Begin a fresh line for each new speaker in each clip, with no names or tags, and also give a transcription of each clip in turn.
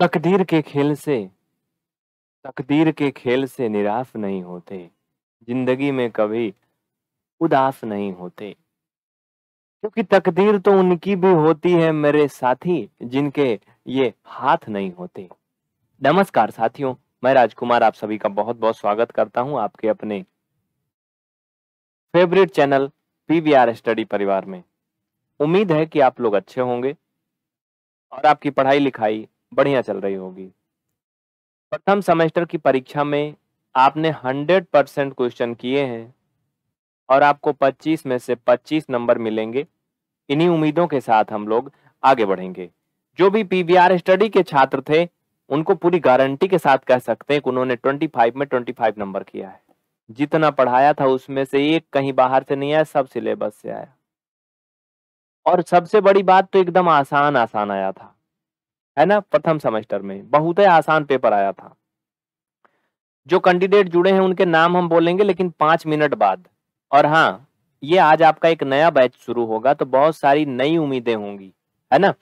तकदीर के खेल से तकदीर के खेल से निराश नहीं होते जिंदगी में कभी उदास नहीं होते क्योंकि तकदीर तो उनकी भी होती है मेरे साथी जिनके ये हाथ नहीं होते नमस्कार साथियों मैं राजकुमार आप सभी का बहुत बहुत स्वागत करता हूं आपके अपने फेवरेट चैनल पीवीआर स्टडी परिवार में उम्मीद है कि आप लोग अच्छे होंगे और आपकी पढ़ाई लिखाई बढ़िया चल रही होगी प्रथम सेमेस्टर की परीक्षा में आपने 100 परसेंट क्वेश्चन किए हैं और आपको 25 में से 25 नंबर मिलेंगे इन्हीं उम्मीदों के साथ हम लोग आगे बढ़ेंगे जो भी पीवीआर स्टडी के छात्र थे उनको पूरी गारंटी के साथ कह सकते हैं कि उन्होंने 25 में 25 नंबर किया है जितना पढ़ाया था उसमें से एक कहीं बाहर से नहीं आया सब सिलेबस से आया और सबसे बड़ी बात तो एकदम आसान आसान आया था है ना प्रथम सेमेस्टर में बहुत ही आसान पेपर आया था जो कैंडिडेट जुड़े हैं उनके नाम हम बोलेंगे लेकिन पांच मिनट बाद और हाँ ये आज आपका एक नया बैच शुरू होगा तो बहुत सारी नई उम्मीदें होंगी है ना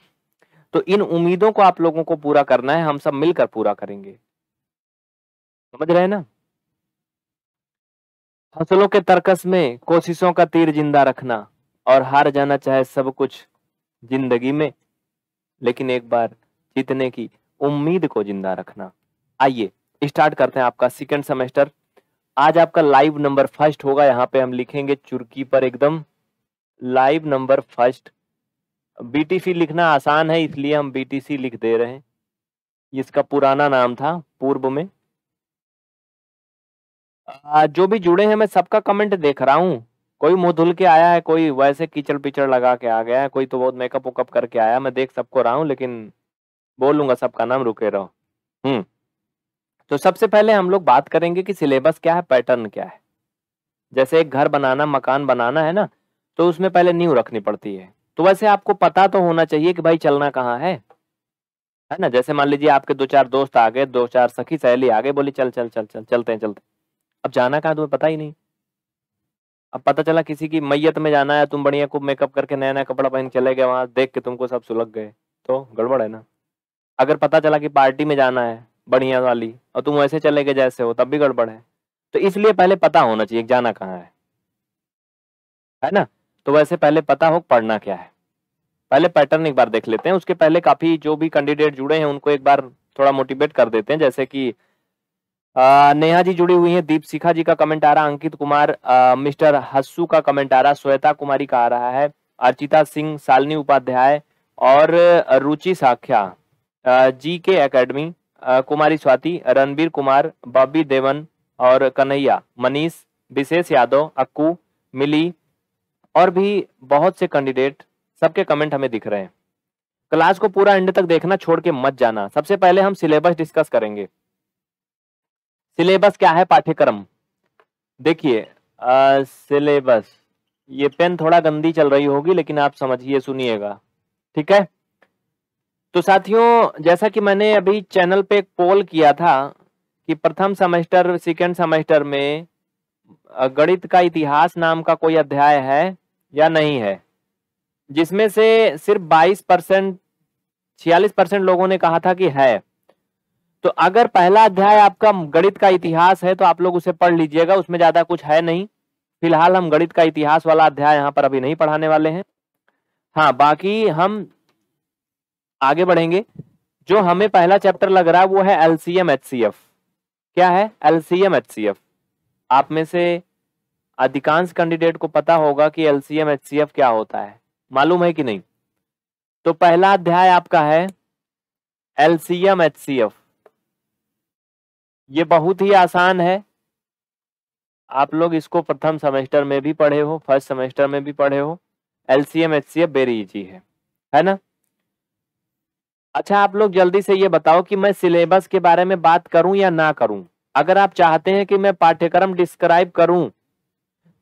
तो इन उम्मीदों को आप लोगों को पूरा करना है हम सब मिलकर पूरा करेंगे समझ रहे हैं ना फसलों के तरकस में कोशिशों का तीर जिंदा रखना और हार जाना चाहे सब कुछ जिंदगी में लेकिन एक बार जीतने की उम्मीद को जिंदा रखना आइए स्टार्ट करते हैं आपका सेकेंड सेमेस्टर आज आपका लाइव नंबर फर्स्ट होगा यहाँ पे हम लिखेंगे चुर्की पर एकदम लाइव नंबर फर्स्ट बीटीसी लिखना आसान है इसलिए हम बीटीसी लिख दे रहे हैं इसका पुराना नाम था पूर्व में जो भी जुड़े हैं मैं सबका कमेंट देख रहा हूँ कोई मुंह धुल के आया है कोई वैसे कीचड़ पिचड़ लगा के आ गया है कोई तो बहुत मेकअप उकअप करके आया मैं देख सबको रहा हूँ लेकिन बोलूंगा सबका नाम रुके रहो हम्म तो सबसे पहले हम लोग बात करेंगे कि सिलेबस क्या है पैटर्न क्या है जैसे एक घर बनाना मकान बनाना है ना तो उसमें पहले नींव रखनी पड़ती है तो वैसे आपको पता तो होना चाहिए कि भाई चलना कहाँ है है ना जैसे मान लीजिए आपके दो चार दोस्त आ गए दो चार सखी सहेली आ गए बोली चल चल चल चल चलते हैं चलते हैं अब जाना कहाँ तुम्हें पता ही नहीं अब पता चला किसी की मैयत में जाना है तुम बढ़िया को मेकअप करके नया नया कपड़ा पहन चले गए वहां देख के तुमको सब सुलग गए तो गड़बड़ है ना अगर पता चला कि पार्टी में जाना है बढ़िया वाली और तुम वैसे चले गए जैसे हो तब भी गड़बड़ है तो इसलिए पहले पता होना चाहिए जाना कहाँ है है ना तो वैसे पहले पता हो पढ़ना क्या है पहले पैटर्न एक बार देख लेते हैं उसके पहले काफी जो भी कैंडिडेट जुड़े हैं उनको एक बार थोड़ा मोटिवेट कर देते हैं जैसे कि नेहा जी जुड़ी हुई हैं दीप शिखा जी का कमेंट आ रहा अंकित कुमार आ, मिस्टर हस्सू का कमेंट आ रहा श्वेता कुमारी का आ रहा है अर्चिता सिंह सालनी उपाध्याय और रुचि साख्या जी के अकेडमी कुमारी स्वाति रणबीर कुमार बॉबी देवन और कन्हैया मनीष विशेष यादव अक्कू मिली और भी बहुत से कैंडिडेट सबके कमेंट हमें दिख रहे हैं क्लास को पूरा एंड तक देखना छोड़ के मत जाना सबसे पहले हम सिलेबस डिस्कस करेंगे सिलेबस क्या है पाठ्यक्रम देखिए सिलेबस ये पेन थोड़ा गंदी चल रही होगी लेकिन आप समझिए सुनिएगा ठीक है तो साथियों जैसा कि मैंने अभी चैनल पे एक पोल किया था कि प्रथम सेमेस्टर सेकेंड सेमेस्टर में गणित का इतिहास नाम का कोई अध्याय है या नहीं है जिसमें से सिर्फ 22 परसेंट छियालीस परसेंट लोगों ने कहा था कि है तो अगर पहला अध्याय आपका गणित का इतिहास है तो आप लोग उसे पढ़ लीजिएगा उसमें ज्यादा कुछ है नहीं फिलहाल हम गणित का इतिहास वाला अध्याय यहाँ पर अभी नहीं पढ़ाने वाले हैं हाँ बाकी हम आगे बढ़ेंगे जो हमें पहला चैप्टर लग रहा है वो है L C M H C F क्या है L C M H C F आप में से अधिकांश कैंडिडेट को पता होगा कि L C M H C F क्या होता है मालूम है कि नहीं तो पहला अध्याय आपका है L C M H C F ये बहुत ही आसान है आप लोग इसको प्रथम सेमेस्टर में भी पढ़े हो फर्स्ट सेमेस्टर में भी पढ़े हो L C M H C F very easy है है ना अच्छा आप लोग जल्दी से ये बताओ कि मैं सिलेबस के बारे में बात करूं या ना करूं अगर आप चाहते हैं कि मैं पाठ्यक्रम डिस्क्राइब करूं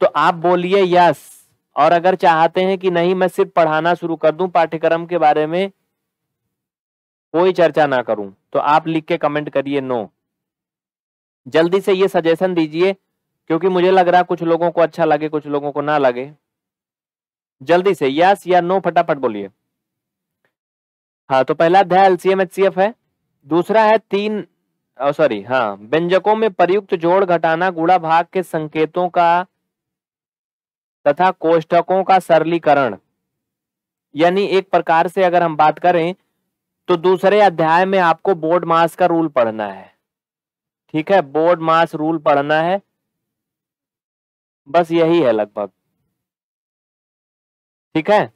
तो आप बोलिए यस और अगर चाहते हैं कि नहीं मैं सिर्फ पढ़ाना शुरू कर दूं पाठ्यक्रम के बारे में कोई चर्चा ना करूं तो आप लिख के कमेंट करिए नो जल्दी से ये सजेशन दीजिए क्योंकि मुझे लग रहा है कुछ लोगों को अच्छा लगे कुछ लोगों को ना लगे जल्दी से यस या नो फटाफट बोलिए हाँ तो पहला अध्याय एलसीएम एचसीएफ है दूसरा है तीन सॉरी हाँ व्यंजकों में प्रयुक्त जोड़ घटाना गुड़ा भाग के संकेतों का तथा कोष्ठकों का सरलीकरण यानी एक प्रकार से अगर हम बात करें तो दूसरे अध्याय में आपको बोर्ड मास का रूल पढ़ना है ठीक है बोर्ड मास रूल पढ़ना है बस यही है लगभग ठीक है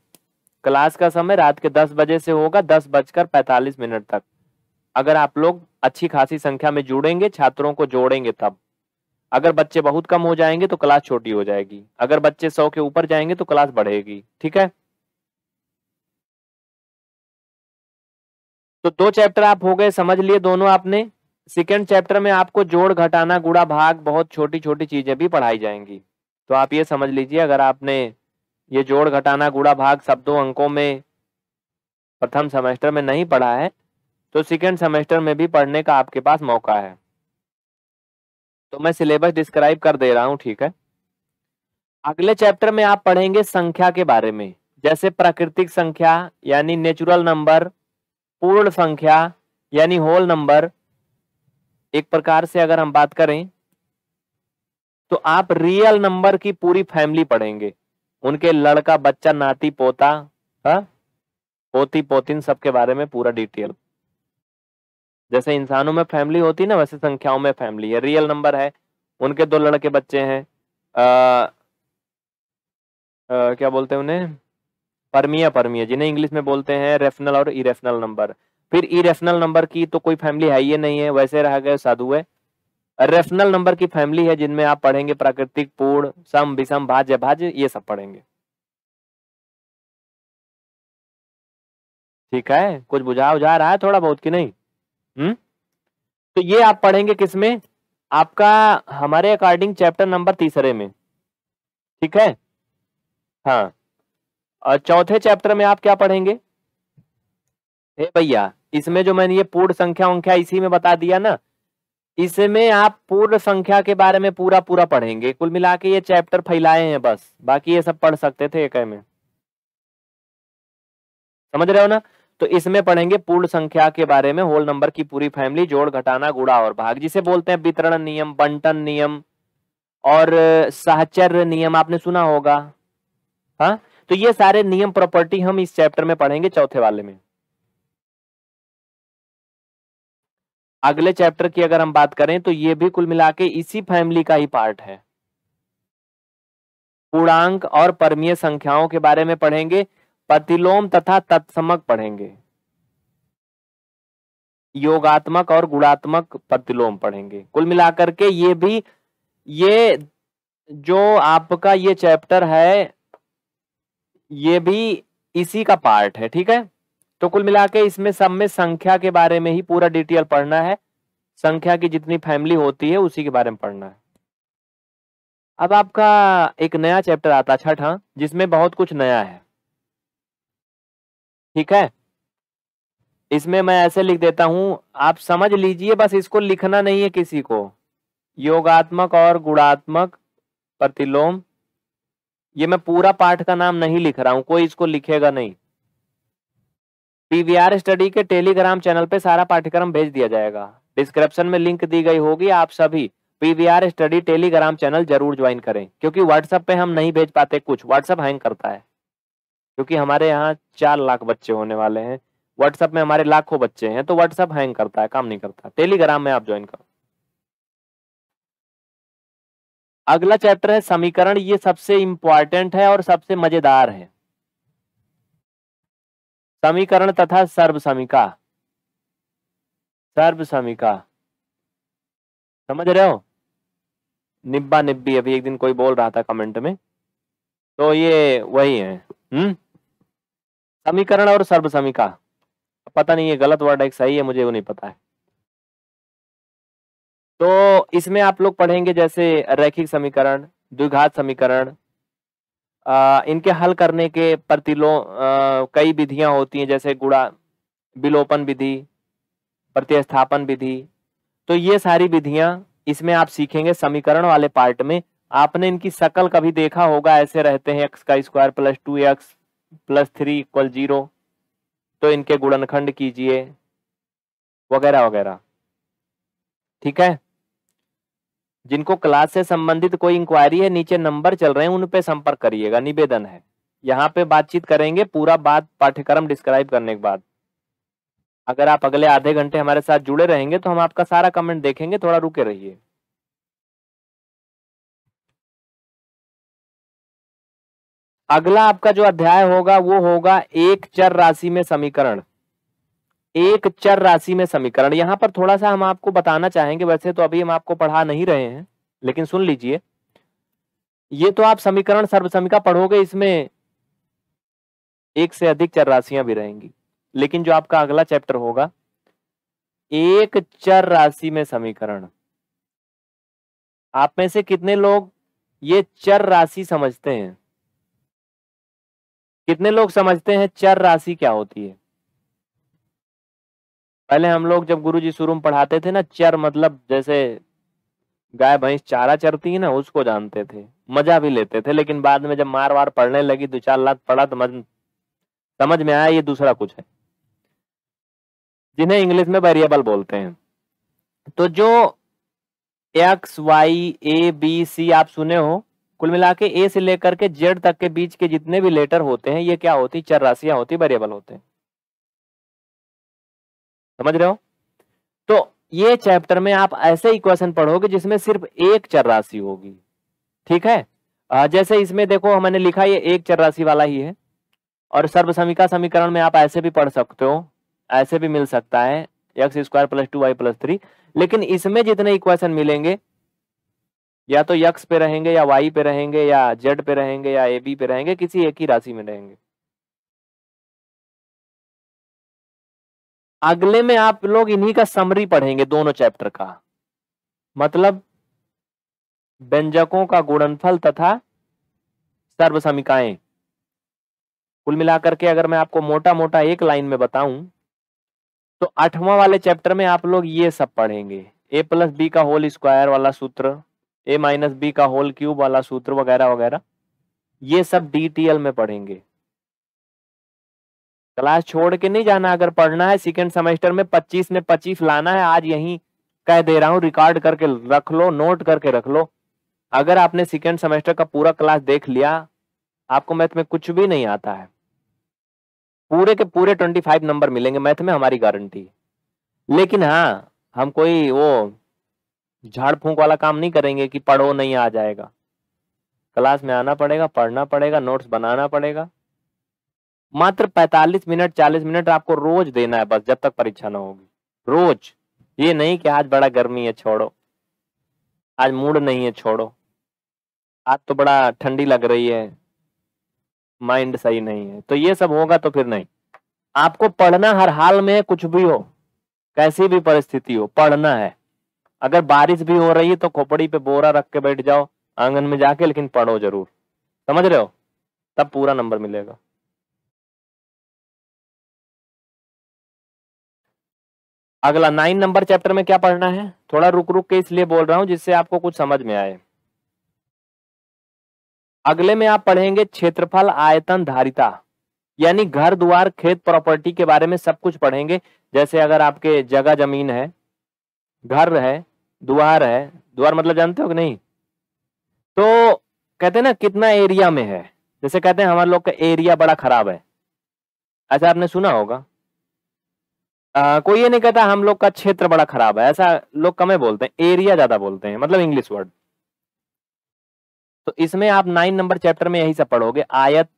क्लास का समय रात के दस बजे से होगा दस बजकर पैतालीस मिनट तक अगर आप लोग अच्छी खासी संख्या में जुड़ेंगे छात्रों को जोड़ेंगे तब अगर बच्चे बहुत कम हो जाएंगे तो क्लास छोटी हो जाएगी अगर बच्चे सौ के ऊपर जाएंगे तो क्लास बढ़ेगी ठीक है तो दो चैप्टर आप हो गए समझ लिए दोनों आपने सेकेंड चैप्टर में आपको जोड़ घटाना गुड़ा भाग बहुत छोटी छोटी चीज़ें भी पढ़ाई जाएंगी तो आप ये समझ लीजिए अगर आपने ये जोड़ घटाना गुड़ा भाग शब्दों अंकों में प्रथम सेमेस्टर में नहीं पढ़ा है तो सेकेंड सेमेस्टर में भी पढ़ने का आपके पास मौका है तो मैं सिलेबस डिस्क्राइब कर दे रहा हूँ ठीक है अगले चैप्टर में आप पढ़ेंगे संख्या के बारे में जैसे प्राकृतिक संख्या यानी नेचुरल नंबर पूर्ण संख्या यानी होल नंबर एक प्रकार से अगर हम बात करें तो आप रियल नंबर की पूरी फैमिली पढ़ेंगे उनके लड़का बच्चा नाती पोता हा? पोती पोतिन सबके बारे में पूरा डिटेल जैसे इंसानों में फैमिली होती ना वैसे संख्याओं में फैमिली है रियल नंबर है उनके दो लड़के बच्चे हैं आ, आ, क्या बोलते हैं उन्हें परमिया परमिया जिन्हें इंग्लिश में बोलते हैं रेफनल और इरेफनल नंबर फिर रेफनल नंबर की तो कोई फैमिली है ये नहीं है वैसे रह गए साधु है रेफनल नंबर की फैमिली है जिनमें आप पढ़ेंगे प्राकृतिक पूर्ण सम विषम भाज्य भाज्य ये सब पढ़ेंगे ठीक है कुछ बुझा उजा रहा है थोड़ा बहुत कि नहीं हम्म तो ये आप पढ़ेंगे किसमें आपका हमारे अकॉर्डिंग चैप्टर नंबर तीसरे में ठीक है हाँ और चौथे चैप्टर में आप क्या पढ़ेंगे हे भैया इसमें जो मैंने ये पूर्ण संख्या उख्या इसी में बता दिया ना इसमें आप पूर्ण संख्या के बारे में पूरा पूरा पढ़ेंगे कुल मिला के ये चैप्टर फैलाए हैं बस बाकी ये सब पढ़ सकते थे एक में समझ रहे हो ना तो इसमें पढ़ेंगे पूर्ण संख्या के बारे में होल नंबर की पूरी फैमिली जोड़ घटाना गुड़ा और भाग जिसे बोलते हैं वितरण नियम बंटन नियम और सहचर्य नियम आपने सुना होगा हाँ तो ये सारे नियम प्रॉपर्टी हम इस चैप्टर में पढ़ेंगे चौथे वाले में अगले चैप्टर की अगर हम बात करें तो ये भी कुल मिला इसी फैमिली का ही पार्ट है पूर्णांक और परमीय संख्याओं के बारे में पढ़ेंगे प्रतिलोम तथा तत्समक पढ़ेंगे योगात्मक और गुणात्मक प्रतिलोम पढ़ेंगे कुल मिलाकर के ये भी ये जो आपका ये चैप्टर है ये भी इसी का पार्ट है ठीक है तो कुल मिला के इसमें सब में संख्या के बारे में ही पूरा डिटेल पढ़ना है संख्या की जितनी फैमिली होती है उसी के बारे में पढ़ना है अब आपका एक नया चैप्टर आता छठ हाँ जिसमें बहुत कुछ नया है ठीक है इसमें मैं ऐसे लिख देता हूं आप समझ लीजिए बस इसको लिखना नहीं है किसी को योगात्मक और गुणात्मक प्रतिलोम ये मैं पूरा पाठ का नाम नहीं लिख रहा हूं कोई इसको लिखेगा नहीं पीवीआर स्टडी के टेलीग्राम चैनल पे सारा पाठ्यक्रम भेज दिया जाएगा डिस्क्रिप्शन में लिंक दी गई होगी आप सभी पीवीआर स्टडी टेलीग्राम चैनल जरूर ज्वाइन करें क्योंकि व्हाट्सएप पे हम नहीं भेज पाते कुछ व्हाट्सएप हैंग करता है क्योंकि हमारे यहाँ चार लाख बच्चे होने वाले हैं व्हाट्सएप में हमारे लाखों बच्चे हैं तो व्हाट्सएप हैंग करता है काम नहीं करता टेलीग्राम में आप ज्वाइन करो अगला चैप्टर है समीकरण ये सबसे इंपॉर्टेंट है और सबसे मजेदार है समीकरण तथा सर्व समीका समझ रहे हो निब्बा निब्बी अभी एक दिन कोई बोल रहा था कमेंट में तो ये वही है हम्म समीकरण और सर्व समीका पता नहीं ये गलत वर्ड है सही है मुझे वो नहीं पता है तो इसमें आप लोग पढ़ेंगे जैसे रैखिक समीकरण द्विघात समीकरण इनके हल करने के प्रतिलो कई विधियां होती हैं जैसे गुड़ा विलोपन विधि प्रतिस्थापन विधि तो ये सारी विधियां इसमें आप सीखेंगे समीकरण वाले पार्ट में आपने इनकी सकल कभी देखा होगा ऐसे रहते हैं एक्स का square plus two x plus three equal zero तो इनके गुणनखंड कीजिए वगैरह वगैरह ठीक है जिनको क्लास से संबंधित कोई इंक्वायरी है नीचे नंबर चल रहे हैं उन पे संपर्क करिएगा निवेदन है यहाँ पे बातचीत करेंगे पूरा बात पाठ्यक्रम डिस्क्राइब करने के बाद अगर आप अगले आधे घंटे हमारे साथ जुड़े रहेंगे तो हम आपका सारा कमेंट देखेंगे थोड़ा रुके रहिए अगला आपका जो अध्याय होगा वो होगा एक चर राशि में समीकरण एक चर राशि में समीकरण यहाँ पर थोड़ा सा हम आपको बताना चाहेंगे वैसे तो अभी हम आपको पढ़ा नहीं रहे हैं लेकिन सुन लीजिए ये तो आप समीकरण सर्वसमिका पढ़ोगे इसमें एक से अधिक चर राशियां भी रहेंगी लेकिन जो आपका अगला चैप्टर होगा एक चर राशि में समीकरण आप में से कितने लोग ये चर राशि समझते हैं कितने लोग समझते हैं चर राशि क्या होती है पहले हम लोग जब गुरु जी शुरू में पढ़ाते थे ना चर मतलब जैसे गाय भैंस चारा चरती है ना उसको जानते थे मजा भी लेते थे लेकिन बाद में जब मार वार पढ़ने लगी दो चार लात पढ़ा तो समझ में आया ये दूसरा कुछ है जिन्हें इंग्लिश में वेरिएबल बोलते हैं तो जो x y a B c आप सुने हो कुल मिला के ए से लेकर के जेड तक के बीच के जितने भी लेटर होते हैं ये क्या होती चर राशियां होती वेरिएबल होते हैं समझ रहे हो तो ये चैप्टर में आप ऐसे इक्वेशन पढ़ोगे जिसमें सिर्फ एक चर राशि होगी ठीक है जैसे इसमें देखो हमने लिखा ये एक चर राशि वाला ही है और सर्वसमिका समीकरण में आप ऐसे भी पढ़ सकते हो ऐसे भी मिल सकता है x square plus two y plus three लेकिन इसमें जितने इक्वेशन मिलेंगे या तो यक्स पे रहेंगे या वाई पे रहेंगे या जेड पे रहेंगे या ए बी पे रहेंगे किसी एक ही राशि में रहेंगे अगले में आप लोग इन्हीं का समरी पढ़ेंगे दोनों चैप्टर का मतलब व्यंजकों का गुणनफल तथा सर्वसमिकाएं कुल मिलाकर के अगर मैं आपको मोटा मोटा एक लाइन में बताऊं तो आठवां वाले चैप्टर में आप लोग ये सब पढ़ेंगे ए प्लस बी का होल स्क्वायर वाला सूत्र ए माइनस बी का होल क्यूब वाला सूत्र वगैरह वगैरह ये सब डी में पढ़ेंगे क्लास छोड़ के नहीं जाना अगर पढ़ना है सेकेंड सेमेस्टर में पच्चीस में पच्चीस लाना है आज यही कह दे रहा हूँ रिकॉर्ड करके रख लो नोट करके रख लो अगर आपने सेकेंड सेमेस्टर का पूरा क्लास देख लिया आपको मैथ में कुछ भी नहीं आता है पूरे के पूरे ट्वेंटी फाइव नंबर मिलेंगे मैथ में हमारी गारंटी लेकिन हाँ हम कोई वो झाड़ फूंक वाला काम नहीं करेंगे कि पढ़ो नहीं आ जाएगा क्लास में आना पड़ेगा पढ़ना पड़ेगा नोट्स बनाना पड़ेगा मात्र 45 मिनट 40 मिनट आपको रोज देना है बस जब तक परीक्षा ना होगी रोज ये नहीं कि आज बड़ा गर्मी है छोड़ो आज मूड नहीं है छोड़ो आज तो बड़ा ठंडी लग रही है माइंड सही नहीं है तो ये सब होगा तो फिर नहीं आपको पढ़ना हर हाल में कुछ भी हो कैसी भी परिस्थिति हो पढ़ना है अगर बारिश भी हो रही है तो खोपड़ी पे बोरा रख के बैठ जाओ आंगन में जाके लेकिन पढ़ो जरूर समझ रहे हो तब पूरा नंबर मिलेगा
अगला नाइन नंबर चैप्टर में क्या
पढ़ना है थोड़ा रुक रुक के इसलिए बोल रहा हूं जिससे आपको कुछ समझ में आए अगले में आप पढ़ेंगे क्षेत्रफल आयतन धारिता यानी घर द्वार खेत प्रॉपर्टी के बारे में सब कुछ पढ़ेंगे जैसे अगर आपके जगह जमीन है घर है द्वार है द्वार मतलब जानते हो कि नहीं तो कहते हैं ना कितना एरिया में है जैसे कहते हैं हमारे लोग का एरिया बड़ा खराब है ऐसा आपने सुना होगा आ, कोई ये नहीं कहता हम लोग का क्षेत्र बड़ा खराब है ऐसा लोग कमे बोलते हैं एरिया ज्यादा बोलते हैं मतलब इंग्लिश वर्ड तो इसमें आप नाइन नंबर चैप्टर में यही सब पढ़ोगे आयत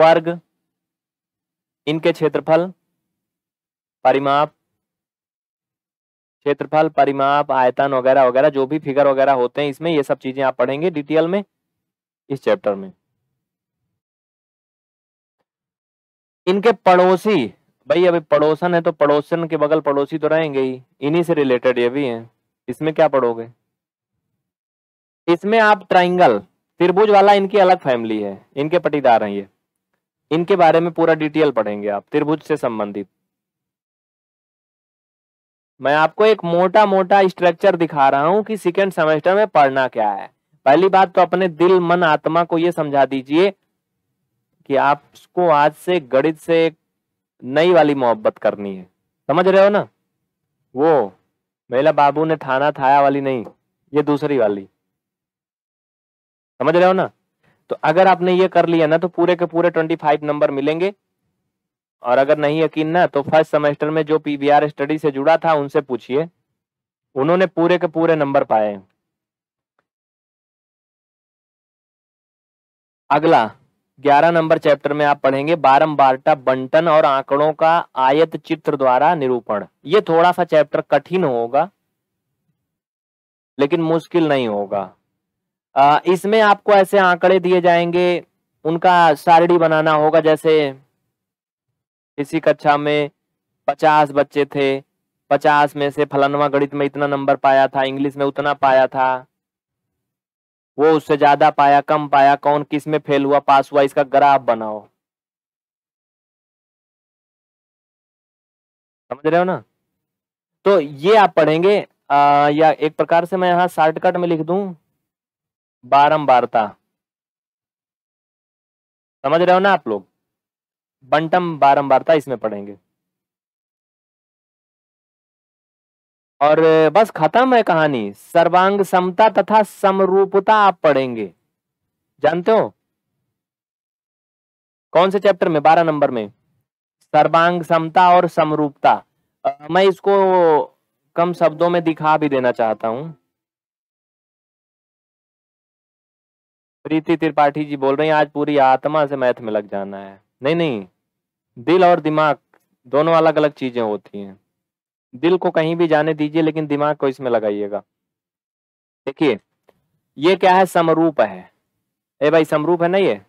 वर्ग इनके क्षेत्रफल परिमाप क्षेत्रफल परिमाप आयतन वगैरह वगैरह जो भी फिगर वगैरह होते हैं इसमें ये सब चीजें आप पढ़ेंगे डिटेल में इस चैप्टर में इनके पड़ोसी भाई अभी पड़ोसन है तो पड़ोसन के बगल पड़ोसी तो रहेंगे ही इन्हीं से रिलेटेड ये भी है इसमें क्या पढ़ोगे इसमें आप ट्राइंगल त्रिभुज वाला इनकी अलग फैमिली है इनके पटीदार हैं ये इनके बारे में पूरा डिटेल पढ़ेंगे आप त्रिभुज से संबंधित मैं आपको एक मोटा मोटा स्ट्रक्चर दिखा रहा हूं कि सेकेंड सेमेस्टर में पढ़ना क्या है पहली बात तो अपने दिल मन आत्मा को ये समझा दीजिए कि आपको आज से गणित से नई वाली मोहब्बत करनी है समझ रहे हो ना वो मेला बाबू ने थाना थाया वाली नहीं ये दूसरी वाली समझ रहे हो ना तो अगर आपने ये कर लिया ना तो पूरे के पूरे ट्वेंटी फाइव नंबर मिलेंगे और अगर नहीं यकीन ना तो फर्स्ट सेमेस्टर में जो पीवीआर स्टडी से जुड़ा था उनसे पूछिए उन्होंने पूरे के पूरे नंबर पाए अगला ग्यारह नंबर चैप्टर में आप पढ़ेंगे बारम्बारटा बंटन और आंकड़ों का आयत चित्र द्वारा निरूपण ये थोड़ा सा चैप्टर कठिन होगा लेकिन मुश्किल नहीं होगा इसमें आपको ऐसे आंकड़े दिए जाएंगे उनका सारणी बनाना होगा जैसे इसी कक्षा में पचास बच्चे थे पचास में से फलनवा गणित में इतना नंबर पाया था इंग्लिश में उतना पाया था वो उससे ज्यादा पाया कम पाया कौन किस में फेल हुआ पास हुआ इसका ग्राफ बनाओ समझ रहे हो ना तो ये आप पढ़ेंगे आ, या एक प्रकार से मैं यहां शॉर्टकट में लिख दूं बारंबारता समझ रहे हो ना आप लोग बंटम बारंबारता इसमें पढ़ेंगे और बस खत्म है कहानी सर्वांग समता तथा समरूपता आप पढ़ेंगे जानते हो कौन से चैप्टर में बारह नंबर में सर्वांग समता और समरूपता मैं इसको कम शब्दों में दिखा भी देना चाहता हूं प्रीति त्रिपाठी जी बोल रहे हैं आज पूरी आत्मा से मैथ में लग जाना है नहीं नहीं दिल और दिमाग दोनों अलग अलग चीजें होती हैं दिल को कहीं भी जाने दीजिए लेकिन दिमाग को इसमें लगाइएगा देखिए ये क्या है समरूप है ए भाई समरूप है ना ये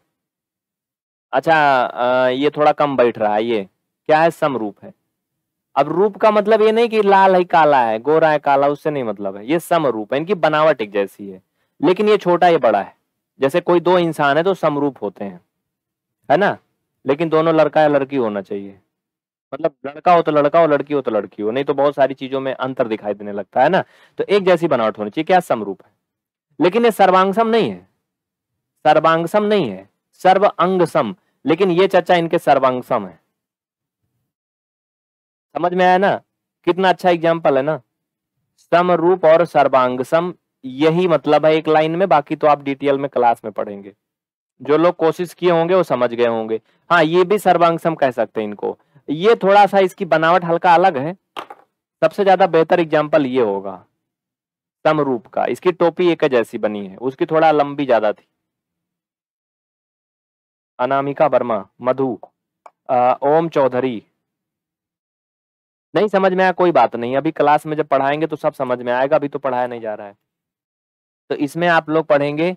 अच्छा आ, ये थोड़ा कम बैठ रहा है ये क्या है समरूप है अब रूप का मतलब ये नहीं कि लाल है काला है गोरा है काला उससे नहीं मतलब है ये समरूप है इनकी बनावट एक जैसी है लेकिन ये छोटा ये बड़ा है जैसे कोई दो इंसान है तो समरूप होते हैं है ना लेकिन दोनों लड़का या लड़की होना चाहिए मतलब लड़का हो तो लड़का हो लड़की हो तो लड़की हो नहीं तो बहुत सारी चीजों में अंतर दिखाई देने लगता है ना तो एक जैसी बनावट होनी चाहिए क्या समरूप है लेकिन ये सर्वांगसम नहीं है सर्वांगसम नहीं है सर्व अंगसम लेकिन ये चर्चा इनके सर्वांगसम है समझ में आया ना कितना अच्छा एग्जाम्पल है ना समरूप और सर्वांगसम यही मतलब है एक लाइन में बाकी तो आप डिटेल में क्लास में पढ़ेंगे जो लोग कोशिश किए होंगे वो समझ गए होंगे हाँ ये भी सर्वांगसम कह सकते हैं इनको ये थोड़ा सा इसकी बनावट हल्का अलग है सबसे ज्यादा बेहतर एग्जाम्पल ये होगा समरूप का इसकी टोपी एक जैसी बनी है उसकी थोड़ा लंबी ज्यादा थी अनामिका वर्मा मधु ओम चौधरी नहीं समझ में आया कोई बात नहीं अभी क्लास में जब पढ़ाएंगे तो सब समझ में आएगा अभी तो पढ़ाया नहीं जा रहा है तो इसमें आप लोग पढ़ेंगे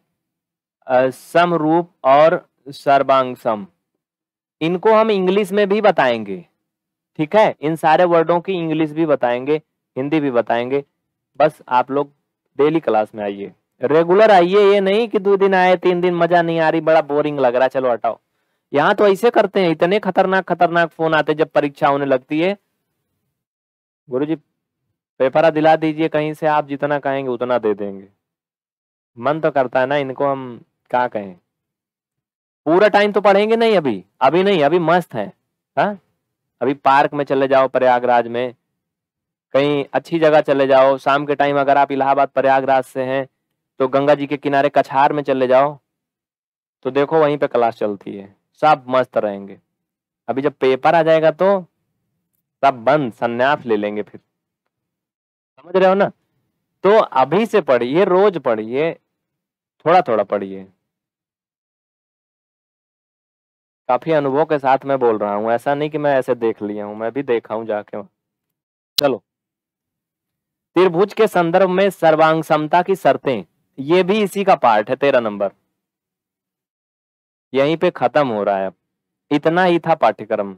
समरूप और सर्वांग सम इनको हम इंग्लिश में भी बताएंगे ठीक है इन सारे वर्डों की इंग्लिश भी बताएंगे हिंदी भी बताएंगे बस आप लोग डेली क्लास में आइए रेगुलर आइए ये नहीं कि दो दिन आए तीन दिन मजा नहीं आ रही बड़ा बोरिंग लग रहा चलो हटाओ यहाँ तो ऐसे करते हैं इतने खतरनाक खतरनाक फोन आते जब परीक्षा होने लगती है गुरु जी पेपरा दिला दीजिए कहीं से आप जितना कहेंगे उतना दे देंगे मन तो करता है ना इनको हम क्या कहें पूरा टाइम तो पढ़ेंगे नहीं अभी अभी नहीं अभी मस्त है हा? अभी पार्क में चले जाओ प्रयागराज में कहीं अच्छी जगह चले जाओ शाम के टाइम अगर आप इलाहाबाद प्रयागराज से हैं तो गंगा जी के किनारे कछार में चले जाओ तो देखो वहीं पे क्लास चलती है सब मस्त रहेंगे अभी जब पेपर आ जाएगा तो सब बंद संन्यास ले लेंगे फिर समझ रहे हो ना तो अभी से पढ़िए रोज पढ़िए थोड़ा थोड़ा पढ़िए काफी अनुभव के साथ मैं बोल रहा हूँ ऐसा नहीं कि मैं ऐसे देख लिया हूं मैं भी देखा हूं जाके चलो त्रिभुज के संदर्भ में सर्वांग समता की शर्तें ये भी इसी का पार्ट है तेरह नंबर यहीं पे खत्म हो रहा है इतना ही था पाठ्यक्रम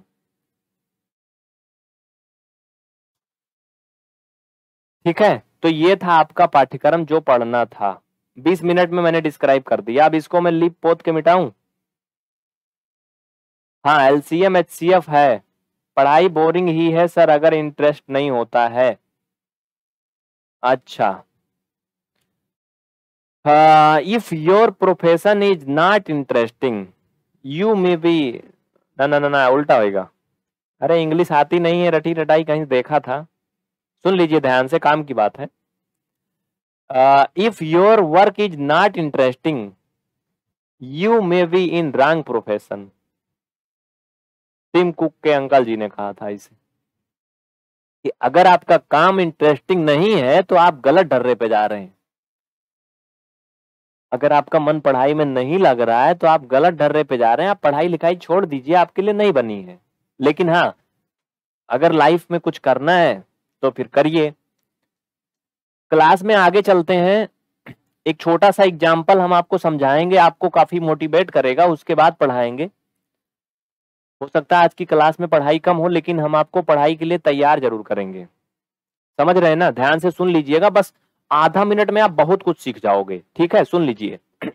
ठीक है तो ये था आपका पाठ्यक्रम जो पढ़ना था 20 मिनट में मैंने डिस्क्राइब कर दिया अब इसको मैं लिप पोत के मिटाऊं हाँ L C M H C F है पढ़ाई बोरिंग ही है सर अगर इंटरेस्ट नहीं होता है अच्छा if your profession is not interesting you may be ना ना ना ना उल्टा होएगा अरे इंग्लिश आती नहीं है रटी रटाई कहीं देखा था सुन लीजिए ध्यान से काम की बात है if your work is not interesting you may be in wrong profession Tim Cook के अंकल जी ने कहा था इसे कि अगर आपका काम इंटरेस्टिंग नहीं है तो आप गलत डर्रे पे जा रहे हैं अगर आपका मन पढ़ाई में नहीं लग रहा है तो आप गलत डर्रे पे जा रहे हैं आप पढ़ाई लिखाई छोड़ दीजिए आपके लिए नहीं बनी है लेकिन हाँ अगर लाइफ में कुछ करना है तो फिर करिए क्लास में आगे चलते हैं एक छोटा सा एग्जाम्पल हम आपको समझाएंगे आपको काफी मोटिवेट करेगा उसके बाद पढ़ाएंगे हो सकता है आज की क्लास में पढ़ाई कम हो लेकिन हम आपको पढ़ाई के लिए तैयार जरूर करेंगे समझ रहे हैं ना ध्यान से सुन लीजिएगा बस आधा मिनट में आप बहुत कुछ सीख जाओगे ठीक है सुन लीजिए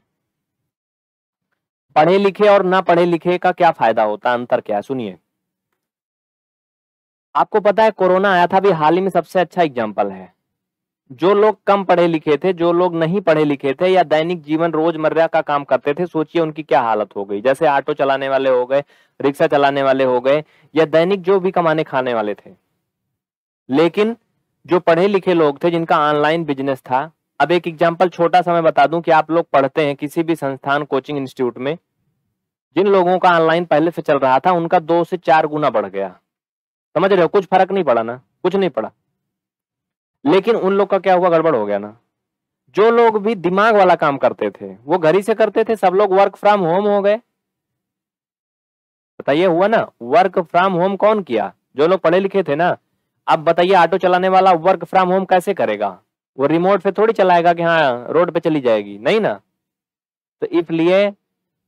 पढ़े लिखे और ना पढ़े लिखे का क्या फायदा होता है अंतर क्या है सुनिए आपको पता है कोरोना आया था भी हाल ही में सबसे अच्छा एग्जाम्पल है जो लोग कम पढ़े लिखे थे जो लोग नहीं पढ़े लिखे थे या दैनिक जीवन रोजमर्रा का काम करते थे सोचिए उनकी क्या हालत हो गई जैसे ऑटो चलाने वाले हो गए रिक्शा चलाने वाले हो गए या दैनिक जो भी कमाने खाने वाले थे लेकिन जो पढ़े लिखे लोग थे जिनका ऑनलाइन बिजनेस था अब एक एग्जाम्पल छोटा सा मैं बता दूं कि आप लोग पढ़ते हैं किसी भी संस्थान कोचिंग इंस्टीट्यूट में जिन लोगों का ऑनलाइन पहले से चल रहा था उनका दो से चार गुना बढ़ गया समझ रहे हो कुछ फर्क नहीं पड़ा ना कुछ नहीं पड़ा लेकिन उन लोग का क्या हुआ गड़बड़ हो गया ना जो लोग भी दिमाग वाला काम करते थे वो घर ही से करते थे सब लोग वर्क फ्रॉम होम हो गए बताइए हुआ ना वर्क फ्रॉम होम कौन किया जो लोग पढ़े लिखे थे ना अब बताइए ऑटो चलाने वाला वर्क फ्रॉम होम कैसे करेगा वो रिमोट पे थोड़ी चलाएगा कि हाँ रोड पे चली जाएगी नहीं ना तो इसलिए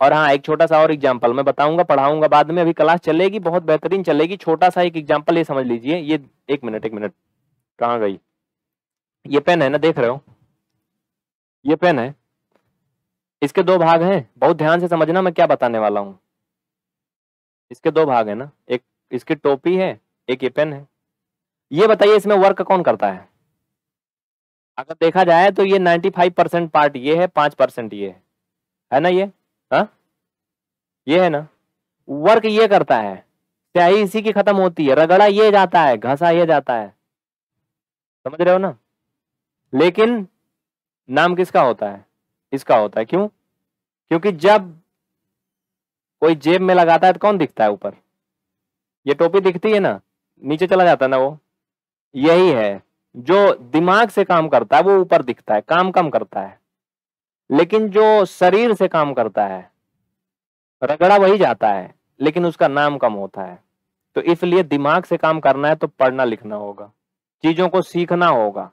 और हाँ एक छोटा सा और एग्जाम्पल मैं बताऊंगा पढ़ाऊंगा बाद में अभी क्लास चलेगी बहुत बेहतरीन चलेगी छोटा सा एक एग्जाम्पल ये समझ लीजिए ये एक मिनट एक मिनट कहाँ गई ये पेन है ना देख रहे हो ये पेन है इसके दो भाग हैं बहुत ध्यान से समझना मैं क्या बताने वाला हूं इसके दो भाग है ना एक इसकी टोपी है एक ये पेन है ये बताइए इसमें वर्क कौन करता है अगर देखा जाए तो ये 95 परसेंट पार्ट ये है पांच परसेंट ये है है ना ये हा? ये है ना वर्क ये करता है स्याही इसी की खत्म होती है रगड़ा ये जाता है घसा ये जाता है समझ रहे हो ना लेकिन नाम किसका होता है इसका होता है क्यों क्योंकि जब कोई जेब में लगाता है तो कौन दिखता है ऊपर ये टोपी दिखती है ना नीचे चला जाता है ना वो यही है जो दिमाग से काम करता है वो ऊपर दिखता है काम कम करता है लेकिन जो शरीर से काम करता है रगड़ा वही जाता है लेकिन उसका नाम कम होता है तो इसलिए दिमाग से काम करना है तो पढ़ना लिखना होगा चीजों को सीखना होगा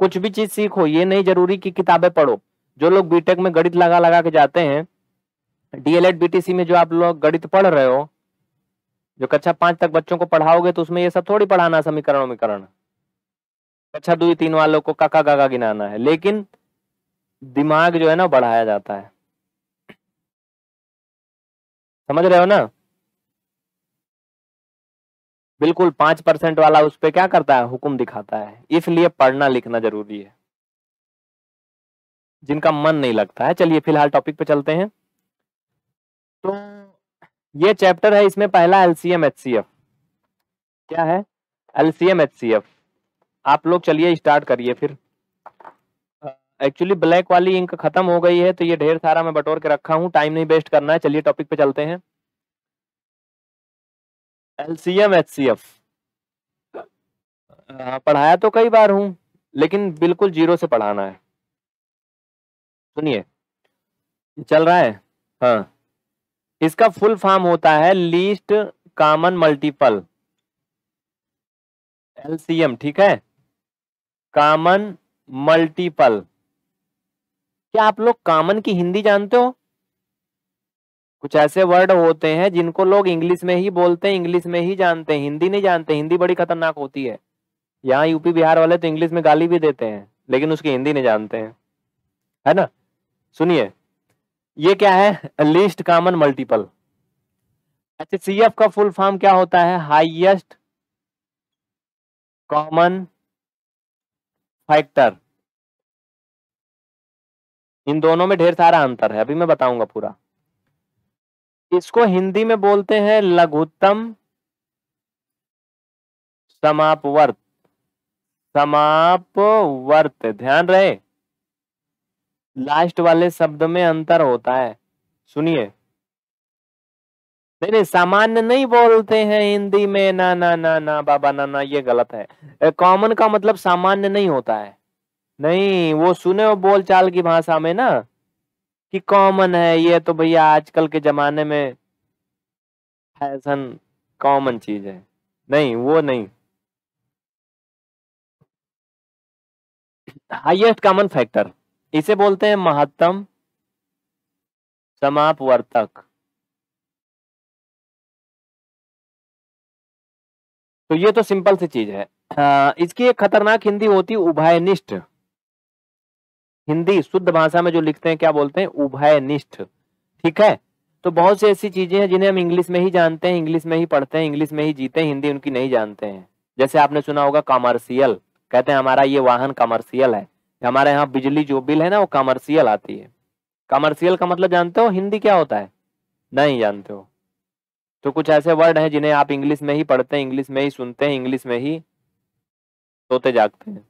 कुछ भी चीज सीखो ये नहीं जरूरी कि किताबें पढ़ो जो लोग बीटेक में गणित लगा लगा के जाते हैं डीएलएड बीटीसी में जो आप लोग गणित पढ़ रहे हो जो कक्षा पांच तक बच्चों को पढ़ाओगे तो उसमें ये सब थोड़ी पढ़ाना समीकरण वमीकरण कक्षा दू तीन वालों को काका गागा गिनाना है लेकिन दिमाग जो है ना बढ़ाया जाता है समझ रहे हो ना बिल्कुल पांच परसेंट वाला उस पर क्या करता है हुक्म दिखाता है इसलिए पढ़ना लिखना जरूरी है जिनका मन नहीं लगता है चलिए फिलहाल टॉपिक पे चलते हैं तो ये चैप्टर है इसमें पहला एलसीएम एच क्या है एलसीएम एच आप लोग चलिए स्टार्ट करिए फिर एक्चुअली ब्लैक वाली इंक खत्म हो गई है तो ये ढेर सारा मैं बटोर के रखा हूँ टाइम नहीं वेस्ट करना है चलिए टॉपिक पे चलते हैं एलसीएम एचसीएफ हाँ, पढ़ाया तो कई बार हूं लेकिन बिल्कुल जीरो से पढ़ाना है सुनिए चल रहा है हाँ इसका फुल फॉर्म होता है लीस्ट कॉमन मल्टीपल एलसीएम ठीक है कॉमन मल्टीपल क्या आप लोग कॉमन की हिंदी जानते हो कुछ ऐसे वर्ड होते हैं जिनको लोग इंग्लिश में ही बोलते हैं इंग्लिश में ही जानते हैं हिंदी नहीं जानते हिंदी बड़ी खतरनाक होती है यहाँ यूपी बिहार वाले तो इंग्लिश में गाली भी देते हैं लेकिन उसकी हिंदी नहीं जानते हैं है ना सुनिए ये क्या है लिस्ट कॉमन मल्टीपल अच्छा सी एफ का फुल फॉर्म क्या होता है हाइएस्ट कॉमन फैक्टर इन दोनों में ढेर सारा अंतर है अभी मैं बताऊंगा पूरा इसको हिंदी में बोलते हैं लघुत्तम समापवर्त समापवर्त ध्यान रहे लास्ट वाले शब्द में अंतर होता है सुनिए नहीं नहीं सामान्य नहीं बोलते हैं हिंदी में ना ना ना ना बाबा ना ना ये गलत है कॉमन का मतलब सामान्य नहीं होता है नहीं वो सुने हो बोलचाल की भाषा में ना कि कॉमन है ये तो भैया आजकल के जमाने में फैशन कॉमन चीज है नहीं वो नहीं हाईएस्ट कॉमन फैक्टर इसे बोलते हैं महत्तम समाप वर्तक तो ये तो सिंपल सी चीज है हाँ, इसकी एक खतरनाक हिंदी होती उभयनिष्ठ हिंदी शुद्ध भाषा में जो लिखते हैं क्या बोलते हैं उभय ठीक है तो बहुत सी ऐसी चीजें हैं जिन्हें हम इंग्लिश में ही जानते हैं इंग्लिश में ही पढ़ते हैं इंग्लिश में ही जीते हैं हिंदी उनकी नहीं जानते हैं जैसे आपने सुना होगा कॉमर्शियल कहते हैं हमारा ये वाहन कॉमर्शियल है हमारे यहाँ बिजली जो बिल है ना वो कॉमर्शियल आती है कॉमर्शियल का मतलब जानते हो हिंदी क्या होता है नहीं जानते हो तो कुछ ऐसे वर्ड हैं जिन्हें आप इंग्लिश में ही पढ़ते हैं इंग्लिश में ही सुनते हैं इंग्लिश में ही सोते जागते हैं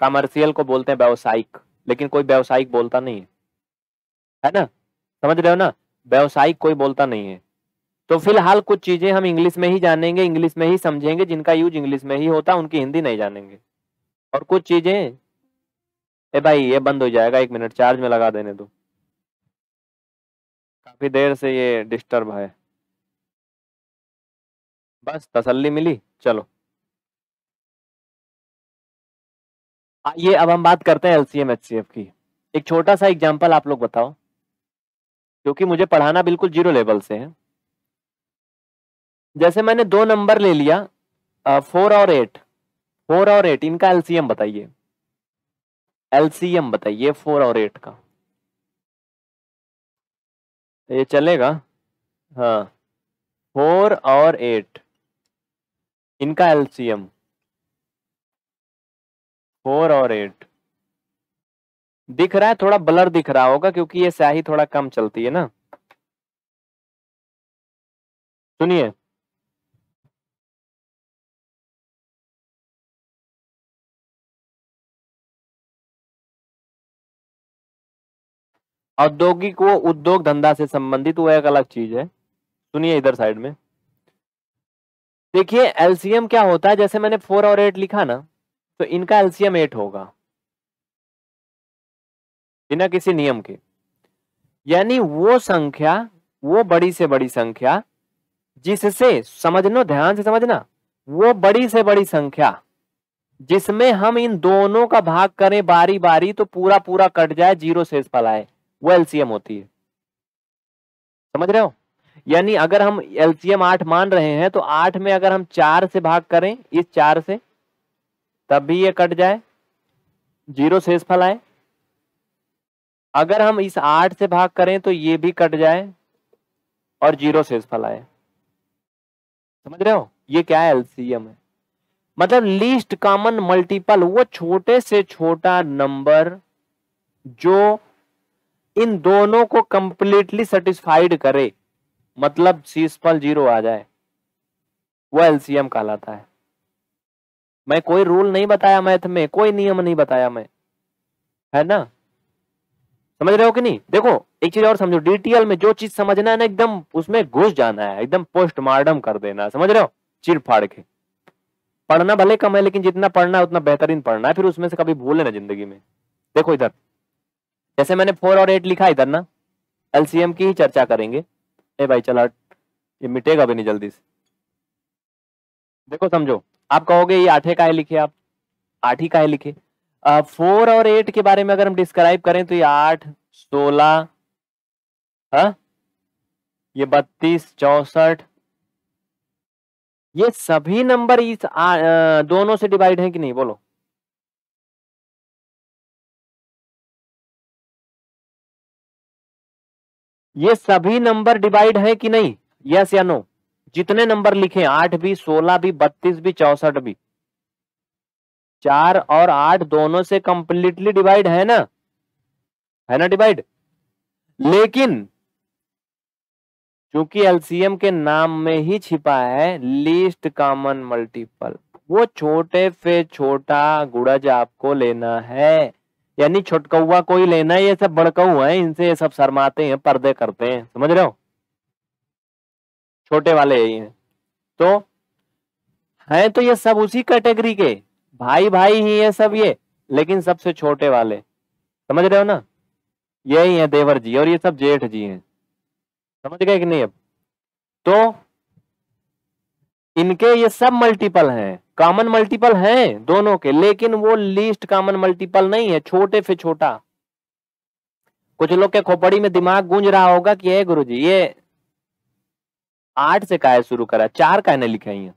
कॉमर्शियल को बोलते हैं व्यावसायिक लेकिन कोई व्यावसायिक बोलता नहीं है है ना समझ रहे हो ना व्यावसायिक कोई बोलता नहीं है तो फिलहाल कुछ चीजें हम इंग्लिश में ही जानेंगे इंग्लिश में ही समझेंगे जिनका यूज इंग्लिश में ही होता उनकी हिंदी नहीं जानेंगे और कुछ चीजें ए भाई ये बंद हो जाएगा एक मिनट चार्ज में लगा देने दो काफी देर से ये डिस्टर्ब है बस तसल्ली मिली चलो आइए हाँ, अब हम बात करते हैं एलसीएम एचसीएफ की एक छोटा सा एग्जांपल आप लोग बताओ क्योंकि मुझे पढ़ाना बिल्कुल जीरो लेवल से है जैसे मैंने दो नंबर ले लिया फोर और एट फोर और एट इनका एलसीएम बताइए एलसीएम बताइए फोर और एट का तो ये चलेगा हाँ फोर और एट इनका एलसीएम फोर और एट दिख रहा है थोड़ा ब्लर दिख रहा होगा क्योंकि ये स्याही थोड़ा कम चलती है ना सुनिए
औद्योगिक
वो उद्योग धंधा से संबंधित वो एक अलग चीज है सुनिए इधर साइड में देखिए एलसीएम क्या होता है जैसे मैंने फोर और एट लिखा ना तो इनका एल्सियम एट होगा बिना किसी नियम के यानी वो संख्या वो बड़ी से बड़ी संख्या जिससे समझ लो ध्यान से समझना वो बड़ी से बड़ी संख्या जिसमें हम इन दोनों का भाग करें बारी बारी तो पूरा पूरा कट जाए जीरो से पलाए वो एलसीएम होती है समझ रहे हो यानी अगर हम एलसीएम आठ मान रहे हैं तो आठ में अगर हम चार से भाग करें इस चार से तब भी ये कट जाए जीरो फल आए अगर हम इस आठ से भाग करें तो ये भी कट जाए और जीरो शेष फल आए समझ रहे हो ये क्या है एलसीएम है मतलब लीस्ट कॉमन मल्टीपल वो छोटे से छोटा नंबर जो इन दोनों को कंप्लीटली सेटिस्फाइड करे मतलब शीसफल जीरो आ जाए वो एलसीएम कहलाता है मैं कोई रूल नहीं बताया मैथ में कोई नियम नहीं बताया मैं है ना समझ रहे हो कि नहीं देखो एक चीज और समझो डीटीएल में जो चीज समझना है ना एकदम उसमें घुस जाना है एकदम पोस्टमार्टम कर देना समझ रहे हो चीर फाड़ के पढ़ना भले कम है लेकिन जितना पढ़ना है उतना बेहतरीन पढ़ना है फिर उसमें से कभी भूल ना जिंदगी में देखो इधर जैसे मैंने फोर और एट लिखा इधर ना एलसीएम की ही चर्चा करेंगे ए भाई चला ये मिटेगा भी नहीं जल्दी से देखो समझो आप कहोगे ये आठे काहे लिखे आप आठ ही काहे लिखे फोर और एट के बारे में अगर हम डिस्क्राइब करें तो ये आठ सोलह हाँ? ये बत्तीस चौसठ ये सभी नंबर इस आ, दोनों से डिवाइड है कि नहीं बोलो ये सभी नंबर डिवाइड है कि नहीं यस या नो जितने नंबर लिखे आठ भी सोलह भी बत्तीस भी चौसठ भी चार और आठ दोनों से कंप्लीटली डिवाइड है ना है ना डिवाइड लेकिन क्योंकि एलसीएम के नाम में ही छिपा है लीस्ट कॉमन मल्टीपल वो छोटे से छोटा गुड़ज आपको लेना है यानी छोटकौवा कोई लेना है ये सब बड़कौ है इनसे ये सब शर्माते हैं पर्दे करते हैं समझ रहे हो छोटे वाले यही हैं तो है तो ये सब उसी कैटेगरी के भाई भाई ही है सब ये लेकिन सबसे छोटे वाले समझ रहे हो ना यही है देवर जी और ये सब जेठ जी हैं समझ गए कि नहीं अब तो इनके ये सब मल्टीपल हैं कॉमन मल्टीपल हैं दोनों के लेकिन वो लीस्ट कॉमन मल्टीपल नहीं है छोटे से छोटा कुछ लोग के खोपड़ी में दिमाग गूंज रहा होगा कि ये गुरुजी ये आठ से काय शुरू करा चार
कहने लिखाई है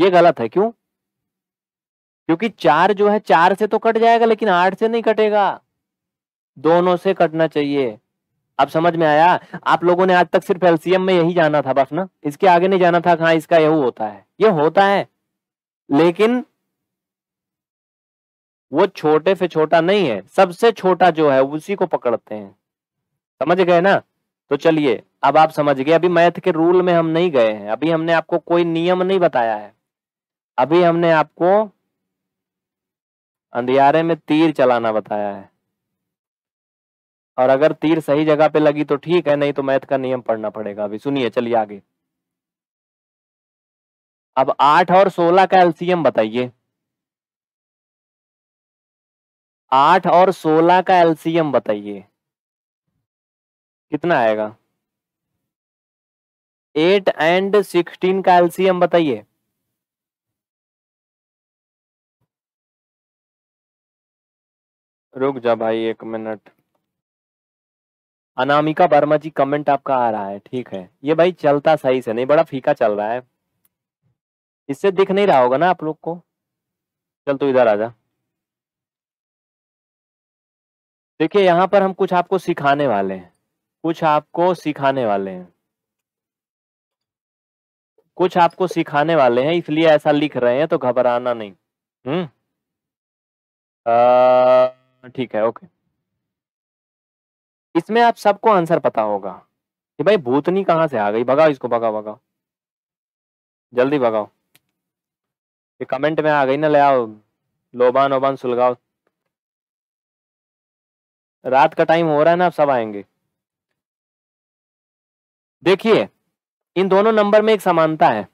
ये गलत है क्यों क्योंकि चार जो है चार से तो कट जाएगा लेकिन आठ से नहीं कटेगा दोनों से कटना चाहिए अब समझ में आया आप लोगों ने आज तक सिर्फ एलसीएम में यही जाना था बस ना इसके आगे नहीं जाना था हाँ इसका यू होता है ये होता है लेकिन वो छोटे से छोटा नहीं है सबसे छोटा जो है उसी को पकड़ते हैं समझ गए ना तो चलिए अब आप समझ गए अभी मैथ के रूल में हम नहीं गए हैं अभी हमने आपको कोई नियम नहीं बताया है अभी हमने आपको अंधियारे में तीर चलाना बताया है और अगर तीर सही जगह पे लगी तो ठीक है नहीं तो मैथ का नियम पढ़ना पड़ेगा अभी सुनिए चलिए आगे अब आठ और सोलह का एलसीएम बताइए आठ और सोलह का एलसीएम बताइए कितना आएगा एट एंड सिक्सटीन का एलसीएम बताइए रुक जा भाई एक मिनट अनामिका वर्मा जी कमेंट आपका आ रहा है ठीक है ये भाई चलता सही से नहीं बड़ा फीका चल रहा है इससे दिख नहीं रहा होगा ना आप लोग को चल तो इधर आ जा देखिए यहां पर हम कुछ आपको सिखाने वाले हैं कुछ आपको सिखाने वाले हैं कुछ आपको सिखाने वाले हैं इसलिए ऐसा लिख रहे हैं तो घबराना नहीं हम्म ठीक है ओके इसमें आप सबको आंसर पता होगा कि भाई भूतनी कहाँ से आ गई भगाओ इसको भगाओ भगाओ जल्दी भगाओ ये कमेंट में आ गई ना ले आओ लोबान ओबान सुलगाओ रात का टाइम हो रहा है ना आप सब आएंगे देखिए इन दोनों नंबर में एक समानता है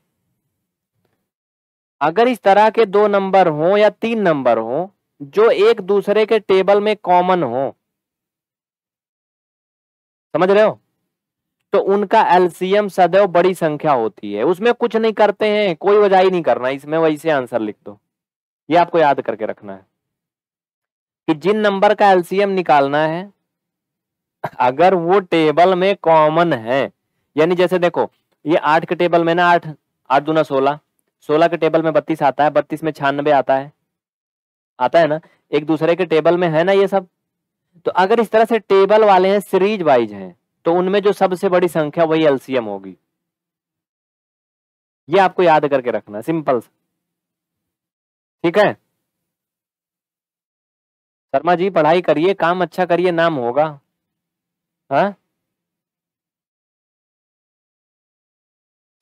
अगर इस तरह के दो नंबर हो या तीन नंबर हो जो एक दूसरे के टेबल में कॉमन हो समझ रहे हो तो उनका एलसीएम सदैव बड़ी संख्या होती है उसमें कुछ नहीं करते हैं कोई वजह ही नहीं करना इसमें वैसे आंसर लिख दो ये आपको याद करके रखना है कि जिन नंबर का एलसीएम निकालना है अगर वो टेबल में कॉमन है यानी जैसे देखो ये आठ के टेबल में ना आठ आठ दूना सोलह सोलह के टेबल में बत्तीस आता है बत्तीस में छियानबे आता है आता है ना एक दूसरे के टेबल में है ना ये सब तो अगर इस तरह से टेबल वाले हैं सीरीज वाइज हैं तो उनमें जो सबसे बड़ी संख्या वही एलसीएम होगी ये आपको याद करके रखना सिंपल ठीक है शर्मा जी पढ़ाई करिए काम अच्छा करिए नाम होगा हाँ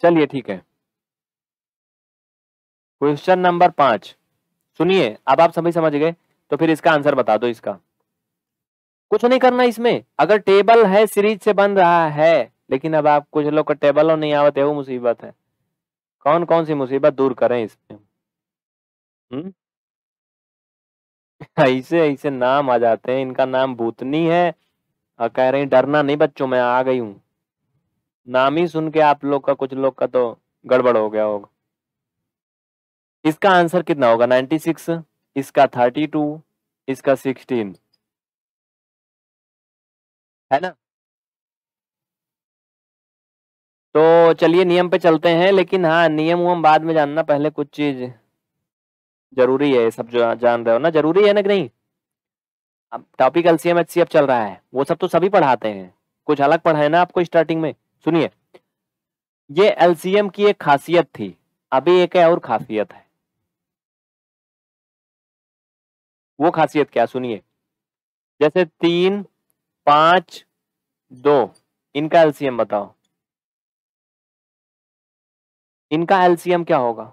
चलिए ठीक है क्वेश्चन नंबर पांच सुनिए अब आप सभी समझ गए तो फिर इसका आंसर बता दो इसका कुछ नहीं करना इसमें अगर टेबल है सीरीज से बन रहा है लेकिन अब आप कुछ लोग का टेबल और नहीं आवाते वो मुसीबत है कौन कौन सी मुसीबत दूर करें इसमें हम्म ऐसे ऐसे नाम आ जाते हैं इनका नाम भूतनी है और कह हैं डरना नहीं बच्चों मैं आ गई हूँ नाम ही सुन के आप लोग का कुछ लोग का तो गड़बड़ हो गया होगा इसका आंसर कितना होगा 96 इसका 32 इसका 16 है ना तो चलिए नियम पे चलते हैं लेकिन हाँ नियम वम बाद में जानना पहले कुछ चीज जरूरी है सब जो जान रहे हो ना जरूरी है ना कि नहीं अब topic L C M H C चल रहा है वो सब तो सभी पढ़ाते हैं कुछ अलग पढ़ाए ना आपको स्टार्टिंग में सुनिए ये एलसीएम की एक खासियत थी अभी एक और खासियत है वो खासियत क्या सुनिए जैसे तीन पांच दो इनका एलसीएम बताओ इनका एलसीएम क्या होगा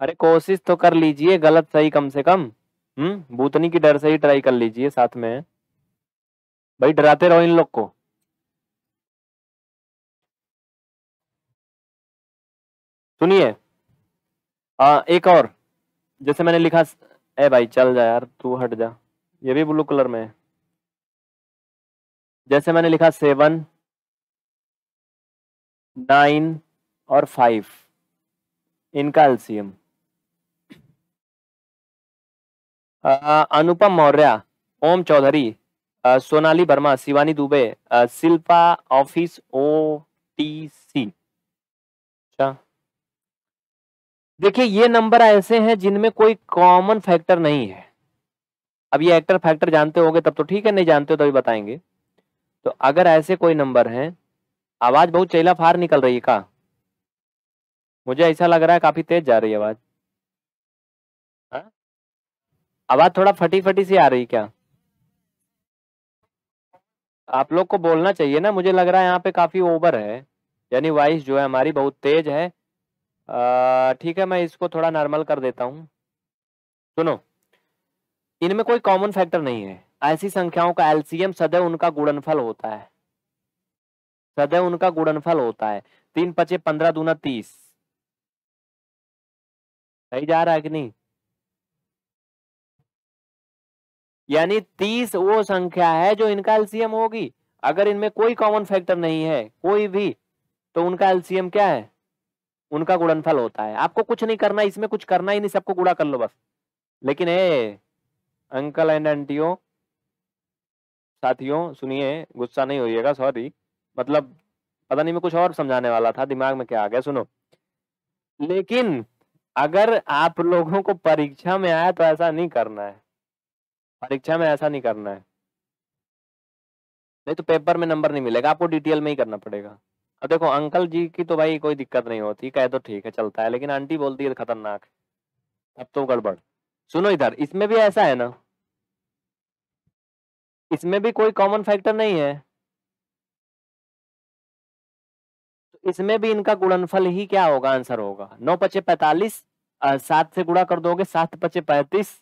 अरे कोशिश तो कर लीजिए गलत सही कम से कम हम्म भूतनी की डर से ही ट्राई कर लीजिए साथ में भाई डराते रहो इन लोग को सुनिए हाँ, एक और जैसे मैंने लिखा ए भाई चल जा यार तू हट जा ये भी ब्लू कलर में है जैसे मैंने लिखा सेवन नाइन और फाइव इनका LCM Anupam Maurya Om Chaudhary Sonali Verma Shivani Dubey Shilpa office O T C अच्छा देखिए ये नंबर ऐसे हैं जिनमें कोई कॉमन फैक्टर नहीं है अब ये एक्टर फैक्टर जानते होंगे तब तो ठीक है नहीं जानते हो तभी बताएंगे तो अगर ऐसे कोई नंबर हैं आवाज बहुत चैला फार निकल रही है का मुझे ऐसा लग रहा है काफी तेज जा रही है आवाज हाँ? आवाज थोड़ा फटी फटी सी आ रही क्या आप लोग को बोलना चाहिए ना मुझे लग रहा है यहाँ पे काफ़ी ओवर है यानी वाइस जो है हमारी बहुत तेज है ठीक है मैं इसको थोड़ा नॉर्मल कर देता हूँ सुनो इनमें कोई कॉमन फैक्टर नहीं है ऐसी संख्याओं का एलसीएम सदैव उनका गुणनफल होता है सदैव उनका गुणनफल होता है तीन पचे पंद्रह दूना तीस सही जा रहा है कि नहीं यानी तीस वो संख्या है जो इनका एल्सियम होगी अगर इनमें कोई कॉमन फैक्टर नहीं है कोई भी तो उनका एल्सियम क्या है उनका गुणनफल होता है आपको कुछ नहीं करना इसमें कुछ करना ही नहीं सबको गुड़ा कर लो बस लेकिन ए अंकल एंड आंटियों साथियों सुनिए गुस्सा नहीं होइएगा सॉरी मतलब पता नहीं मैं कुछ और समझाने वाला था दिमाग में क्या आ गया सुनो लेकिन अगर आप लोगों को परीक्षा में आया तो ऐसा नहीं करना है परीक्षा में ऐसा नहीं करना है नहीं तो पेपर में नंबर नहीं मिलेगा आपको डिटेल में ही करना पड़ेगा अब देखो अंकल जी की तो भाई कोई दिक्कत नहीं होती कह तो ठीक है चलता है लेकिन आंटी बोलती है खतरनाक अब तो गड़बड़ सुनो इधर इसमें भी ऐसा है ना इसमें भी कोई कॉमन फैक्टर नहीं है तो इसमें भी इनका गुणनफल ही क्या होगा आंसर होगा नौ पचे पैतालीस सात से गुणा कर दोगे सात पचे पैंतीस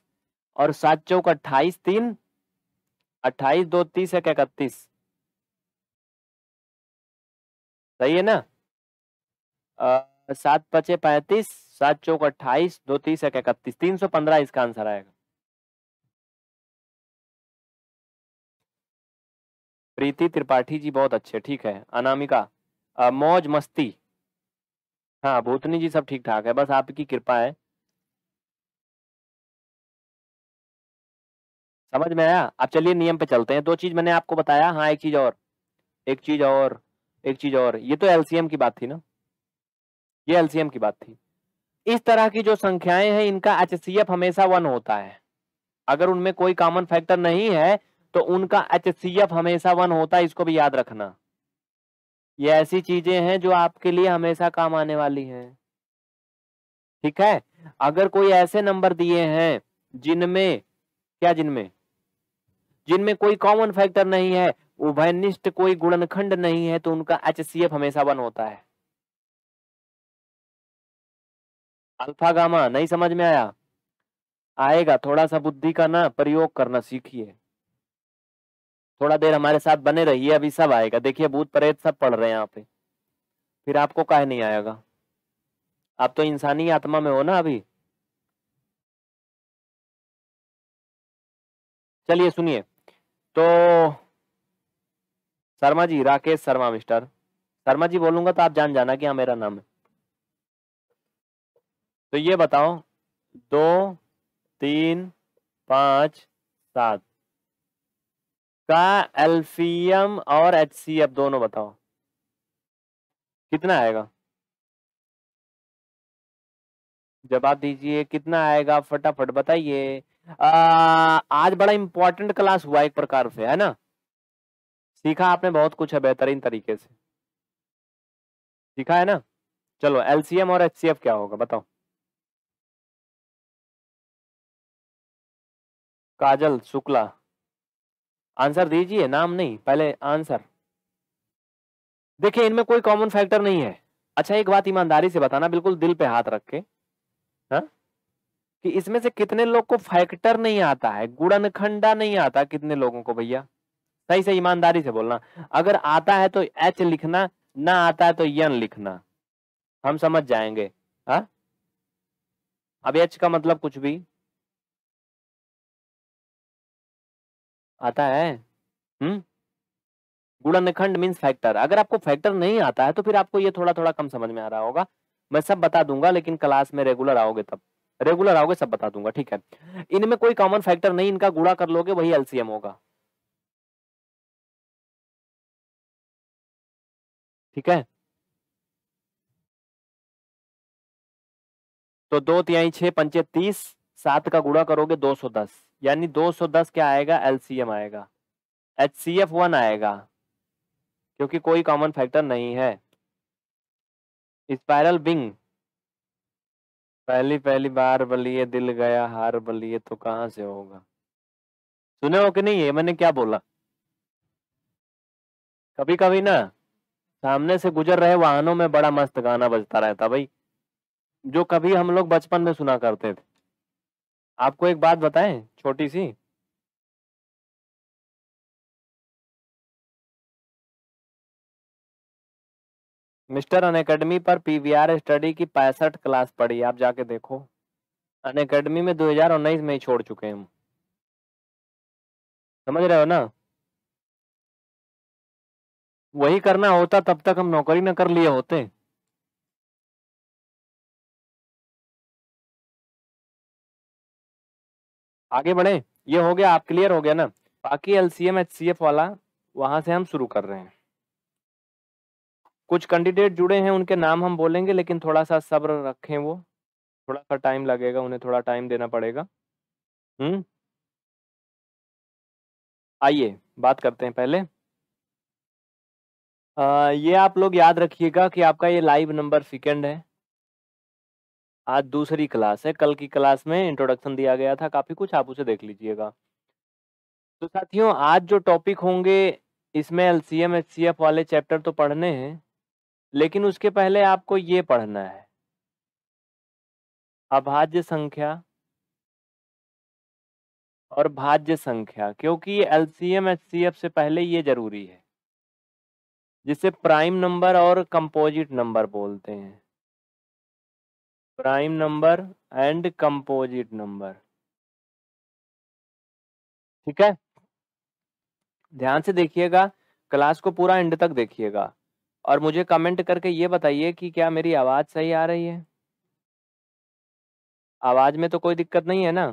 और सात चौक अट्ठाईस तीन अट्ठाईस दो तीस एक इकतीस सही है ना सात पचे पैंतीस सात चौक अट्ठाईस दो तीस एक इकतीस तीन सौ पंद्रह इसका आंसर आएगा प्रीति त्रिपाठी जी बहुत अच्छे ठीक है अनामिका आ, मौज मस्ती हाँ भूतनी जी सब ठीक ठाक है बस आपकी कृपा है समझ में आया आप चलिए नियम पे चलते हैं दो चीज मैंने आपको बताया हाँ एक चीज और एक चीज और एक चीज और ये तो एलसीएम की बात थी ना ये एलसीएम की बात थी इस तरह की जो संख्याएं हैं इनका एच हमेशा वन होता है अगर उनमें कोई कॉमन फैक्टर नहीं है तो उनका एच हमेशा वन होता है इसको भी याद रखना ये ऐसी चीजें हैं जो आपके लिए हमेशा काम आने वाली हैं ठीक है अगर कोई ऐसे नंबर दिए हैं जिनमें क्या जिनमें जिनमें कोई कॉमन फैक्टर नहीं है उभयनिष्ठ कोई गुणनखंड नहीं है तो उनका एच हमेशा वन होता है अल्फा गामा नहीं समझ में आया आएगा थोड़ा सा बुद्धि का ना प्रयोग करना सीखिए थोड़ा देर हमारे साथ बने रहिए अभी सब आएगा देखिए भूत प्रेत सब पढ़ रहे हैं यहाँ पे फिर आपको कह नहीं आएगा आप तो इंसानी आत्मा में हो ना अभी चलिए सुनिए तो शर्मा जी राकेश शर्मा मिस्टर शर्मा जी बोलूंगा तो आप जान जाना कि हाँ मेरा नाम है तो ये बताओ दो तीन पांच सात का एल्फियम और एच दोनों बताओ कितना आएगा जवाब दीजिए कितना आएगा फटाफट बताइए आज बड़ा इंपॉर्टेंट क्लास हुआ एक प्रकार से है ना सीखा आपने बहुत कुछ है बेहतरीन तरीके से सीखा है ना चलो एलसीएम और एचसीएफ क्या होगा बताओ काजल शुक्ला आंसर दीजिए नाम नहीं पहले आंसर देखिए इनमें कोई कॉमन फैक्टर नहीं है अच्छा एक बात ईमानदारी से बताना बिल्कुल दिल पे हाथ रख के हाँ कि इसमें से कितने लोग को फैक्टर नहीं आता है गुणनखंडा नहीं आता कितने लोगों को भैया सही से ईमानदारी से बोलना अगर आता है तो एच लिखना ना आता है तो यन लिखना हम समझ जाएंगे हा? अब एच का मतलब कुछ भी आता है हम्म गुणनखंड मीन्स फैक्टर अगर आपको फैक्टर नहीं आता है तो फिर आपको ये थोड़ा थोड़ा कम समझ में आ रहा होगा मैं सब बता दूंगा लेकिन क्लास में रेगुलर आओगे तब रेगुलर आओगे सब बता दूंगा ठीक है इनमें कोई कॉमन फैक्टर नहीं इनका गुड़ा कर लोगे वही एलसीएम होगा ठीक है तो दो तिहाई छह पंचे तीस सात का गुड़ा करोगे दो सौ दस यानी दो सौ दस क्या आएगा एलसीएम आएगा एच सी एफ वन आएगा क्योंकि कोई कॉमन फैक्टर नहीं है स्पायरल विंग पहली पहली बार बलिए दिल गया हार बलिए तो कहाँ से होगा सुने हो कि नहीं ये मैंने क्या बोला कभी कभी ना सामने से गुजर रहे वाहनों में बड़ा मस्त गाना बजता रहता भाई जो कभी हम लोग बचपन में सुना करते थे आपको एक बात बताएं छोटी सी मिस्टर अन पर पीवीआर स्टडी की पैंसठ क्लास पढ़ी आप जाके देखो अनकेडमी में 2019 में ही छोड़ चुके हैं हम समझ रहे हो ना
वही करना होता तब तक हम नौकरी ना कर लिए होते
आगे बढ़े ये हो गया आप क्लियर हो गया ना बाकी L C M H C F वाला वहां से हम शुरू कर रहे हैं कुछ कैंडिडेट जुड़े हैं उनके नाम हम बोलेंगे लेकिन थोड़ा सा सब्र रखें वो थोड़ा सा टाइम लगेगा उन्हें थोड़ा टाइम देना पड़ेगा हम्म आइए बात करते हैं पहले आ, ये आप लोग याद रखिएगा कि आपका ये लाइव नंबर सेकेंड है आज दूसरी क्लास है कल की क्लास में इंट्रोडक्शन दिया गया था काफी कुछ आप उसे देख लीजिएगा तो साथियों आज जो टॉपिक होंगे इसमें L C M H C F वाले चैप्टर तो पढ़ने हैं लेकिन उसके पहले आपको ये पढ़ना है अभाज्य संख्या और भाज्य संख्या क्योंकि एलसीएम एचसीएफ से पहले ये जरूरी है जिसे प्राइम नंबर और कंपोजिट नंबर बोलते हैं prime number and composite number ठीक है ध्यान से देखिएगा क्लास को पूरा एंड तक देखिएगा और मुझे कमेंट करके ये बताइए कि क्या मेरी आवाज़ सही आ रही है आवाज़ में तो कोई दिक्कत नहीं है ना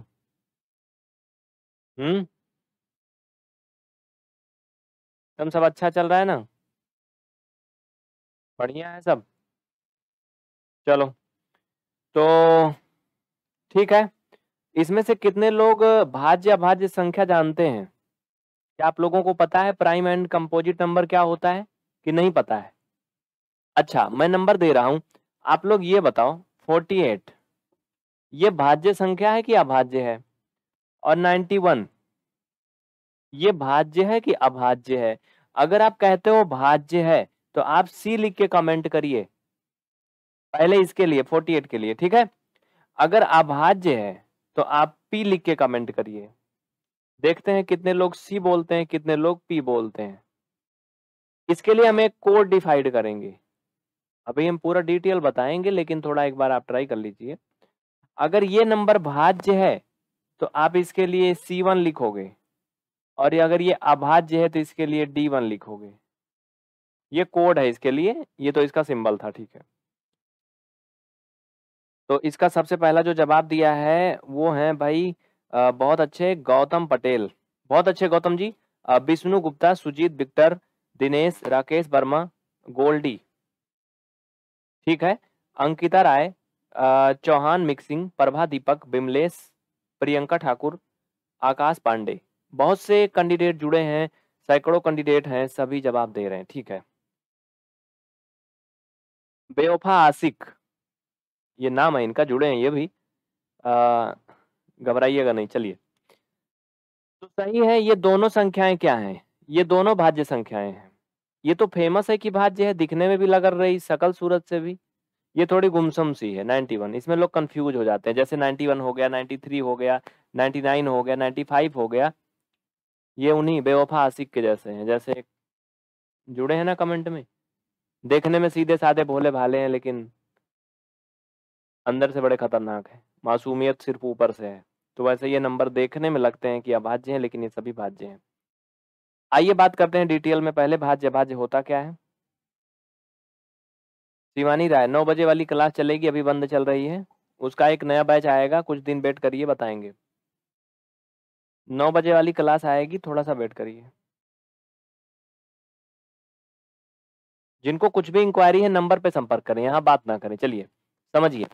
हम्म तुम सब
अच्छा चल रहा है ना बढ़िया है सब चलो तो ठीक है इसमें से कितने लोग भाज्य अभाज्य भाज्य संख्या जानते हैं क्या आप लोगों को पता है प्राइम एंड कंपोजिट नंबर क्या होता है कि नहीं पता है अच्छा मैं नंबर दे रहा हूं आप लोग ये बताओ फोर्टी एट ये भाज्य संख्या है कि अभाज्य है और नाइन्टी वन ये भाज्य है कि अभाज्य है अगर आप कहते हो भाज्य है तो आप सी लिख के कमेंट करिए पहले इसके लिए फोर्टी एट के लिए ठीक है अगर अभाज्य है तो आप पी लिख के कमेंट करिए देखते हैं कितने लोग सी बोलते हैं कितने लोग पी बोलते हैं इसके लिए हम एक कोड डिफाइड करेंगे अभी हम पूरा डिटेल बताएंगे लेकिन थोड़ा एक बार आप ट्राई कर लीजिए अगर ये नंबर भाज्य है तो आप इसके लिए सी वन लिखोगे और अगर ये अभाज्य है तो इसके लिए डी वन लिखोगे ये कोड है इसके लिए ये तो इसका सिंबल था ठीक है तो इसका सबसे पहला जो जवाब दिया है वो है भाई बहुत अच्छे गौतम पटेल बहुत अच्छे गौतम जी विष्णु गुप्ता सुजीत विक्टर दिनेश राकेश वर्मा गोल्डी ठीक है अंकिता राय चौहान मिक्सिंग प्रभा दीपक बिमलेश प्रियंका ठाकुर आकाश पांडे बहुत से कैंडिडेट जुड़े हैं सैकड़ों कैंडिडेट हैं सभी जवाब दे रहे हैं ठीक है बेवफा आसिक ये नाम है इनका जुड़े हैं ये भी घबराइएगा नहीं चलिए तो सही है ये दोनों संख्याएं क्या हैं ये दोनों भाज्य संख्याएं हैं ये तो फेमस है कि भात जो है दिखने में भी लगर रही सकल सूरत से भी ये थोड़ी गुमसम सी है 91 इसमें लोग कंफ्यूज हो जाते हैं जैसे 91 हो गया 93 हो गया 99 हो गया 95 हो गया ये उन्हीं बेवफा आशिक के जैसे हैं जैसे जुड़े हैं ना कमेंट में देखने में सीधे साधे भोले भाले हैं लेकिन अंदर से बड़े खतरनाक है मासूमियत सिर्फ ऊपर से है तो वैसे ये नंबर देखने में लगते हैं कि अभाज्य हैं लेकिन ये सभी भाज्य हैं आइए बात करते हैं डिटेल में पहले भाज्य भाज्य होता क्या है शिवानी राय नौ बजे वाली क्लास चलेगी अभी बंद चल रही है उसका एक नया बैच आएगा कुछ दिन वेट करिए बताएंगे नौ बजे वाली क्लास आएगी थोड़ा सा वेट करिए जिनको कुछ भी इंक्वायरी है नंबर पे संपर्क करें यहाँ बात ना करें चलिए समझिए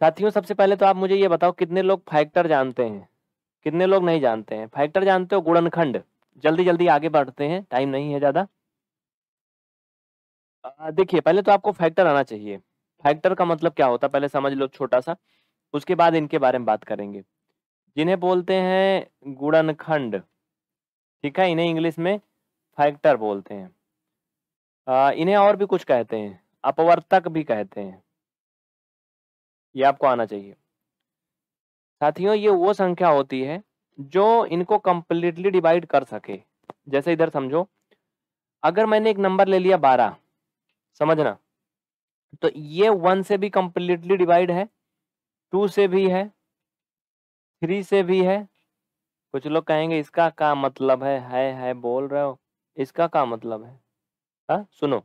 साथियों सबसे पहले तो आप मुझे ये बताओ कितने लोग फैक्टर जानते हैं कितने लोग नहीं जानते हैं फैक्टर जानते हो गुणनखंड जल्दी जल्दी आगे बढ़ते हैं टाइम नहीं है ज़्यादा देखिए पहले तो आपको फैक्टर आना चाहिए फैक्टर का मतलब क्या होता है पहले समझ लो छोटा सा उसके बाद इनके बारे में बात करेंगे जिन्हें बोलते हैं गुणनखंड ठीक है इन्हें इंग्लिश में फैक्टर बोलते हैं आ, इन्हें और भी कुछ कहते हैं अपवर्तक भी कहते हैं ये आपको आना चाहिए साथियों ये वो संख्या होती है जो इनको कंप्लीटली डिवाइड कर सके जैसे इधर समझो अगर मैंने एक नंबर ले लिया बारह समझना तो ये वन से भी कंप्लीटली डिवाइड है टू से भी है थ्री से भी है कुछ लोग कहेंगे इसका क्या मतलब है है है बोल रहे हो इसका क्या मतलब है हा? सुनो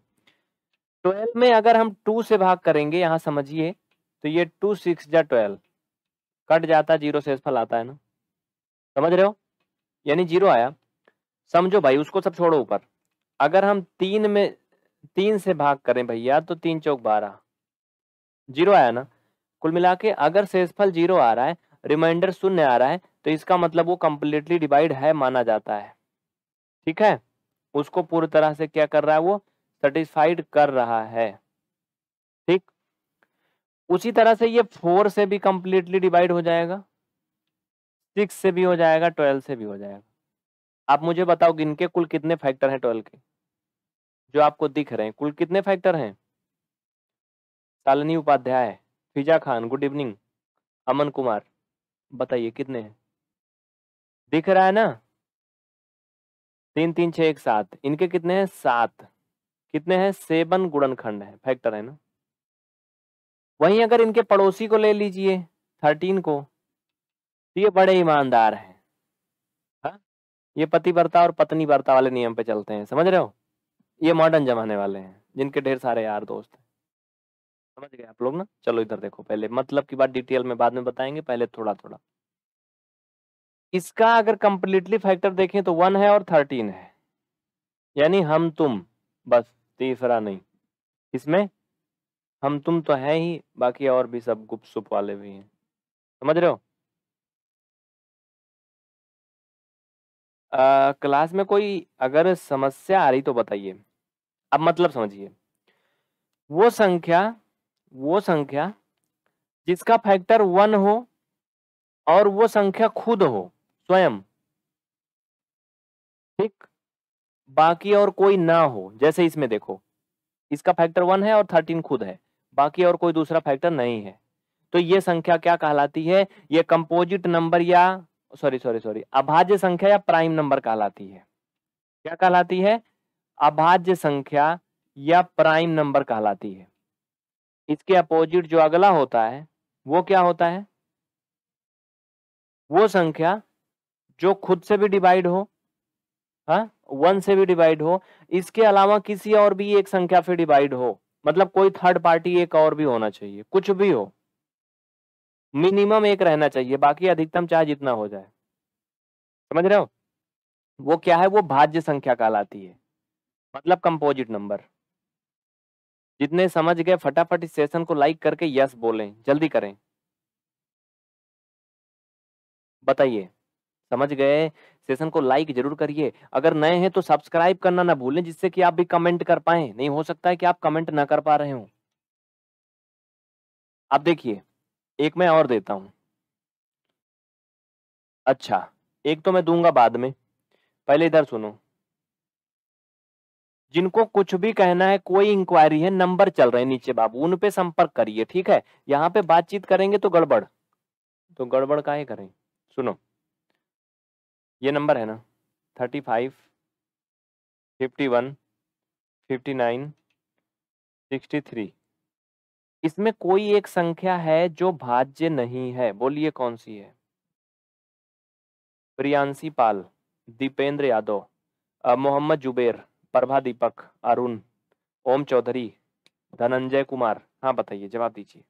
ट्वेल्व में अगर हम टू से भाग करेंगे यहां समझिए तो ये टू सिक्स जा ट्वेल्व कट जाता जीरो से फल आता है ना समझ रहे हो यानी जीरो आया समझो भाई उसको सब छोड़ो ऊपर अगर हम तीन में तीन से भाग करें भैया तो तीन चौक बारह जीरो आया ना कुल मिला के अगर शेषफल जीरो आ रहा है रिमाइंडर शून्य आ रहा है तो इसका मतलब वो कम्प्लीटली डिवाइड है माना जाता है ठीक है उसको पूरी तरह से क्या कर रहा है वो सेटिस्फाइड कर रहा है ठीक उसी तरह से ये फोर से भी कम्प्लीटली डिवाइड हो जाएगा सिक्स से भी हो जाएगा ट्वेल्व से भी हो जाएगा आप मुझे बताओ गिन के कुल कितने फैक्टर हैं ट्वेल्व के जो आपको दिख रहे हैं कुल कितने फैक्टर हैं शालिनी उपाध्याय फिजा खान गुड इवनिंग अमन कुमार बताइए कितने हैं दिख रहा है ना तीन तीन छः एक सात इनके कितने हैं सात कितने हैं सेवन गुणनखंड है फैक्टर है ना वहीं अगर इनके पड़ोसी को ले लीजिए थर्टीन को तो ये बड़े ईमानदार हैं हा? ये पति वर्ता और पत्नी वर्ता वाले नियम पे चलते हैं समझ रहे हो ये मॉडर्न जमाने वाले हैं जिनके ढेर सारे यार दोस्त हैं समझ गए आप लोग ना चलो इधर देखो पहले मतलब की बात डिटेल में बाद में बताएंगे पहले थोड़ा थोड़ा इसका अगर कंप्लीटली फैक्टर देखें तो वन है और थर्टीन है यानी हम तुम बस तीसरा नहीं इसमें हम तुम तो है ही बाकी और भी सब गुपसुप वाले भी हैं समझ रहे हो क्लास में कोई अगर समस्या आ रही तो बताइए अब मतलब समझिए वो संख्या वो संख्या जिसका फैक्टर वन हो और वो संख्या खुद हो स्वयं ठीक बाकी और कोई ना हो जैसे इसमें देखो इसका फैक्टर वन है और थर्टीन खुद है बाकी और कोई दूसरा फैक्टर नहीं है तो ये संख्या क्या कहलाती है ये कंपोजिट नंबर या सॉरी सॉरी सॉरी अभाज्य संख्या या प्राइम नंबर कहलाती है क्या कहलाती है अभाज्य संख्या या प्राइम नंबर कहलाती है इसके अपोजिट जो अगला होता है वो क्या होता है वो संख्या जो खुद से भी डिवाइड हो हा? वन से भी डिवाइड हो इसके अलावा किसी और भी एक संख्या से डिवाइड हो मतलब कोई थर्ड पार्टी एक और भी होना चाहिए कुछ भी हो मिनिमम एक रहना चाहिए बाकी अधिकतम चाहे जितना हो जाए समझ रहे हो वो क्या है वो भाज्य संख्या कहलाती है मतलब कंपोजिट नंबर जितने समझ गए फटाफट इस सेशन को लाइक करके यस बोलें जल्दी करें बताइए समझ गए सेशन को लाइक जरूर करिए अगर नए हैं तो सब्सक्राइब करना ना भूलें जिससे कि आप भी कमेंट कर पाए नहीं हो सकता है कि आप कमेंट ना कर पा रहे हो आप देखिए एक मैं और देता हूँ अच्छा एक तो मैं दूंगा बाद में पहले इधर सुनो जिनको कुछ भी कहना है कोई इंक्वायरी है नंबर चल रहे हैं नीचे बाबू उन पे संपर्क करिए ठीक है यहाँ पे बातचीत करेंगे तो गड़बड़ तो गड़बड़ का करें सुनो ये नंबर है ना thirty five fifty one fifty nine sixty three इसमें कोई एक संख्या है जो भाज्य नहीं है बोलिए कौन सी है प्रियांशी पाल दीपेंद्र यादव मोहम्मद जुबेर प्रभा दीपक अरुण ओम चौधरी धनंजय कुमार हाँ बताइए जवाब दीजिए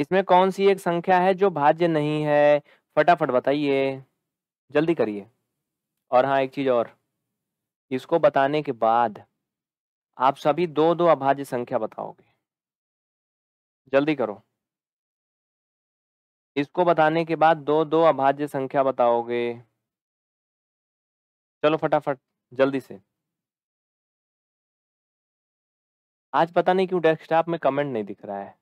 इसमें कौन सी एक संख्या है जो भाज्य नहीं है फटाफट बताइए जल्दी करिए और हाँ एक चीज और इसको बताने के बाद आप सभी दो दो अभाज्य संख्या बताओगे जल्दी करो इसको बताने के बाद दो दो अभाज्य संख्या बताओगे चलो फटाफट जल्दी से आज पता नहीं क्यों डेस्कटॉप में कमेंट नहीं दिख रहा है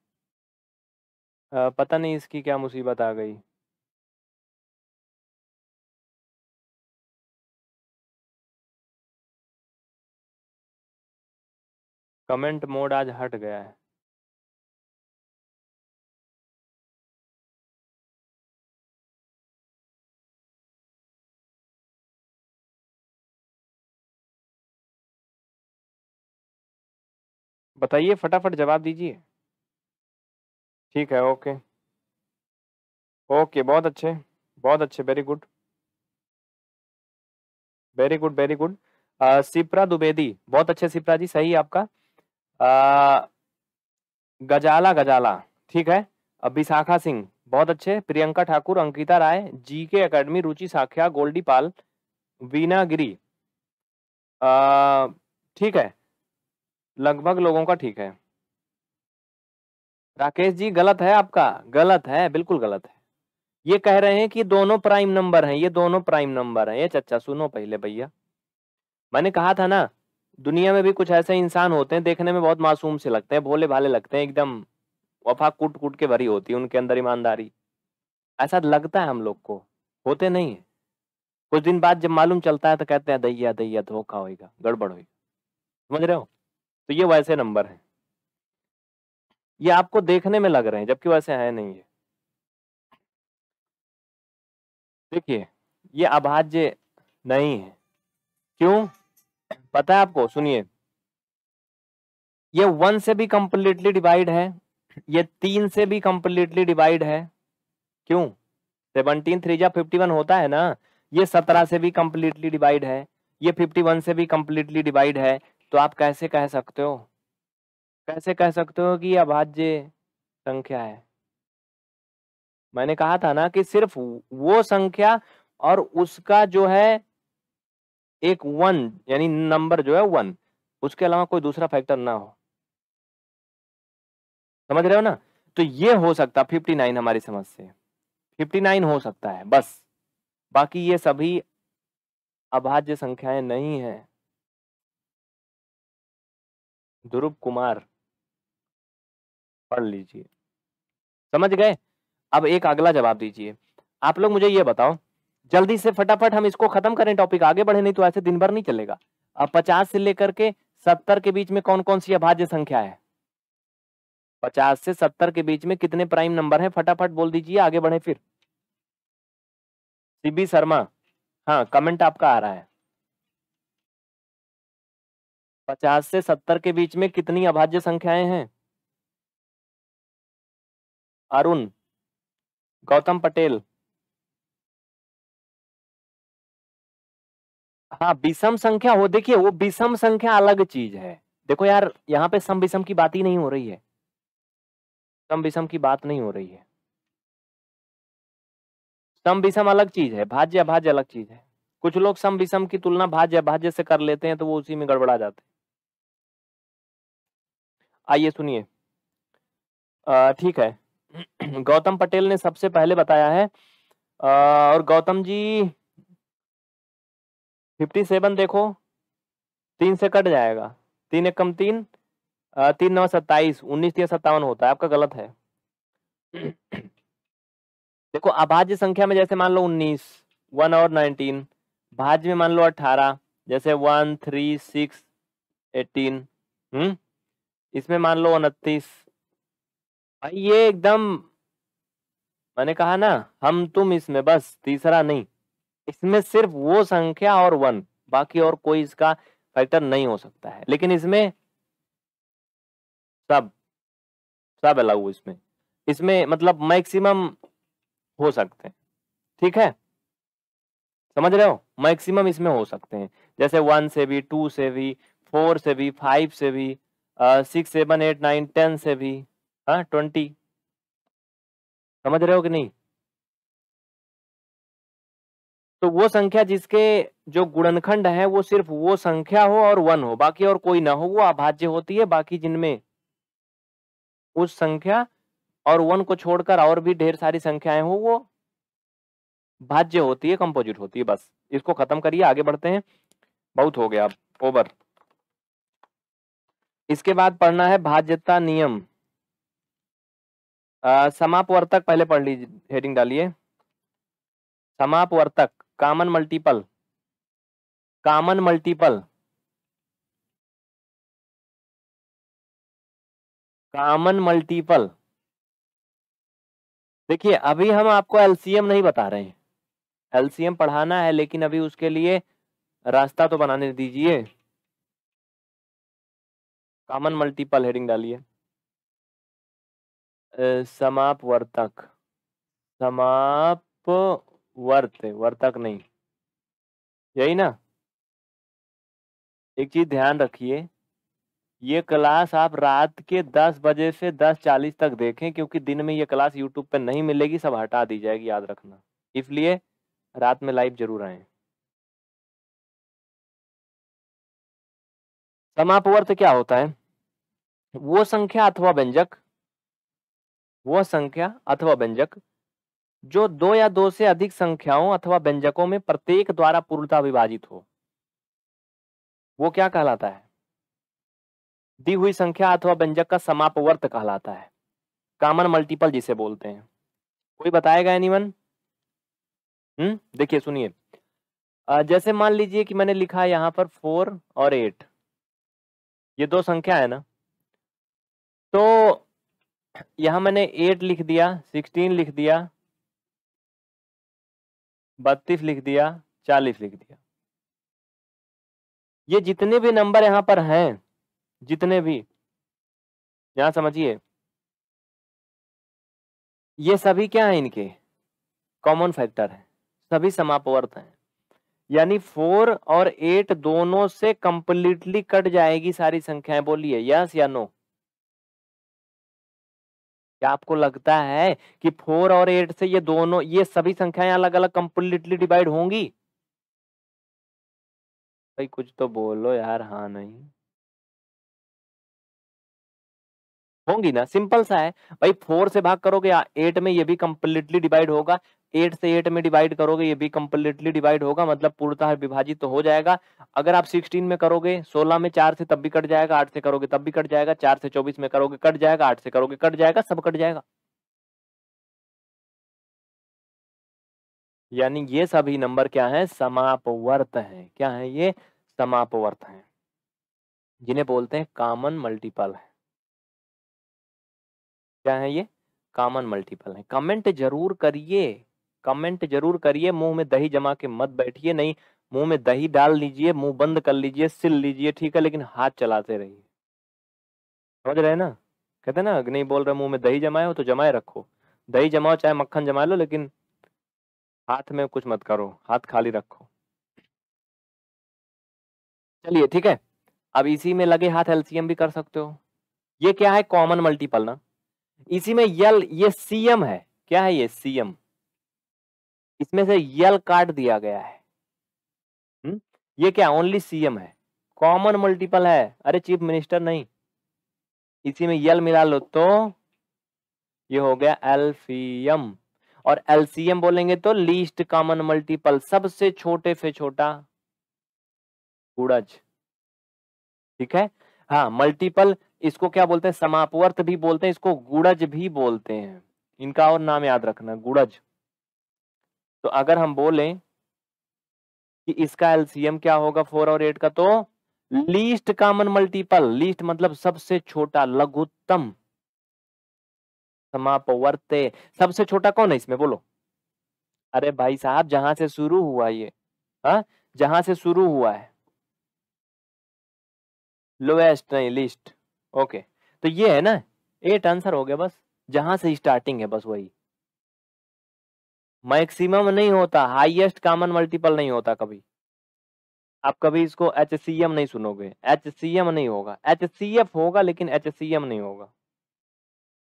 आ, पता नहीं इसकी क्या मुसीबत आ गई
कमेंट मोड आज हट गया है बताइए फटाफट
जवाब दीजिए ठीक है ओके ओके बहुत अच्छे बहुत अच्छे very good very good very good Sipra Dwivedi बहुत अच्छे सिप्रा जी सही आपका आ, गजाला गजाला ठीक है अब विशाखा सिंह बहुत अच्छे प्रियंका ठाकुर अंकिता राय जी के अकेडमी रुचि साख्या गोल्डी पाल वीना गिरी ठीक है लगभग लोगों का ठीक है राकेश जी गलत है आपका गलत है बिल्कुल गलत है ये कह रहे हैं कि दोनों प्राइम नंबर हैं ये दोनों प्राइम नंबर हैं ये चचा सुनो पहले भैया मैंने कहा था ना दुनिया में भी कुछ ऐसे इंसान होते हैं देखने में बहुत मासूम से लगते हैं भोले भाले लगते हैं एकदम वफा कूट कूट के भरी होती है उनके अंदर ईमानदारी ऐसा लगता है हम लोग को होते नहीं है कुछ दिन बाद जब मालूम चलता है तो कहते हैं दैया दैया धोखा होएगा गड़बड़ होगी समझ रहे हो तो ये वैसे नंबर है ये आपको देखने में लग रहे हैं जबकि वैसे है नहीं है देखिए ये अभाज्य नहीं है क्यों पता है आपको सुनिए ये वन से भी कंप्लीटली डिवाइड है ये तीन से भी कंप्लीटली डिवाइड है क्यों सेवनटीन थ्री जब फिफ्टी वन होता है ना ये सत्रह से भी कंप्लीटली डिवाइड है ये फिफ्टी वन से भी कंप्लीटली डिवाइड है तो आप कैसे कह सकते हो कैसे कह सकते हो कि यह अभाज्य संख्या है मैंने कहा था ना कि सिर्फ वो संख्या और उसका जो है एक वन यानी नंबर जो है वन उसके अलावा कोई दूसरा फैक्टर ना हो समझ रहे हो ना तो ये हो सकता फिफ्टी नाइन हमारी समझ से फिफ्टी नाइन हो सकता है बस बाकी ये सभी अभाज्य संख्याएं नहीं है ध्रुव कुमार पढ़ लीजिए समझ गए अब एक अगला जवाब दीजिए आप लोग मुझे ये बताओ जल्दी से फटाफट हम इसको खत्म करें टॉपिक आगे बढ़े नहीं तो ऐसे दिन भर नहीं चलेगा अब पचास से लेकर के सत्तर के बीच में कौन कौन सी अभाज्य संख्या है पचास से सत्तर के बीच में कितने प्राइम नंबर हैं फटाफट बोल दीजिए आगे बढ़े फिर सीबी शर्मा हाँ कमेंट आपका आ रहा है पचास से सत्तर के बीच में कितनी अभाज्य संख्याएं हैं
अरुण गौतम पटेल
हाँ विषम संख्या हो देखिए वो विषम संख्या अलग चीज है देखो यार यहाँ पे सम विषम की बात ही नहीं हो रही है सम विषम की बात नहीं हो रही है सम विषम अलग चीज है भाज्य अभाज्य अलग चीज है कुछ लोग सम विषम की तुलना भाज्य अभाज्य से कर लेते हैं तो वो उसी में गड़बड़ा जाते आइए सुनिए ठीक है गौतम पटेल ने सबसे पहले बताया है आ, और गौतम जी फिफ्टी सेवन देखो तीन से कट जाएगा तीन एक कम तीन तीन नौ सत्ताईस उन्नीस तीन सत्तावन होता है आपका गलत है देखो अभाज्य संख्या में जैसे मान लो उन्नीस वन और नाइनटीन भाज्य में मान लो अट्ठारह जैसे one three six eighteen hmm इसमें मान लो उनतीस भाई ये एकदम मैंने कहा ना हम तुम इसमें बस तीसरा नहीं इसमें सिर्फ वो संख्या और वन बाकी और कोई इसका फैक्टर नहीं हो सकता है लेकिन इसमें सब सब अलाउ इसमें इसमें मतलब मैक्सिमम हो सकते हैं ठीक है समझ रहे हो मैक्सिमम इसमें हो सकते हैं जैसे वन से भी टू से भी फोर से भी फाइव से भी six seven eight nine ten से भी हाँ ट्वेंटी समझ रहे हो कि नहीं तो वो संख्या जिसके जो गुणनखंड है वो सिर्फ वो संख्या हो और वन हो बाकी और कोई ना हो वो अभाज्य होती है बाकी जिनमें उस संख्या और वन को छोड़कर और भी ढेर सारी संख्याएं हो वो भाज्य होती है कंपोजिट होती है बस इसको खत्म करिए आगे बढ़ते हैं बहुत हो गया अब ओवर इसके बाद पढ़ना है भाज्यता नियम समापवर्तक पहले पढ़ लीजिए हेडिंग डालिए समापवर्तक common multiple common multiple common multiple देखिए अभी हम आपको एलसीएम नहीं बता रहे हैं एलसीएम पढ़ाना है लेकिन अभी उसके लिए रास्ता तो बनाने दीजिए कॉमन मल्टीपल हेडिंग डालिए वर्तक समाप वर्त वर्तक नहीं यही ना एक चीज ध्यान रखिए ये क्लास आप रात के 10 बजे से 10:40 तक देखें क्योंकि दिन में ये क्लास यूट्यूब पे नहीं मिलेगी सब हटा दी जाएगी याद रखना इसलिए रात में लाइव जरूर आए समापवर्त क्या होता है वो संख्या अथवा व्यंजक वो संख्या अथवा व्यंजक जो दो या दो से अधिक संख्याओं अथवा व्यंजकों में प्रत्येक द्वारा पूर्णता विभाजित हो वो क्या कहलाता है दी हुई संख्या अथवा व्यंजक का समापवर्त कहलाता है कॉमन मल्टीपल जिसे बोलते हैं कोई बताएगा एनीवन वन हम्म, देखिए सुनिए जैसे मान लीजिए कि मैंने लिखा है यहां पर फोर और एट ये दो संख्या है ना तो यहां मैंने एट लिख दिया सिक्सटीन लिख दिया बत्तीस लिख दिया चालीस लिख दिया ये जितने भी नंबर यहाँ पर हैं जितने भी यहाँ समझिए ये सभी क्या है इनके कॉमन फैक्टर है सभी समापवर्त हैं यानी फोर और एट दोनों से कंप्लीटली कट जाएगी सारी संख्याएं बोलिए यस या नो क्या आपको लगता है कि फोर और एट से ये दोनों ये सभी संख्याएं अलग अलग कंप्लीटली डिवाइड होंगी भाई कुछ तो बोलो यार हाँ नहीं होंगी ना सिंपल सा है भाई फोर से भाग करोगे या एट में ये भी कंप्लीटली डिवाइड होगा एट से एट में डिवाइड करोगे ये भी कंप्लीटली डिवाइड होगा मतलब पूर्णतः विभाजित तो हो जाएगा अगर आप सिक्सटीन में करोगे सोलह में चार से तब भी कट जाएगा आठ से करोगे तब भी कट जाएगा चार से चौबीस में करोगे कट जाएगा आठ से करोगे कट जाएगा सब कट जाएगा यानी ये सभी नंबर क्या है समापवर्त है क्या है ये समापवर्त है जिन्हें बोलते हैं कॉमन मल्टीपल है क्या है ये कॉमन मल्टीपल है कमेंट जरूर करिए कमेंट जरूर करिए मुंह में दही जमा के मत बैठिए नहीं मुंह में दही डाल लीजिए मुंह बंद कर लीजिए सिल लीजिए ठीक है लेकिन हाथ चलाते रहिए समझ रहे ना कहते ना नहीं बोल रहे मुंह में दही जमाए हो तो जमाए रखो दही जमाओ चाहे मक्खन जमा लो लेकिन हाथ में कुछ मत करो हाथ खाली रखो चलिए ठीक है अब इसी में लगे हाथ एलसीएम भी कर सकते हो ये क्या है कॉमन मल्टीपल ना इसी में यल ये सीएम है क्या है ये सीएम इसमें से यल काट दिया गया है हुँ? हम्म? ये क्या ओनली सीएम है कॉमन मल्टीपल है अरे चीफ मिनिस्टर नहीं इसी में यल मिला लो तो ये हो गया एल्फीएम और एलसीएम बोलेंगे तो लीस्ट कॉमन मल्टीपल सबसे छोटे से छोटा उड़ज ठीक है हाँ मल्टीपल इसको क्या बोलते हैं समापवर्त भी बोलते हैं इसको गुड़ज भी बोलते हैं इनका और नाम याद रखना गुड़ज तो अगर हम बोलें कि इसका एलसीएम क्या होगा फोर और एट का तो लीस्ट कॉमन मल्टीपल लीस्ट मतलब सबसे छोटा लघुत्तम समापवर्त सबसे छोटा कौन है इसमें बोलो अरे भाई साहब जहां से शुरू हुआ ये हा? जहां से शुरू हुआ है लोएस्ट नहीं लिस्ट ओके तो ये है ना एट आंसर हो गया बस जहां से स्टार्टिंग है बस वही मैक्सिमम नहीं होता हाईएस्ट कॉमन मल्टीपल नहीं होता कभी आप कभी इसको एच नहीं सुनोगे एच नहीं होगा एच होगा लेकिन एच नहीं होगा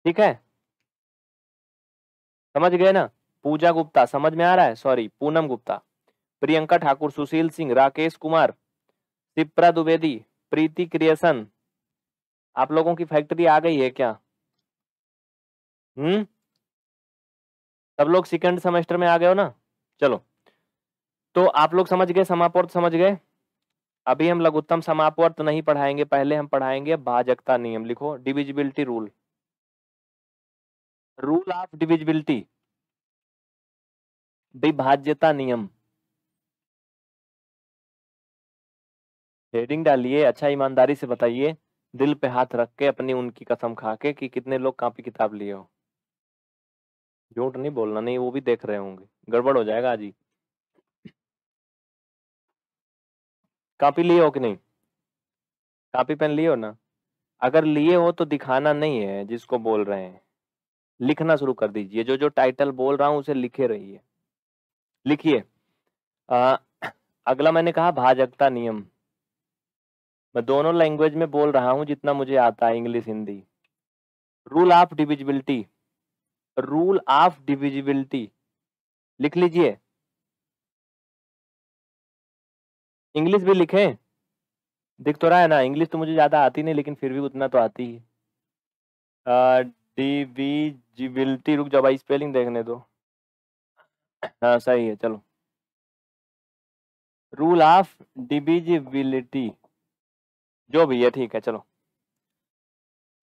ठीक है समझ गए ना पूजा गुप्ता समझ में आ रहा है सॉरी पूनम गुप्ता प्रियंका ठाकुर सुशील सिंह राकेश कुमार सिप्रा द्विवेदी प्रीति क्रिएशन आप लोगों की फैक्ट्री आ गई है क्या हम्म सब लोग सेकेंड सेमेस्टर में आ गए हो ना चलो तो आप लोग समझ गए समापवर्त समझ गए अभी हम लघुत्तम समापवर्त नहीं पढ़ाएंगे पहले हम पढ़ाएंगे भाजकता नियम लिखो divisibility rule rule of divisibility विभाज्यता नियम हेडिंग डालिए अच्छा ईमानदारी से बताइए दिल पे हाथ रख के अपनी उनकी कसम खा के कि कितने लोग कापी किताब लिए हो झूठ नहीं बोलना नहीं वो भी देख रहे होंगे गड़बड़ हो जाएगा आज ही कापी लिए हो कि नहीं कापी पेन लिए हो ना अगर लिए हो तो दिखाना नहीं है जिसको बोल रहे हैं लिखना शुरू कर दीजिए जो जो टाइटल बोल रहा हूं उसे लिखे रहिए लिखिए अगला मैंने कहा भाजकता नियम मैं दोनों लैंग्वेज में बोल रहा हूँ जितना मुझे आता है English Hindi rule of divisibility rule of divisibility लिख लीजिए इंग्लिश भी लिखें दिख तो रहा है ना इंग्लिश तो मुझे ज़्यादा आती नहीं लेकिन फिर भी उतना तो आती है डिविजिबिलिटी रुक जाओ भाई स्पेलिंग देखने दो हाँ सही है चलो रूल ऑफ डिविजिबिलिटी जो भी है ठीक है चलो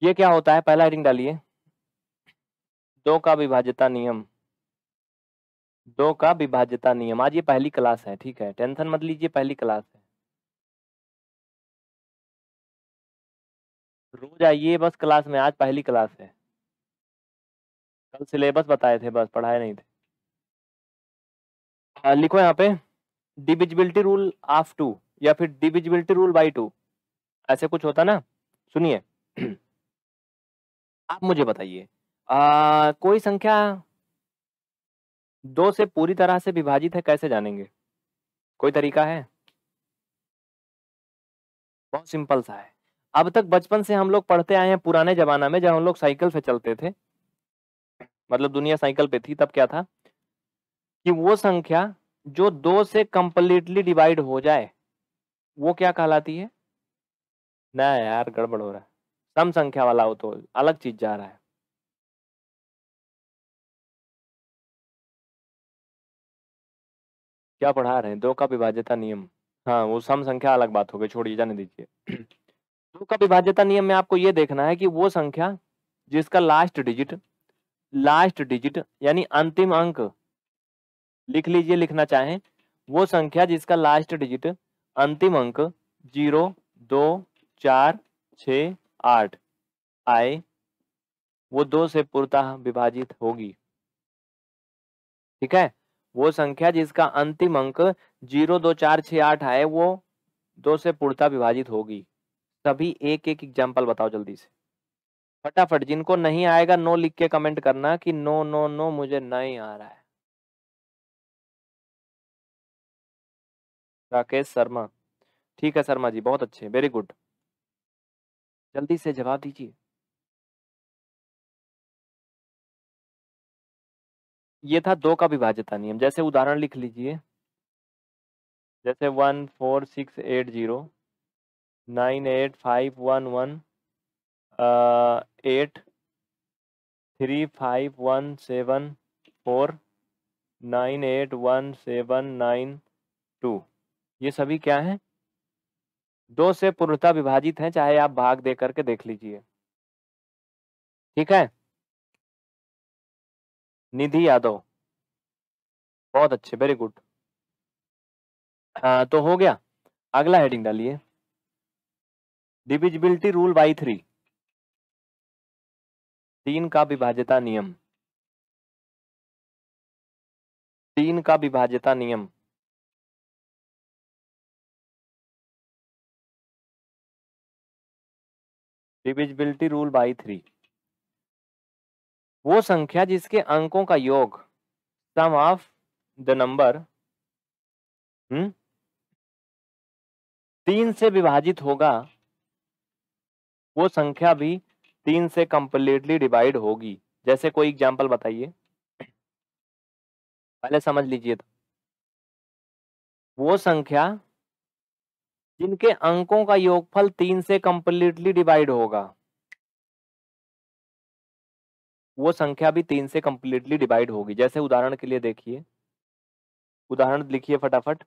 ये क्या होता है पहला हेडिंग डालिए दो का विभाज्यता नियम दो का विभाज्यता नियम आज ये पहली क्लास है ठीक है टेंशन मत लीजिए पहली क्लास है रोज आइए बस क्लास में आज पहली क्लास है कल सिलेबस बताए थे बस पढ़ाए नहीं थे आ, लिखो यहाँ पे डिविजिबिलिटी रूल ऑफ टू या फिर डिविजिबिलिटी रूल बाई टू ऐसे कुछ होता ना सुनिए आप मुझे बताइए कोई संख्या दो से पूरी तरह से विभाजित है कैसे जानेंगे कोई तरीका है बहुत सिंपल सा है अब तक बचपन से हम लोग पढ़ते आए हैं पुराने जमाना में जब हम लोग साइकिल से चलते थे मतलब दुनिया साइकिल पे थी तब क्या था कि वो संख्या जो दो से कंप्लीटली डिवाइड हो जाए वो क्या कहलाती है ना यार गड़बड़ हो रहा है सम संख्या वाला हो तो अलग चीज जा रहा है क्या पढ़ा रहे हैं दो का विभाज्यता नियम हाँ वो सम संख्या अलग बात हो गई छोड़िए जाने दीजिए दो का विभाज्यता नियम में आपको ये देखना है कि वो संख्या जिसका लास्ट डिजिट लास्ट डिजिट यानी अंतिम अंक लिख लीजिए लिखना चाहें वो संख्या जिसका लास्ट डिजिट अंतिम अंक जीरो दो चार छ आठ आए वो दो से पूर्णतः विभाजित होगी ठीक है वो संख्या जिसका अंतिम अंक जीरो दो चार छ आठ आए वो दो से पूर्णतः विभाजित होगी सभी एक एक एग्जाम्पल बताओ जल्दी से फटाफट जिनको नहीं आएगा नो लिख के कमेंट करना कि नो नो नो मुझे नहीं आ रहा है राकेश शर्मा ठीक है
शर्मा जी बहुत अच्छे वेरी गुड जल्दी से जवाब दीजिए
ये था दो का विभाज्यता नियम जैसे उदाहरण लिख लीजिए जैसे one four six eight zero nine eight five one one eight three five one seven four nine eight one seven nine two ये सभी क्या हैं दो से पूर्णता विभाजित है चाहे आप भाग दे करके देख लीजिए ठीक है निधि यादव बहुत अच्छे वेरी गुड हाँ, तो हो गया अगला हेडिंग डालिए डिविजिबिलिटी रूल बाई थ्री
तीन का विभाज्यता नियम तीन का विभाज्यता नियम डिविजिबिलिटी रूल बाई थ्री वो संख्या जिसके अंकों का योग सम ऑफ
द नंबर तीन से विभाजित होगा वो संख्या भी तीन से कंप्लीटली डिवाइड होगी जैसे कोई एग्जाम्पल बताइए पहले समझ लीजिए तो। वो संख्या जिनके अंकों का योगफल तीन से कंप्लीटली डिवाइड होगा वो संख्या भी तीन से कंप्लीटली डिवाइड होगी जैसे उदाहरण के लिए देखिए उदाहरण लिखिए फटाफट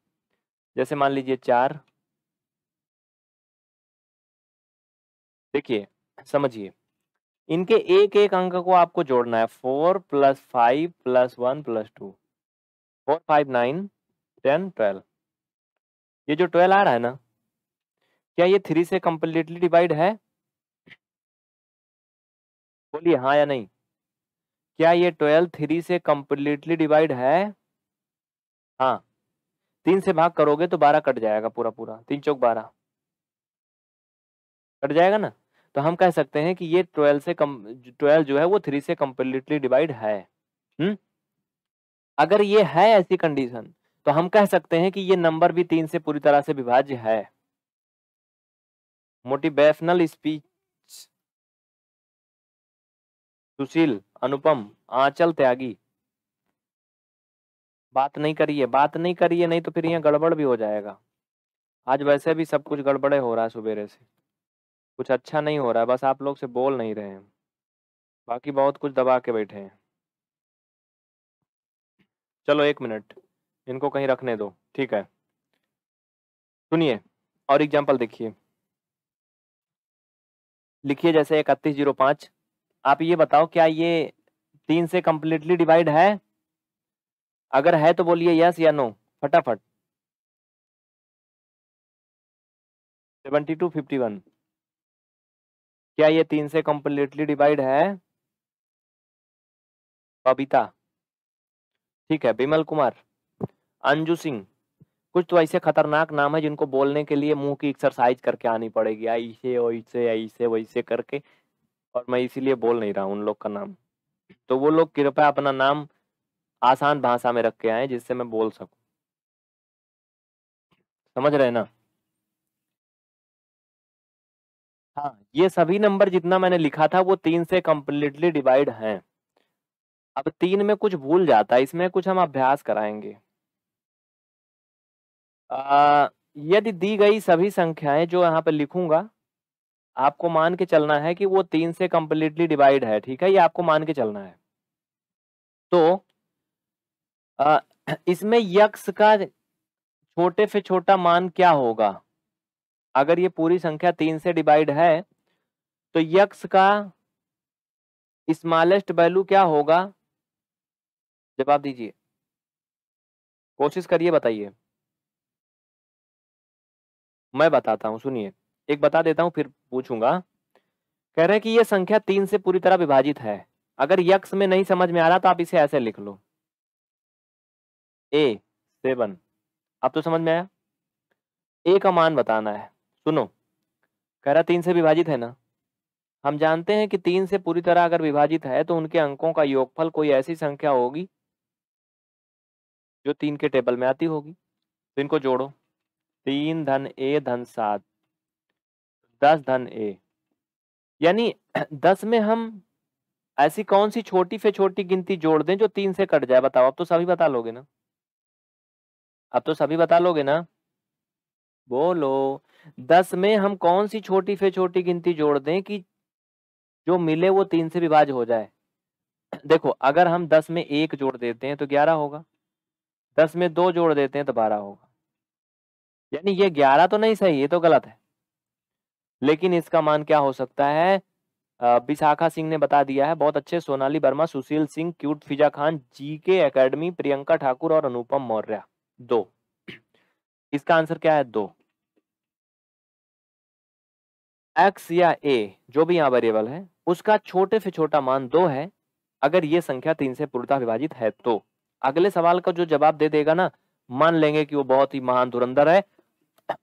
जैसे मान लीजिए चार देखिए समझिए इनके एक एक अंक को आपको जोड़ना है four plus five plus one plus two four five nine ten twelve ये जो ट्वेल्व आ रहा है ना क्या ये थ्री से कंप्लीटली डिवाइड है बोलिए हाँ या नहीं क्या ये ट्वेल्व थ्री से कंप्लीटली डिवाइड है हाँ तीन से भाग करोगे तो बारह कट जाएगा पूरा पूरा तीन चौक बारह कट जाएगा ना तो हम कह सकते हैं कि ये ट्वेल्व से कम ट्वेल्व जो है वो थ्री से कंप्लीटली डिवाइड है हम्म अगर ये है ऐसी कंडीशन तो हम कह सकते हैं कि ये नंबर भी तीन से पूरी तरह से विभाज्य है मोटिवेशनल स्पीच सुशील अनुपम आंचल त्यागी बात नहीं करिए बात नहीं करिए नहीं तो फिर यहाँ गड़बड़ भी हो जाएगा आज वैसे भी सब कुछ गड़बड़े हो रहा है सुबेरे से कुछ अच्छा नहीं हो रहा है बस आप लोग से बोल नहीं रहे हैं बाकी बहुत कुछ दबा के बैठे हैं चलो एक मिनट इनको कहीं रखने दो ठीक है सुनिए और एग्जाम्पल देखिए लिखिए जैसे इकतीस जीरो पाँच आप ये बताओ क्या ये तीन से कम्प्लीटली डिवाइड है अगर है तो बोलिए यस या नो फटाफट सेवेंटी टू फिफ्टी वन क्या ये तीन से कम्प्लीटली डिवाइड है बबीता ठीक है बिमल कुमार अंजू सिंह कुछ तो ऐसे खतरनाक नाम है जिनको बोलने के लिए मुंह की एक्सरसाइज करके आनी पड़ेगी ऐसे वैसे ऐसे वैसे करके और मैं इसीलिए बोल नहीं रहा उन लोग का नाम तो वो लोग कृपया अपना नाम आसान भाषा में रख के आए जिससे मैं बोल सकूं समझ रहे ना हाँ ये सभी नंबर जितना मैंने लिखा था वो तीन से कंप्लीटली डिवाइड हैं अब तीन में कुछ भूल जाता है इसमें कुछ हम अभ्यास कराएंगे यदि दी गई सभी संख्याएं जो यहाँ पर लिखूंगा आपको मान के चलना है कि वो तीन से कंप्लीटली डिवाइड है ठीक है ये आपको मान के चलना है तो आ, इसमें यक्स का छोटे से छोटा मान क्या होगा अगर ये पूरी संख्या तीन से डिवाइड है तो यक्स का स्मॉलेस्ट वैल्यू क्या होगा जवाब दीजिए कोशिश करिए बताइए मैं बताता हूँ सुनिए एक बता देता हूँ फिर पूछूंगा कह रहे हैं कि यह संख्या तीन से पूरी तरह विभाजित है अगर यक्स में नहीं समझ में आ रहा तो आप इसे ऐसे लिख लो ए सेवन आप तो समझ में आया ए का मान बताना है सुनो कह रहा तीन से विभाजित है ना हम जानते हैं कि तीन से पूरी तरह अगर विभाजित है तो उनके अंकों का योगफल कोई ऐसी संख्या होगी जो तीन के टेबल में आती होगी तो इनको जोड़ो तीन धन ए धन सात दस धन ए यानी दस में हम ऐसी कौन सी छोटी से छोटी गिनती जोड़ दें जो तीन से कट जाए बताओ अब तो सभी बता लोगे ना अब तो सभी बता लोगे ना बोलो दस में हम कौन सी छोटी से छोटी गिनती जोड़ दें कि जो मिले वो तीन से विभाज हो जाए देखो अगर हम दस में एक जोड़ देते हैं तो ग्यारह होगा दस में दो जोड़ देते हैं तो बारह होगा यानी ये ग्यारह तो नहीं सही ये तो गलत है लेकिन इसका मान क्या हो सकता है विशाखा सिंह ने बता दिया है बहुत अच्छे सोनाली वर्मा सुशील सिंह क्यूट फिजा खान जी के अकेडमी प्रियंका ठाकुर और अनुपम मौर्य दो इसका आंसर क्या है दो एक्स या ए जो भी यहाँ वेरिएबल है उसका छोटे से छोटा मान दो है अगर ये संख्या तीन से पूर्णता विभाजित है तो अगले सवाल का जो जवाब दे देगा ना मान लेंगे कि वो बहुत ही महान धुरंधर है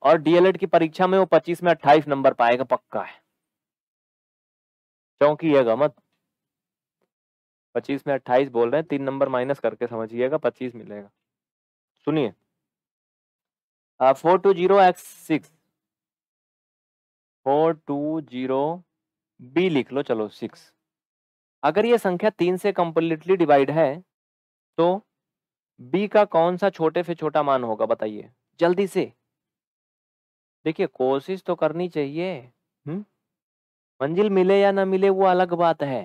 और डीएलएड की परीक्षा में वो 25 में 28 नंबर पाएगा पक्का है चौंकीएगा मत 25 में 28 बोल रहे हैं तीन नंबर माइनस करके समझिएगा 25 मिलेगा सुनिए four two zero x six four two zero b लिख लो चलो सिक्स अगर ये संख्या तीन से कंप्लीटली डिवाइड है तो बी का कौन सा छोटे से छोटा मान होगा बताइए जल्दी से देखिए कोशिश तो करनी चाहिए मंजिल मिले या ना मिले वो अलग बात है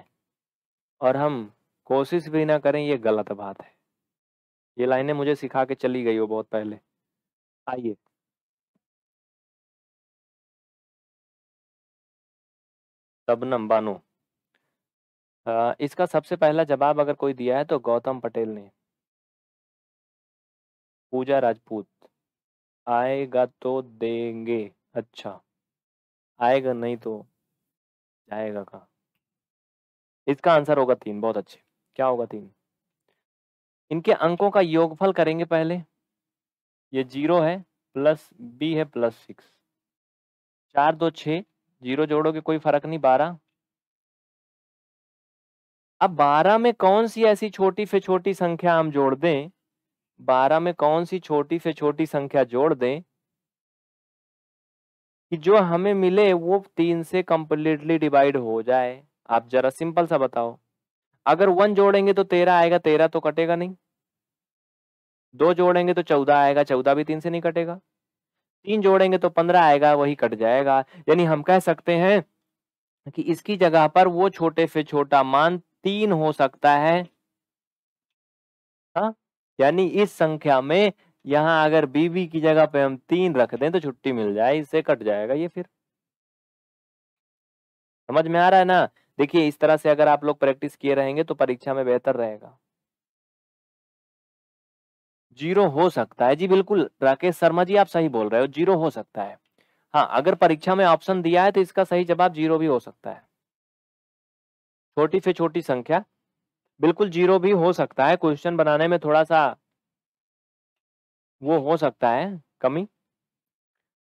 और हम कोशिश भी ना करें ये गलत बात है ये लाइनें मुझे सिखा के चली गई हो बहुत पहले आइए तब नंबानो इसका सबसे पहला जवाब अगर कोई दिया है तो गौतम पटेल ने पूजा राजपूत आएगा तो देंगे अच्छा आएगा नहीं तो जाएगा कहा इसका आंसर होगा तीन बहुत अच्छे क्या होगा तीन इनके अंकों का योगफल करेंगे पहले ये जीरो है प्लस बी है प्लस सिक्स चार दो छ जीरो जोड़ोगे कोई फर्क नहीं बारह अब बारह में कौन सी ऐसी छोटी से छोटी संख्या हम जोड़ दें बारह में कौन सी छोटी से छोटी संख्या जोड़ दें कि जो हमें मिले वो तीन से कंप्लीटली डिवाइड हो जाए आप जरा सिंपल सा बताओ अगर वन जोड़ेंगे तो तेरह आएगा तेरह तो कटेगा नहीं दो जोड़ेंगे तो चौदह आएगा चौदह भी तीन से नहीं कटेगा तीन जोड़ेंगे तो पंद्रह आएगा वही कट जाएगा यानी हम कह सकते हैं कि इसकी जगह पर वो छोटे से छोटा मान तीन हो सकता है यानी इस संख्या में यहां अगर बीबी की जगह पे हम तीन रख दें तो छुट्टी मिल जाए इससे कट जाएगा ये फिर समझ में आ रहा है ना देखिए इस तरह से अगर आप लोग प्रैक्टिस किए रहेंगे तो परीक्षा में बेहतर रहेगा जीरो हो सकता है जी बिल्कुल राकेश शर्मा जी आप सही बोल रहे हो जीरो हो सकता है हाँ अगर परीक्षा में ऑप्शन दिया है तो इसका सही जवाब जीरो भी हो सकता है छोटी से छोटी संख्या बिल्कुल जीरो भी हो सकता है क्वेश्चन बनाने में थोड़ा सा वो हो सकता है कमी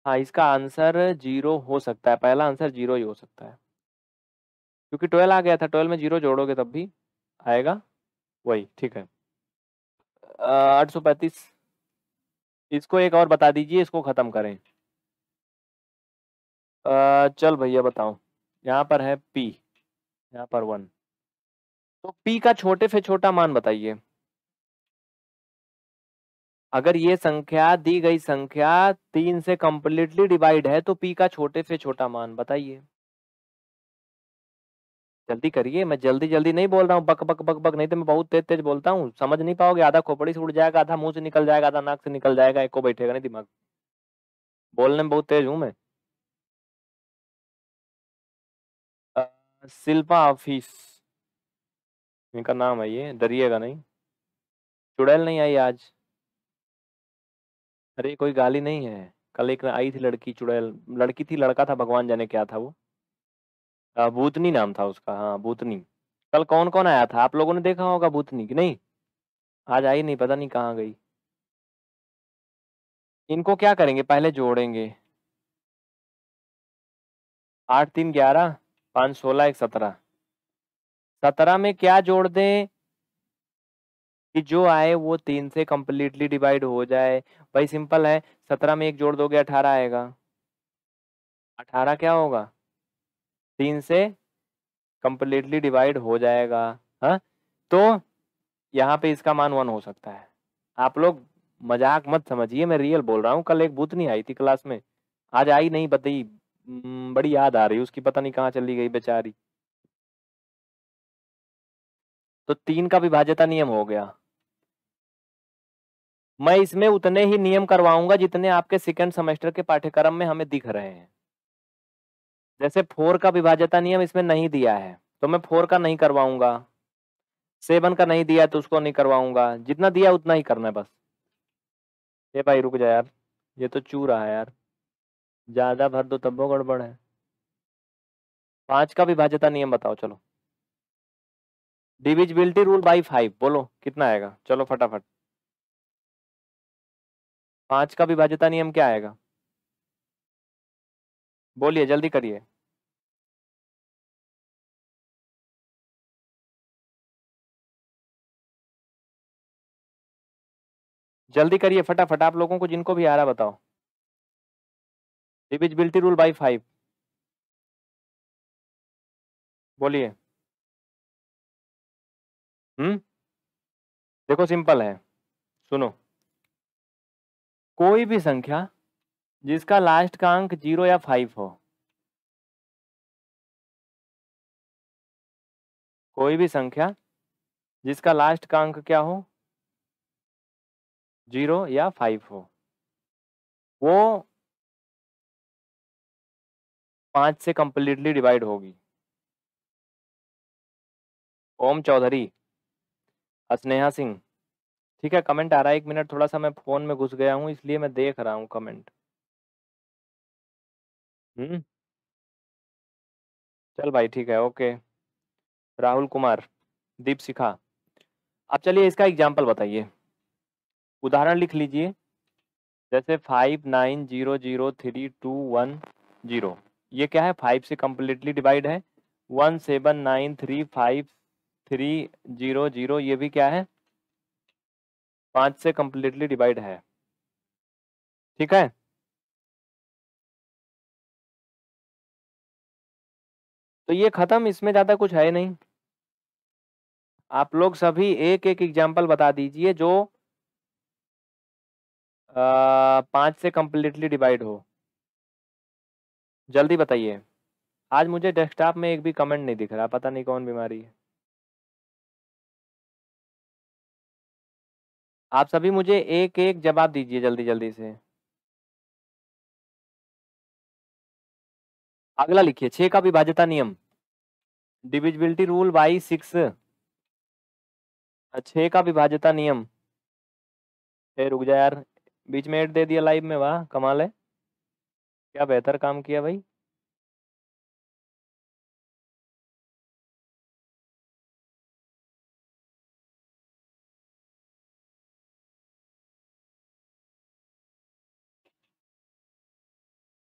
हाँ इसका आंसर जीरो हो सकता है पहला आंसर जीरो ही हो सकता है क्योंकि ट्वेल्व आ गया था ट्वेल्व में जीरो जोड़ोगे तब भी आएगा वही ठीक है आठ सौ पैंतीस इसको एक और बता दीजिए इसको ख़त्म करें आ, चल भैया बताओ यहाँ पर है पी यहाँ पर वन तो p का छोटे से छोटा मान बताइए अगर ये संख्या दी गई संख्या तीन से कंप्लीटली डिवाइड है तो p का छोटे से छोटा मान बताइए जल्दी करिए मैं जल्दी जल्दी नहीं बोल रहा हूँ बक बक बक बक नहीं तो मैं बहुत तेज तेज बोलता हूँ समझ नहीं पाओगे आधा खोपड़ी से उड़ जाएगा आधा मुंह से निकल जाएगा आधा नाक से निकल जाएगा एक को बैठेगा नहीं दिमाग बोलने में बहुत तेज हूं मैं शिल्पा ऑफिस इनका नाम है ये डरिएगा नहीं चुड़ैल नहीं आई आज अरे कोई गाली नहीं है कल एक आई थी लड़की चुड़ैल लड़की थी लड़का था भगवान जाने क्या था वो आ, भूतनी नाम था उसका हाँ भूतनी कल कौन कौन आया था आप लोगों ने देखा होगा भूतनी कि नहीं आज आई नहीं पता नहीं कहाँ गई इनको क्या करेंगे पहले जोड़ेंगे आठ तीन ग्यारह पाँच सोलह एक सत्रह सत्रह में क्या जोड़ दें कि जो आए वो तीन से कम्प्लीटली डिवाइड हो जाए भाई सिंपल है सत्रह में एक जोड़ दोगे अठारह आएगा अठारह क्या होगा तीन से कम्प्लीटली डिवाइड हो जाएगा हा? तो यहाँ पे इसका मान वन हो सकता है आप लोग मजाक मत समझिए मैं रियल बोल रहा हूँ कल एक नहीं आई थी क्लास में आज आई नहीं बताई बड़ी याद आ रही उसकी पता नहीं कहाँ चली गई बेचारी तो तीन का विभाज्यता नियम हो गया मैं इसमें उतने ही नियम करवाऊंगा जितने आपके सेकेंड सेमेस्टर के पाठ्यक्रम में हमें दिख रहे हैं जैसे फोर का विभाज्यता नियम इसमें नहीं दिया है तो मैं फोर का नहीं करवाऊंगा सेवन का नहीं दिया तो उसको नहीं करवाऊंगा जितना दिया उतना ही करना है बस ये भाई रुक जा यार ये तो चू रहा है यार ज्यादा भर दो तब वो गड़बड़ है पांच का विभाज्यता नियम बताओ चलो डिविजिबिलिटी रूल बाई फाइव बोलो कितना आएगा चलो फटाफट पांच का विभाज्यता नियम क्या आएगा
बोलिए जल्दी करिए जल्दी करिए फटाफट आप लोगों को जिनको भी आ रहा बताओ डिविजिबिलिटी रूल बाई फाइव बोलिए
हम्म देखो सिंपल है सुनो कोई भी संख्या जिसका लास्ट का अंक जीरो या फाइव हो कोई भी संख्या जिसका लास्ट का अंक क्या हो जीरो या फाइव हो वो पांच से कंप्लीटली डिवाइड होगी ओम चौधरी स्नेहा सिंह ठीक है कमेंट आ रहा है एक मिनट थोड़ा सा मैं फोन में घुस गया हूँ इसलिए मैं देख रहा हूँ कमेंट हम्म चल भाई ठीक है ओके राहुल कुमार दीप शिखा अब चलिए इसका एग्जाम्पल बताइए उदाहरण लिख लीजिए जैसे five nine zero zero three two one zero ये क्या है फाइव से कम्प्लीटली डिवाइड है one seven nine three five three zero zero ये भी क्या है पांच से कंप्लीटली डिवाइड है ठीक है तो ये खत्म इसमें ज़्यादा कुछ है नहीं आप लोग सभी एक एक एग्जाम्पल बता दीजिए जो पांच से कंप्लीटली डिवाइड हो जल्दी बताइए आज मुझे डेस्कटॉप में एक भी कमेंट नहीं दिख रहा पता नहीं कौन बीमारी है आप सभी मुझे एक एक जवाब दीजिए जल्दी जल्दी से अगला लिखिए छ का विभाज्यता नियम डिविजिबिलिटी रूल बाई सिक्स अच्छा, छह का विभाज्यता नियम ए रुक जा यार बीच में एड दे दिया लाइव में वाह कमाल है क्या बेहतर काम
किया भाई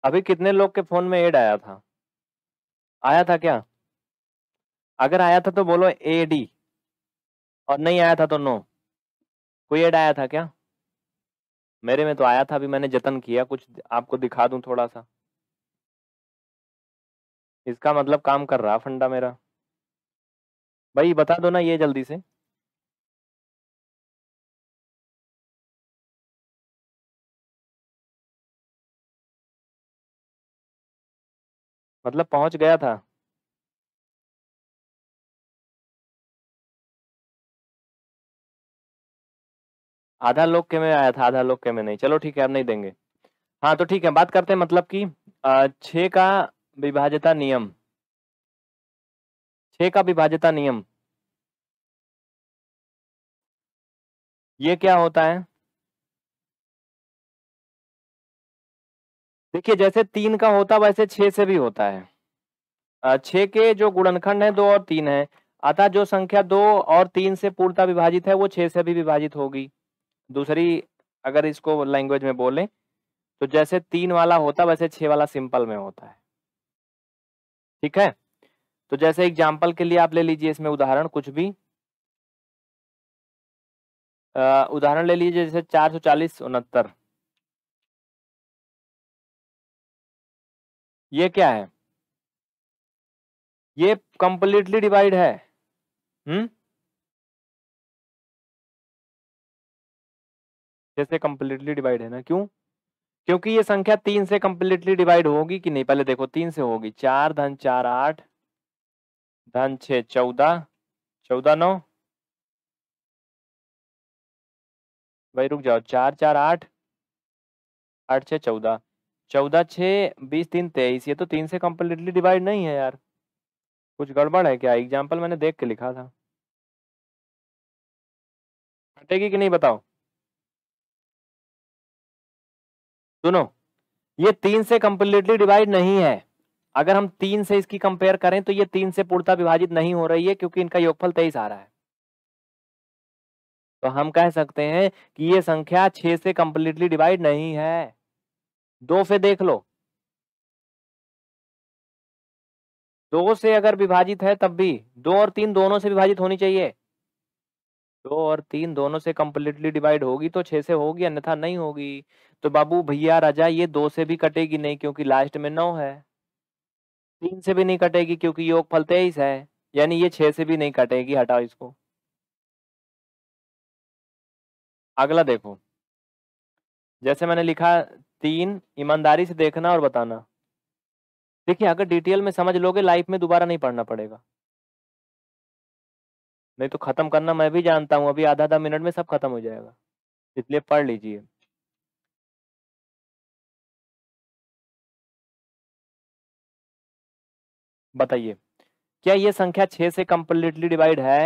अभी कितने लोग के
फोन में एड आया था आया था क्या अगर आया था तो बोलो ए डी और नहीं आया था तो नो कोई एड आया था क्या मेरे में तो आया था अभी मैंने जतन किया कुछ आपको दिखा दूं थोड़ा सा इसका मतलब काम कर रहा फंडा मेरा
भाई बता दो ना ये जल्दी से मतलब पहुंच गया था आधा लोग के
में आया था आधा लोग के में नहीं चलो ठीक है अब नहीं देंगे हाँ तो ठीक है बात करते हैं मतलब कि छ का विभाज्यता नियम छ का विभाज्यता नियम
ये क्या होता है
देखिए जैसे तीन का होता वैसे छः से भी होता है छः के जो गुणनखंड है दो और तीन है अतः जो संख्या दो और तीन से पूर्णता विभाजित है वो छः से भी विभाजित होगी दूसरी अगर इसको लैंग्वेज में बोलें तो जैसे तीन वाला होता वैसे छः वाला सिंपल में होता है ठीक है तो जैसे एग्जाम्पल के लिए आप ले लीजिए इसमें उदाहरण कुछ भी उदाहरण ले लीजिए जैसे चार
सौ चालीस उनहत्तर ये क्या है ये कंप्लीटली डिवाइड है हम्म
जैसे कंप्लीटली डिवाइड है ना क्यों क्योंकि ये संख्या तीन से कंप्लीटली डिवाइड होगी कि नहीं पहले देखो तीन से होगी चार धन चार आठ धन छ चौदह चौदह नौ भाई रुक जाओ चार चार आठ आठ छ चौदह चौदह छः बीस तीन तेईस ये तो तीन से कम्प्लीटली डिवाइड नहीं है यार कुछ गड़बड़ है क्या एग्जाम्पल मैंने देख के लिखा था हटेगी कि नहीं बताओ सुनो ये तीन से कम्प्लीटली डिवाइड नहीं है अगर हम तीन से इसकी कंपेयर करें तो ये तीन से पूर्णता विभाजित नहीं हो रही है क्योंकि इनका योगफल तेईस आ रहा है तो हम कह सकते हैं कि ये संख्या छह से कंप्लीटली डिवाइड नहीं है दो से देख लो दो से अगर विभाजित है तब भी दो और तीन दोनों से विभाजित होनी चाहिए दो और तीन दोनों से कंप्लीटली डिवाइड होगी तो छह से होगी अन्यथा नहीं होगी तो बाबू भैया राजा ये दो से भी कटेगी नहीं क्योंकि लास्ट में नौ है तीन से भी नहीं कटेगी क्योंकि योग फल तेईस है यानी ये छह से भी नहीं कटेगी हटाओ इसको अगला देखो जैसे मैंने लिखा तीन ईमानदारी से देखना और बताना देखिए अगर डिटेल में समझ लोगे लाइफ में दोबारा नहीं पढ़ना पड़ेगा नहीं तो खत्म करना मैं भी जानता हूं अभी आधा आधा मिनट में सब खत्म हो जाएगा इसलिए पढ़ लीजिए बताइए क्या ये संख्या छह से कंप्लीटली डिवाइड है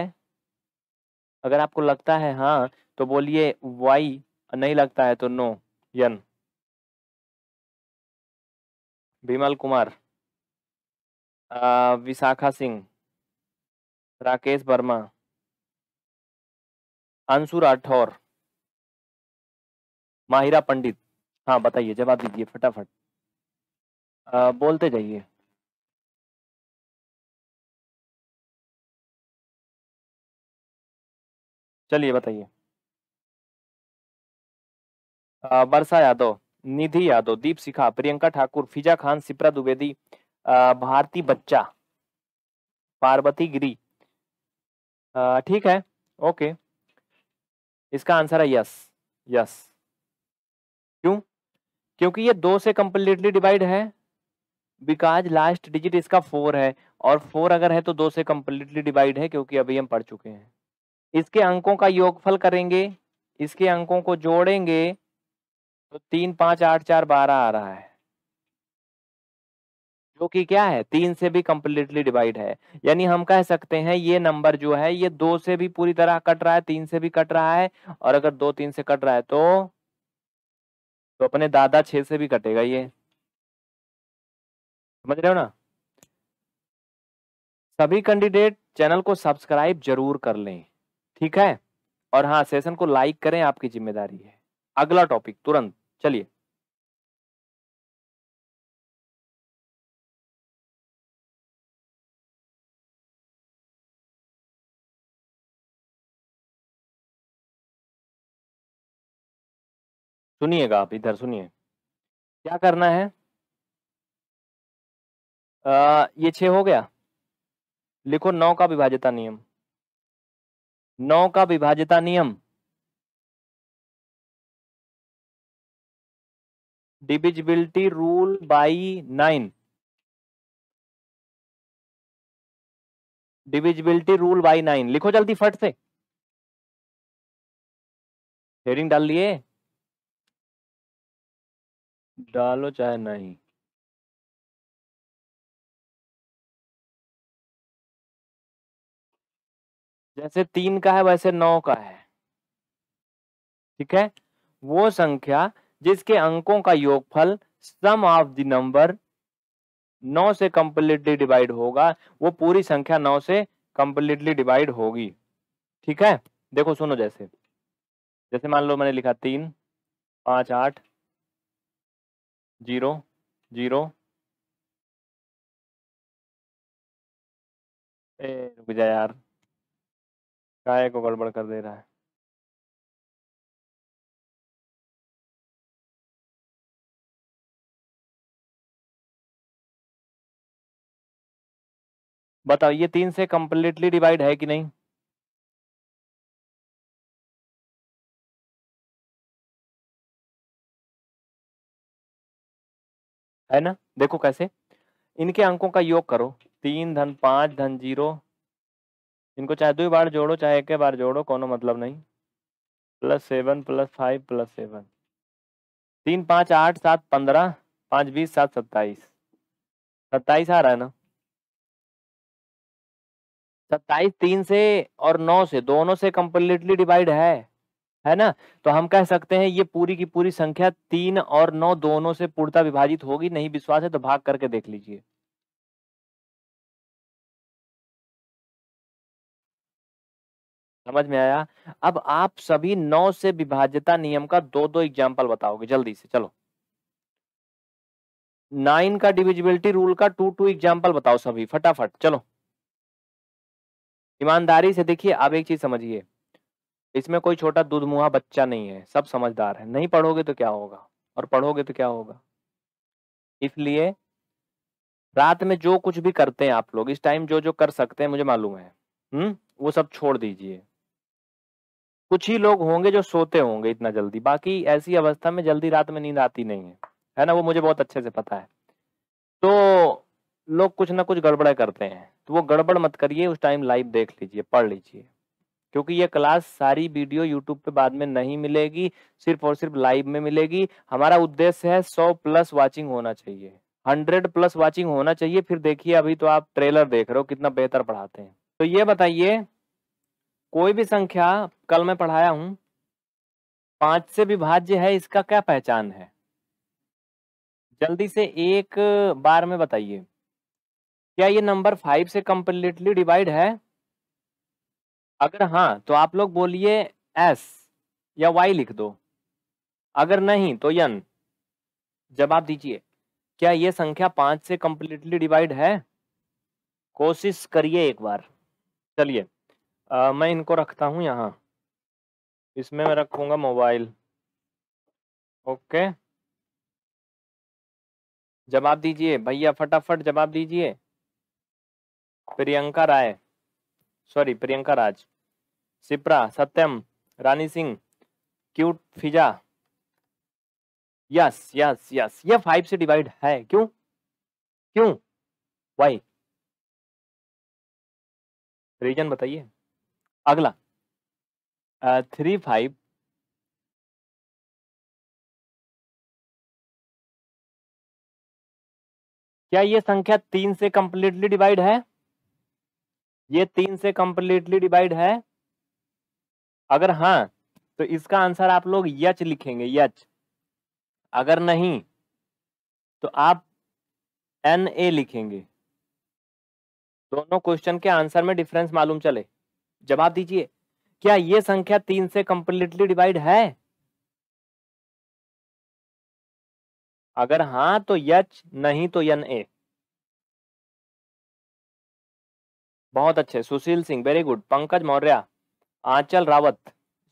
अगर आपको लगता है हाँ तो बोलिए वाई नहीं लगता है तो नो यन भीमल कुमार विशाखा सिंह राकेश वर्मा अंशु राठौर माहिरा पंडित हाँ बताइए जवाब दीजिए फटाफट uh,
बोलते जाइए चलिए बताइए
uh, वर्षा यादव निधि यादव दीप सिखा प्रियंका ठाकुर फिजा खान सिप्रा द्विवेदी भारती बच्चा पार्वती गिरी ठीक है ओके इसका आंसर है यस यस क्यों क्योंकि ये दो से कंप्लीटली डिवाइड है बिकॉज लास्ट डिजिट इसका फोर है और फोर अगर है तो दो से कंप्लीटली डिवाइड है क्योंकि अभी हम पढ़ चुके हैं इसके अंकों का योगफल करेंगे इसके अंकों को जोड़ेंगे तो तीन पांच आठ चार बारह आ रहा है जो कि क्या है तीन से भी कंप्लीटली डिवाइड है यानी हम कह सकते हैं ये नंबर जो है ये दो से भी पूरी तरह कट रहा है तीन से भी कट रहा है और अगर दो तीन से कट रहा है तो तो अपने दादा छह से भी कटेगा ये समझ रहे हो ना सभी कैंडिडेट चैनल को सब्सक्राइब जरूर कर लें ठीक है और हाँ सेशन को लाइक करें आपकी जिम्मेदारी है अगला टॉपिक तुरंत चलिए सुनिएगा आप इधर सुनिए
क्या करना है
आ, ये छे हो गया लिखो नौ का विभाज्यता नियम नौ का विभाज्यता नियम
divisibility rule by nine divisibility rule by nine लिखो जल्दी फट से हेरिंग डाल लिए डालो चाहे नहीं
जैसे तीन का है वैसे नौ का है ठीक है वो संख्या जिसके अंकों का योगफल सम ऑफ द नंबर नौ से कंप्लीटली डिवाइड होगा वो पूरी संख्या नौ से कंप्लीटली डिवाइड होगी ठीक है देखो सुनो जैसे जैसे मान लो मैंने लिखा तीन पांच आठ जीरो जीरो
ए रुक जा यार काय को गड़बड़ कर दे रहा है बताओ ये तीन से कंप्लीटली डिवाइड है कि नहीं है ना देखो कैसे
इनके अंकों का योग करो तीन धन पांच धन जीरो इनको चाहे दो बार जोड़ो चाहे एक बार जोड़ो कोनो मतलब नहीं plus seven plus five plus seven तीन पाँच आठ सात पंद्रह पाँच बीस सात सत्ताईस सत्ताईस आ रहा है ना सत्ताईस तीन से और नौ से दोनों से कम्प्लीटली डिवाइड है है ना तो हम कह सकते हैं ये पूरी की पूरी संख्या तीन और नौ दोनों से पूर्णता विभाजित होगी नहीं विश्वास है तो भाग करके देख लीजिए समझ में आया अब आप सभी नौ से विभाज्यता नियम का दो दो एग्जाम्पल बताओगे जल्दी से चलो नाइन का डिविजिबिलिटी रूल का टू टू एग्जाम्पल बताओ सभी फटाफट चलो ईमानदारी से देखिए आप एक चीज समझिए इसमें कोई छोटा दूध मुहा बच्चा नहीं है सब समझदार है नहीं पढ़ोगे तो क्या होगा और पढ़ोगे तो क्या होगा इसलिए रात में जो कुछ भी करते हैं आप लोग इस टाइम जो जो कर सकते हैं मुझे मालूम है हम्म वो सब छोड़ दीजिए कुछ ही लोग होंगे जो सोते होंगे इतना जल्दी बाकी ऐसी अवस्था में जल्दी रात में नींद आती नहीं है है ना वो मुझे बहुत अच्छे से पता है तो लोग कुछ ना कुछ गड़बड़ा करते हैं तो वो गड़बड़ मत करिए उस टाइम लाइव देख लीजिए पढ़ लीजिए क्योंकि ये क्लास सारी वीडियो यूट्यूब पे बाद में नहीं मिलेगी सिर्फ और सिर्फ लाइव में मिलेगी हमारा उद्देश्य है सौ प्लस वाचिंग होना चाहिए हंड्रेड प्लस वाचिंग होना चाहिए फिर देखिए अभी तो आप ट्रेलर देख रहे हो कितना बेहतर पढ़ाते हैं तो ये बताइए कोई भी संख्या कल मैं पढ़ाया हूं पांच से विभाज्य है इसका क्या पहचान है जल्दी से एक बार में बताइए क्या ये नंबर फाइव से कम्प्लीटली डिवाइड है अगर हाँ तो आप लोग बोलिए एस या वाई लिख दो अगर नहीं तो यन जवाब दीजिए क्या ये संख्या पांच से कम्प्लीटली डिवाइड है कोशिश करिए एक बार चलिए मैं इनको रखता हूँ यहाँ इसमें मैं रखूँगा मोबाइल ओके जवाब दीजिए भैया फटाफट जवाब दीजिए Priyanka Rai sorry Priyanka Raj Sipra Satyam Rani Singh cute Fiza yes yes yes ये फाइव से डिवाइड है क्यों क्यों वाई रीजन बताइए अगला थ्री फाइव क्या ये संख्या तीन से कंप्लीटली डिवाइड है ये तीन से कंप्लीटली डिवाइड है अगर हाँ तो इसका आंसर आप लोग यच लिखेंगे यच अगर नहीं तो आप एन ए लिखेंगे दोनों क्वेश्चन के आंसर में डिफरेंस मालूम चले जवाब दीजिए क्या ये संख्या तीन से कंप्लीटली डिवाइड है अगर हाँ तो यच नहीं तो एन ए बहुत अच्छे Sushil Singh very good Pankaj Maurya Aanchal Rawat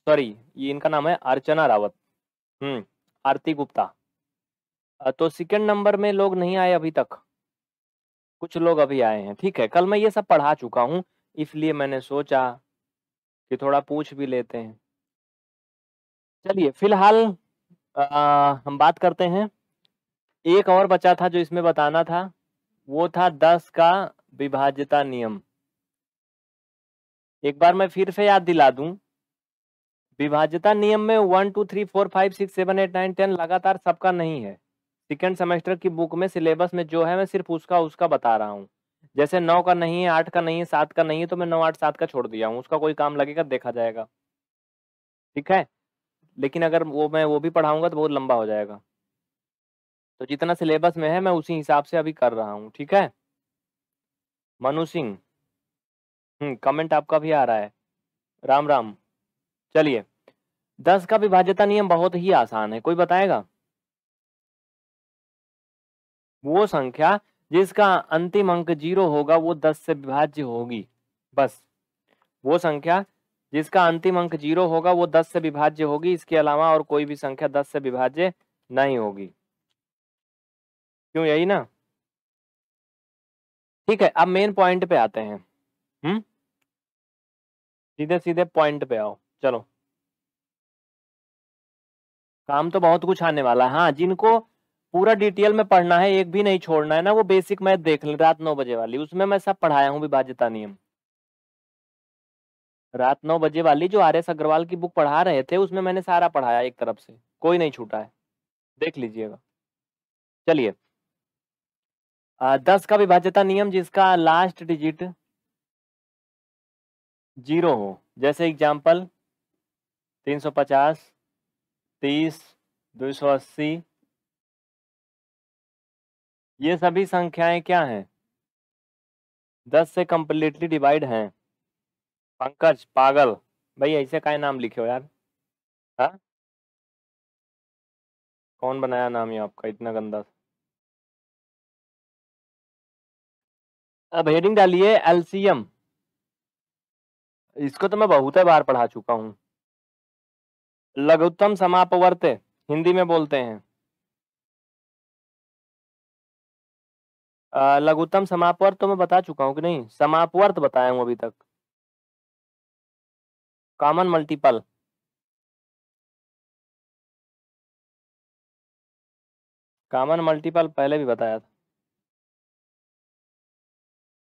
sorry ये इनका नाम है अर्चना रावत हम्म आरती गुप्ता तो सेकंड नंबर में लोग नहीं आए अभी तक कुछ लोग अभी आए हैं ठीक है कल मैं ये सब पढ़ा चुका हूँ इसलिए मैंने सोचा कि थोड़ा पूछ भी लेते हैं चलिए फिलहाल हम बात करते हैं एक और बचा था जो इसमें बताना था वो था दस का विभाज्यता नियम एक बार मैं फिर से याद दिला दूं विभाज्यता नियम में one two three four five six seven eight nine ten लगातार सबका नहीं है सेकेंड सेमेस्टर की बुक में सिलेबस में जो है मैं सिर्फ उसका उसका बता रहा हूँ जैसे नौ का नहीं है आठ का नहीं है सात का नहीं है तो मैं नौ आठ सात का छोड़ दिया हूँ उसका कोई काम लगेगा देखा जाएगा ठीक है लेकिन अगर वो मैं वो भी पढ़ाऊंगा तो बहुत लंबा हो जाएगा तो जितना सिलेबस में है मैं उसी हिसाब से अभी कर रहा हूँ ठीक है मनु सिंह कमेंट हम्म, आपका भी आ रहा है राम राम चलिए दस का विभाज्यता नियम बहुत ही आसान है कोई बताएगा वो संख्या जिसका अंतिम अंक जीरो होगा वो दस से विभाज्य होगी बस वो संख्या जिसका अंतिम अंक जीरो होगा वो दस से विभाज्य होगी इसके अलावा और कोई भी संख्या दस से विभाज्य नहीं होगी क्यों यही ना ठीक है अब मेन पॉइंट पे आते हैं हम्म सीधे सीधे पॉइंट पे आओ चलो काम तो बहुत कुछ आने वाला है हाँ जिनको पूरा डिटेल में पढ़ना है एक भी नहीं छोड़ना है ना वो बेसिक मैथ देख ले रात नौ बजे वाली उसमें मैं सब पढ़ाया हूँ विभाज्यता नियम रात नौ बजे वाली जो आर एस अग्रवाल की बुक पढ़ा रहे थे उसमें मैंने सारा पढ़ाया एक तरफ से कोई नहीं छूटा है देख लीजिएगा चलिए दस का विभाज्यता नियम जिसका लास्ट डिजिट जीरो हो जैसे एग्जाम्पल 350, 30, 280 ये सभी संख्याएं क्या हैं दस से कम्प्लीटली डिवाइड हैं पंकज पागल भाई ऐसे का नाम लिखे हो यार हा? कौन बनाया नाम ये आपका इतना गंदा अब हेडिंग डालिए एलसीएम इसको तो मैं बहुत बार पढ़ा चुका हूँ लघुत्तम समापवर्त हिंदी में बोलते हैं लघुत्तम समापवर्त तो मैं बता चुका हूँ कि नहीं समापवर्त बताया हूँ अभी तक
कॉमन मल्टीपल कॉमन मल्टीपल पहले भी बताया था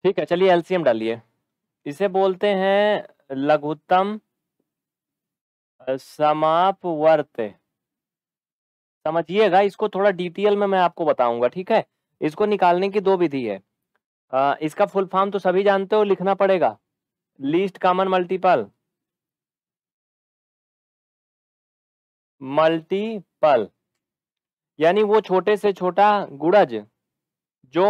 ठीक है चलिए एलसीएम डालिए इसे बोलते हैं लघुत्तम समापवर्त समझिएगा इसको थोड़ा डिटेल में मैं आपको बताऊंगा ठीक है इसको निकालने की दो विधि है आ, इसका फुल फॉर्म तो सभी जानते हो लिखना पड़ेगा लीस्ट कॉमन मल्टीपल मल्टीपल यानी वो छोटे से छोटा गुड़ज जो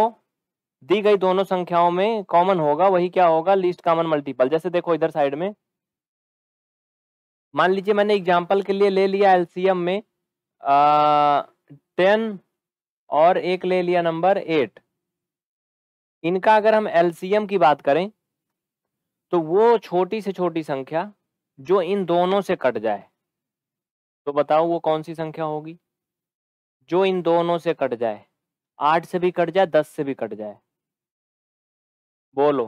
दी गई दोनों संख्याओं में कॉमन होगा वही क्या होगा लीस्ट कॉमन मल्टीपल जैसे देखो इधर साइड में मान लीजिए मैंने एग्जाम्पल के लिए ले लिया एलसीएम में टेन और एक ले लिया नंबर एट इनका अगर हम एलसीएम की बात करें तो वो छोटी से छोटी संख्या जो इन दोनों से कट जाए तो बताओ वो कौन सी संख्या होगी जो इन दोनों से कट जाए आठ से भी कट जाए दस से भी कट जाए बोलो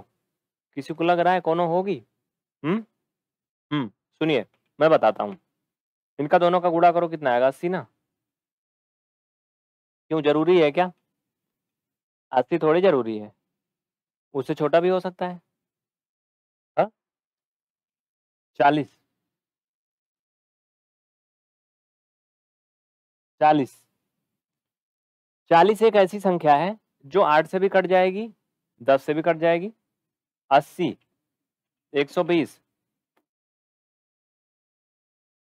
किसी को लग रहा है कोनो होगी
हम्म हम्म
सुनिए मैं बताता हूँ इनका दोनों का गुड़ा करो कितना आएगा अस्सी ना क्यों जरूरी है क्या अस्सी थोड़ी जरूरी है उससे छोटा भी हो सकता है हाँ? चालीस चालीस चालीस एक ऐसी संख्या है जो आठ से भी कट जाएगी दस से भी कट जाएगी अस्सी एक सौ बीस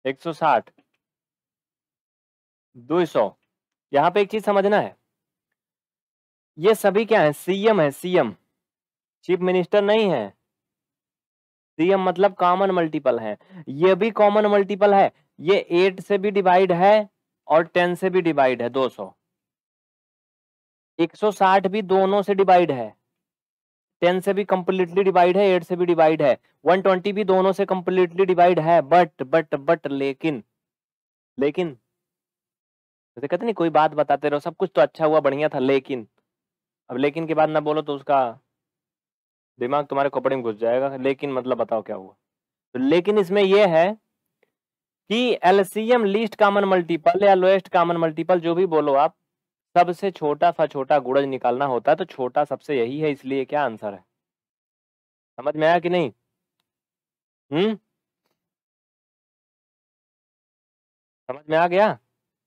एक सौ साठ दो सौ यहाँ पे एक चीज समझना है ये सभी क्या है सीएम है सीएम चीफ मिनिस्टर नहीं है सीएम मतलब कॉमन मल्टीपल है ये भी कॉमन मल्टीपल है ये एट से भी डिवाइड है और टेन से भी डिवाइड है दो सौ एक सौ साठ भी दोनों से डिवाइड है टेन से भी कम्प्लीटली डिवाइड है एट से भी डिवाइड है वन ट्वेंटी भी दोनों से कम्प्लीटली डिवाइड है बट बट बट लेकिन लेकिन जैसे कहते नहीं कोई बात बताते रहो सब कुछ तो अच्छा हुआ बढ़िया था लेकिन अब लेकिन के बाद ना बोलो तो उसका दिमाग तुम्हारे कपड़े में घुस जाएगा लेकिन मतलब बताओ क्या हुआ तो लेकिन इसमें यह है कि एलसीएम लीस्ट कॉमन मल्टीपल या लोएस्ट कॉमन मल्टीपल जो भी बोलो आप सबसे छोटा सा छोटा गुड़ज निकालना होता है तो छोटा सबसे यही है इसलिए क्या आंसर है समझ में आया कि नहीं हम्म समझ में आ गया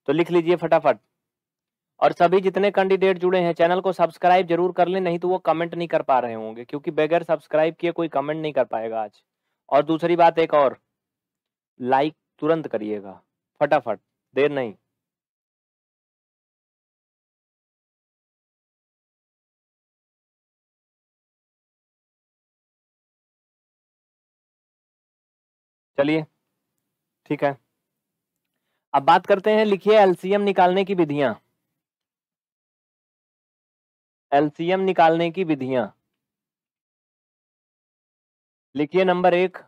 तो लिख लीजिए फटाफट और सभी जितने कैंडिडेट जुड़े हैं चैनल को सब्सक्राइब जरूर कर लें नहीं तो वो कमेंट नहीं कर पा रहे होंगे क्योंकि बगैर सब्सक्राइब किए कोई कमेंट नहीं कर पाएगा आज और दूसरी बात एक और लाइक तुरंत करिएगा फटाफट देर
नहीं चलिए ठीक है अब बात करते
हैं लिखिए एलसीएम निकालने की विधियां एलसीएम निकालने की विधियां लिखिए नंबर एक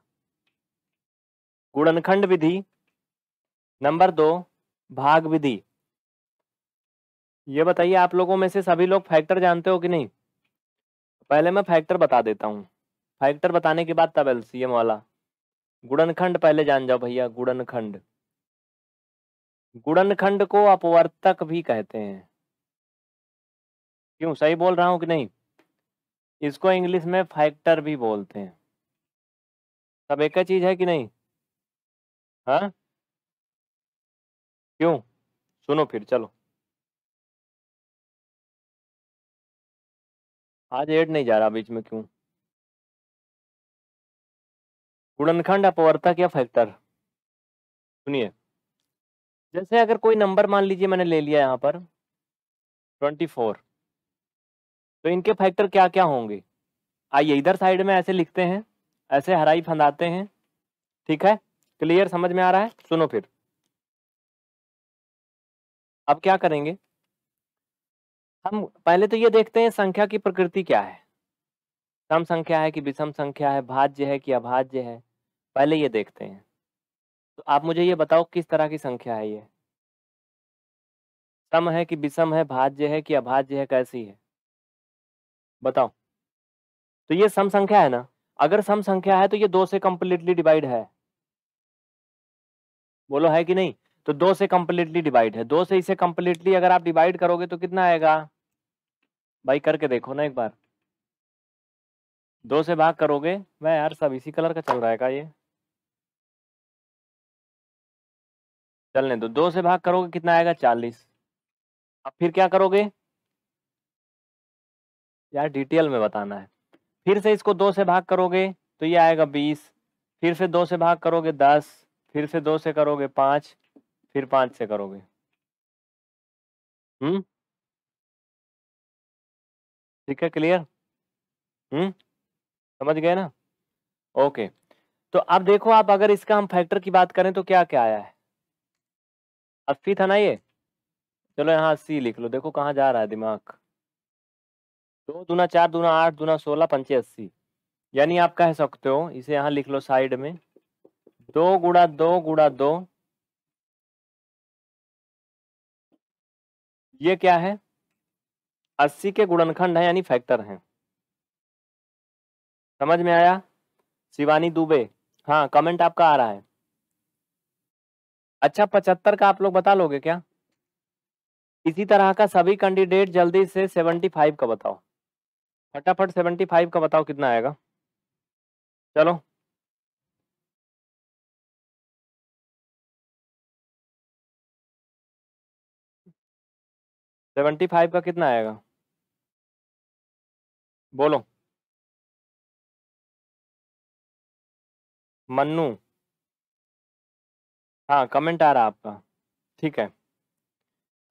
गुणनखंड विधि नंबर दो भाग विधि ये बताइए आप लोगों में से सभी लोग फैक्टर जानते हो कि नहीं पहले मैं फैक्टर बता देता हूँ फैक्टर बताने के बाद तब एलसीएम वाला गुणनखंड पहले जान जाओ भैया गुणनखंड गुणनखंड को अपवर्तक भी कहते हैं क्यों सही बोल रहा हूं कि नहीं इसको इंग्लिश में फैक्टर भी बोलते हैं सब एक चीज है कि नहीं हा?
क्यों सुनो फिर चलो आज एड नहीं जा रहा बीच में क्यों
गुणनखंड अपवर्तक या फैक्टर सुनिए जैसे अगर कोई नंबर मान लीजिए मैंने ले लिया यहाँ पर ट्वेंटी फोर तो इनके फैक्टर क्या क्या होंगे आइए इधर साइड में ऐसे लिखते हैं ऐसे हराई फंदाते हैं ठीक है क्लियर समझ में आ रहा है सुनो फिर अब क्या करेंगे हम पहले तो ये देखते हैं संख्या की प्रकृति क्या है सम संख्या है कि विषम संख्या है भाज्य है कि अभाज्य है पहले ये देखते हैं तो आप मुझे ये बताओ किस तरह की संख्या है ये सम है कि विषम है भाज्य है कि अभाज्य है कैसी है बताओ तो ये सम संख्या है ना अगर सम संख्या है तो ये दो से कंप्लीटली डिवाइड है बोलो है कि नहीं तो दो से कंप्लीटली डिवाइड है दो से इसे कंप्लीटली अगर आप डिवाइड करोगे तो कितना आएगा भाई करके देखो ना एक बार दो से भाग करोगे मैं यार सब इसी कलर का चल रहा है का ये चलने दो दो से भाग करोगे कितना आएगा चालीस अब फिर क्या करोगे यार डिटेल में बताना है फिर से इसको दो से भाग करोगे तो ये आएगा बीस फिर से दो से भाग करोगे दस फिर से दो से करोगे पांच फिर पांच से करोगे हम्म ठीक है क्लियर हम्म समझ गए ना ओके तो अब देखो आप अगर इसका हम फैक्टर की बात करें तो क्या क्या आया है अस्सी था ना ये चलो यहाँ अस्सी लिख लो देखो कहाँ जा रहा है दिमाग दो दूना चार दूना आठ दूना सोलह पंचे अस्सी यानी आप कह सकते हो इसे यहाँ लिख लो साइड में दो गुड़ा दो गुड़ा दो ये क्या है अस्सी के गुणनखंड है यानी फैक्टर हैं समझ में आया शिवानी दुबे हाँ कमेंट आपका आ रहा है अच्छा पचहत्तर का आप लोग बता लोगे क्या इसी तरह का सभी कैंडिडेट जल्दी से सेवेंटी फाइव का बताओ फटाफट सेवेंटी फाइव का बताओ कितना आएगा चलो
सेवेंटी फाइव का कितना आएगा बोलो
मन्नू हाँ कमेंट आ रहा आपका ठीक है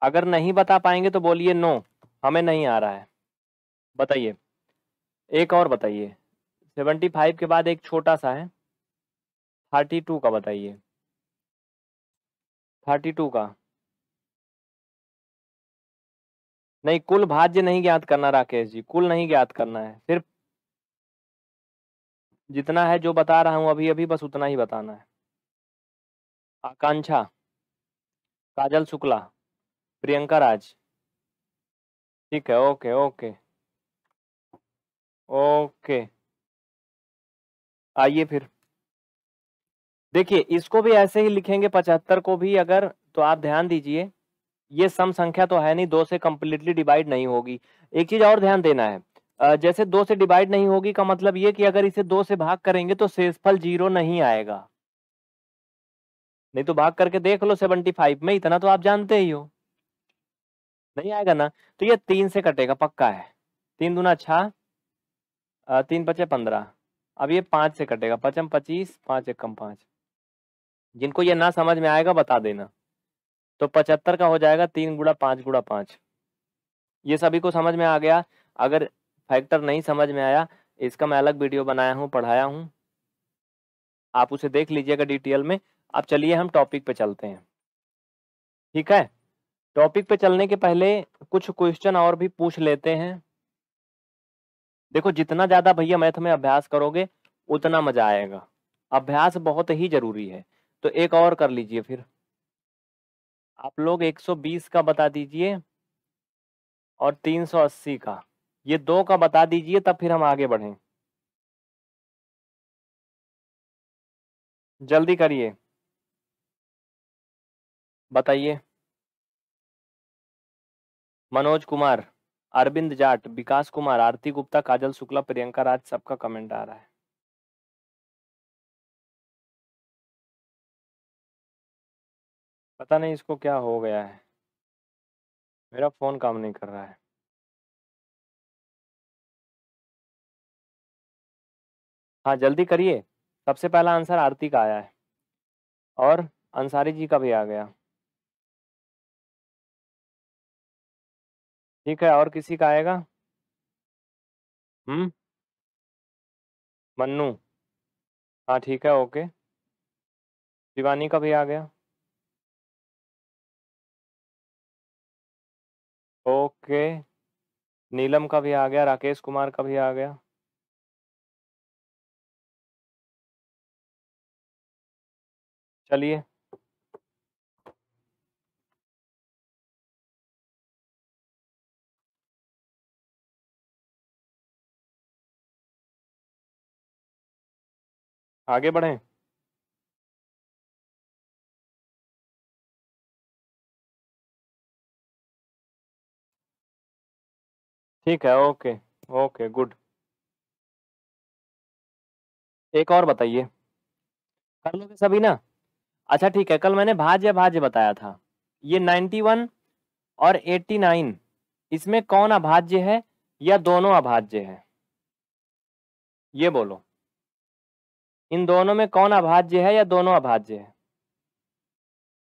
अगर नहीं बता पाएंगे तो बोलिए नो हमें नहीं आ रहा है बताइए एक और बताइए सेवेंटी फाइव के बाद एक छोटा सा है थर्टी टू का बताइए थर्टी टू का नहीं कुल भाज्य नहीं ज्ञात करना राकेश जी कुल नहीं ज्ञात करना है सिर्फ जितना है जो बता रहा हूँ अभी अभी बस उतना ही बताना है आकांक्षा काजल शुक्ला प्रियंका राज ठीक है ओके ओके ओके आइए फिर देखिए इसको भी ऐसे ही लिखेंगे पचहत्तर को भी अगर तो आप ध्यान दीजिए ये सम संख्या तो है नहीं दो से कंप्लीटली डिवाइड नहीं होगी एक चीज और ध्यान देना है जैसे दो से डिवाइड नहीं होगी का मतलब ये कि अगर इसे दो से भाग करेंगे तो शेषफल जीरो नहीं आएगा नहीं तो भाग करके देख लो सेवेंटी फाइव में इतना तो आप जानते ही हो नहीं आएगा ना तो ये तीन से कटेगा पक्का है तीन दूना छः तीन पचे पंद्रह अब ये पांच से कटेगा पचम पच्चीस पांच एक कम पांच जिनको ये ना समझ में आएगा बता देना तो पचहत्तर का हो जाएगा तीन गुड़ा पांच गुड़ा पांच ये सभी को समझ में आ गया अगर फैक्टर नहीं समझ में आया इसका मैं अलग वीडियो बनाया हूँ पढ़ाया हूँ आप उसे देख लीजिएगा डिटेल में अब चलिए हम टॉपिक पे चलते हैं ठीक है टॉपिक पे चलने के पहले कुछ क्वेश्चन और भी पूछ लेते हैं देखो जितना ज़्यादा भैया मैथ में अभ्यास करोगे उतना मज़ा आएगा अभ्यास बहुत ही ज़रूरी है तो एक और कर लीजिए फिर आप लोग 120 का बता दीजिए और 380 का ये दो का बता दीजिए तब फिर हम आगे बढ़ें
जल्दी करिए बताइए
मनोज कुमार अरविंद जाट विकास कुमार आरती गुप्ता काजल शुक्ला प्रियंका राज सबका कमेंट आ रहा है
पता नहीं इसको क्या हो गया है मेरा फोन काम नहीं कर रहा है हाँ जल्दी करिए सबसे
पहला आंसर आरती का आया है और अंसारी जी का भी आ गया ठीक है और किसी का आएगा
हम्म मन्नू हाँ ठीक है ओके शिवानी का भी आ गया ओके नीलम का भी आ गया राकेश कुमार का भी आ गया चलिए आगे बढ़ें ठीक है ओके
ओके गुड एक और बताइए कर लोगे सभी ना अच्छा ठीक है कल मैंने भाज्य भाज्य बताया था ये 91 और 89 इसमें कौन अभाज्य है या दोनों अभाज्य है ये बोलो इन दोनों में कौन अभाज्य है या दोनों अभाज्य है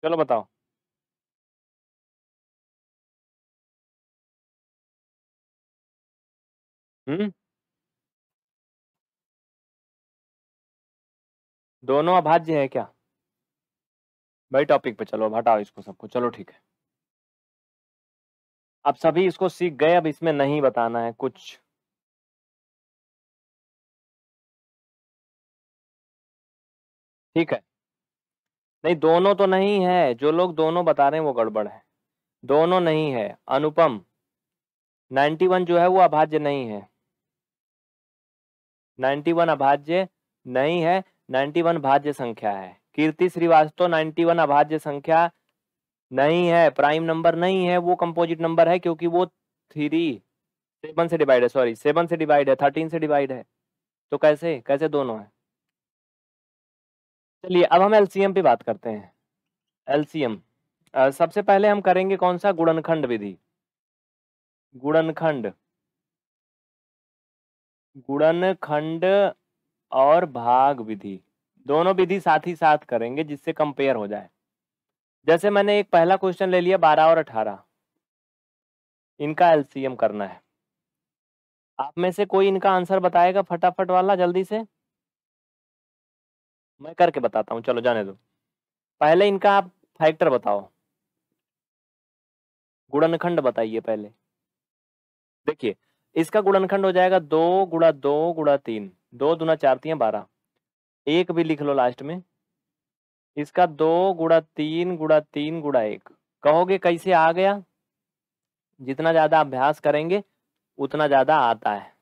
चलो बताओ हम्म दोनों अभाज्य है क्या भाई टॉपिक पे चलो हटाओ इसको सबको चलो ठीक है अब सभी इसको सीख गए अब इसमें नहीं बताना है कुछ ठीक है नहीं दोनों तो नहीं है जो लोग दोनों बता रहे हैं वो गड़बड़ है दोनों नहीं है अनुपम 91 जो है वो अभाज्य नहीं है 91 अभाज्य नहीं है 91 भाज्य संख्या है कीर्ति श्रीवास्तव 91 अभाज्य संख्या नहीं है प्राइम नंबर नहीं है वो कंपोजिट नंबर है क्योंकि वो थ्री सेवन से डिवाइड है सॉरी सेवन से डिवाइड है थर्टीन से डिवाइड है तो कैसे कैसे दोनों है चलिए अब हम एलसीएम पे बात करते हैं एलसीएम सबसे पहले हम करेंगे कौन सा गुणनखंड विधि गुणनखंड गुणनखंड और भाग विधि दोनों विधि साथ ही साथ करेंगे जिससे कंपेयर हो जाए जैसे मैंने एक पहला क्वेश्चन ले लिया बारह और अठारह इनका एलसीएम करना है आप में से कोई इनका आंसर बताएगा फटाफट वाला जल्दी से मैं करके बताता हूँ चलो जाने दो पहले इनका आप फैक्टर बताओ गुणनखंड बताइए पहले देखिए इसका गुणनखंड हो जाएगा दो गुड़ा दो गुड़ा तीन दो दुना चार तीन बारह एक भी लिख लो लास्ट में इसका दो गुड़ा तीन गुड़ा तीन गुड़ा एक कहोगे कैसे आ गया जितना ज़्यादा अभ्यास करेंगे उतना ज़्यादा आता है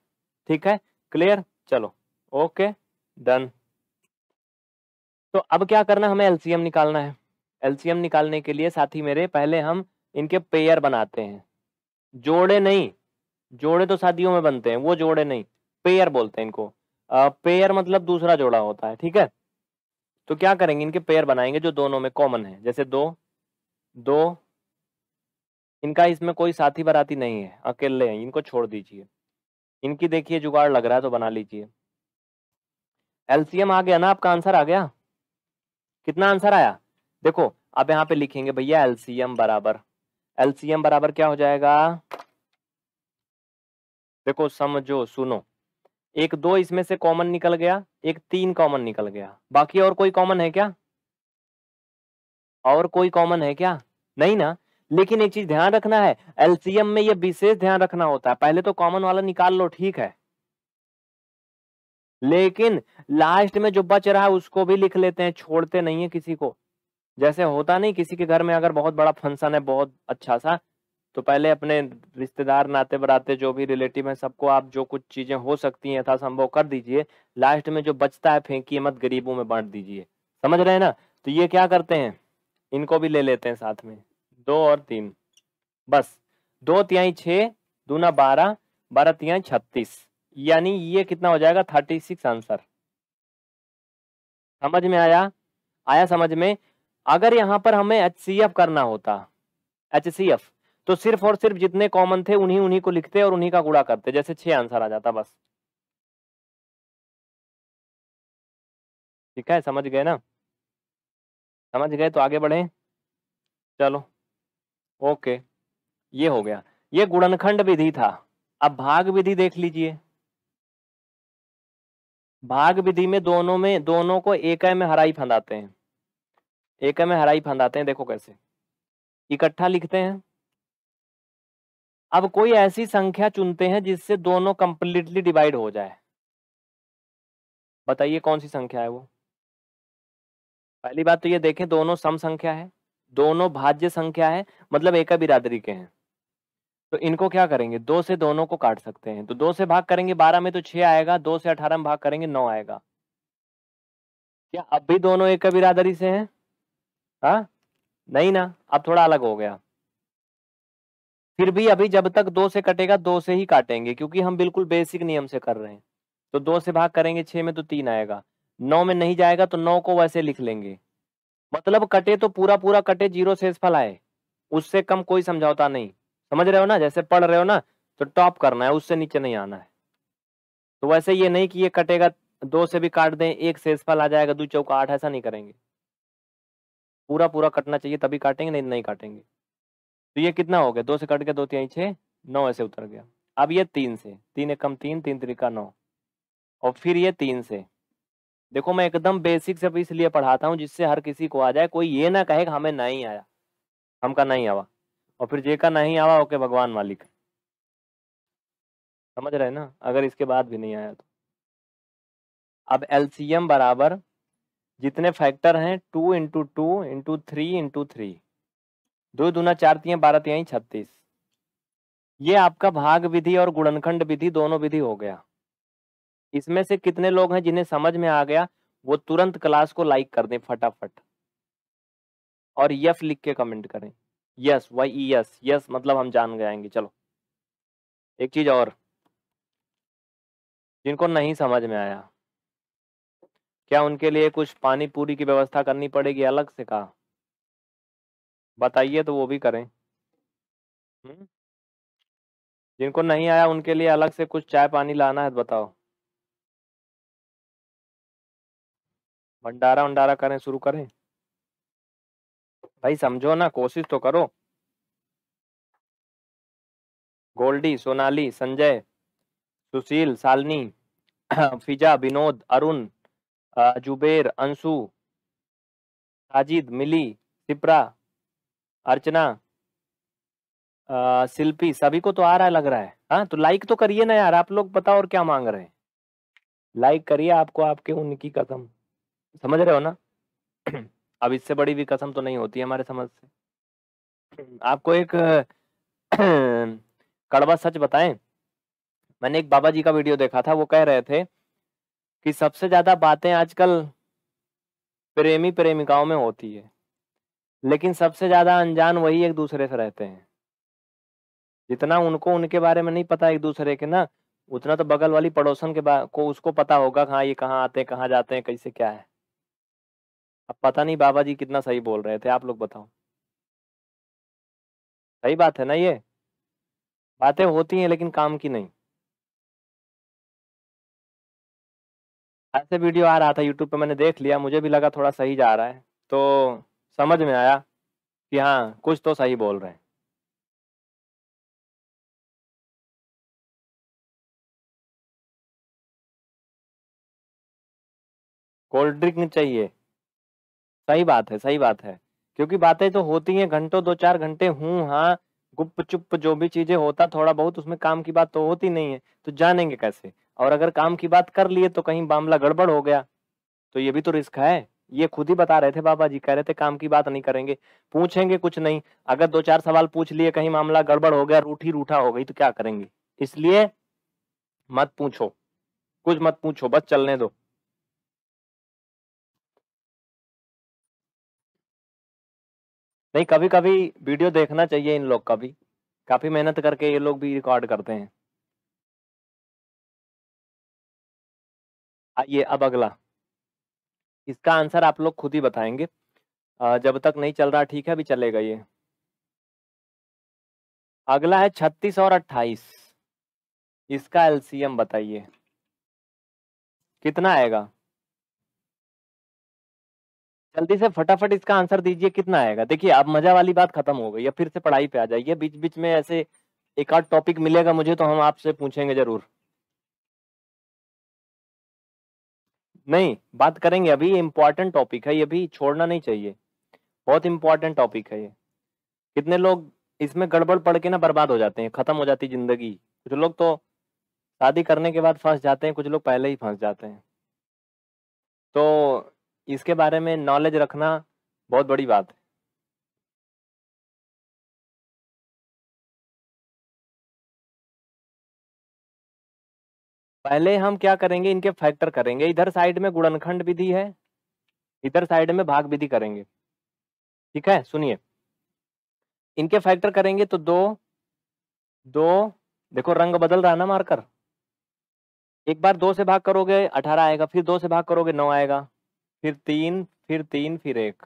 ठीक है क्लियर चलो ओके डन तो अब क्या करना हमें एलसीएम निकालना है एलसीएम निकालने के लिए साथी मेरे पहले हम इनके पेयर बनाते हैं जोड़े नहीं जोड़े तो शादियों में बनते हैं वो जोड़े नहीं पेयर बोलते हैं इनको पेयर मतलब दूसरा जोड़ा होता है ठीक है तो क्या करेंगे इनके पेयर बनाएंगे जो दोनों में कॉमन है जैसे दो दो इनका इसमें कोई साथी बराती नहीं है अकेले हैं इनको छोड़ दीजिए इनकी देखिए जुगाड़ लग रहा है तो बना लीजिए एलसीएम आ गया ना आपका आंसर आ गया कितना आंसर आया देखो अब यहाँ पे लिखेंगे भैया एलसीएम बराबर एलसीएम बराबर क्या हो जाएगा देखो समझो सुनो एक दो इसमें से कॉमन निकल गया एक तीन कॉमन निकल गया बाकी और कोई कॉमन है क्या और कोई कॉमन है क्या नहीं ना लेकिन एक चीज ध्यान रखना है एलसीएम में यह विशेष ध्यान रखना होता है पहले तो कॉमन वाला निकाल लो ठीक है लेकिन लास्ट में जो बच रहा है उसको भी लिख लेते हैं छोड़ते नहीं है किसी को जैसे होता नहीं किसी के घर में अगर बहुत बड़ा फंक्शन है बहुत अच्छा सा तो पहले अपने रिश्तेदार नाते बराते जो भी रिलेटिव है सबको आप जो कुछ चीजें हो सकती हैं यथासंभव कर दीजिए लास्ट में जो बचता है फेंकिए मत गरीबों में बांट दीजिए समझ रहे हैं ना तो ये क्या करते हैं इनको भी ले लेते हैं साथ में दो और तीन बस दो तिहाई छह दूना बारह बारह तिहाई छत्तीस यानी ये कितना हो जाएगा थर्टी सिक्स आंसर समझ में आया आया समझ में अगर यहाँ पर हमें एच सी एफ करना होता एच सी एफ तो सिर्फ और सिर्फ जितने कॉमन थे उन्हीं उन्हीं को लिखते और उन्हीं का गुड़ा करते जैसे छह आंसर आ जाता बस ठीक है समझ गए ना समझ गए तो आगे बढ़े चलो ओके ये हो गया ये गुणनखंड विधि था अब भाग विधि देख लीजिए भाग विधि में दोनों में दोनों को एक में हराई फंदाते हैं एक में हराई फंदाते हैं देखो कैसे इकट्ठा लिखते हैं अब कोई ऐसी संख्या चुनते हैं जिससे दोनों कंप्लीटली डिवाइड हो जाए बताइए कौन सी संख्या है वो पहली बात तो ये देखें दोनों सम संख्या है दोनों भाज्य संख्या है मतलब एका बिरादरी के हैं तो इनको क्या करेंगे दो से दोनों को काट सकते हैं तो दो से भाग करेंगे बारह में तो छह आएगा दो से अठारह में भाग करेंगे नौ आएगा क्या अब भी दोनों एक का बिरादरी से हैं हाँ नहीं ना अब थोड़ा अलग हो गया फिर भी अभी जब तक दो से कटेगा दो से ही काटेंगे क्योंकि हम बिल्कुल बेसिक नियम से कर रहे हैं तो दो से भाग करेंगे छह में तो तीन आएगा नौ में नहीं जाएगा तो नौ को वैसे लिख लेंगे मतलब कटे तो पूरा पूरा कटे जीरो से आए उससे कम कोई समझौता नहीं समझ रहे हो ना जैसे पढ़ रहे हो ना तो टॉप करना है उससे नीचे नहीं आना है तो वैसे ये नहीं कि ये कटेगा दो से भी काट दें एक से आ जाएगा दो चौका आठ ऐसा नहीं करेंगे पूरा पूरा कटना चाहिए तभी काटेंगे नहीं नहीं काटेंगे तो ये कितना हो गया दो से कट गया दो तीन छः नौ ऐसे उतर गया अब ये तीन से तीन एक कम तीन तीन तरीका नौ और फिर ये तीन से देखो मैं एकदम बेसिक से इसलिए पढ़ाता हूँ जिससे हर किसी को आ जाए कोई ये ना कहे हमें नहीं आया हमका नहीं आवा और फिर जे का नहीं आवा ओके भगवान मालिक समझ रहे ना अगर इसके बाद भी नहीं आया तो अब एलसीएम बराबर जितने फैक्टर हैं two into two into three into three दो दूना चार तीन बारह तिहाई छत्तीस ये आपका भाग विधि और गुणनखंड विधि दोनों विधि हो गया इसमें से कितने लोग हैं जिन्हें समझ में आ गया वो तुरंत क्लास को लाइक कर दें फटाफट और यफ लिख के कमेंट करें yes Y E S yes मतलब हम जान गए आएंगे चलो एक चीज़ और जिनको नहीं समझ में आया क्या उनके लिए कुछ पानी पूरी की व्यवस्था करनी पड़ेगी अलग से कहा बताइए तो वो भी करें
हुँ? हम्म।
जिनको नहीं आया उनके लिए अलग से कुछ चाय पानी लाना है तो बताओ भंडारा वंडारा करें शुरू करें भाई समझो ना कोशिश तो करो गोल्डी सोनाली संजय सुशील सालनी फिजा विनोद अरुण जुबेर अंशु साजिद मिली सिप्रा अर्चना शिल्पी सभी को तो आ रहा है लग रहा है हाँ तो लाइक तो करिए ना यार आप लोग बताओ और क्या मांग रहे हैं लाइक करिए आपको आपके उनकी कसम समझ रहे हो ना अब इससे बड़ी भी कसम तो नहीं होती है हमारे समझ से हम्म। आपको एक कड़वा सच बताएं मैंने एक बाबा जी का वीडियो देखा था वो कह रहे थे कि सबसे ज्यादा बातें आजकल प्रेमी प्रेमिकाओं में होती है लेकिन सबसे ज्यादा अनजान वही एक दूसरे से रहते हैं जितना उनको उनके बारे में नहीं पता एक दूसरे के ना उतना तो बगल वाली पड़ोसन के को उसको पता होगा हाँ ये कहाँ आते हैं कहाँ जाते हैं कैसे क्या है अब पता नहीं बाबा जी कितना सही बोल रहे थे आप लोग बताओ सही बात है ना ये बातें होती हैं लेकिन काम की नहीं ऐसे वीडियो आ रहा था यूट्यूब पे मैंने देख लिया मुझे भी लगा थोड़ा सही जा रहा है तो समझ में आया कि हाँ कुछ तो सही बोल रहे हैं कोल्ड ड्रिंक चाहिए सही बात है सही बात है क्योंकि बातें तो होती हैं घंटों दो चार घंटे हूँ हाँ गुप चुप जो भी चीजें होता थोड़ा बहुत उसमें काम की बात तो होती नहीं है तो जानेंगे कैसे और अगर काम की बात कर लिए तो कहीं मामला गड़बड़ हो गया तो ये भी तो रिस्क है ये खुद ही बता रहे थे बाबा जी कह रहे थे काम की बात नहीं करेंगे पूछेंगे कुछ नहीं अगर दो चार सवाल पूछ लिए कहीं मामला गड़बड़ हो गया रूठी रूठा हो गई तो क्या करेंगे इसलिए मत पूछो कुछ मत पूछो बस चलने दो नहीं कभी कभी वीडियो देखना चाहिए इन लोग का भी काफी मेहनत करके ये लोग भी रिकॉर्ड करते हैं आइए अब अगला इसका आंसर आप लोग खुद ही बताएंगे जब तक नहीं चल रहा ठीक है अभी चलेगा ये अगला है छत्तीस और अट्ठाईस इसका एलसीएम बताइए कितना आएगा जल्दी से फटाफट इसका आंसर दीजिए कितना आएगा देखिए अब मजा वाली बात खत्म हो गई या फिर से पढ़ाई पे आ जाइए बीच बीच में ऐसे एक आध टॉपिक मिलेगा मुझे तो हम आपसे पूछेंगे जरूर नहीं बात करेंगे अभी इम्पोर्टेंट टॉपिक है ये भी छोड़ना नहीं चाहिए बहुत इम्पोर्टेंट टॉपिक है ये कितने लोग इसमें गड़बड़ पड़ के ना बर्बाद हो जाते हैं खत्म हो जाती जिंदगी कुछ लोग तो शादी करने के बाद फंस जाते हैं कुछ लोग पहले ही फंस जाते हैं तो इसके बारे में नॉलेज रखना बहुत बड़ी बात है पहले हम क्या करेंगे इनके फैक्टर करेंगे इधर साइड में गुणनखंड विधि है इधर साइड में भाग विधि करेंगे ठीक है सुनिए इनके फैक्टर करेंगे तो दो दो देखो रंग बदल रहा ना मारकर एक बार दो से भाग करोगे अठारह आएगा फिर दो से भाग करोगे नौ आएगा फिर तीन फिर तीन फिर एक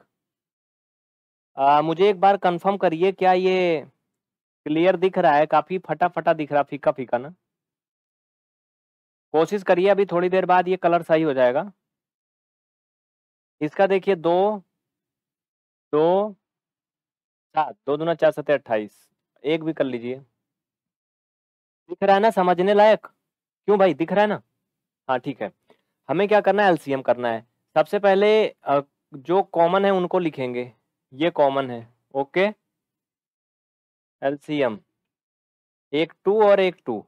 आ, मुझे एक बार कंफर्म करिए क्या ये क्लियर दिख रहा है काफ़ी फटा फटा दिख रहा फीका फीका ना कोशिश करिए अभी थोड़ी देर बाद ये कलर सही हो जाएगा इसका देखिए दो दो सात दो दूना चार सत्तर अट्ठाईस एक भी कर लीजिए दिख रहा है ना समझने लायक क्यों भाई दिख रहा है ना हाँ ठीक है हमें क्या करना है एलसीएम करना है सबसे पहले जो कॉमन है उनको लिखेंगे ये कॉमन है ओके एलसीएम एक टू और एक टू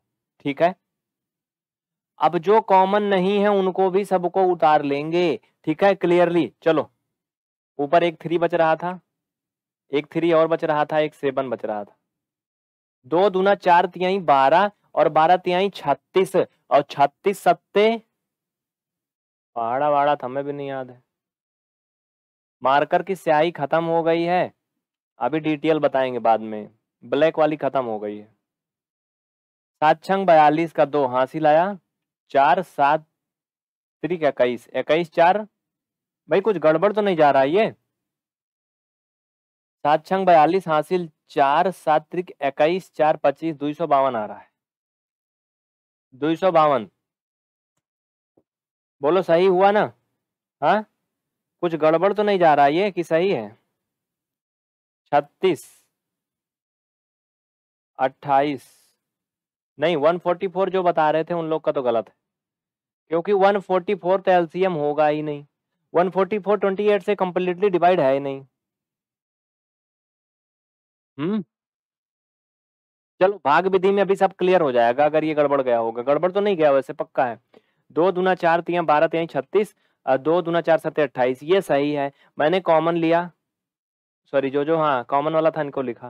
ठीक है अब जो कॉमन नहीं है उनको भी सबको उतार लेंगे ठीक है क्लियरली चलो ऊपर एक थ्री बच रहा था एक थ्री और बच रहा था एक सेवन बच रहा था दो दूना चार तिहाई बारह और बारह तिहाई छत्तीस और छत्तीस सत्ते पहाड़ा वहाड़ा तो हमें भी नहीं याद है मार्कर की स्याही खत्म हो गई है अभी डिटेल बताएंगे बाद में ब्लैक वाली खत्म हो गई है सात छंग बयालीस का दो हासिल आया चार सात त्रिक इक्कीस इक्कीस चार भाई कुछ गड़बड़ तो नहीं जा रहा ये सात छंग बयालीस हासिल चार सात त्रिक इक्कीस चार पच्चीस दो सौ बावन आ रहा है दो सौ बावन बोलो सही हुआ ना हाँ कुछ गड़बड़ तो नहीं जा रहा ये कि सही है छत्तीस अट्ठाईस नहीं वन फोर्टी फोर जो बता रहे थे उन लोग का तो गलत है क्योंकि वन फोर्टी फोर तो एल होगा ही नहीं one forty four twenty eight से कम्प्लीटली डिवाइड है ही नहीं हम्म चलो भाग विधि में अभी सब क्लियर हो जाएगा अगर ये गड़बड़ गया होगा गड़बड़ तो नहीं गया वैसे पक्का है दो दुना चार तीन बारह तीन छत्तीस और दो दुना चार सत्य अट्ठाईस ये सही है मैंने कॉमन लिया सॉरी जो जो हाँ कॉमन वाला था इनको लिखा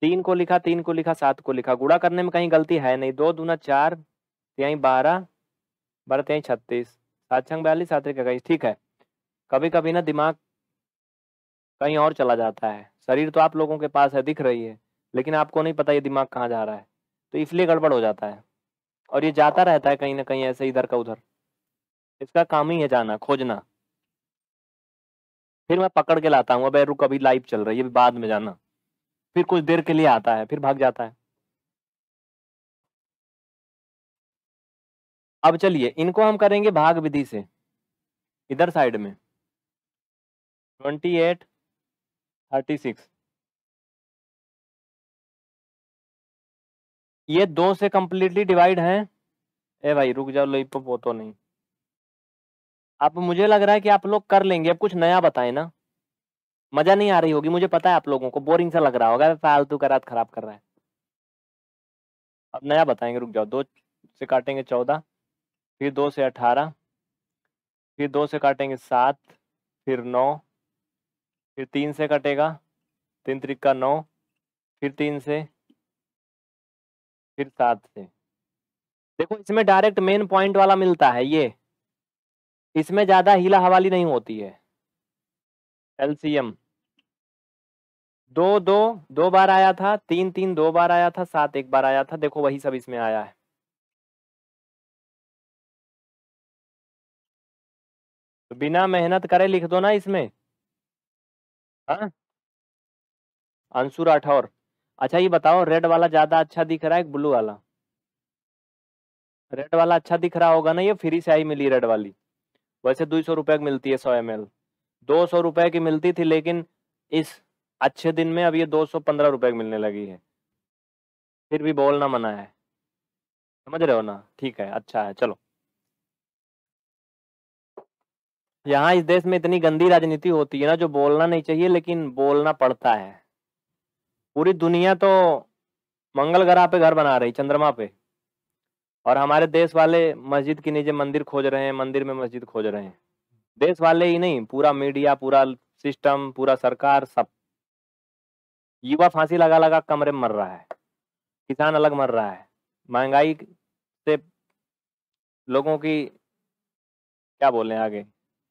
तीन को लिखा तीन को लिखा सात को लिखा गुड़ा करने में कहीं गलती है नहीं दो दूना चार तिहाई बारह बारह तिहाई छत्तीस सात छंग बयालीस सात इक्कीस ठीक है कभी कभी ना दिमाग कहीं और चला जाता है शरीर तो आप लोगों के पास है दिख रही है लेकिन आपको नहीं पता ये दिमाग कहाँ जा रहा है तो इसलिए गड़बड़ हो जाता है और ये जाता रहता है कहीं ना कहीं ऐसे इधर का उधर इसका काम ही है जाना खोजना फिर मैं पकड़ के लाता हूँ अब रुक अभी लाइव चल रही है बाद में जाना फिर कुछ देर के लिए आता है फिर भाग जाता है अब चलिए इनको हम करेंगे भाग विधि से इधर साइड में ट्वेंटी एट थर्टी सिक्स
ये दो से कम्प्लीटली डिवाइड है
ए भाई रुक जाओ लोई वो तो नहीं अब मुझे लग रहा है कि आप लोग कर लेंगे अब कुछ नया बताएं ना मजा नहीं आ रही होगी मुझे पता है आप लोगों को बोरिंग सा लग रहा होगा फालतू का रात खराब कर रहा है अब नया बताएंगे रुक जाओ दो से काटेंगे चौदह फिर दो से अठारह फिर दो से काटेंगे सात फिर नौ फिर तीन से कटेगा तीन तरीका का नौ फिर तीन से फिर सात से देखो इसमें डायरेक्ट मेन पॉइंट वाला मिलता है ये इसमें ज़्यादा हिला हवाली नहीं होती है एलसीएम दो दो दो बार आया था तीन तीन दो बार आया था सात एक बार आया था देखो वही सब इसमें आया है तो बिना मेहनत करे लिख दो ना इसमें हाँ? अंशु राठौर अच्छा ये बताओ रेड वाला ज्यादा अच्छा दिख रहा है ब्लू वाला रेड वाला अच्छा दिख रहा होगा ना ये फ्री से आई मिली रेड वाली वैसे दो सौ रुपए की मिलती है सौ एम एल दो सौ रुपए की मिलती थी लेकिन इस अच्छे दिन में अब ये दो सौ पंद्रह रुपए की मिलने लगी है फिर भी बोलना मना है समझ रहे हो ना ठीक है अच्छा है चलो यहाँ इस देश में इतनी गंदी राजनीति होती है ना जो बोलना नहीं चाहिए लेकिन बोलना पड़ता है पूरी दुनिया तो मंगल ग्रह पे घर बना रही चंद्रमा पे और हमारे देश वाले मस्जिद के नीचे मंदिर खोज रहे हैं मंदिर में मस्जिद खोज रहे हैं देश वाले ही नहीं पूरा मीडिया पूरा सिस्टम पूरा सरकार सब युवा फांसी लगा लगा कमरे में मर रहा है किसान अलग मर रहा है महंगाई से लोगों की क्या बोले आगे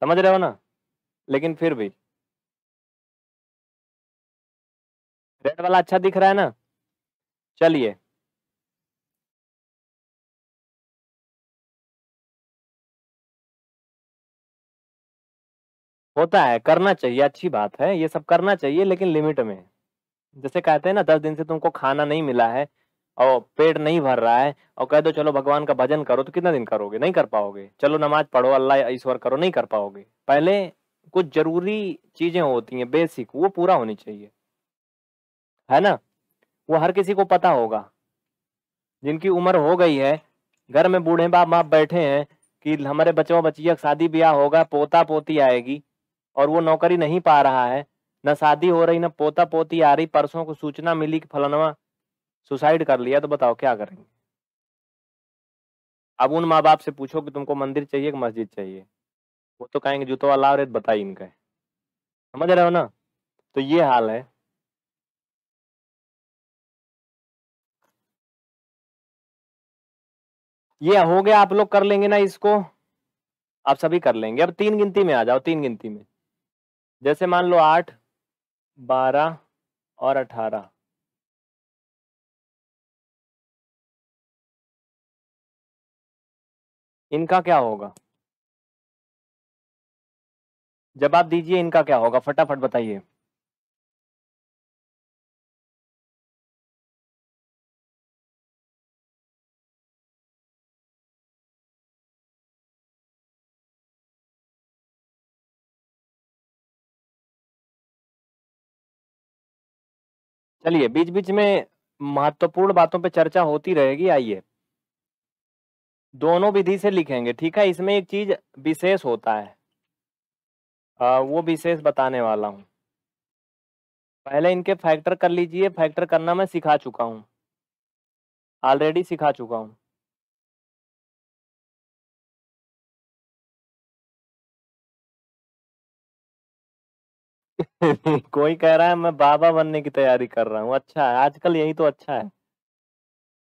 समझ रहे हो ना लेकिन फिर भी रेड
वाला अच्छा दिख रहा है ना चलिए
होता है करना चाहिए अच्छी बात है ये सब करना चाहिए लेकिन लिमिट में जैसे कहते हैं ना दस दिन से तुमको खाना नहीं मिला है और पेट नहीं भर रहा है और कह दो चलो भगवान का भजन करो तो कितना दिन करोगे नहीं कर पाओगे चलो नमाज पढ़ो अल्लाह ईश्वर करो नहीं कर पाओगे पहले कुछ जरूरी चीजें होती हैं बेसिक वो पूरा होनी चाहिए है ना वो हर किसी को पता होगा जिनकी उम्र हो गई है घर में बूढ़े बाप बाप बैठे हैं कि हमारे बच्चों बच्चिया शादी ब्याह होगा पोता पोती आएगी और वो नौकरी नहीं पा रहा है ना शादी हो रही ना पोता पोती आ रही परसों को सूचना मिली कि फलनवा सुसाइड कर लिया तो बताओ क्या करेंगे अब उन माँ बाप से पूछो कि तुमको मंदिर चाहिए कि मस्जिद चाहिए वो तो कहेंगे जूतो अल्लाह रेत तो बताइए इनका समझ रहे हो ना तो ये हाल है ये हो गया आप लोग कर लेंगे ना इसको आप सभी कर लेंगे अब तीन गिनती में आ जाओ तीन गिनती में जैसे मान लो आठ बारह और अठारह
इनका क्या होगा जवाब दीजिए इनका क्या होगा फटाफट बताइए
चलिए, बीच-बीच में महत्वपूर्ण बातों पे चर्चा होती रहेगी, आइए। दोनों विधि से लिखेंगे, ठीक है? इसमें एक चीज़ विशेष होता है। आ, वो विशेष बताने वाला हूँ। पहले इनके फैक्टर कर लीजिए, फैक्टर करना मैं सिखा चुका हूँ। ऑलरेडी सिखा चुका हूँ। कोई कह रहा है मैं बाबा बनने की तैयारी कर रहा हूँ अच्छा है आजकल यही तो अच्छा है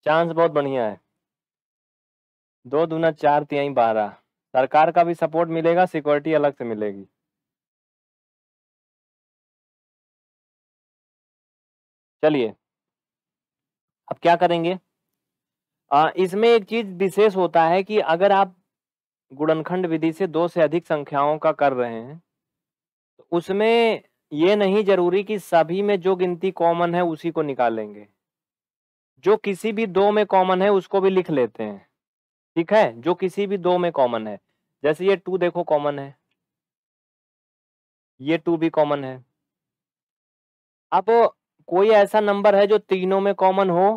चांस बहुत बढ़िया है दो दूना चार तिहाई बारह सरकार का भी सपोर्ट मिलेगा सिक्योरिटी अलग से मिलेगी चलिए अब क्या करेंगे आ, इसमें एक चीज विशेष होता है कि अगर आप गुणनखंड विधि से दो से अधिक संख्याओं का कर रहे हैं तो उसमें ये नहीं जरूरी कि सभी में जो गिनती कॉमन है उसी को निकालेंगे जो किसी भी दो में कॉमन है उसको भी लिख लेते हैं ठीक है जो किसी भी दो में कॉमन है जैसे ये टू देखो कॉमन है ये टू भी कॉमन है अब कोई ऐसा नंबर है जो तीनों में कॉमन हो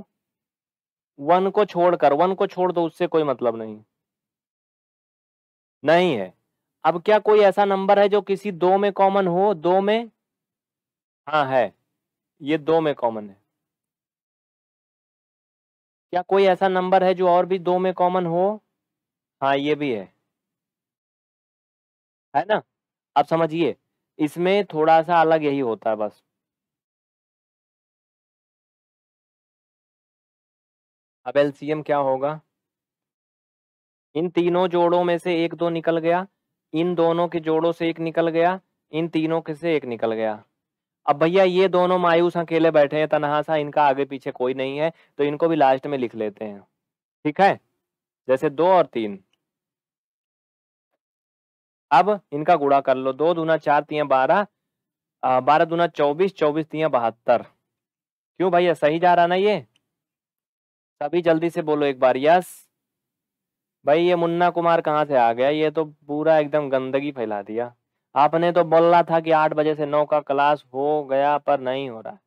वन को छोड़कर वन को छोड़ दो उससे कोई मतलब नहीं नहीं है अब क्या कोई ऐसा नंबर है जो किसी दो में कॉमन हो दो में हाँ, है। ये दो में कॉमन है। क्या कोई ऐसा नंबर है जो और भी दो में कॉमन हो? हाँ, ये भी है। है ना? आप समझिए, इसमें थोड़ा-सा अलग यही होता है बस। अब एलसीएम क्या होगा? इन तीनों जोड़ों में से एक दो निकल गया, इन दोनों के जोड़ों से एक निकल गया, इन तीनों के से एक निकल गया। अब भैया ये दोनों मायूस अकेले बैठे हैं तनहा सा इनका आगे पीछे कोई नहीं है तो इनको भी लास्ट में लिख लेते हैं ठीक है जैसे दो और तीन अब इनका गुड़ा कर लो दो दूना चार तीन बारह बारह दूना चौबीस चौबीस तीन बहत्तर क्यों भैया सही जा रहा ना ये सभी जल्दी से बोलो एक बार यस भाई ये मुन्ना कुमार कहाँ से आ गया ये तो पूरा एकदम गंदगी फैला दिया आपने तो बोला था कि आठ बजे से नौ का क्लास हो गया पर नहीं हो रहा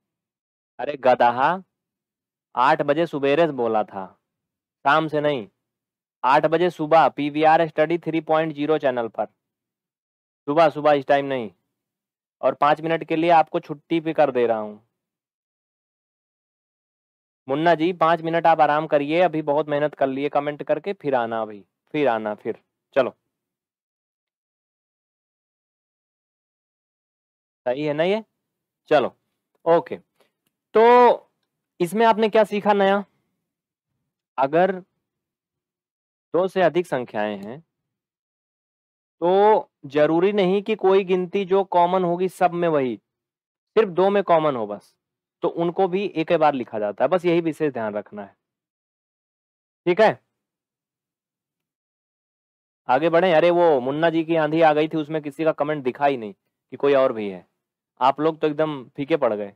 अरे गदहा आठ बजे सुबेरे बोला था शाम से नहीं आठ बजे सुबह P V R study three point zero channel पर सुबह सुबह इस टाइम नहीं और पाँच मिनट के लिए आपको छुट्टी भी कर दे रहा हूँ मुन्ना जी पाँच मिनट आप आराम करिए अभी बहुत मेहनत कर लिए कमेंट करके फिर आना अभी फिर आना फिर चलो सही है ना ये चलो ओके तो इसमें आपने क्या सीखा नया अगर दो से अधिक संख्याएं हैं तो जरूरी नहीं कि कोई गिनती जो कॉमन होगी सब में वही सिर्फ दो में कॉमन हो बस तो उनको भी एक ही बार लिखा जाता है बस यही विशेष ध्यान रखना है ठीक है आगे बढ़े अरे वो मुन्ना जी की आंधी आ गई थी उसमें किसी का कमेंट दिखा ही नहीं कि कोई और भी है आप लोग तो एकदम फीके पड़ गए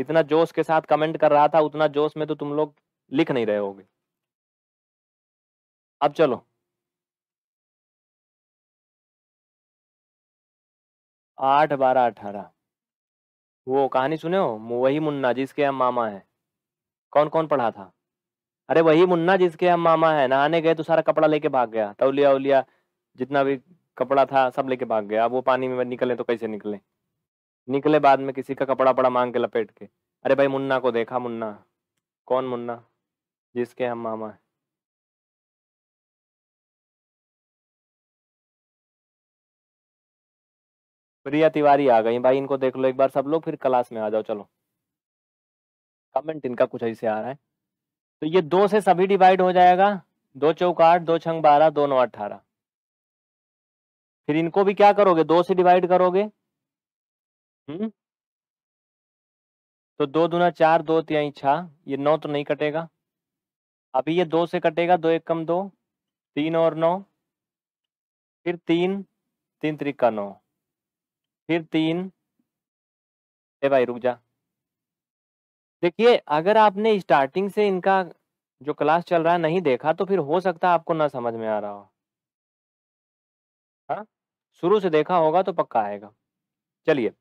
इतना जोश के साथ कमेंट कर रहा था उतना जोश में तो तुम लोग लिख नहीं रहे होगे अब चलो आठ बारह अठारह वो कहानी सुने हो वही मुन्ना जिसके हम मामा है कौन कौन पढ़ा था अरे वही मुन्ना जिसके हम मामा है नहाने गए तो सारा कपड़ा लेके भाग गया तौलिया उलिया जितना भी कपड़ा था सब लेके भाग गया अब वो पानी में निकले तो कैसे निकले निकले बाद में किसी का कपड़ा पड़ा मांग के लपेट के अरे भाई मुन्ना को देखा मुन्ना कौन मुन्ना जिसके हम मामा हैं प्रिया तिवारी आ गई भाई इनको देख लो एक बार सब लोग फिर क्लास में आ जाओ चलो कमेंट इनका कुछ ऐसे आ रहा है तो ये दो से सभी डिवाइड हो जाएगा दो चौक आठ दो छंग बारह दो नौ अठारह फिर इनको भी क्या करोगे दो से डिवाइड करोगे हम्म। तो दो दुना चार दो तिहाई 6, ये नौ तो नहीं कटेगा। अभी ये दो से कटेगा, दो एक कम दो तीन और नौ फिर तीन 3 त्रिका नौ फिर तीन ए भाई रुक जा। देखिए, अगर आपने स्टार्टिंग से इनका जो क्लास चल रहा है नहीं देखा, तो फिर हो सकता है आपको ना समझ में आ रहा हो। हाँ? शुरू से देखा होगा तो पक्का आएगा। चलिए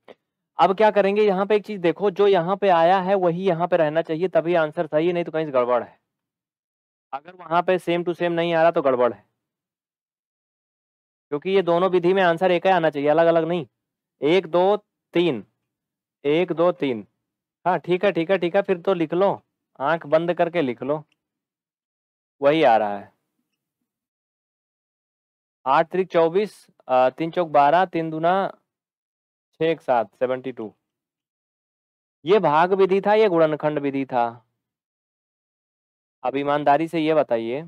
अब क्या करेंगे यहाँ पे एक चीज देखो जो यहाँ पे आया है वही यहाँ पे रहना चाहिए तभी आंसर सही है नहीं तो कहीं से गड़बड़ है अगर वहां पे सेम टू सेम नहीं आ रहा तो गड़बड़ है क्योंकि ये दोनों विधि में आंसर एक ही आना चाहिए अलग अलग नहीं एक दो तीन एक दो तीन हाँ ठीक है ठीक है ठीक है फिर तो लिख लो आंख बंद करके लिख लो वही आ रहा है आठ त्रिक चौबीस तीन चौक बारह तीन दुना थे एक सात सेवेंटी टू ये भाग विधि था ये गुणनखंड विधि था अब ईमानदारी से ये बताइए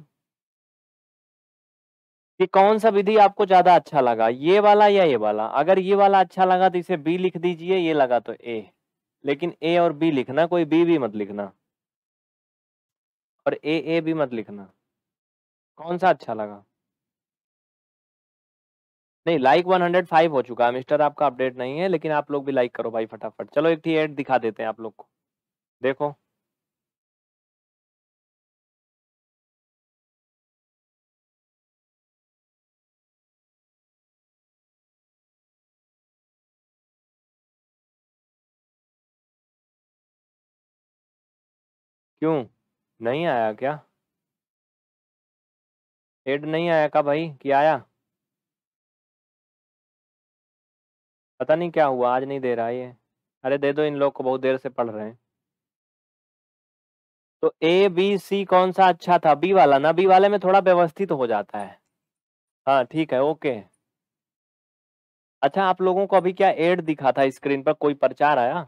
कि कौन सा विधि आपको ज्यादा अच्छा लगा ये वाला या ये वाला अगर ये वाला अच्छा लगा तो इसे बी लिख दीजिए ये लगा तो ए लेकिन ए और बी लिखना कोई बी भी मत लिखना और ए ए भी मत लिखना कौन सा अच्छा लगा नहीं लाइक 105 हो चुका है मिस्टर आपका अपडेट नहीं है लेकिन आप लोग भी लाइक करो भाई फटाफट चलो एक थी एड दिखा देते हैं आप लोग को देखो
क्यों नहीं आया क्या
एड नहीं आया का भाई कि आया पता नहीं क्या हुआ आज नहीं दे रहा ये अरे दे दो इन लोग को बहुत देर से पढ़ रहे हैं तो ए बी सी कौन सा अच्छा था बी वाला ना बी वाले में थोड़ा व्यवस्थित तो हो जाता है हाँ ठीक है ओके अच्छा आप लोगों को अभी क्या एड दिखा था स्क्रीन पर कोई प्रचार आया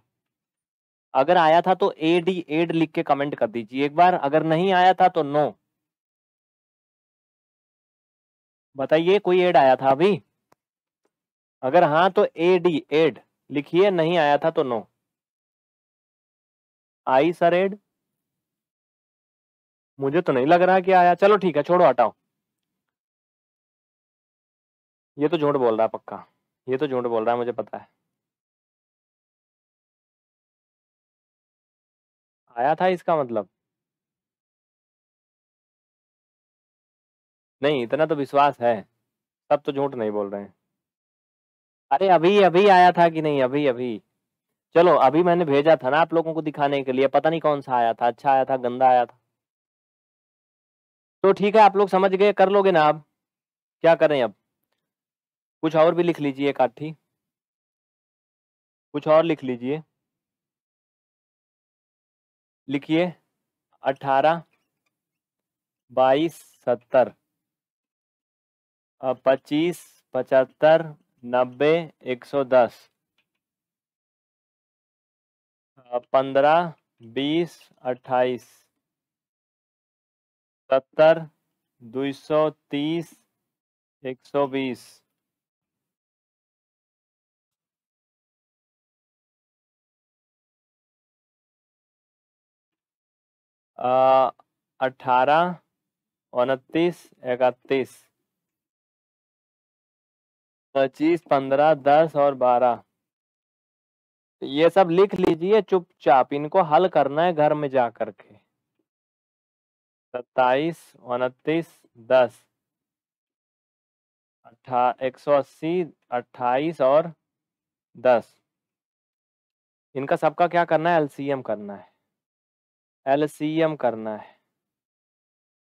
अगर आया था तो ए डी एड लिख के कमेंट कर दीजिए एक बार अगर नहीं आया था तो नो बताइए कोई एड आया था अभी अगर हाँ तो ए डी एड लिखिए नहीं आया था तो नो आई सर एड मुझे तो नहीं लग रहा कि आया चलो ठीक है छोड़ो हटाओ ये तो झूठ बोल रहा है पक्का
ये तो झूठ बोल रहा है मुझे पता है आया था इसका मतलब
नहीं इतना तो विश्वास है सब तो झूठ नहीं बोल रहे हैं अरे अभी अभी आया था कि नहीं अभी अभी चलो अभी मैंने भेजा था ना आप लोगों को दिखाने के लिए पता नहीं कौन सा आया था अच्छा आया था गंदा आया था तो ठीक है आप लोग समझ गए कर लोगे ना अब क्या करें अब कुछ और भी लिख लीजिए काठी कुछ और लिख लीजिए लिखिए अठारह बाईस सत्तर पच्चीस पचहत्तर नब्बे एक सौ दस हाँ, पंद्रह बीस अट्ठाईस सत्तर दो सौ तीस एक सौ बीस
अठारह
उनतीस इकतीस पच्चीस पंद्रह दस और बारह तो ये सब लिख लीजिए चुपचाप इनको हल करना है घर में जा करके सत्ताईस उनतीस दस अट्ठा एक सौ अस्सी अट्ठाईस और दस इनका सबका क्या करना है एलसीएम करना है एलसीएम करना है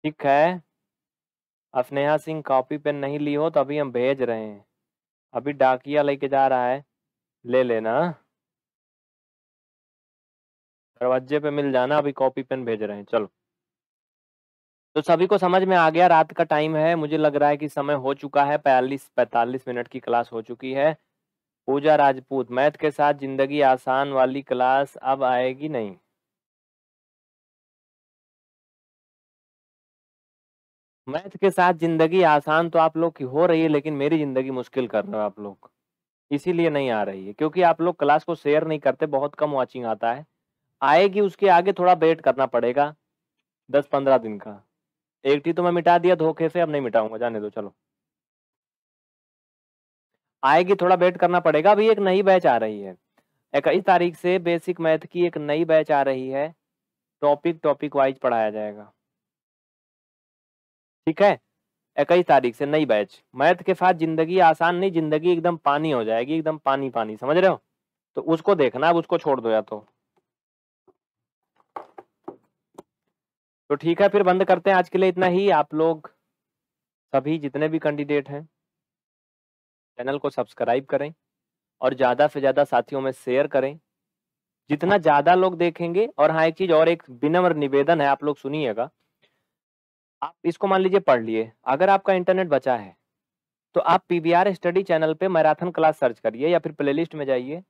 ठीक है अफनेहा सिंह कॉपी पेन नहीं ली हो तो अभी हम भेज रहे हैं अभी डाकिया लेके जा रहा है ले लेना दरवाजे पे मिल जाना अभी कॉपी पेन भेज रहे हैं चलो तो सभी को समझ में आ गया रात का टाइम है मुझे लग रहा है कि समय हो चुका है पैंतालीस पैंतालीस मिनट की क्लास हो चुकी है पूजा राजपूत मैथ के साथ जिंदगी आसान वाली क्लास अब आएगी नहीं मैथ के साथ जिंदगी आसान तो आप लोग की हो रही है लेकिन मेरी जिंदगी मुश्किल कर रहे हो आप लोग इसीलिए नहीं आ रही है क्योंकि आप लोग क्लास को शेयर नहीं करते बहुत कम वॉचिंग आता है आएगी उसके आगे थोड़ा वेट करना पड़ेगा दस पंद्रह दिन का एक टी तो मैं मिटा दिया धोखे से अब नहीं मिटाऊंगा जाने दो चलो आएगी थोड़ा वेट करना पड़ेगा अभी एक नई बैच आ रही है इक्कीस तारीख से बेसिक मैथ की एक नई बैच आ रही है टॉपिक टॉपिक वाइज पढ़ाया जाएगा ठीक है इक्कीस तारीख से नई बैच मैथ के साथ जिंदगी आसान नहीं जिंदगी एकदम पानी हो जाएगी एकदम पानी पानी समझ रहे हो तो उसको देखना अब उसको छोड़ दो या तो तो ठीक है फिर बंद करते हैं आज के लिए इतना ही आप लोग सभी जितने भी कैंडिडेट हैं चैनल को सब्सक्राइब करें और ज़्यादा से ज़्यादा साथियों में शेयर करें जितना ज़्यादा लोग देखेंगे और हाँ एक चीज़ और एक विनम्र निवेदन है आप लोग सुनिएगा आप इसको मान लीजिए पढ़ लिए अगर आपका इंटरनेट बचा है तो आप पीबीआर स्टडी चैनल पे मैराथन क्लास सर्च करिए या फिर प्लेलिस्ट में जाइए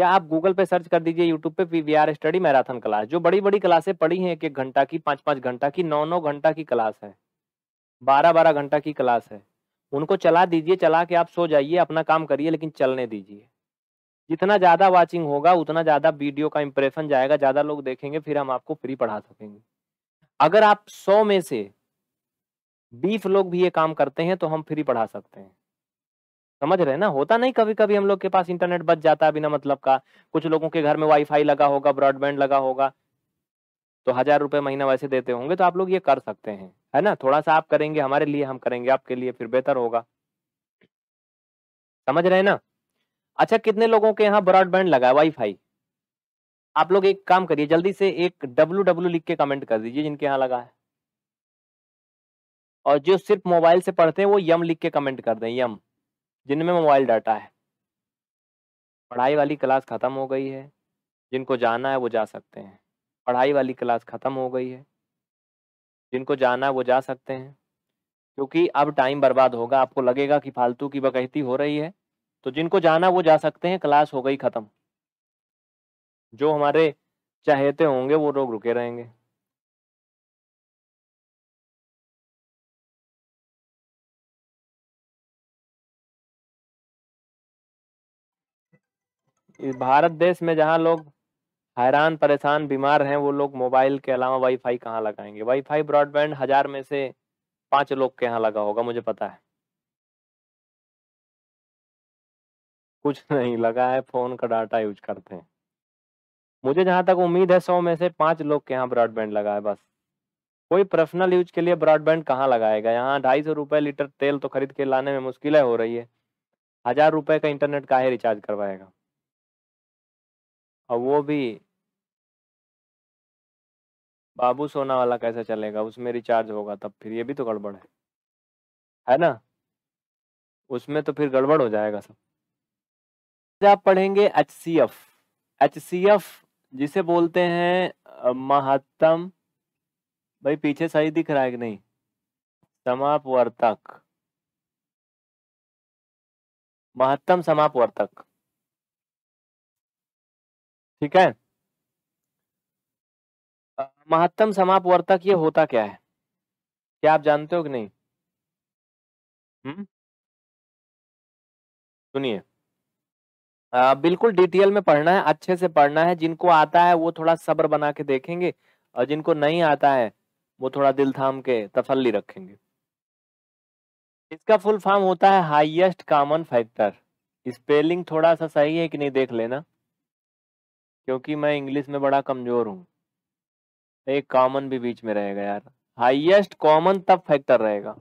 या आप गूगल पे सर्च कर दीजिए यूट्यूब पे आर स्टडी मैराथन क्लास जो बड़ी बड़ी क्लासें पढ़ी हैं एक एक घंटा की पाँच पाँच घंटा की नौ नौ घंटा की क्लास है बारह बारह घंटा की क्लास है उनको चला दीजिए चला के आप सो जाइए अपना काम करिए लेकिन चलने दीजिए जितना ज़्यादा वाचिंग होगा उतना ज़्यादा वीडियो का इम्प्रेशन जाएगा ज़्यादा लोग देखेंगे फिर हम आपको फ्री पढ़ा सकेंगे अगर आप सौ में से बीस लोग भी ये काम करते हैं तो हम फ्री पढ़ा सकते हैं समझ रहे ना होता नहीं कभी कभी हम लोग के पास इंटरनेट बच जाता है बिना मतलब का कुछ लोगों के घर में वाईफाई लगा होगा ब्रॉडबैंड लगा होगा तो हजार रुपए महीना वैसे देते होंगे तो आप लोग ये कर सकते हैं है ना थोड़ा सा आप करेंगे हमारे लिए हम करेंगे आपके लिए फिर बेहतर होगा समझ रहे हैं ना अच्छा कितने लोगों के यहाँ ब्रॉडबैंड लगा है वाईफाई आप लोग एक काम करिए जल्दी से एक डब्लू डब्लू लिख के कमेंट कर दीजिए जिनके यहाँ लगा है और जो सिर्फ मोबाइल से पढ़ते हैं वो यम लिख के कमेंट कर दें यम जिनमें मोबाइल डाटा है पढ़ाई वाली क्लास ख़त्म हो गई है जिनको जाना है वो जा सकते हैं पढ़ाई वाली क्लास ख़त्म हो गई है जिनको जाना है वो जा सकते हैं क्योंकि अब टाइम बर्बाद होगा आपको लगेगा कि फालतू की बकैती हो रही है तो जिनको जाना वो जा सकते हैं क्लास हो गई ख़त्म जो हमारे चाहते होंगे वो लोग रुके रहेंगे इस भारत देश में जहां लोग हैरान परेशान बीमार हैं वो लोग मोबाइल के अलावा वाईफाई कहाँ लगाएंगे वाईफाई ब्रॉडबैंड हजार में से पांच लोग के यहाँ लगा होगा मुझे पता है कुछ नहीं लगा है फोन का डाटा यूज करते हैं मुझे जहाँ तक उम्मीद है सौ में से पाँच लोग के यहाँ ब्रॉडबैंड लगा है बस कोई पर्सनल यूज के लिए ब्रॉडबैंड कहाँ लगाएगा यहाँ ढाई सौ रुपये लीटर तेल तो खरीद के लाने में मुश्किलें हो रही है हज़ार रुपये का इंटरनेट का रिचार्ज करवाएगा और वो भी बाबू सोना वाला कैसे चलेगा उसमें रिचार्ज होगा तब फिर ये भी तो गड़बड़ है है ना उसमें तो फिर गड़बड़ हो जाएगा सब आप पढ़ेंगे H C F H C F जिसे बोलते हैं महत्तम भाई पीछे सही दिख रहा है कि नहीं समापवर्तक महत्तम समापवर्तक ठीक है महत्तम समापवर्तक ये होता क्या है
क्या आप जानते हो कि नहीं हम्म
सुनिए आ, बिल्कुल डिटेल में पढ़ना है अच्छे से पढ़ना है जिनको आता है वो थोड़ा सब्र बना के देखेंगे और जिनको नहीं आता है वो थोड़ा दिल थाम के तसल्ली रखेंगे इसका फुल फॉर्म होता है हाईएस्ट कॉमन फैक्टर स्पेलिंग थोड़ा सा सही है कि नहीं देख लेना क्योंकि मैं इंग्लिश में बड़ा कमजोर हूँ एक कॉमन भी बीच में रहेगा यार हाइएस्ट कॉमन तब फैक्टर रहेगा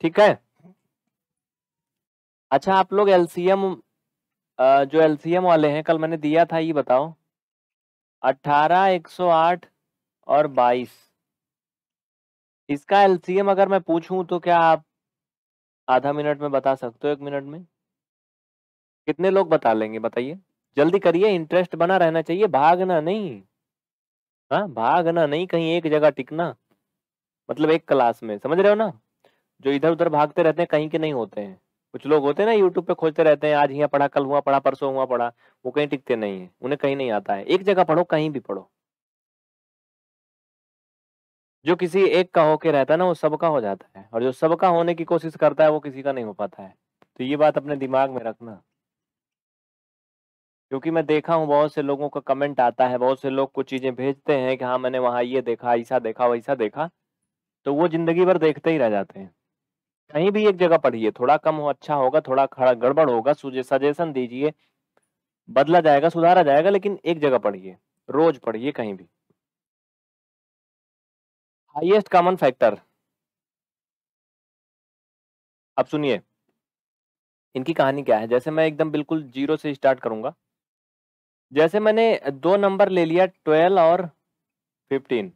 ठीक है अच्छा आप लोग एलसीएम जो एलसीएम वाले हैं कल मैंने दिया था ये बताओ अट्ठारह एक सौ आठ और बाईस इसका एलसीएम अगर मैं पूछूं तो क्या आप आधा मिनट में बता सकते हो एक मिनट में कितने लोग बता लेंगे बताइए जल्दी करिए इंटरेस्ट बना रहना चाहिए भागना नहीं हाँ भागना नहीं कहीं एक जगह टिकना मतलब एक क्लास में समझ रहे हो ना जो इधर उधर भागते रहते हैं कहीं के नहीं होते हैं कुछ लोग होते हैं ना यूट्यूब पे खोजते रहते हैं आज यहाँ पढ़ा कल हुआ पढ़ा परसों हुआ पढ़ा वो कहीं टिकते नहीं है उन्हें कहीं नहीं आता है एक जगह पढ़ो कहीं भी पढ़ो जो किसी एक का होके रहता है ना वो सबका हो जाता है और जो सबका होने की कोशिश करता है वो किसी का नहीं हो पाता है तो ये बात अपने दिमाग में रखना क्योंकि मैं देखा हूँ बहुत से लोगों का कमेंट आता है बहुत से लोग कुछ चीज़ें भेजते हैं कि हाँ मैंने वहां ये देखा ऐसा देखा वैसा देखा तो वो जिंदगी भर देखते ही रह जाते हैं कहीं भी एक जगह पढ़िए थोड़ा कम हो अच्छा होगा थोड़ा खड़ा गड़बड़ होगा सजेशन दीजिए बदला जाएगा सुधारा जाएगा लेकिन एक जगह पढ़िए रोज पढ़िए कहीं भी हाइएस्ट कॉमन फैक्टर अब सुनिए इनकी कहानी क्या है जैसे मैं एकदम बिल्कुल जीरो से स्टार्ट करूंगा जैसे मैंने दो नंबर ले लिया ट्वेल्व और फिफ्टीन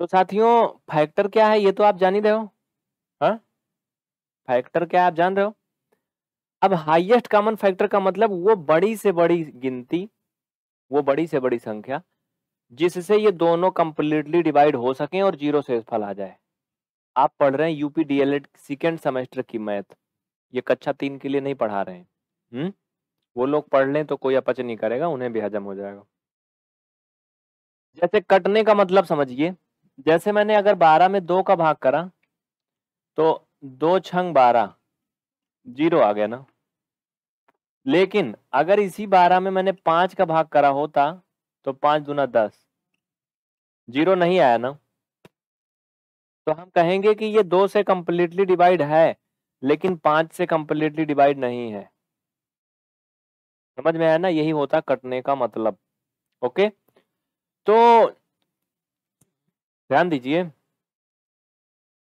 तो साथियों फैक्टर क्या है ये तो आप जान ही रहे हो फैक्टर क्या आप जान रहे हो अब हाईएस्ट कॉमन फैक्टर का मतलब वो बड़ी से बड़ी गिनती वो बड़ी से बड़ी संख्या जिससे ये दोनों कंप्लीटली डिवाइड हो सकें और जीरो से फल आ जाए आप पढ़ रहे हैं यूपी डीएलएड सेकेंड सेमेस्टर की मैथ ये कक्षा तीन के लिए नहीं पढ़ा रहे हैं हुँ? हम्म? वो लोग पढ़ लें तो कोई अपच नहीं करेगा उन्हें भी हजम हो जाएगा जैसे कटने का मतलब समझिए जैसे मैंने अगर बारह में दो का भाग करा तो दो छंग बारह जीरो आ गया ना लेकिन अगर इसी बारह में मैंने पांच का भाग करा होता तो पांच दुना दस जीरो नहीं आया ना तो हम कहेंगे कि ये दो से कम्प्लीटली डिवाइड है लेकिन पांच से कंप्लीटली डिवाइड नहीं है समझ में आया ना यही होता कटने का मतलब ओके तो ध्यान दीजिए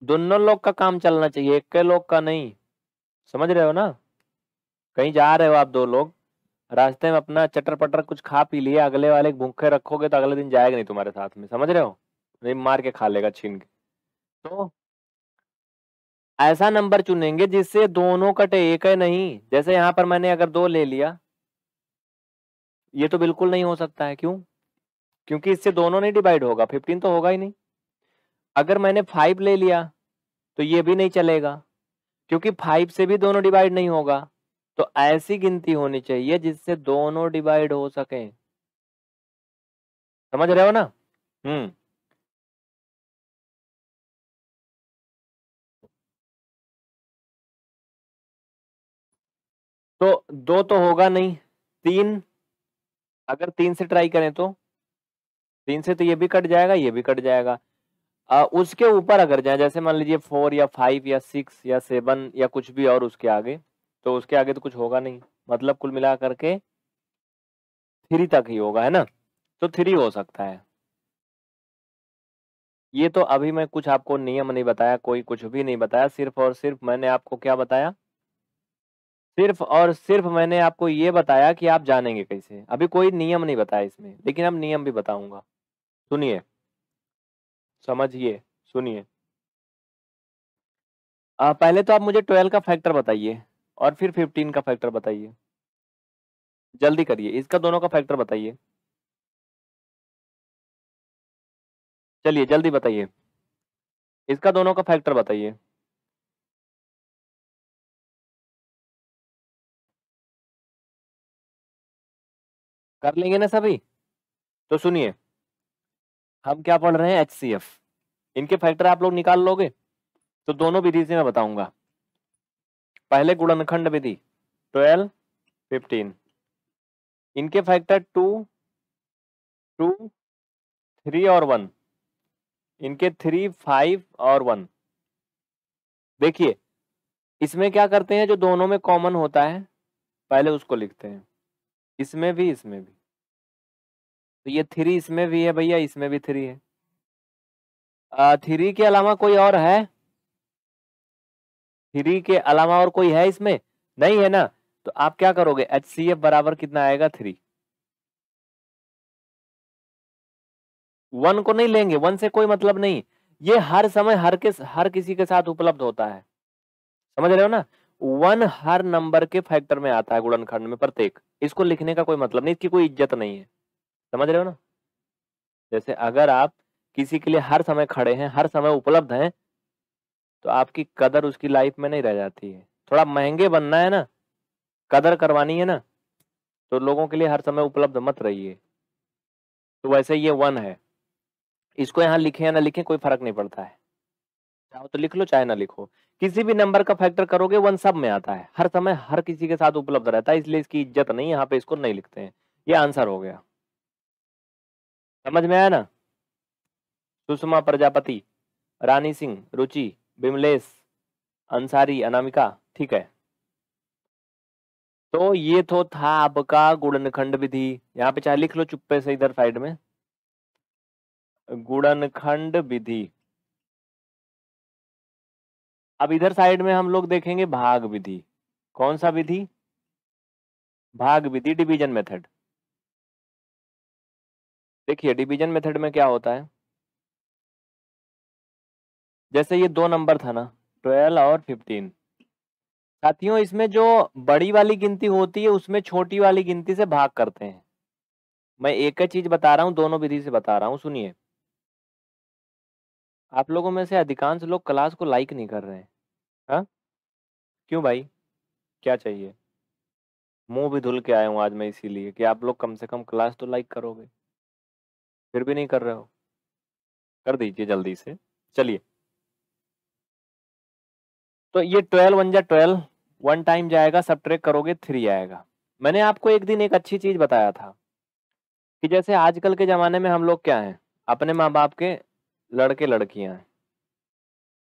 दोनों लोग का काम चलना चाहिए एक के लोग का नहीं समझ रहे हो ना कहीं जा रहे हो आप दो लोग रास्ते में अपना चटर पटर कुछ खा पी लिए अगले वाले भूखे रखोगे तो अगले दिन जाएगा नहीं तुम्हारे साथ में समझ रहे हो नहीं मार के खा लेगा छीन के तो ऐसा नंबर चुनेंगे जिससे दोनों कटे एक है नहीं जैसे यहाँ पर मैंने अगर दो ले लिया ये तो बिल्कुल नहीं हो सकता है क्यों क्योंकि इससे दोनों नहीं डिवाइड होगा फिफ्टीन तो होगा ही नहीं अगर मैंने फाइव ले लिया तो ये भी नहीं चलेगा क्योंकि फाइव से भी दोनों डिवाइड नहीं होगा तो ऐसी गिनती होनी चाहिए जिससे दोनों डिवाइड हो सके समझ रहे हो ना हम्म तो दो तो होगा नहीं तीन अगर तीन से ट्राई करें तो तीन से तो ये भी कट जाएगा ये भी कट जाएगा आ, उसके ऊपर अगर जाए जैसे मान लीजिए फोर या फाइव या सिक्स या सेवन या कुछ भी और उसके आगे तो उसके आगे तो कुछ होगा नहीं मतलब कुल मिला करके थ्री तक ही होगा है ना तो थ्री हो सकता है ये तो अभी मैं कुछ आपको नियम नहीं बताया कोई कुछ भी नहीं बताया सिर्फ और सिर्फ मैंने आपको क्या बताया सिर्फ और सिर्फ मैंने आपको ये बताया कि आप जानेंगे कैसे अभी कोई नियम नहीं बताया इसमें लेकिन अब नियम भी बताऊंगा सुनिए समझिए सुनिए पहले तो आप मुझे ट्वेल्व का फैक्टर बताइए और फिर फिफ्टीन का फैक्टर बताइए जल्दी करिए इसका दोनों का फैक्टर बताइए चलिए जल्दी बताइए
इसका दोनों का फैक्टर बताइए कर लेंगे ना सभी
तो सुनिए हम क्या पढ़ रहे हैं एच इनके फैक्टर आप लोग निकाल लोगे तो दोनों विधि से मैं बताऊंगा पहले गुणनखंड विधि ट्वेल्व फिफ्टीन इनके फैक्टर टू टू थ्री और वन इनके थ्री फाइव और वन देखिए इसमें क्या करते हैं जो दोनों में कॉमन होता है पहले उसको लिखते हैं इसमें भी इसमें भी तो ये थ्री इसमें भी है भैया इसमें भी थ्री है आ, थ्री के अलावा कोई और है थ्री के अलावा और कोई है इसमें नहीं है ना तो आप क्या करोगे एच सी एफ बराबर कितना आएगा थ्री वन को नहीं लेंगे वन से कोई मतलब नहीं ये हर समय हर के हर किसी के साथ उपलब्ध होता है समझ रहे हो ना वन हर नंबर के फैक्टर में आता है गुणनखंड में प्रत्येक इसको लिखने का कोई मतलब नहीं इसकी कोई इज्जत नहीं है समझ रहे हो ना जैसे अगर आप किसी के लिए हर समय खड़े हैं हर समय उपलब्ध हैं तो आपकी कदर उसकी लाइफ में नहीं रह जाती है थोड़ा महंगे बनना है ना कदर करवानी है ना तो लोगों के लिए हर समय उपलब्ध मत रहिए तो वैसे ये वन है इसको यहाँ लिखे या ना लिखे कोई फर्क नहीं पड़ता है चाहो तो लिख लो चाहे ना लिखो किसी भी नंबर का फैक्टर करोगे वन सब में आता है हर समय हर किसी के साथ उपलब्ध रहता है इसलिए इसकी इज्जत नहीं यहाँ पे इसको नहीं लिखते हैं ये आंसर हो गया समझ में आया ना सुषमा प्रजापति रानी सिंह रुचि बिमलेश अंसारी अनामिका ठीक है तो ये तो था आपका गुड़नखंड विधि यहाँ पे चाहे लिख लो चुप्पे से इधर साइड में गुड़नखंड विधि अब इधर साइड में हम लोग देखेंगे भाग विधि कौन सा विधि भाग विधि डिवीजन मेथड देखिए डिवीजन मेथड में क्या होता है जैसे ये दो नंबर था ना ट्वेल्व और फिफ्टीन साथियों इसमें जो बड़ी वाली गिनती होती है उसमें छोटी वाली गिनती से भाग करते हैं मैं एक ही चीज बता रहा हूँ दोनों विधि से बता रहा हूँ सुनिए आप लोगों में से अधिकांश लोग क्लास को लाइक नहीं कर रहे हैं हा? क्यों भाई क्या चाहिए मुंह भी धुल के आया हूँ आज मैं इसीलिए कि आप लोग कम से कम क्लास तो लाइक करोगे फिर भी नहीं कर रहे हो कर दीजिए जल्दी से चलिए तो ये ट्वेल्व वन जा ट्वेल्व वन टाइम जाएगा सब ट्रेक करोगे थ्री आएगा मैंने आपको एक दिन एक अच्छी चीज बताया था कि जैसे आजकल के ज़माने में हम लोग क्या हैं अपने माँ बाप के लड़के लड़कियां हैं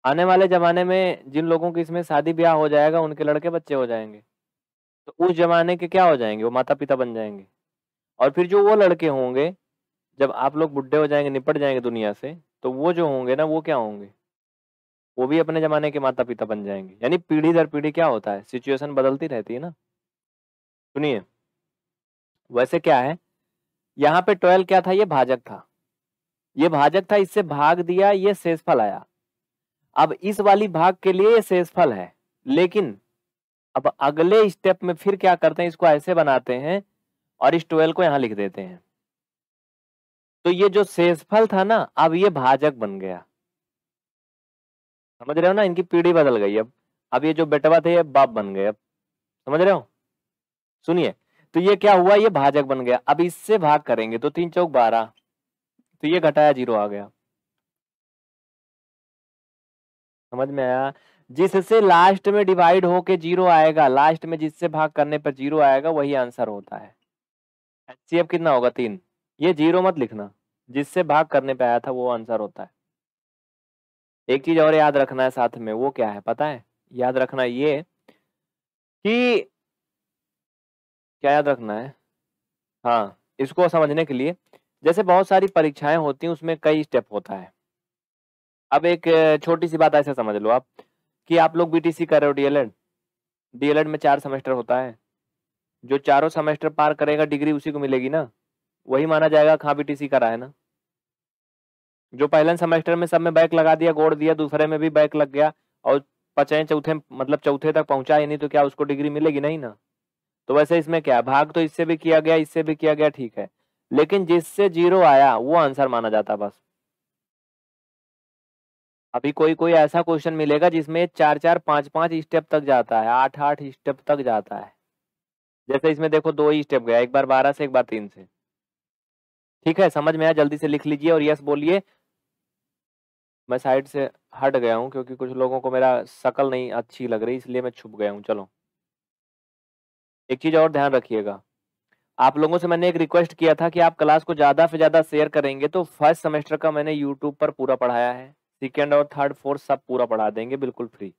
आने वाले ज़माने में जिन लोगों की इसमें शादी ब्याह हो जाएगा उनके लड़के बच्चे हो जाएंगे तो उस ज़माने के क्या हो जाएंगे वो माता पिता बन जाएंगे और फिर जो वो लड़के होंगे जब आप लोग बुढ़े हो जाएंगे निपट जाएंगे दुनिया से तो वो जो होंगे ना वो क्या होंगे वो भी अपने जमाने के माता पिता बन जाएंगे यानी पीढ़ी दर पीढ़ी क्या होता है सिचुएशन बदलती रहती है ना सुनिए वैसे क्या है यहाँ पे ट्वेल्व क्या था ये भाजक था ये भाजक था इससे भाग दिया ये शेषफल आया अब इस वाली भाग के लिए ये शेषफल है लेकिन अब अगले स्टेप में फिर क्या करते हैं इसको ऐसे बनाते हैं और इस ट्वेल्व को यहाँ लिख देते हैं तो ये जो शेषफल था ना अब ये भाजक बन गया समझ रहे हो ना इनकी पीढ़ी बदल गई अब अब ये जो बेटवा थे ये बाप बन गए अब समझ रहे हो सुनिए तो ये क्या हुआ ये भाजक बन गया अब इससे भाग करेंगे तो तीन चौक बारह तो ये घटाया जीरो आ गया समझ में आया जिससे लास्ट में डिवाइड होके जीरो आएगा लास्ट में जिससे भाग करने पर जीरो आएगा वही आंसर होता है एच कितना होगा तीन ये जीरो मत लिखना जिससे भाग करने पे आया था वो आंसर होता है एक चीज और याद रखना है साथ में वो क्या है पता है याद रखना ये कि क्या याद रखना है हाँ इसको समझने के लिए जैसे बहुत सारी परीक्षाएं होती हैं उसमें कई स्टेप होता है अब एक छोटी सी बात ऐसे समझ लो आप कि आप लोग बीटीसी कर रहे हो डीएलएड डीएलएड में चार सेमेस्टर होता है जो चारों सेमेस्टर पार करेगा डिग्री उसी को मिलेगी ना वही माना जाएगा कहाँ बी टी करा है ना जो पहले सेमेस्टर में सब में बैक लगा दिया गोड़ दिया दूसरे में भी बैक लग गया और पचे चौथे मतलब चौथे तक पहुंचा ही नहीं तो क्या उसको डिग्री मिलेगी नहीं ना तो वैसे इसमें क्या भाग तो इससे भी किया गया इससे भी किया गया ठीक है लेकिन जिससे जीरो आया वो आंसर माना जाता बस अभी कोई कोई ऐसा क्वेश्चन मिलेगा जिसमें चार चार पांच पांच स्टेप तक जाता है आठ आठ स्टेप तक जाता है जैसे इसमें देखो दो ही स्टेप गया एक बार बारह से एक बार तीन से ठीक है समझ में आया जल्दी से लिख लीजिए और यस बोलिए मैं साइड से हट गया हूँ क्योंकि कुछ लोगों को मेरा शकल नहीं अच्छी लग रही इसलिए मैं छुप गया हूँ चलो एक चीज़ और ध्यान रखिएगा आप लोगों से मैंने एक रिक्वेस्ट किया था कि आप क्लास को ज़्यादा से ज़्यादा शेयर करेंगे तो फर्स्ट सेमेस्टर का मैंने यूट्यूब पर पूरा पढ़ाया है सेकेंड और थर्ड फोर्थ सब पूरा पढ़ा देंगे बिल्कुल फ्री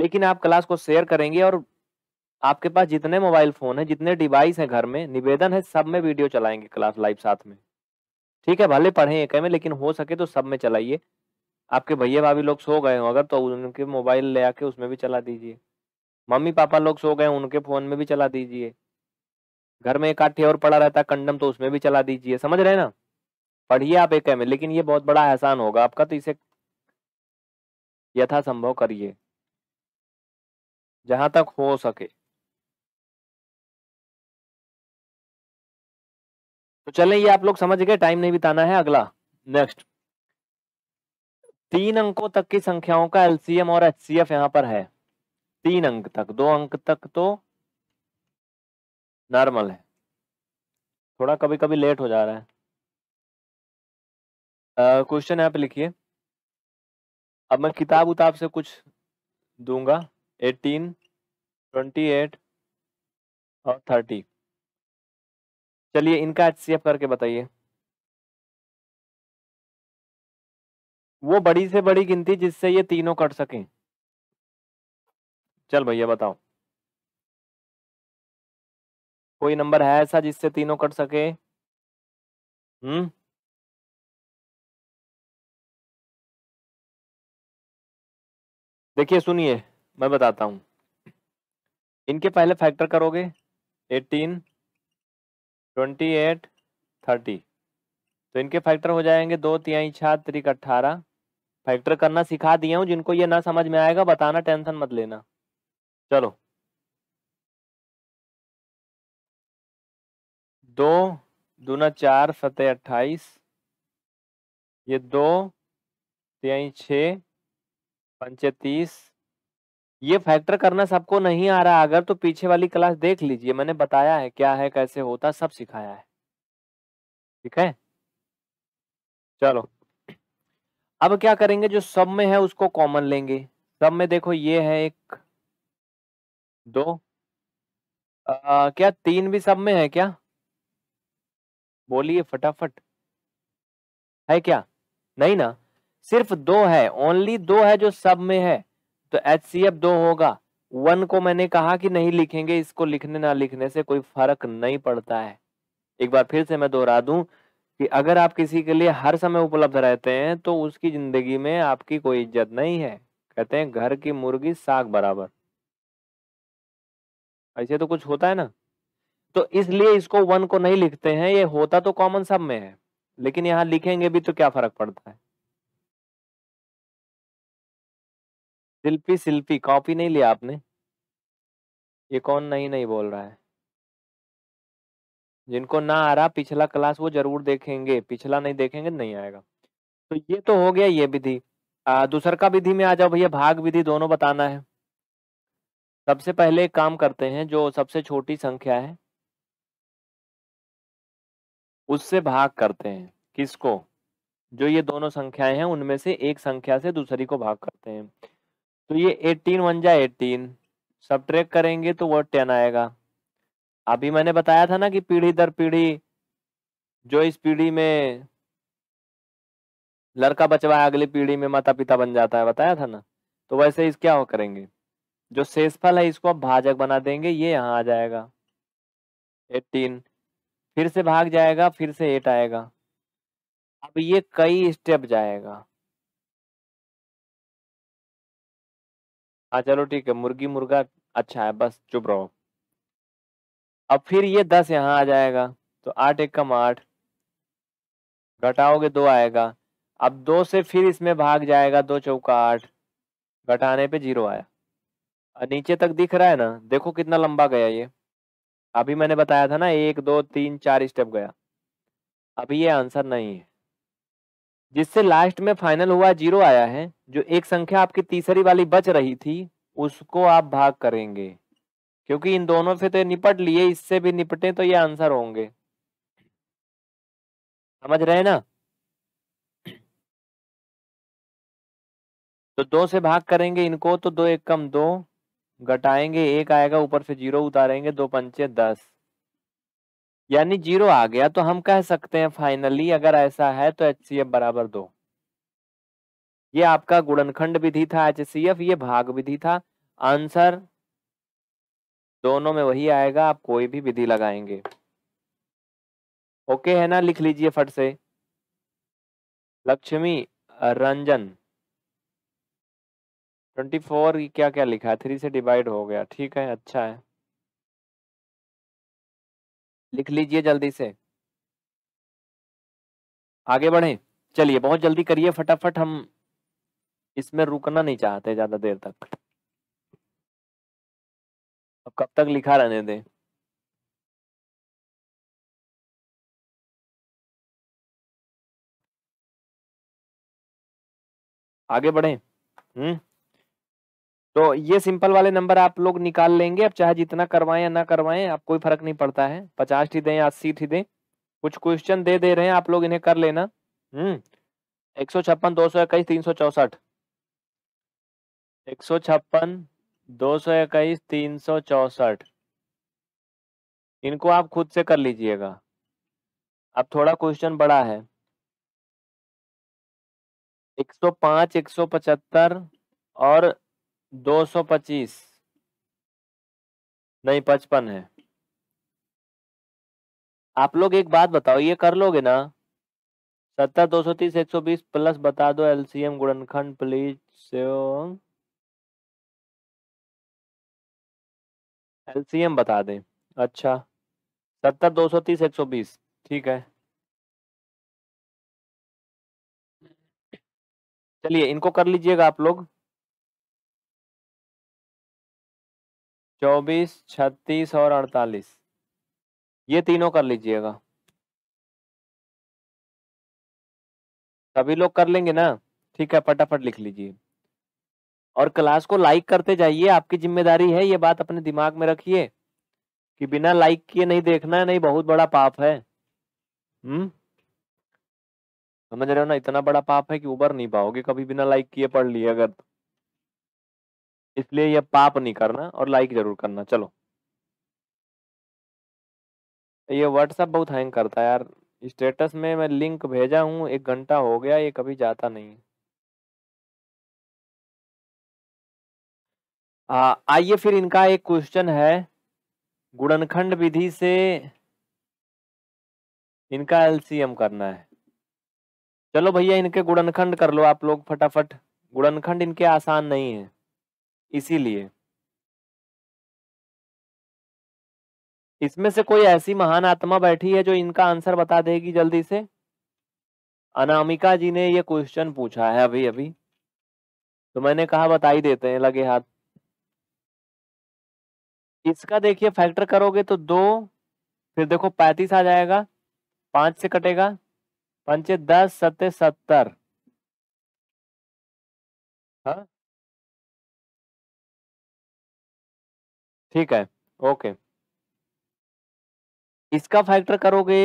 लेकिन आप क्लास को शेयर करेंगे और आपके पास जितने मोबाइल फोन है जितने डिवाइस है घर में निवेदन है सब में वीडियो चलाएंगे क्लास लाइव साथ में ठीक है भले पढ़े एक में लेकिन हो सके तो सब में चलाइए आपके भैया भाभी लोग सो गए हो अगर तो उनके मोबाइल ले आके उसमें भी चला दीजिए मम्मी पापा लोग सो गए उनके फोन में भी चला दीजिए घर में एक आठे और पड़ा रहता कंडम तो उसमें भी चला दीजिए समझ रहे ना पढ़िए आप एक में लेकिन ये बहुत बड़ा एहसान होगा आपका तो इसे यथासंभव करिए जहां तक हो
सके तो
चलें ये आप लोग समझ गए टाइम नहीं बिताना है अगला नेक्स्ट तीन अंकों तक की संख्याओं का एलसीएम और एच सी यहां पर है तीन अंक तक दो अंक तक तो नॉर्मल है थोड़ा कभी कभी लेट हो जा रहा है क्वेश्चन यहाँ पे लिखिए अब मैं किताब उताब से कुछ दूंगा एटीन ट्वेंटी एट और थर्टी चलिए इनका एच
करके बताइए वो बड़ी से बड़ी
गिनती जिससे ये तीनों कट सके चल भैया बताओ कोई नंबर है ऐसा जिससे तीनों कट सके हम्म देखिए सुनिए मैं बताता हूं इनके पहले फैक्टर करोगे एटीन ट्वेंटी एट थर्टी तो इनके फैक्टर हो जाएंगे दो तिहाई छः त्रिक अट्ठारह फैक्टर करना सिखा दिया हूँ जिनको ये ना समझ में आएगा बताना टेंशन मत लेना चलो
दो दूना
चार सतह अट्ठाईस ये दो तिहाई छः पंचे तीस ये फैक्टर करना सबको नहीं आ रहा अगर तो पीछे वाली क्लास देख लीजिए मैंने बताया है क्या है कैसे होता सब सिखाया है ठीक है चलो अब क्या करेंगे जो सब में है उसको कॉमन लेंगे सब में देखो ये है एक दो आ, क्या तीन भी सब में है क्या बोलिए फटाफट है क्या नहीं ना सिर्फ दो है ओनली दो है जो सब में है तो एच सी एफ दो होगा वन को मैंने कहा कि नहीं लिखेंगे इसको लिखने ना लिखने से कोई फर्क नहीं पड़ता है एक बार फिर से मैं दोहरा दूं कि अगर आप किसी के लिए हर समय उपलब्ध रहते हैं तो उसकी जिंदगी में आपकी कोई इज्जत नहीं है कहते हैं घर की मुर्गी साग बराबर ऐसे तो कुछ होता है ना तो इसलिए इसको वन को नहीं लिखते हैं ये होता तो कॉमन सब में है लेकिन यहाँ लिखेंगे भी तो क्या फर्क पड़ता है शिल्पी शिल्पी कॉपी नहीं लिया आपने ये कौन नहीं नहीं बोल रहा है जिनको ना आ रहा पिछला क्लास वो जरूर देखेंगे पिछला नहीं देखेंगे तो नहीं आएगा तो ये तो हो गया ये विधि दूसर का विधि में आ जाओ भैया भाग विधि दोनों बताना है सबसे पहले एक काम करते हैं जो सबसे छोटी संख्या है उससे भाग करते हैं किसको जो ये दोनों संख्याएं हैं उनमें से एक संख्या से दूसरी को भाग करते हैं तो ये एटीन वन जा एटीन सब करेंगे तो वो टेन आएगा अभी मैंने बताया था ना कि पीढ़ी दर पीढ़ी जो इस पीढ़ी में लड़का बचवा है अगली पीढ़ी में माता पिता बन जाता है बताया था ना तो वैसे इस क्या हो करेंगे जो शेषफल है इसको आप भाजक बना देंगे ये यहाँ आ जाएगा एटीन फिर से भाग जाएगा फिर से एट आएगा अब ये कई स्टेप जाएगा हाँ चलो ठीक है मुर्गी मुर्गा अच्छा है बस चुप रहो अब फिर ये दस यहाँ आ जाएगा तो आठ एक कम आठ घटाओगे दो आएगा अब दो से फिर इसमें भाग जाएगा दो चौका आठ घटाने पे जीरो आया और नीचे तक दिख रहा है ना देखो कितना लंबा गया ये अभी मैंने बताया था ना एक दो तीन चार स्टेप गया अभी ये आंसर नहीं है जिससे लास्ट में फाइनल हुआ जीरो आया है जो एक संख्या आपकी तीसरी वाली बच रही थी उसको आप भाग करेंगे क्योंकि इन दोनों से तो निपट लिए इससे भी निपटे तो ये आंसर होंगे समझ रहे ना तो दो से भाग करेंगे इनको तो दो एक कम दो घटाएंगे एक आएगा ऊपर से जीरो उतारेंगे दो पंचे दस यानी जीरो आ गया तो हम कह सकते हैं फाइनली अगर ऐसा है तो एच सी एफ बराबर दो ये आपका गुणनखंड विधि था एच सी एफ ये भाग विधि था आंसर दोनों में वही आएगा आप कोई भी विधि लगाएंगे ओके है ना लिख लीजिए फट से लक्ष्मी रंजन ट्वेंटी फोर क्या क्या लिखा है थ्री से डिवाइड हो गया ठीक है अच्छा है लिख लीजिए जल्दी से आगे बढ़े चलिए बहुत जल्दी करिए फटाफट हम इसमें रुकना नहीं चाहते ज्यादा देर तक अब
कब तक लिखा रहने दें आगे
बढ़े हम्म तो ये सिंपल वाले नंबर आप लोग निकाल लेंगे अब चाहे जितना करवाएं या ना करवाएं आप कोई फर्क नहीं पड़ता है पचास थी दें अस्सी थी दें कुछ क्वेश्चन दे दे रहे हैं आप लोग इन्हें कर लेना हम्म एक सौ छप्पन दो सौ इक्कीस तीन सौ चौसठ एक सौ छप्पन दो सौ इक्कीस तीन सौ चौसठ इनको आप खुद से कर लीजिएगा अब थोड़ा क्वेश्चन बड़ा है एक सौ पाँच एक सौ पचहत्तर और दो सौ पच्चीस नहीं पचपन है आप लोग एक बात बताओ ये कर लोगे ना सत्तर दो सौ तीस एक सौ बीस प्लस बता दो एलसीएम गुणनखंड प्लीज सेव एलसीएम बता दें अच्छा सत्तर दो सौ तीस एक सौ बीस ठीक है चलिए इनको कर लीजिएगा आप लोग चौबीस छत्तीस और अड़तालीस ये तीनों कर लीजिएगा सभी लोग कर लेंगे ना ठीक है फटाफट लिख लीजिए और क्लास को लाइक करते जाइए आपकी जिम्मेदारी है ये बात अपने दिमाग में रखिए कि बिना लाइक किए नहीं देखना है नहीं बहुत बड़ा पाप है हम्म समझ रहे हो ना इतना बड़ा पाप है कि उबर नहीं पाओगे कभी बिना लाइक किए पढ़ लिए अगर इसलिए यह पाप नहीं करना और लाइक जरूर करना चलो ये व्हाट्सएप बहुत हैंग करता है यार स्टेटस में मैं लिंक भेजा हूँ एक घंटा हो गया ये कभी जाता नहीं आइए फिर इनका एक क्वेश्चन है गुणनखंड विधि से इनका एलसीएम करना है चलो भैया इनके गुणनखंड कर लो आप लोग फटाफट गुणनखंड इनके आसान नहीं है इसीलिए इसमें से कोई ऐसी महान आत्मा बैठी है जो इनका आंसर बता देगी जल्दी से अनामिका जी ने ये क्वेश्चन पूछा है अभी अभी तो मैंने कहा बता ही देते हैं लगे हाथ इसका देखिए फैक्टर करोगे तो दो फिर देखो पैंतीस आ जाएगा पांच से कटेगा पंचे दस सत्य सत्तर
हाँ ठीक है
ओके इसका फैक्टर करोगे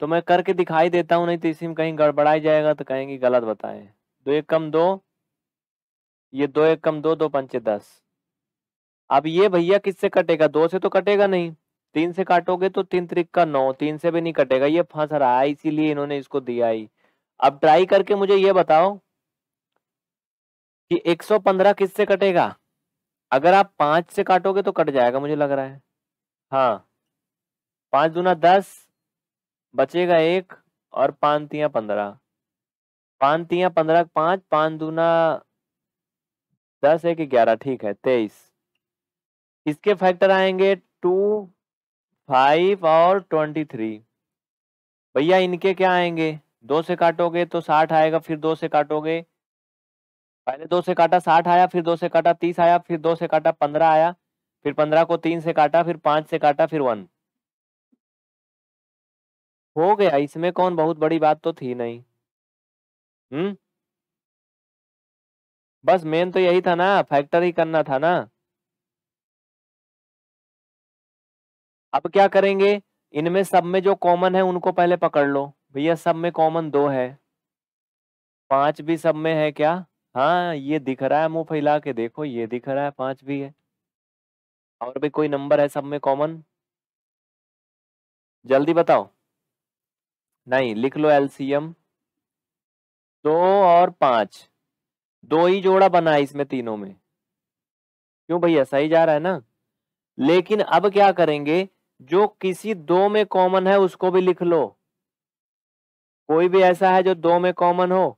तो मैं करके दिखाई देता हूं नहीं तो इसी में कहीं गड़बड़ाई जाएगा तो कहेंगे गलत बताए दो एक कम दो ये दो एक कम दो दो पंचे दस अब ये भैया किससे कटेगा दो से तो कटेगा नहीं तीन से काटोगे तो तीन त्रिक का नौ तीन से भी नहीं कटेगा ये फंस रहा है इसीलिए इन्होंने इसको दिया ही अब ट्राई करके मुझे ये बताओ कि 115 किससे कटेगा अगर आप पांच से काटोगे तो कट जाएगा मुझे लग रहा है हाँ पांच दूना दस बचेगा एक और पान तिया पंद्रह पान तिया पंद्रह पांच पान दूना दस एक ग्यारह ठीक है तेईस इसके फैक्टर आएंगे टू फाइव और ट्वेंटी थ्री भैया इनके क्या आएंगे दो से काटोगे तो साठ आएगा फिर दो से काटोगे पहले दो से काटा साठ आया फिर दो से काटा तीस आया फिर दो से काटा पंद्रह आया फिर पंद्रह को तीन से काटा फिर पांच से काटा फिर वन हो गया इसमें कौन बहुत बड़ी बात तो थी नहीं हम्म बस मेन तो यही था ना फैक्टर ही करना था ना अब क्या करेंगे इनमें सब में जो कॉमन है उनको पहले पकड़ लो भैया सब में कॉमन दो है पांच भी सब में है क्या हाँ ये दिख रहा है मुंह फैला के देखो ये दिख रहा है पांच भी है और भी कोई नंबर है सब में कॉमन जल्दी बताओ नहीं लिख लो एलसीएम दो और पांच दो ही जोड़ा बना है इसमें तीनों में क्यों भैया सही जा रहा है ना लेकिन अब क्या करेंगे जो किसी दो में कॉमन है उसको भी लिख लो कोई भी ऐसा है जो दो में कॉमन हो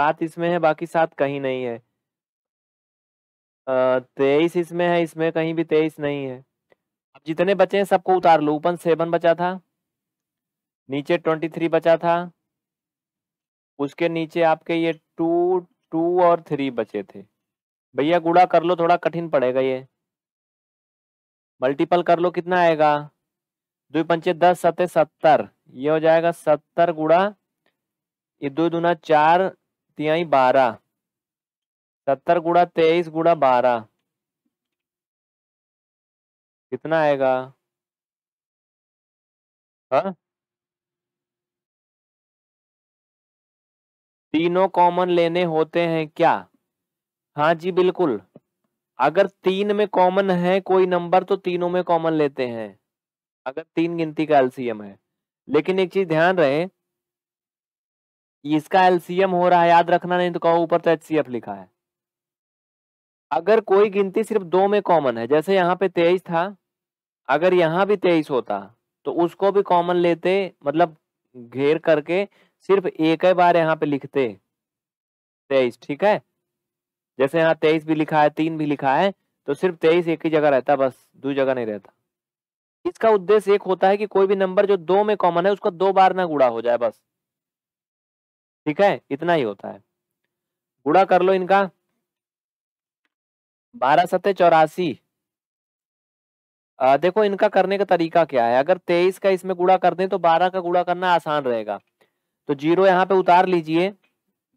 सात इसमें है बाकी सात कहीं नहीं है तेईस इसमें है इसमें कहीं भी तेईस नहीं है अब जितने बचे हैं सबको उतार लो ऊपर सेवन बचा था नीचे ट्वेंटी थ्री बचा था उसके नीचे आपके ये टू टू और थ्री बचे थे भैया गुड़ा कर लो थोड़ा कठिन पड़ेगा ये मल्टीपल कर लो कितना आएगा दो पंचे दस सत्य सत्तर ये हो जाएगा सत्तर गुड़ा ये दो दूना चार तिहाई बारह सत्तर गुड़ा तेईस गुड़ा बारह
कितना आएगा हा?
तीनों कॉमन लेने होते हैं क्या हाँ जी बिल्कुल अगर तीन में कॉमन है कोई नंबर तो तीनों में कॉमन लेते हैं अगर तीन गिनती का एलसीएम है लेकिन एक चीज ध्यान रहे इसका एलसीएम हो रहा है याद रखना नहीं तो कहो ऊपर तो एच लिखा है अगर कोई गिनती सिर्फ दो में कॉमन है जैसे यहाँ पे तेईस था अगर यहाँ भी तेईस होता तो उसको भी कॉमन लेते मतलब घेर करके सिर्फ एक ही बार यहाँ पे लिखते तेईस ठीक है जैसे यहाँ तेईस भी लिखा है तीन भी लिखा है तो सिर्फ तेईस एक ही जगह रहता बस दो जगह नहीं रहता इसका उद्देश्य एक होता है कि कोई भी नंबर जो दो में कॉमन है उसका दो बार ना गुड़ा हो जाए बस ठीक है इतना ही होता है गुड़ा कर लो इनका बारह सत्य चौरासी देखो इनका करने का तरीका क्या है अगर तेईस का इसमें गुड़ा कर दें तो बारह का गुड़ा करना आसान रहेगा तो जीरो यहाँ पे उतार लीजिए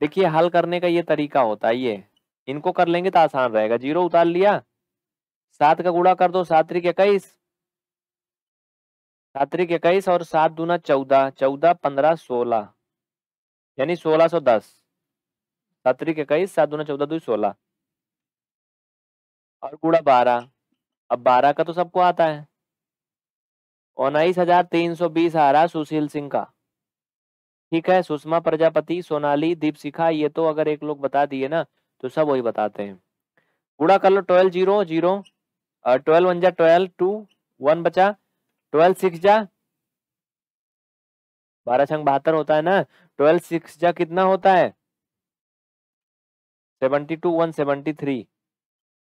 देखिए हल करने का ये तरीका होता है ये इनको कर लेंगे तो आसान रहेगा जीरो उतार लिया सात का गुड़ा कर दो सात त्रिक इक्कीस सात त्रिक इक्कीस और सात दूना चौदह चौदह पंद्रह सोलह यानी सोलह सौ दस सत्रिक इक्कीस सात दो चौदह दो सोलह और कूड़ा बारह अब बारह का तो सबको आता है उन्नीस हजार तीन सौ बीस आ रहा सुशील सिंह का ठीक है सुषमा प्रजापति सोनाली दीप शिखा ये तो अगर एक लोग बता दिए ना तो सब वही बताते हैं गुड़ा कर लो ट्वेल्व जीरो जीरो और ट्वेल्व वन जा ट्वेल्व टू वन बचा ट्वेल्व सिक्स जा बारह संग बहत्तर होता है ना ट्वेल्व सिक्स जा कितना होता है seventy two one seventy three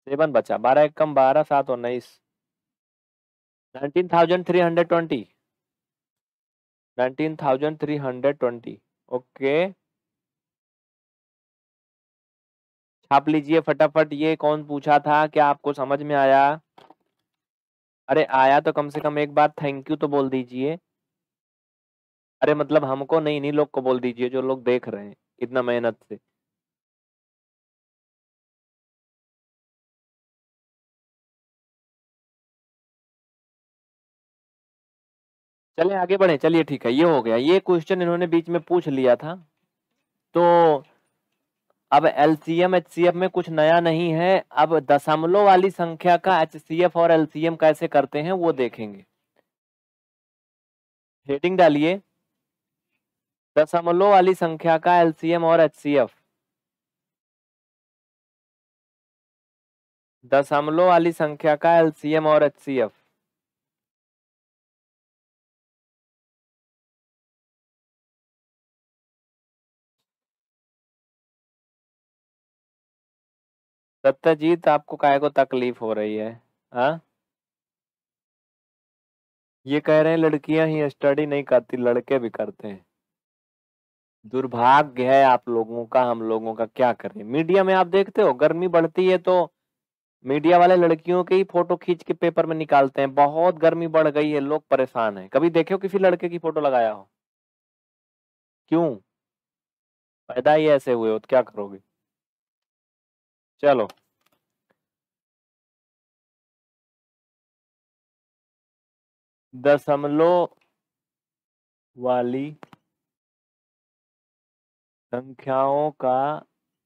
seven बचा बारह एक कम बारह सात उन्नीस nineteen thousand three hundred twenty nineteen thousand three hundred twenty okay छाप लीजिए फटाफट ये कौन पूछा था क्या आपको समझ में आया अरे आया तो कम से कम एक बार थैंक यू तो बोल दीजिए अरे मतलब हमको नहीं, इन्हीं लोग को बोल दीजिए जो लोग देख रहे हैं, इतना मेहनत से। चले आगे बढ़े चलिए ठीक है, ये हो गया। ये क्वेश्चन इन्होंने बीच में पूछ लिया था। तो अब सी एफ में कुछ नया नहीं है। अब दशमलव वाली संख्या का एफ और एम कैसे करते हैं, वो देखेंगे। हेडिंग डालिए। दशमलव वाली संख्या का एलसीएम और एच सी एफ दशमलव वाली संख्या का एलसीएम और एच सी एफ सत्यजीत आपको काय को तकलीफ हो रही है हा? ये कह रहे हैं लड़कियां ही स्टडी नहीं करती लड़के भी करते हैं दुर्भाग्य है आप लोगों का हम लोगों का क्या करें मीडिया में आप देखते हो गर्मी बढ़ती है तो मीडिया वाले लड़कियों के ही फोटो खींच के पेपर में निकालते हैं बहुत गर्मी बढ़ गई है लोग परेशान हैं कभी देखे हो किसी लड़के की फोटो लगाया हो क्यों पैदा ही ऐसे हुए हो तो क्या करोगे
चलो दशमलव वाली संख्याओं का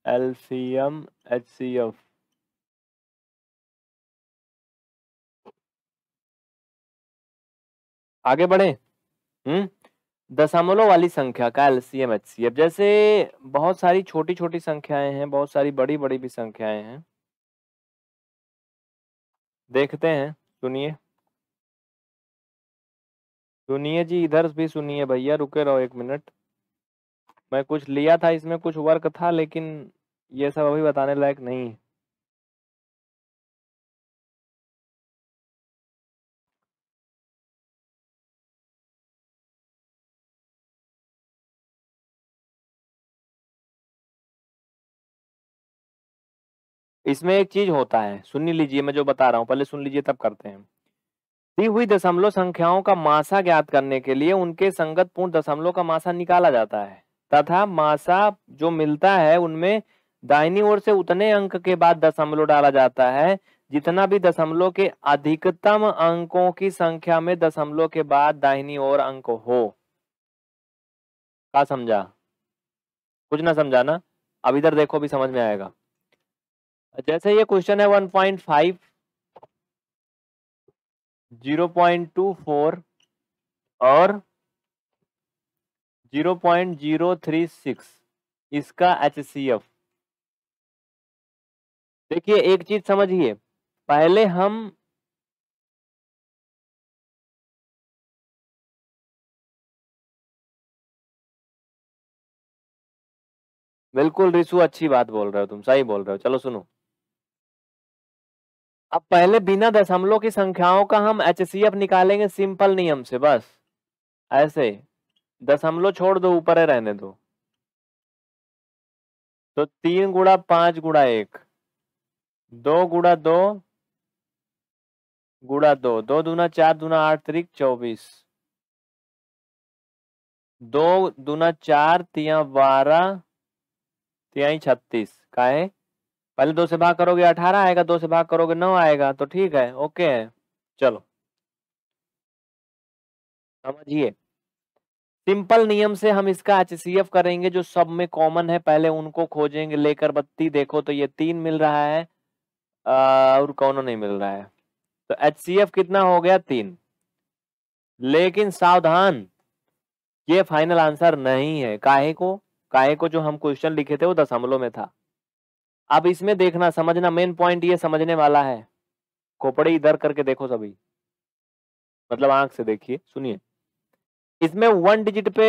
एलसीएम एचसीएफ
आगे बढ़े हम्म दशमलव वाली संख्या का एलसीएम एचसीएफ जैसे बहुत सारी छोटी छोटी संख्याएं हैं बहुत सारी बड़ी बड़ी भी संख्याएं हैं देखते हैं सुनिए सुनिए जी इधर भी सुनिए भैया रुके रहो एक मिनट मैं कुछ लिया था इसमें कुछ वर्क था लेकिन ये सब अभी बताने लायक नहीं है इसमें एक चीज होता है सुन लीजिए मैं जो बता रहा हूँ पहले सुन लीजिए तब करते हैं दी हुई दशमलव संख्याओं का मासा ज्ञात करने के लिए उनके संगत पूर्ण दशमलव का मासा निकाला जाता है तथा मासा जो मिलता है उनमें दाहिनी ओर से उतने अंक के बाद दशमलव डाला जाता है जितना भी दशमलव के अधिकतम अंकों की संख्या में दशमलव के बाद दाहिनी ओर अंक हो का समझा कुछ ना समझा ना अब इधर देखो भी समझ में आएगा जैसे ये क्वेश्चन है 1.5 0.24 और zero point zero three six इसका एच सी एफ देखिए एक चीज समझिए पहले हम बिल्कुल रिशु अच्छी बात बोल रहे हो तुम सही बोल रहे हो चलो सुनो अब पहले बिना दशमलव की संख्याओं का हम एच सी एफ निकालेंगे सिंपल नियम से बस ऐसे दशमलव छोड़ दो ऊपर है रहने दो तो तीन गुड़ा पांच गुड़ा एक दो गुड़ा दो गुड़ा दो दो दूना चार दूना आठ तरीक चौबीस दो दूना चार तिया बारह तिया छत्तीस का है पहले दो से भाग करोगे अठारह आएगा दो से भाग करोगे नौ आएगा तो ठीक है ओके है चलो समझिए सिंपल नियम से हम इसका एच करेंगे जो सब में कॉमन है पहले उनको खोजेंगे लेकर बत्ती देखो तो ये तीन मिल रहा है और कौन नहीं मिल रहा है तो एच कितना हो गया तीन लेकिन सावधान ये फाइनल आंसर नहीं है काहे को काहे को जो हम क्वेश्चन लिखे थे वो दशमलव में था अब इसमें देखना समझना मेन पॉइंट ये समझने वाला है खोपड़े इधर करके देखो सभी मतलब आंख से देखिए सुनिए इसमें वन डिजिट पे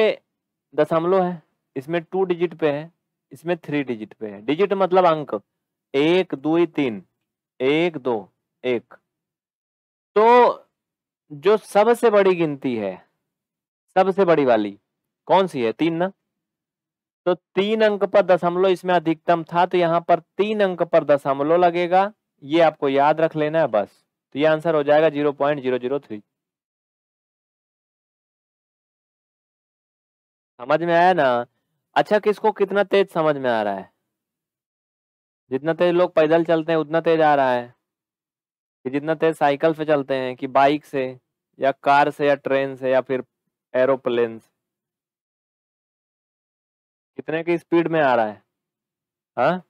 दशमलव है इसमें टू डिजिट पे है इसमें थ्री डिजिट पे है डिजिट मतलब अंक एक दो तीन एक दो एक तो जो सबसे बड़ी गिनती है सबसे बड़ी वाली कौन सी है तीन ना तो तीन अंक पर दशमलव इसमें अधिकतम था तो यहाँ पर तीन अंक पर दशमलव लगेगा ये आपको याद रख लेना है बस तो ये आंसर हो जाएगा zero point zero zero three समझ में आया ना अच्छा किसको कितना तेज समझ में आ रहा है जितना तेज लोग पैदल चलते हैं उतना तेज आ रहा है कि जितना तेज साइकिल से चलते हैं कि बाइक से या कार से या ट्रेन से या फिर एरोप्लेन से कितने की स्पीड में आ रहा है हा?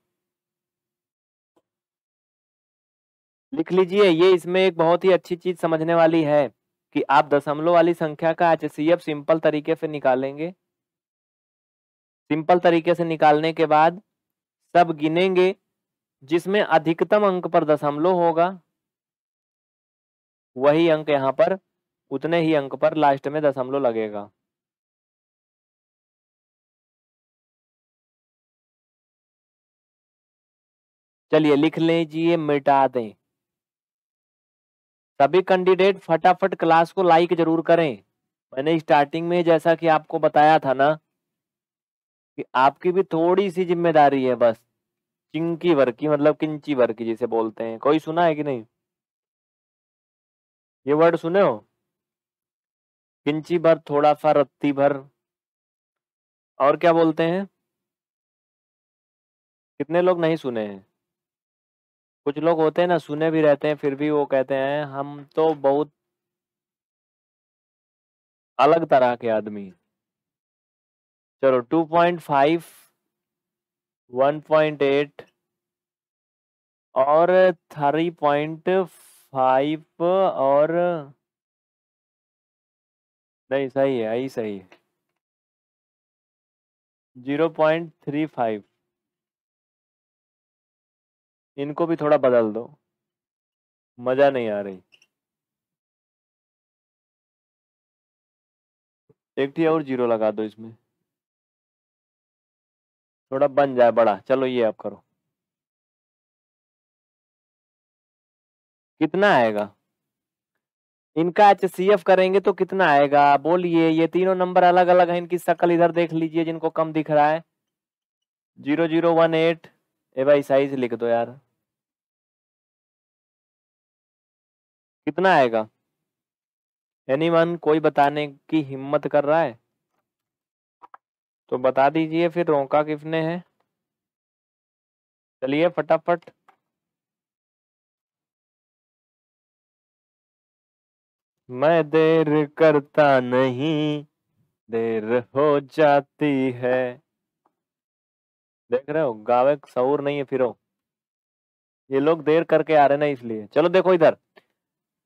लिख लीजिए ये इसमें एक बहुत ही अच्छी चीज समझने वाली है कि आप दशमलव वाली संख्या का एच सिंपल तरीके से निकालेंगे सिंपल तरीके से निकालने के बाद सब गिनेंगे जिसमें अधिकतम अंक पर दशमलव होगा वही अंक यहाँ पर उतने ही अंक पर लास्ट में दशमलव लगेगा चलिए लिख लीजिए मिटा दें सभी कैंडिडेट फटाफट क्लास को लाइक जरूर करें मैंने स्टार्टिंग में जैसा कि आपको बताया था ना कि आपकी भी थोड़ी सी जिम्मेदारी है बस चिंकी की मतलब किंची की जिसे बोलते हैं कोई सुना है कि नहीं ये वर्ड सुने हो किंची भर थोड़ा सा रत्ती भर और क्या बोलते हैं कितने लोग नहीं सुने हैं कुछ लोग होते हैं ना सुने भी रहते हैं फिर भी वो कहते हैं हम तो बहुत अलग तरह के आदमी चलो two point five one point eight और थ्री पॉइंट फाइव और नहीं सही है यही सही है जीरो पॉइंट थ्री फाइव इनको भी थोड़ा बदल दो मज़ा नहीं आ रही
एक थी और जीरो लगा दो इसमें थोड़ा बन जाए बड़ा चलो ये आप करो
कितना आएगा इनका एच करेंगे तो कितना आएगा बोलिए ये तीनों नंबर अलग अलग हैं इनकी शक्ल इधर देख लीजिए जिनको कम दिख रहा है जीरो जीरो वन एट ए भाई साइज लिख दो यार कितना आएगा एनीवन कोई बताने की हिम्मत कर रहा है तो बता दीजिए फिर रोंका किसने है चलिए फटाफट मैं देर करता नहीं देर हो जाती है देख रहे हो गावे सऊर नहीं है फिर ये लोग देर करके आ रहे ना इसलिए चलो देखो इधर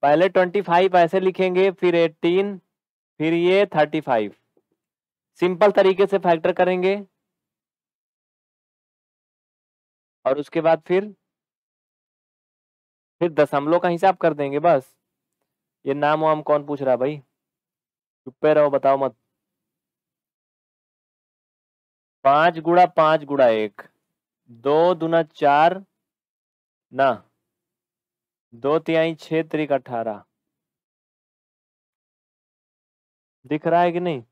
पहले ट्वेंटी फाइव ऐसे लिखेंगे फिर एटीन फिर ये थर्टी फाइव सिंपल तरीके से फैक्टर करेंगे और उसके बाद फिर फिर दशमलव का हिसाब कर देंगे बस ये नाम वाम कौन पूछ रहा भाई चुप्पे रहो बताओ मत पांच गुड़ा पांच गुड़ा एक दो दुना चार ना दो तिहाई छह त्रिक अठारह दिख रहा है कि नहीं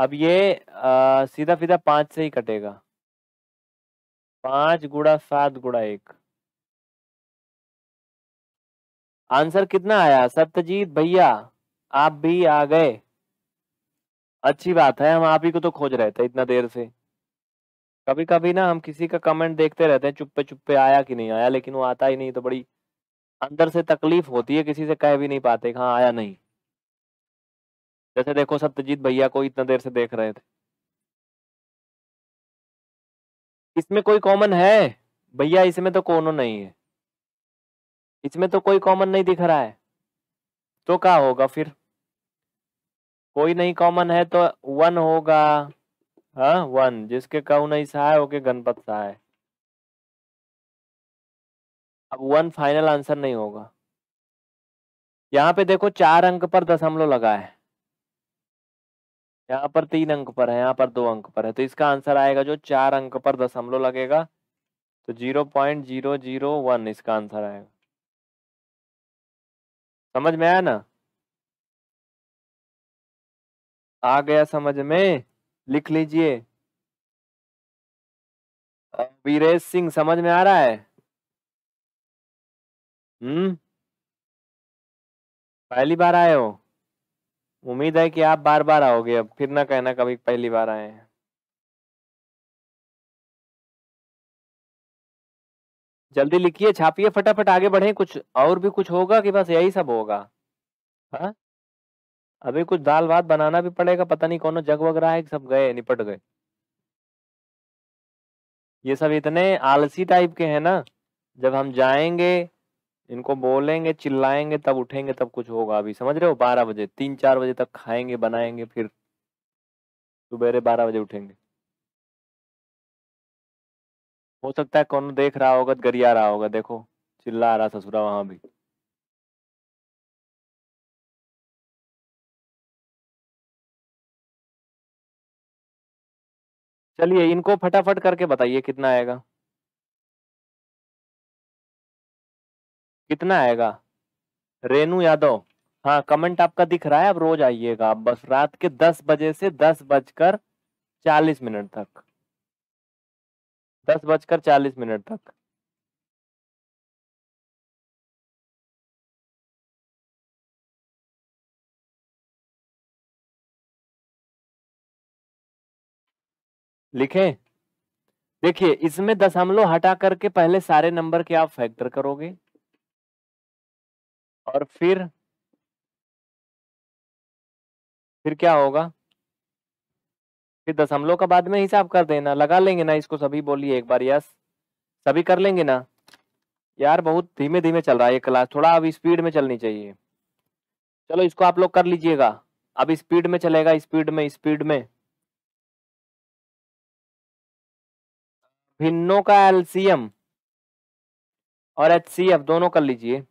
अब ये आ, सीधा सीधा पांच से ही कटेगा पांच गुड़ा सात गुड़ा एक आंसर कितना आया सत्यजीत भैया आप भी आ गए अच्छी बात है हम आप ही को तो खोज रहे थे इतना देर से कभी कभी ना हम किसी का कमेंट देखते रहते हैं चुप्पे चुप्पे आया कि नहीं आया लेकिन वो आता ही नहीं तो बड़ी अंदर से तकलीफ होती है किसी से कह भी नहीं पाते हाँ आया नहीं जैसे देखो सत्यजीत भैया को इतना देर से देख रहे थे इसमें कोई कॉमन है भैया इसमें तो कोनो नहीं है इसमें तो कोई कॉमन नहीं दिख रहा है तो क्या होगा फिर कोई नहीं कॉमन है तो वन होगा हाँ वन जिसके कऊ नहीं सहाय होके गणपत सहाय अब वन फाइनल आंसर नहीं होगा यहाँ पे देखो चार अंक पर दशमलव लगा है यहाँ पर तीन अंक पर है यहाँ पर दो अंक पर है तो इसका आंसर आएगा जो चार अंक पर दशमलव लगेगा तो zero point zero zero one इसका आंसर आएगा समझ में आया ना आ गया समझ में
लिख लीजिए वीरेश सिंह समझ में
आ रहा है हम्म पहली बार आए हो उम्मीद है कि आप बार बार आओगे अब फिर ना कहना कभी पहली बार आए हैं जल्दी लिखिए छापिए फटाफट आगे बढ़े कुछ और भी कुछ होगा कि बस यही सब होगा हा? अभी कुछ दाल भात बनाना भी पड़ेगा पता नहीं कौन जग वग रहा है सब गए निपट गए ये सब इतने आलसी टाइप के हैं ना जब हम जाएंगे इनको बोलेंगे चिल्लाएंगे तब उठेंगे तब कुछ होगा अभी समझ रहे हो बारह बजे तीन चार बजे तक खाएंगे बनाएंगे फिर सुबेरे बारह बजे उठेंगे हो सकता है कौन देख रहा होगा गरिया रहा होगा देखो चिल्ला रहा ससुरा वहां भी
चलिए इनको फटाफट करके बताइए कितना आएगा
कितना आएगा रेनू यादव हाँ कमेंट आपका दिख रहा है अब रोज आइएगा आप बस रात के दस बजे से दस बजकर चालीस मिनट तक दस बजकर चालीस मिनट तक लिखे देखिए इसमें दशमलव हटा करके पहले सारे नंबर के आप फैक्टर करोगे और फिर फिर क्या होगा फिर दशमलव का बाद में हिसाब कर देना लगा लेंगे ना इसको सभी बोलिए एक बार यस सभी कर लेंगे ना यार बहुत धीमे धीमे चल रहा है ये क्लास थोड़ा अब स्पीड में चलनी चाहिए चलो इसको आप लोग कर लीजिएगा अब स्पीड में चलेगा स्पीड में स्पीड में भिन्नों का
एलसीएम और एच दोनों कर लीजिए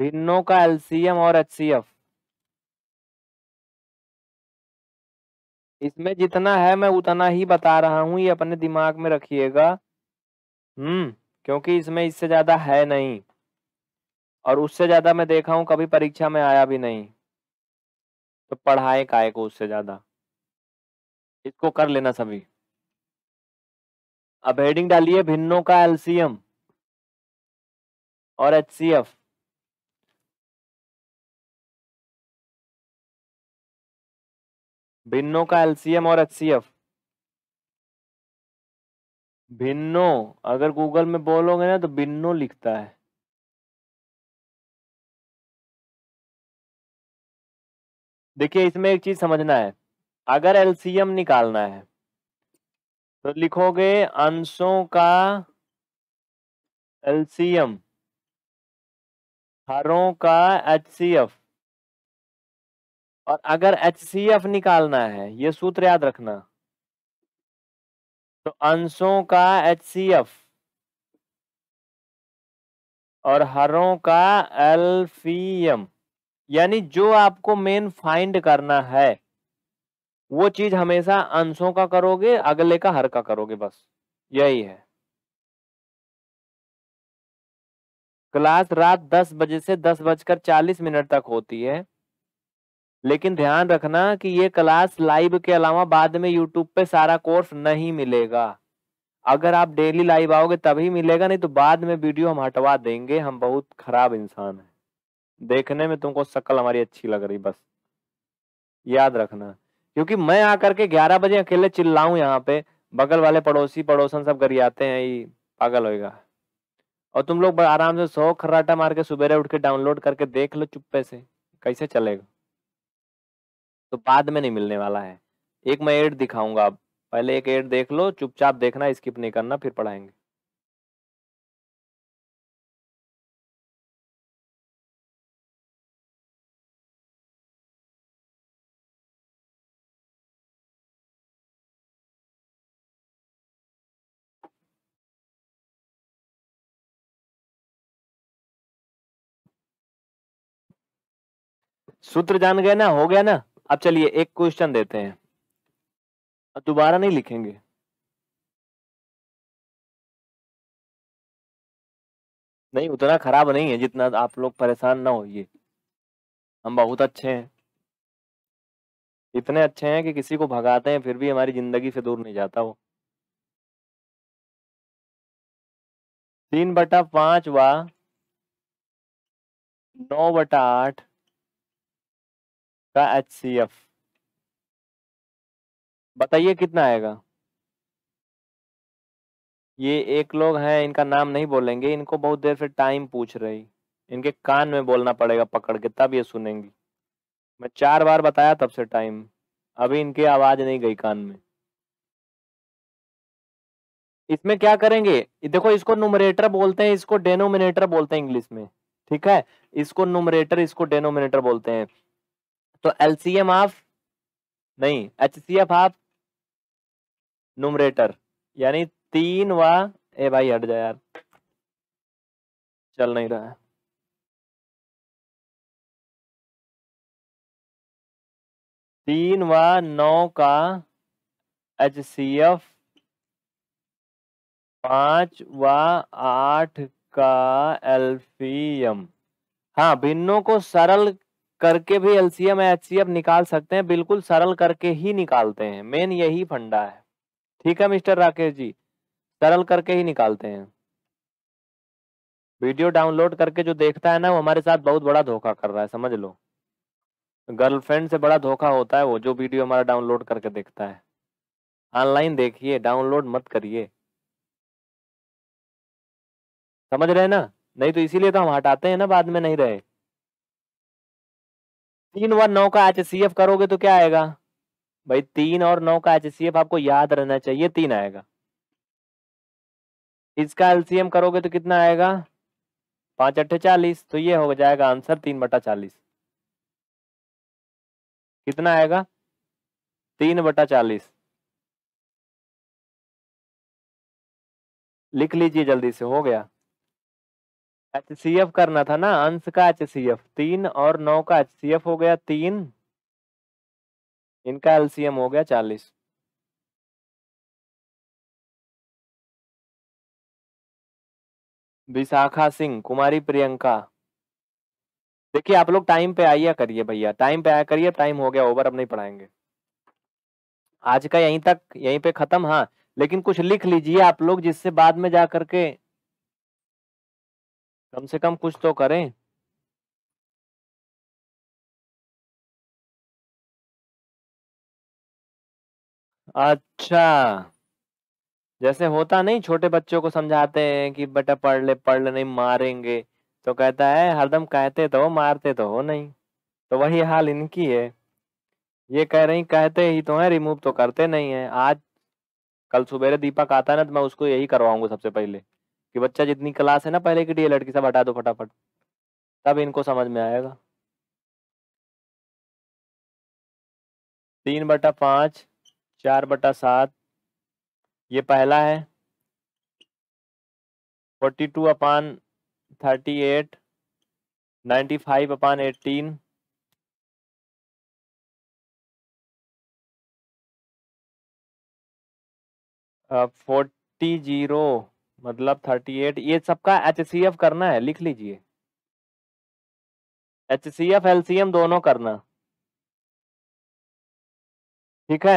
भिन्नों का एलसीएम और एच इसमें जितना है मैं उतना ही बता रहा हूं ये अपने दिमाग में रखिएगा हम्म क्योंकि इसमें इससे ज्यादा है नहीं और उससे ज्यादा मैं देखा हूं कभी परीक्षा में आया भी नहीं तो पढ़ाए काय को उससे ज्यादा इसको कर लेना सभी अब हेडिंग डालिए
भिन्नों का एलसीएम और एचसीएफ
भिन्नों का एलसीएम और एचसीएफ भिन्नो अगर गूगल में बोलोगे ना तो भिन्नो लिखता है
देखिए इसमें एक चीज समझना है
अगर एलसीएम निकालना है तो लिखोगे अंशों का एलसीएम हरों का एचसीएफ और अगर एच निकालना है ये सूत्र याद रखना तो अंशों का एच और हरों का एल्फीएम यानी जो आपको मेन फाइंड करना है वो चीज हमेशा अंशों का करोगे अगले का हर का करोगे बस यही है क्लास रात 10 बजे से दस बजकर 40 मिनट तक होती है लेकिन ध्यान रखना कि ये क्लास लाइव के अलावा बाद में यूट्यूब पे सारा कोर्स नहीं मिलेगा अगर आप डेली लाइव आओगे तभी मिलेगा नहीं तो बाद में वीडियो हम हटवा देंगे हम बहुत खराब इंसान हैं देखने में तुमको शक्ल हमारी अच्छी लग रही बस याद रखना क्योंकि मैं आकर के ग्यारह बजे अकेले चिल्लाऊं यहाँ पे बगल वाले पड़ोसी पड़ोसन सब गरियाते हैं ये पागल होएगा और तुम लोग आराम से सौ खर्राटा मार के सुबेरे उठ के डाउनलोड करके देख लो चुप्पे से कैसे चलेगा तो बाद में नहीं मिलने वाला है एक मैं एड दिखाऊंगा अब पहले एक एड देख लो चुपचाप देखना स्किप नहीं करना फिर पढ़ाएंगे
सूत्र जान गए ना हो गया ना
अब चलिए एक क्वेश्चन देते हैं दोबारा नहीं लिखेंगे
नहीं उतना खराब नहीं है जितना आप लोग परेशान ना
होइए हम बहुत अच्छे हैं इतने अच्छे हैं कि किसी को भगाते हैं फिर भी हमारी जिंदगी से दूर नहीं जाता वो तीन बटा पांच व
नौ बटा आठ का एच सी एफ
बताइए कितना आएगा ये एक लोग हैं इनका नाम नहीं बोलेंगे इनको बहुत देर से टाइम पूछ रही इनके कान में बोलना पड़ेगा पकड़ के तब ये सुनेंगी मैं चार बार बताया तब से टाइम अभी इनकी आवाज नहीं गई कान में इसमें क्या करेंगे देखो इसको नुमरेटर बोलते हैं इसको डेनोमिनेटर बोलते हैं इंग्लिश में ठीक है इसको नुमरेटर इसको डेनोमिनेटर बोलते हैं तो एलसीएम ऑफ नहीं H C F of numerator यानी तीन व ए भाई हट जाए यार चल नहीं रहा है
तीन व नौ
का एच सी एफ पांच व आठ का एल्फियम हाँ भिन्नों को सरल करके भी एलसीएम एचसीएफ निकाल सकते हैं बिल्कुल सरल करके ही निकालते हैं मेन यही फंडा है ठीक है मिस्टर राकेश जी सरल करके ही निकालते हैं वीडियो डाउनलोड करके जो देखता है ना वो हमारे साथ बहुत बड़ा धोखा कर रहा है समझ लो गर्लफ्रेंड से बड़ा धोखा होता है वो जो वीडियो हमारा डाउनलोड करके देखता है ऑनलाइन देखिए डाउनलोड मत करिए समझ रहे ना नहीं तो इसीलिए तो हम हटाते हैं ना बाद में नहीं रहे तीन व नौ का एच करोगे तो क्या आएगा भाई तीन और नौ का एच आपको याद रहना चाहिए तीन आएगा इसका एलसीएम करोगे तो कितना आएगा पांच अट्ठे चालीस तो ये हो जाएगा आंसर तीन बटा चालीस कितना आएगा तीन बटा चालीस लिख लीजिए जल्दी से हो गया एच सी एफ करना था ना अंश का एच सी एफ तीन और नौ का एच सी एफ हो गया तीन इनका एलसीएम
हो गया चालीस
विशाखा सिंह कुमारी प्रियंका देखिए आप लोग टाइम पे आइया करिए भैया टाइम पे आया करिए टाइम हो गया ओवर अब नहीं पढ़ाएंगे आज का यहीं तक यहीं पे खत्म हाँ लेकिन कुछ लिख लीजिए आप लोग जिससे बाद में जा करके कम से कम कुछ तो करें अच्छा जैसे होता नहीं छोटे बच्चों को समझाते हैं कि बेटा पढ़ ले पढ़ ले नहीं मारेंगे तो कहता है हरदम कहते तो हो मारते तो हो नहीं तो वही हाल इनकी है ये कह रही कहते ही तो है रिमूव तो करते नहीं है आज कल सुबेरे दीपक आता है ना तो मैं उसको यही करवाऊंगा सबसे पहले कि बच्चा जितनी क्लास है ना पहले की डी की सब हटा दो फटाफट तब इनको समझ में आएगा तीन बटा पाँच चार बटा सात ये पहला है forty two upon thirty eight ninety
five upon eighteen
forty zero मतलब थर्टी एट ये सबका एच सी एफ करना है लिख लीजिए H C F L C M दोनों करना
ठीक है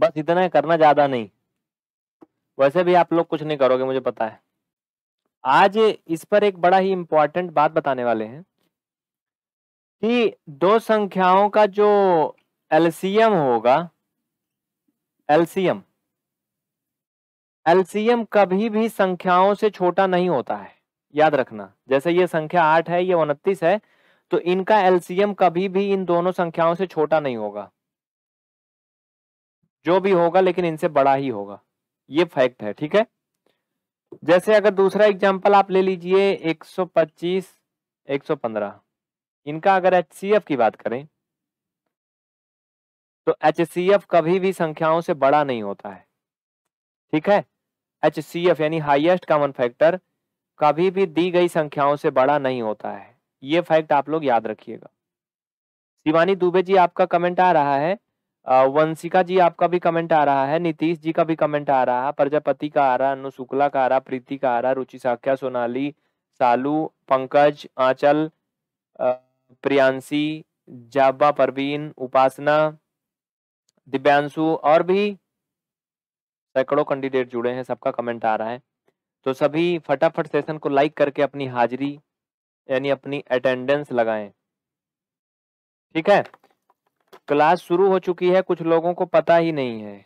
बस इतना ही करना ज़्यादा नहीं
वैसे भी आप लोग कुछ नहीं करोगे मुझे पता है आज इस पर एक बड़ा ही इम्पोर्टेंट बात बताने वाले हैं कि दो संख्याओं का जो एलसीएम होगा एलसीएम एलसीएम कभी भी संख्याओं से छोटा नहीं होता है याद रखना जैसे ये संख्या आठ है ये उनतीस है तो इनका एलसीएम कभी भी इन दोनों संख्याओं से छोटा नहीं होगा जो भी होगा लेकिन इनसे बड़ा ही होगा ये फैक्ट है ठीक है जैसे अगर दूसरा एग्जाम्पल आप ले लीजिए 125, 115 इनका अगर एच की बात करें तो एच कभी भी संख्याओं से बड़ा नहीं होता है ठीक है एच यानी हाईएस्ट कॉमन फैक्टर कभी भी दी गई संख्याओं से बड़ा नहीं होता है ये फैक्ट आप लोग याद रखिएगा शिवानी दुबे जी आपका कमेंट आ रहा है वंशिका जी आपका भी कमेंट आ रहा है नीतीश जी का भी कमेंट आ रहा है प्रजापति का आ रहा अनु शुक्ला का आ रहा प्रीति का आ रहा रुचि साख्या सोनाली सालू पंकज आंचल प्रियांशी जाबा परवीन उपासना दिव्यांशु और भी सैकड़ों कैंडिडेट जुड़े हैं सबका कमेंट आ रहा है तो सभी फटाफट सेशन को लाइक करके अपनी हाजिरी यानी अपनी अटेंडेंस लगाएं ठीक है क्लास शुरू हो चुकी है कुछ लोगों को पता ही नहीं है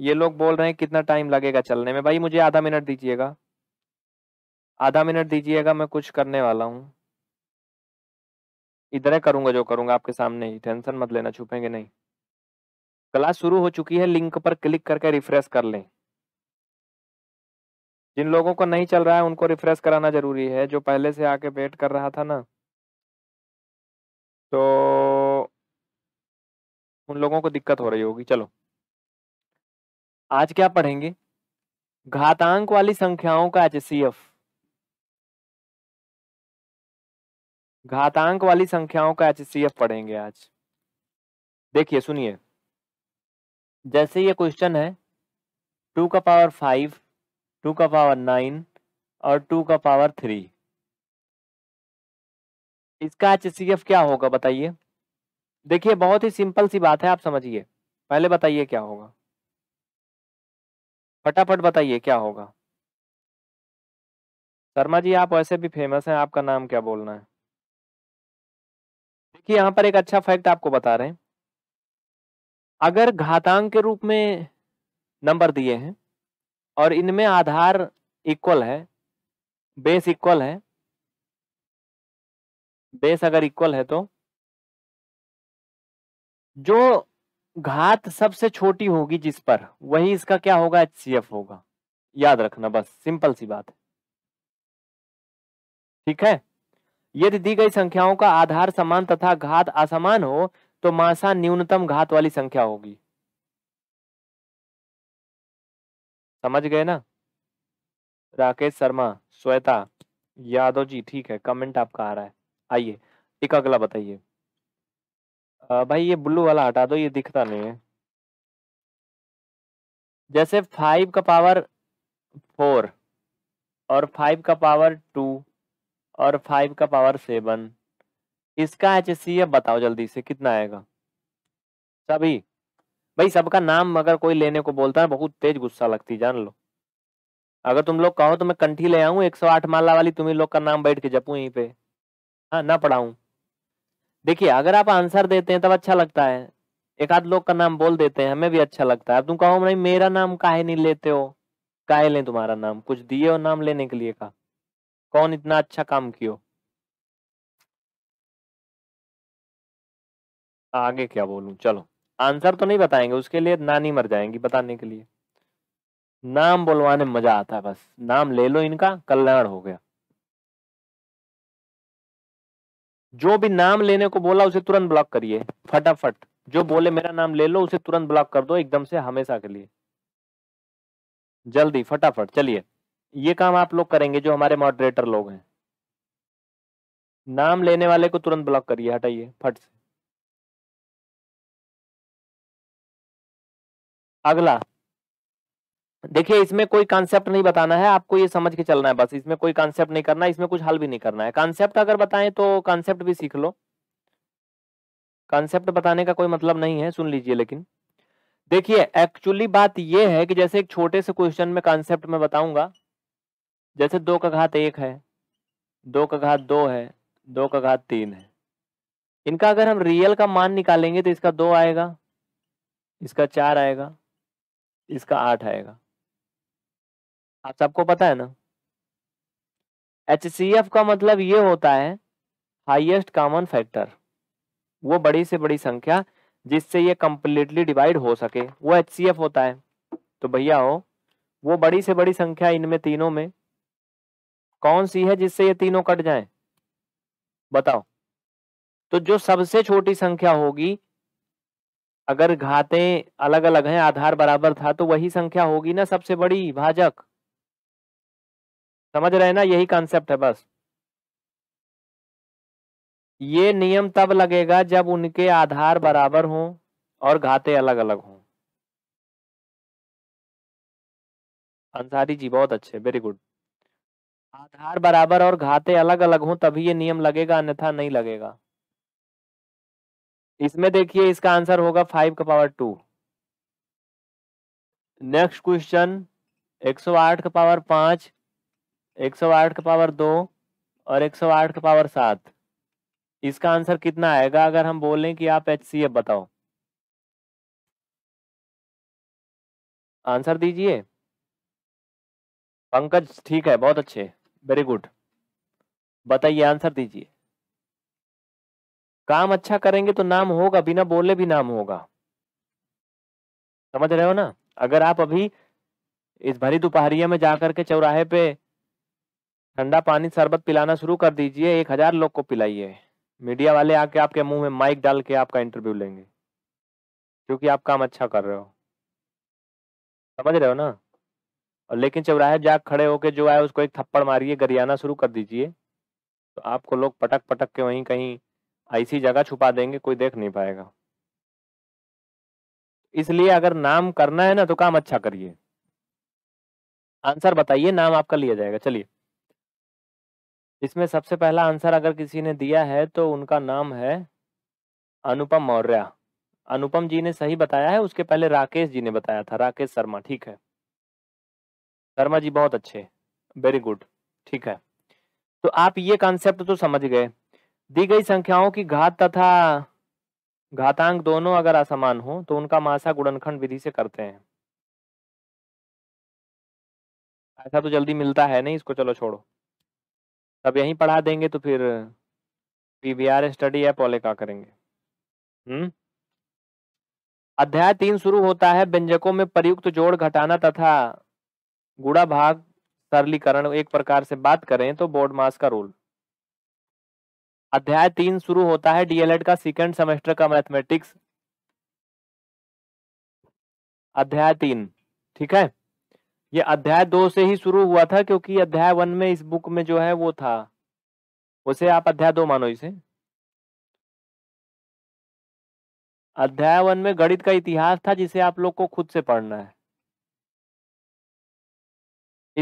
ये लोग बोल रहे हैं कितना टाइम लगेगा चलने में भाई मुझे आधा मिनट दीजिएगा आधा मिनट दीजिएगा मैं कुछ करने वाला हूँ इधर ही करूँगा जो करूँगा आपके सामने ही टेंशन मत लेना छुपेंगे नहीं क्लास शुरू हो चुकी है लिंक पर क्लिक करके रिफ्रेश कर लें जिन लोगों को नहीं चल रहा है उनको रिफ्रेश कराना जरूरी है जो पहले से आके वेट कर रहा था ना तो उन लोगों को दिक्कत हो रही होगी चलो आज क्या पढ़ेंगे घातांक वाली संख्याओं का एच घातांक वाली संख्याओं का एच एफ पढ़ेंगे आज देखिए सुनिए जैसे ये क्वेश्चन है टू का पावर फाइव टू का पावर नाइन और टू का पावर थ्री इसका एच एफ क्या होगा बताइए देखिए बहुत ही सिंपल सी बात है आप समझिए पहले बताइए क्या होगा फटाफट बताइए क्या होगा शर्मा जी आप वैसे भी फेमस हैं आपका नाम क्या बोलना है देखिए यहाँ पर एक अच्छा फैक्ट आपको बता रहे हैं अगर घातांक के रूप में नंबर दिए हैं और इनमें आधार इक्वल है बेस इक्वल है बेस अगर इक्वल है तो जो घात सबसे छोटी होगी जिस पर वही इसका क्या होगा एच होगा याद रखना बस सिंपल सी बात है ठीक है यदि दी गई संख्याओं का आधार समान तथा घात असमान हो तो मासा न्यूनतम घात वाली संख्या होगी समझ गए ना राकेश शर्मा श्वेता यादव जी ठीक है कमेंट आपका आ रहा है आइए एक अगला बताइए भाई ये ब्लू वाला हटा दो ये दिखता नहीं है जैसे फाइव का पावर फोर और फाइव का पावर टू और फाइव का पावर सेवन इसका एच सी बताओ जल्दी से कितना आएगा सभी भाई सबका नाम अगर कोई लेने को बोलता है बहुत तेज गुस्सा लगती जान लो अगर तुम लोग कहो तो मैं कंठी ले आऊं एक सौ आठ माला वाली तुम्ही लोग का नाम बैठ के जपू यहीं पे हाँ ना पढ़ाऊँ देखिए अगर आप आंसर देते हैं तब अच्छा लगता है एक आध लोग का नाम बोल देते हैं हमें भी अच्छा लगता है अब तुम कहो नहीं मेरा नाम काहे नहीं लेते हो काहे लें तुम्हारा नाम कुछ दिए हो नाम लेने के लिए का कौन इतना अच्छा काम कियो आगे क्या बोलूं चलो आंसर तो नहीं बताएंगे उसके लिए नानी मर जाएंगी बताने के लिए नाम बोलवाने में मजा आता है बस नाम ले लो इनका कल्याण हो गया जो भी नाम लेने को बोला उसे तुरंत ब्लॉक करिए फटाफट जो बोले मेरा नाम ले लो उसे तुरंत ब्लॉक कर दो एकदम से हमेशा के लिए जल्दी फटाफट चलिए ये काम आप लोग करेंगे जो हमारे मॉडरेटर लोग हैं नाम लेने वाले को तुरंत ब्लॉक करिए हटाइए फट से अगला देखिए इसमें कोई कॉन्सेप्ट नहीं बताना है आपको ये समझ के चलना है बस इसमें कोई कॉन्सेप्ट नहीं करना है इसमें कुछ हल भी नहीं करना है कॉन्सेप्ट अगर बताएं तो कॉन्सेप्ट भी सीख लो कॉन्सेप्ट बताने का कोई मतलब नहीं है सुन लीजिए लेकिन देखिए एक्चुअली बात यह है कि जैसे एक छोटे से क्वेश्चन में कॉन्सेप्ट में बताऊंगा जैसे दो का घात एक है दो का घात दो है दो का घात तीन है इनका अगर हम रियल का मान निकालेंगे तो इसका दो आएगा इसका चार आएगा इसका आठ आएगा आप सबको पता है ना एच सी एफ का मतलब ये होता है हाईएस्ट कॉमन फैक्टर वो बड़ी से बड़ी संख्या जिससे ये कंप्लीटली डिवाइड हो सके वो एच सी एफ होता है तो भैया हो वो बड़ी से बड़ी संख्या इनमें तीनों में कौन सी है जिससे ये तीनों कट जाए बताओ तो जो सबसे छोटी संख्या होगी अगर घाते अलग अलग हैं आधार बराबर था तो वही संख्या होगी ना सबसे बड़ी भाजक समझ रहे ना यही कॉन्सेप्ट है बस ये नियम तब लगेगा जब उनके आधार बराबर हों और घाते अलग अलग हों अंसारी जी बहुत अच्छे वेरी गुड आधार बराबर और घाते अलग अलग हों तभी ये नियम लगेगा अन्यथा नहीं लगेगा इसमें देखिए इसका आंसर होगा फाइव का पावर टू नेक्स्ट क्वेश्चन एक सौ आठ का पावर पांच एक सौ आठ का पावर दो और एक सौ आठ का पावर सात इसका आंसर कितना आएगा अगर हम बोलें कि आप एच सी एफ बताओ आंसर दीजिए पंकज ठीक है बहुत अच्छे वेरी गुड बताइए आंसर दीजिए काम अच्छा करेंगे तो नाम होगा बिना बोले भी नाम होगा समझ रहे हो ना अगर आप अभी इस भरी दोपहरिया में जाकर के चौराहे पे ठंडा पानी शरबत पिलाना शुरू कर दीजिए एक हजार लोग को पिलाइए मीडिया वाले आके आपके मुंह में माइक डाल के आपका इंटरव्यू लेंगे क्योंकि आप काम अच्छा कर रहे हो समझ रहे हो ना और लेकिन चौराहे जाग खड़े होके जो आए उसको एक थप्पड़ मारिए गरियाना शुरू कर दीजिए तो आपको लोग पटक पटक के वहीं कहीं ऐसी जगह छुपा देंगे कोई देख नहीं पाएगा इसलिए अगर नाम करना है ना तो काम अच्छा करिए आंसर बताइए नाम आपका लिया जाएगा चलिए इसमें सबसे पहला आंसर अगर किसी ने दिया है तो उनका नाम है अनुपम मौर्य अनुपम जी ने सही बताया है उसके पहले राकेश जी ने बताया था राकेश शर्मा ठीक है शर्मा जी बहुत अच्छे वेरी गुड ठीक है तो आप ये कॉन्सेप्ट तो समझ गए दी गई संख्याओं की घात तथा घातांक दोनों अगर असमान हो तो उनका मासा गुणनखंड विधि से करते हैं ऐसा तो जल्दी मिलता है नहीं इसको चलो छोड़ो सब यहीं पढ़ा देंगे तो फिर P V R study app वाले का करेंगे हम्म अध्याय तीन शुरू होता है व्यंजकों में प्रयुक्त जोड़ घटाना तथा गुड़ा भाग सरलीकरण एक प्रकार से बात करें तो बोर्ड मास का रोल अध्याय तीन शुरू होता है डीएलएड का सेकेंड सेमेस्टर का मैथमेटिक्स अध्याय तीन ठीक है ये अध्याय दो से ही शुरू हुआ था क्योंकि अध्याय वन में इस बुक में जो है वो था उसे आप अध्याय दो मानो इसे अध्याय वन में गणित का इतिहास था जिसे आप लोग को खुद से पढ़ना है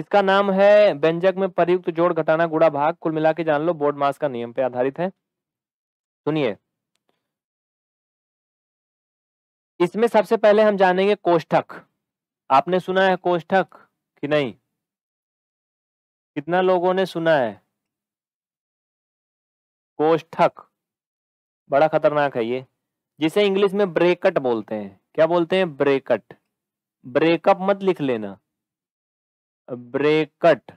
इसका नाम है व्यंजक में प्रयुक्त जोड़ घटाना गुड़ा भाग कुल मिला के जान लो बोर्ड मास का नियम पे आधारित है सुनिए इसमें सबसे पहले हम जानेंगे कोष्ठक आपने सुना है कोष्ठक कि नहीं कितना लोगों ने सुना है कोष्ठक बड़ा खतरनाक है ये जिसे इंग्लिश में ब्रेकट बोलते हैं क्या बोलते हैं ब्रेकट ब्रेकअप मत लिख लेना ब्रेकट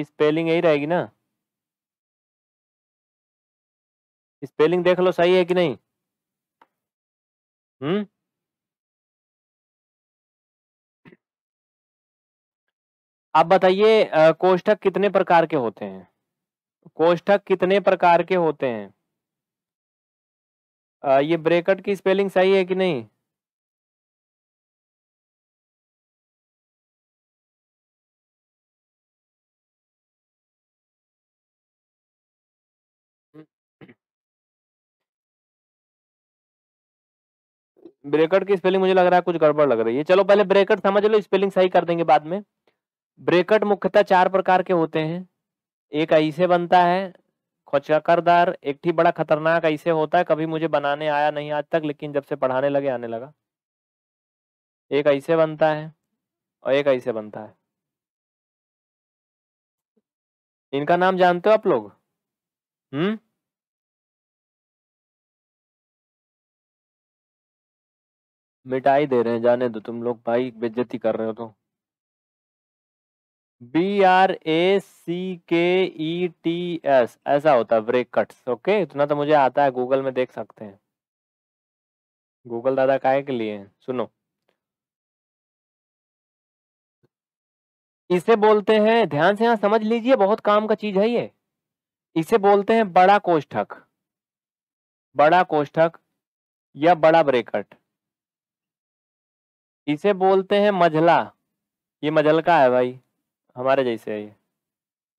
स्पेलिंग यही
रहेगी ना स्पेलिंग देख लो सही है कि नहीं हम्म
आप बताइए कोष्ठक कितने प्रकार के होते हैं कोष्ठक कितने प्रकार के होते हैं आ, ये ब्रेकट की स्पेलिंग सही है कि नहीं ब्रेकट की स्पेलिंग मुझे लग रहा है कुछ गड़बड़ लग रही है चलो पहले ब्रेकट समझ लो स्पेलिंग सही कर देंगे बाद में ब्रेकट मुख्यतः चार प्रकार के होते हैं एक ऐसे बनता है खोचकरदार एक ठीक बड़ा खतरनाक ऐसे होता है कभी मुझे बनाने आया नहीं आज तक लेकिन जब से पढ़ाने लगे आने लगा एक ऐसे बनता है और एक ऐसे बनता है
इनका नाम जानते हो आप लोग हम्म मिठाई दे रहे हैं जाने दो तुम लोग भाई
बेज्जती कर रहे हो तो B R A C K E T S ऐसा होता है ब्रेक कट्स ओके इतना तो मुझे आता है गूगल में देख सकते हैं गूगल दादा काय के लिए सुनो इसे बोलते हैं ध्यान से यहां समझ लीजिए बहुत काम का चीज है ये इसे बोलते हैं बड़ा कोष्ठक बड़ा कोष्ठक या बड़ा ब्रेकट इसे बोलते हैं मझला ये मझलका है भाई हमारे जैसे है ये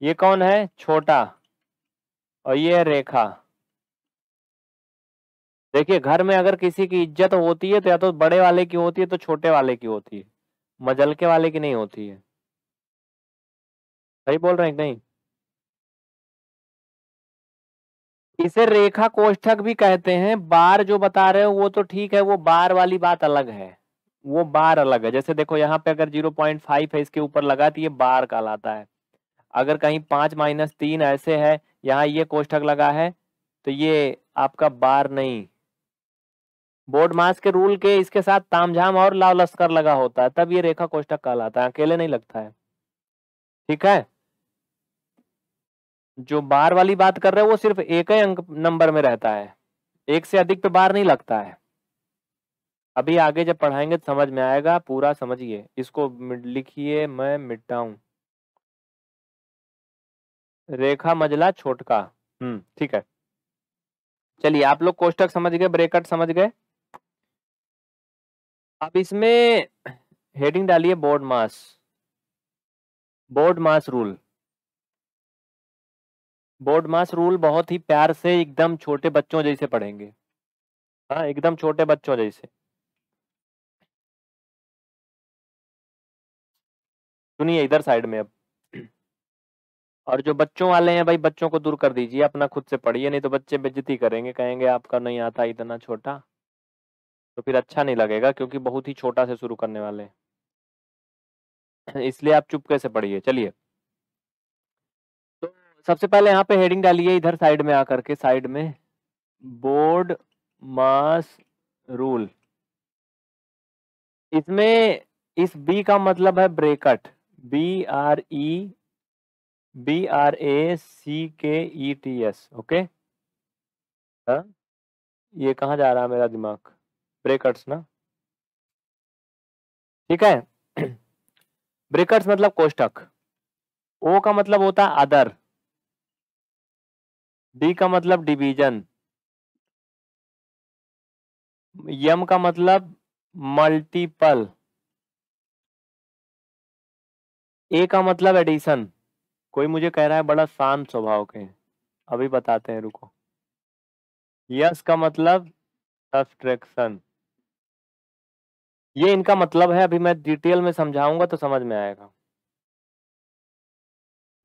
ये कौन है छोटा और ये है रेखा देखिए घर में अगर किसी की इज्जत होती है तो या तो बड़े वाले की होती है तो छोटे वाले की होती है मजल के वाले की नहीं होती है सही बोल रहे हैं नहीं इसे रेखा कोष्ठक भी कहते हैं बार जो बता रहे हो वो तो ठीक है वो बार वाली बात अलग है वो बार अलग है जैसे देखो यहाँ पे अगर जीरो पॉइंट फाइव है इसके ऊपर लगा तो ये बार कहलाता है अगर कहीं पाँच माइनस तीन ऐसे है यहाँ ये कोष्ठक लगा है तो ये आपका बार नहीं बोर्ड मास के रूल के इसके साथ तामझाम और लाव लश्कर लगा होता है तब ये रेखा कोष्ठक कहलाता है अकेले नहीं लगता है ठीक है जो बार वाली बात कर रहे हैं वो सिर्फ एक ही अंक नंबर में रहता है एक से अधिक पे बार नहीं लगता है अभी आगे जब पढ़ाएंगे तो समझ में आएगा पूरा समझिए इसको लिखिए मैं मिटाऊं रेखा मजला छोटका
हम्म
ठीक है चलिए आप लोग कोष्टक समझ गए ब्रेकट समझ गए अब इसमें हेडिंग डालिए BODMAS BODMAS rule BODMAS rule बहुत ही प्यार से एकदम छोटे बच्चों जैसे पढ़ेंगे हाँ एकदम छोटे बच्चों जैसे सुनिए इधर साइड में अब और जो बच्चों वाले हैं भाई बच्चों को दूर कर दीजिए अपना खुद से पढ़िए नहीं तो बच्चे बेजती करेंगे कहेंगे आपका नहीं आता इतना छोटा तो फिर अच्छा नहीं लगेगा क्योंकि बहुत ही छोटा से शुरू करने वाले इसलिए आप चुपके से पढ़िए चलिए तो सबसे पहले यहाँ पे हेडिंग डालिए इधर साइड में आकर के साइड में बोर्ड मास रूल इसमें इस बी का मतलब है bracket B R E B R A C K E T S okay ये कहाँ जा रहा है मेरा दिमाग ब्रेकर्स ना ठीक है ब्रेकर्स मतलब कोष्टक ओ का मतलब होता है अदर डी का मतलब डिवीजन यम का मतलब मल्टीपल ए का मतलब एडिशन कोई मुझे कह रहा है बड़ा शांत स्वभाव के अभी बताते हैं रुको यस का मतलब सब्सट्रैक्शन ये इनका मतलब है अभी मैं डिटेल में समझाऊंगा तो समझ में आएगा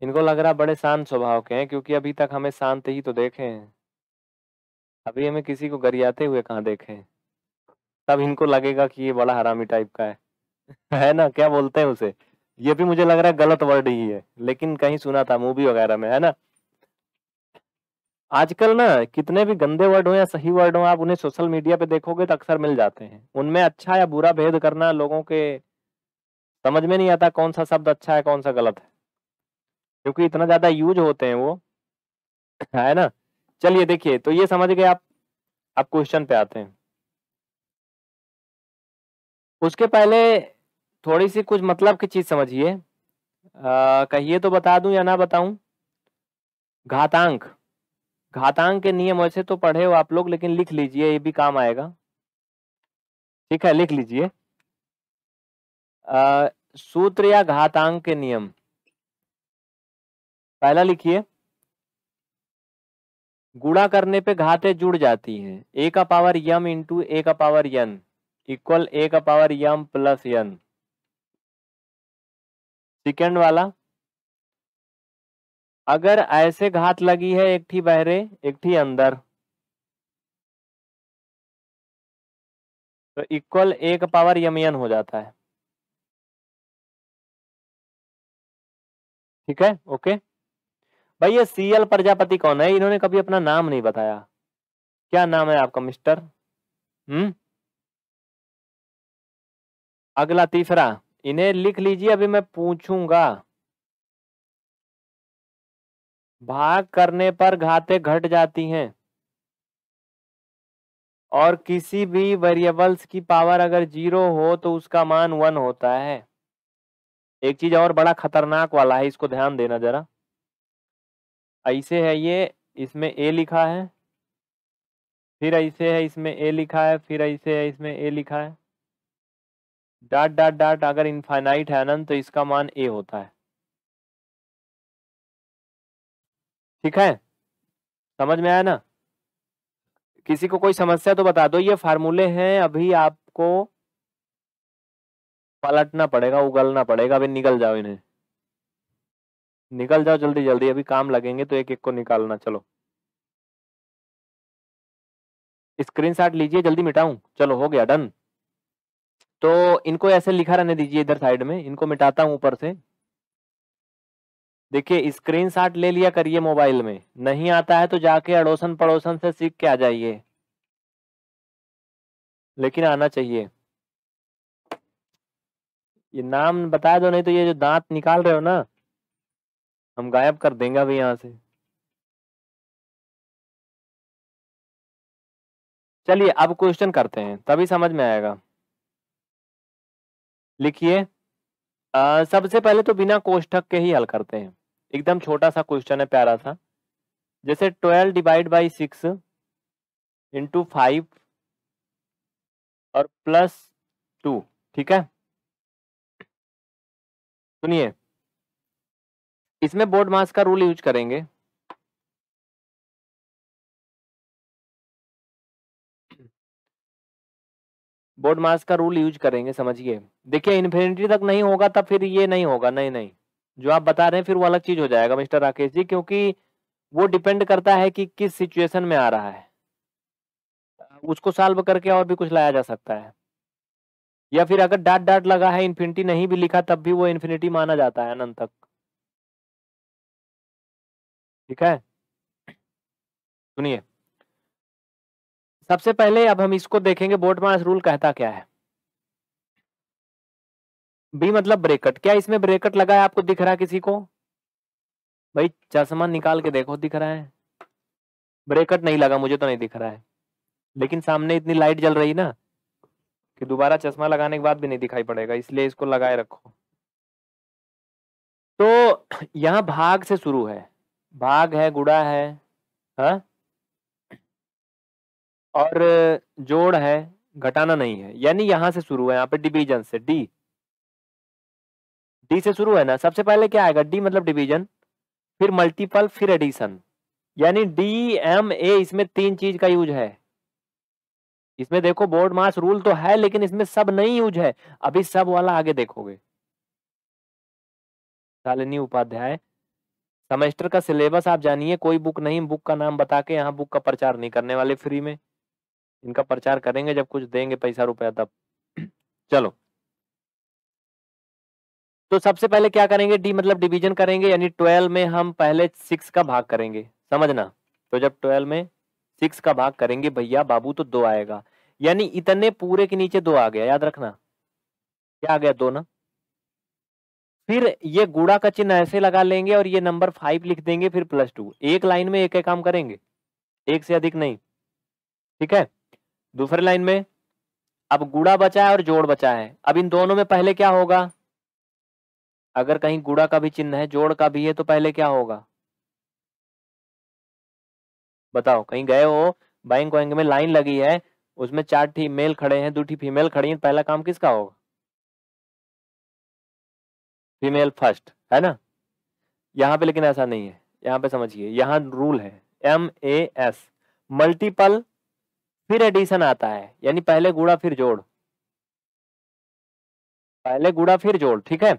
इनको लग रहा बड़े शांत स्वभाव के हैं क्योंकि अभी तक हमें शांत ही तो देखे हैं अभी हमें किसी को गरियाते हुए कहाँ देखे हैं तब इनको लगेगा कि ये बड़ा हरामी टाइप का है है ना क्या बोलते हैं उसे ये भी मुझे लग रहा है गलत वर्ड ही है लेकिन कहीं सुना था मूवी वगैरह में है ना आजकल ना कितने भी गंदे वर्ड हो या सही वर्ड हो आप उन्हें सोशल मीडिया पे देखोगे तो अक्सर मिल जाते हैं उनमें अच्छा या बुरा भेद करना लोगों के समझ में नहीं आता कौन सा शब्द अच्छा है कौन सा गलत है क्योंकि इतना ज्यादा यूज होते हैं वो है ना चलिए देखिए तो ये समझ गए आप आप क्वेश्चन पे आते हैं उसके पहले थोड़ी सी कुछ मतलब की चीज समझिए कहिए तो बता दूं या ना बताऊं घातांक घातांक के नियम वैसे तो पढ़े हो आप लोग लेकिन लिख लीजिए ये भी काम आएगा ठीक है लिख लीजिए सूत्र या घातांक के नियम पहला लिखिए गुड़ा करने पे घाते जुड़ जाती हैं ए का पावर यम इंटू ए का पावर यन इक्वल ए का power m plus n second वाला अगर ऐसे घात लगी है एक ठी बहरे एक ठी अंदर तो इक्वल एक पावर यमियन हो जाता है ठीक है ओके भाई ये सीएल प्रजापति कौन है इन्होंने कभी अपना नाम नहीं बताया क्या नाम है आपका मिस्टर हम्म अगला तीसरा इन्हें लिख लीजिए अभी मैं पूछूंगा भाग करने पर घाते घट जाती हैं और किसी भी वेरिएबल्स की पावर अगर जीरो हो तो उसका मान वन होता है एक चीज और बड़ा खतरनाक वाला है इसको ध्यान देना जरा ऐसे है ये इसमें ए लिखा है फिर ऐसे है इसमें ए लिखा है फिर ऐसे है इसमें ए लिखा है डॉट डॉट डॉट अगर इनफाइनाइट है अनंत तो इसका मान ए होता है ठीक है समझ में आया ना किसी को कोई समस्या तो बता दो ये फार्मूले हैं अभी आपको पलटना पड़ेगा उगलना पड़ेगा अभी निकल जाओ इन्हें निकल जाओ जल्दी जल्दी अभी काम लगेंगे तो एक एक को निकालना चलो स्क्रीनशॉट लीजिए जल्दी मिटाऊं चलो हो गया डन तो इनको ऐसे लिखा रहने दीजिए इधर साइड में इनको मिटाता हूं ऊपर से देखिए स्क्रीनशॉट ले लिया करिए मोबाइल में नहीं आता है तो जाके अड़ोसन पड़ोसन से सीख के आ जाइए लेकिन आना चाहिए ये नाम बता दो नहीं तो ये जो दांत निकाल रहे हो ना हम गायब कर देंगे अभी यहाँ से चलिए अब क्वेश्चन करते हैं तभी समझ में आएगा लिखिए सबसे पहले तो बिना कोष्ठक के ही हल करते हैं एकदम छोटा सा क्वेश्चन है प्यारा सा जैसे twelve divide by six into five और प्लस टू ठीक है
सुनिए इसमें बोर्ड मास का रूल यूज करेंगे
बोर्ड मास का रूल यूज करेंगे समझिए देखिए इन्फिनिटी तक नहीं होगा तब फिर ये नहीं होगा नहीं नहीं जो आप बता रहे हैं फिर वो अलग चीज हो जाएगा मिस्टर राकेश जी क्योंकि वो डिपेंड करता है कि किस सिचुएशन में आ रहा है उसको सॉल्व करके और भी कुछ लाया जा सकता है या फिर अगर डाट डाट लगा है इन्फिनिटी नहीं भी लिखा तब भी वो इन्फिनिटी माना जाता है अनंत तक ठीक है सुनिए सबसे पहले अब हम इसको देखेंगे बोर्ड मास रूल कहता क्या है बी मतलब ब्रेकट क्या इसमें ब्रेकट लगा है आपको दिख रहा है किसी को भाई चश्मा निकाल के देखो दिख रहा है ब्रेकट नहीं लगा मुझे तो नहीं दिख रहा है लेकिन सामने इतनी लाइट जल रही ना कि दोबारा चश्मा लगाने के बाद भी नहीं दिखाई पड़ेगा इसलिए इसको लगाए रखो तो यहाँ भाग से शुरू है भाग है गुड़ा है हा? और जोड़ है घटाना नहीं है यानी यहां से शुरू है यहाँ पे डिवीजन से डी डी से शुरू है ना सबसे पहले क्या आएगा डी मतलब डिवीजन फिर मल्टीपल फिर एडिशन यानी डी एम ए इसमें तीन चीज का यूज है इसमें देखो बोर्ड मास रूल तो है लेकिन इसमें सब नहीं यूज है अभी सब वाला आगे देखोगे शालिनी उपाध्याय सेमेस्टर का सिलेबस आप जानिए कोई बुक नहीं बुक का नाम बता के यहाँ बुक का प्रचार नहीं करने वाले फ्री में इनका प्रचार करेंगे जब कुछ देंगे पैसा रुपया तब चलो तो सबसे पहले क्या करेंगे डी मतलब डिवीजन करेंगे यानी ट्वेल्व में हम पहले सिक्स का भाग करेंगे समझना तो जब ट्वेल्व में सिक्स का भाग करेंगे भैया बाबू तो दो आएगा यानी इतने पूरे के नीचे दो आ गया याद रखना क्या आ गया दो ना फिर ये गुड़ा का चिन्ह ऐसे लगा लेंगे और ये नंबर फाइव लिख देंगे फिर प्लस टू एक लाइन में एक एक काम करेंगे एक से अधिक नहीं ठीक है दूसरे लाइन में अब गुड़ा बचा है और जोड़ बचा है अब इन दोनों में पहले क्या होगा अगर कहीं गुड़ा का भी चिन्ह है जोड़ का भी है तो पहले क्या होगा बताओ कहीं गए हो बैंक वैंक में लाइन लगी है उसमें चार ठी मेल खड़े हैं दो ठी फीमेल खड़ी हैं पहला काम किसका होगा फीमेल फर्स्ट है ना यहां पे लेकिन ऐसा नहीं है यहां पे समझिए यहां रूल है एम ए एस मल्टीपल फिर एडिशन आता है यानी पहले गुड़ा फिर जोड़ पहले गुड़ा फिर जोड़ ठीक है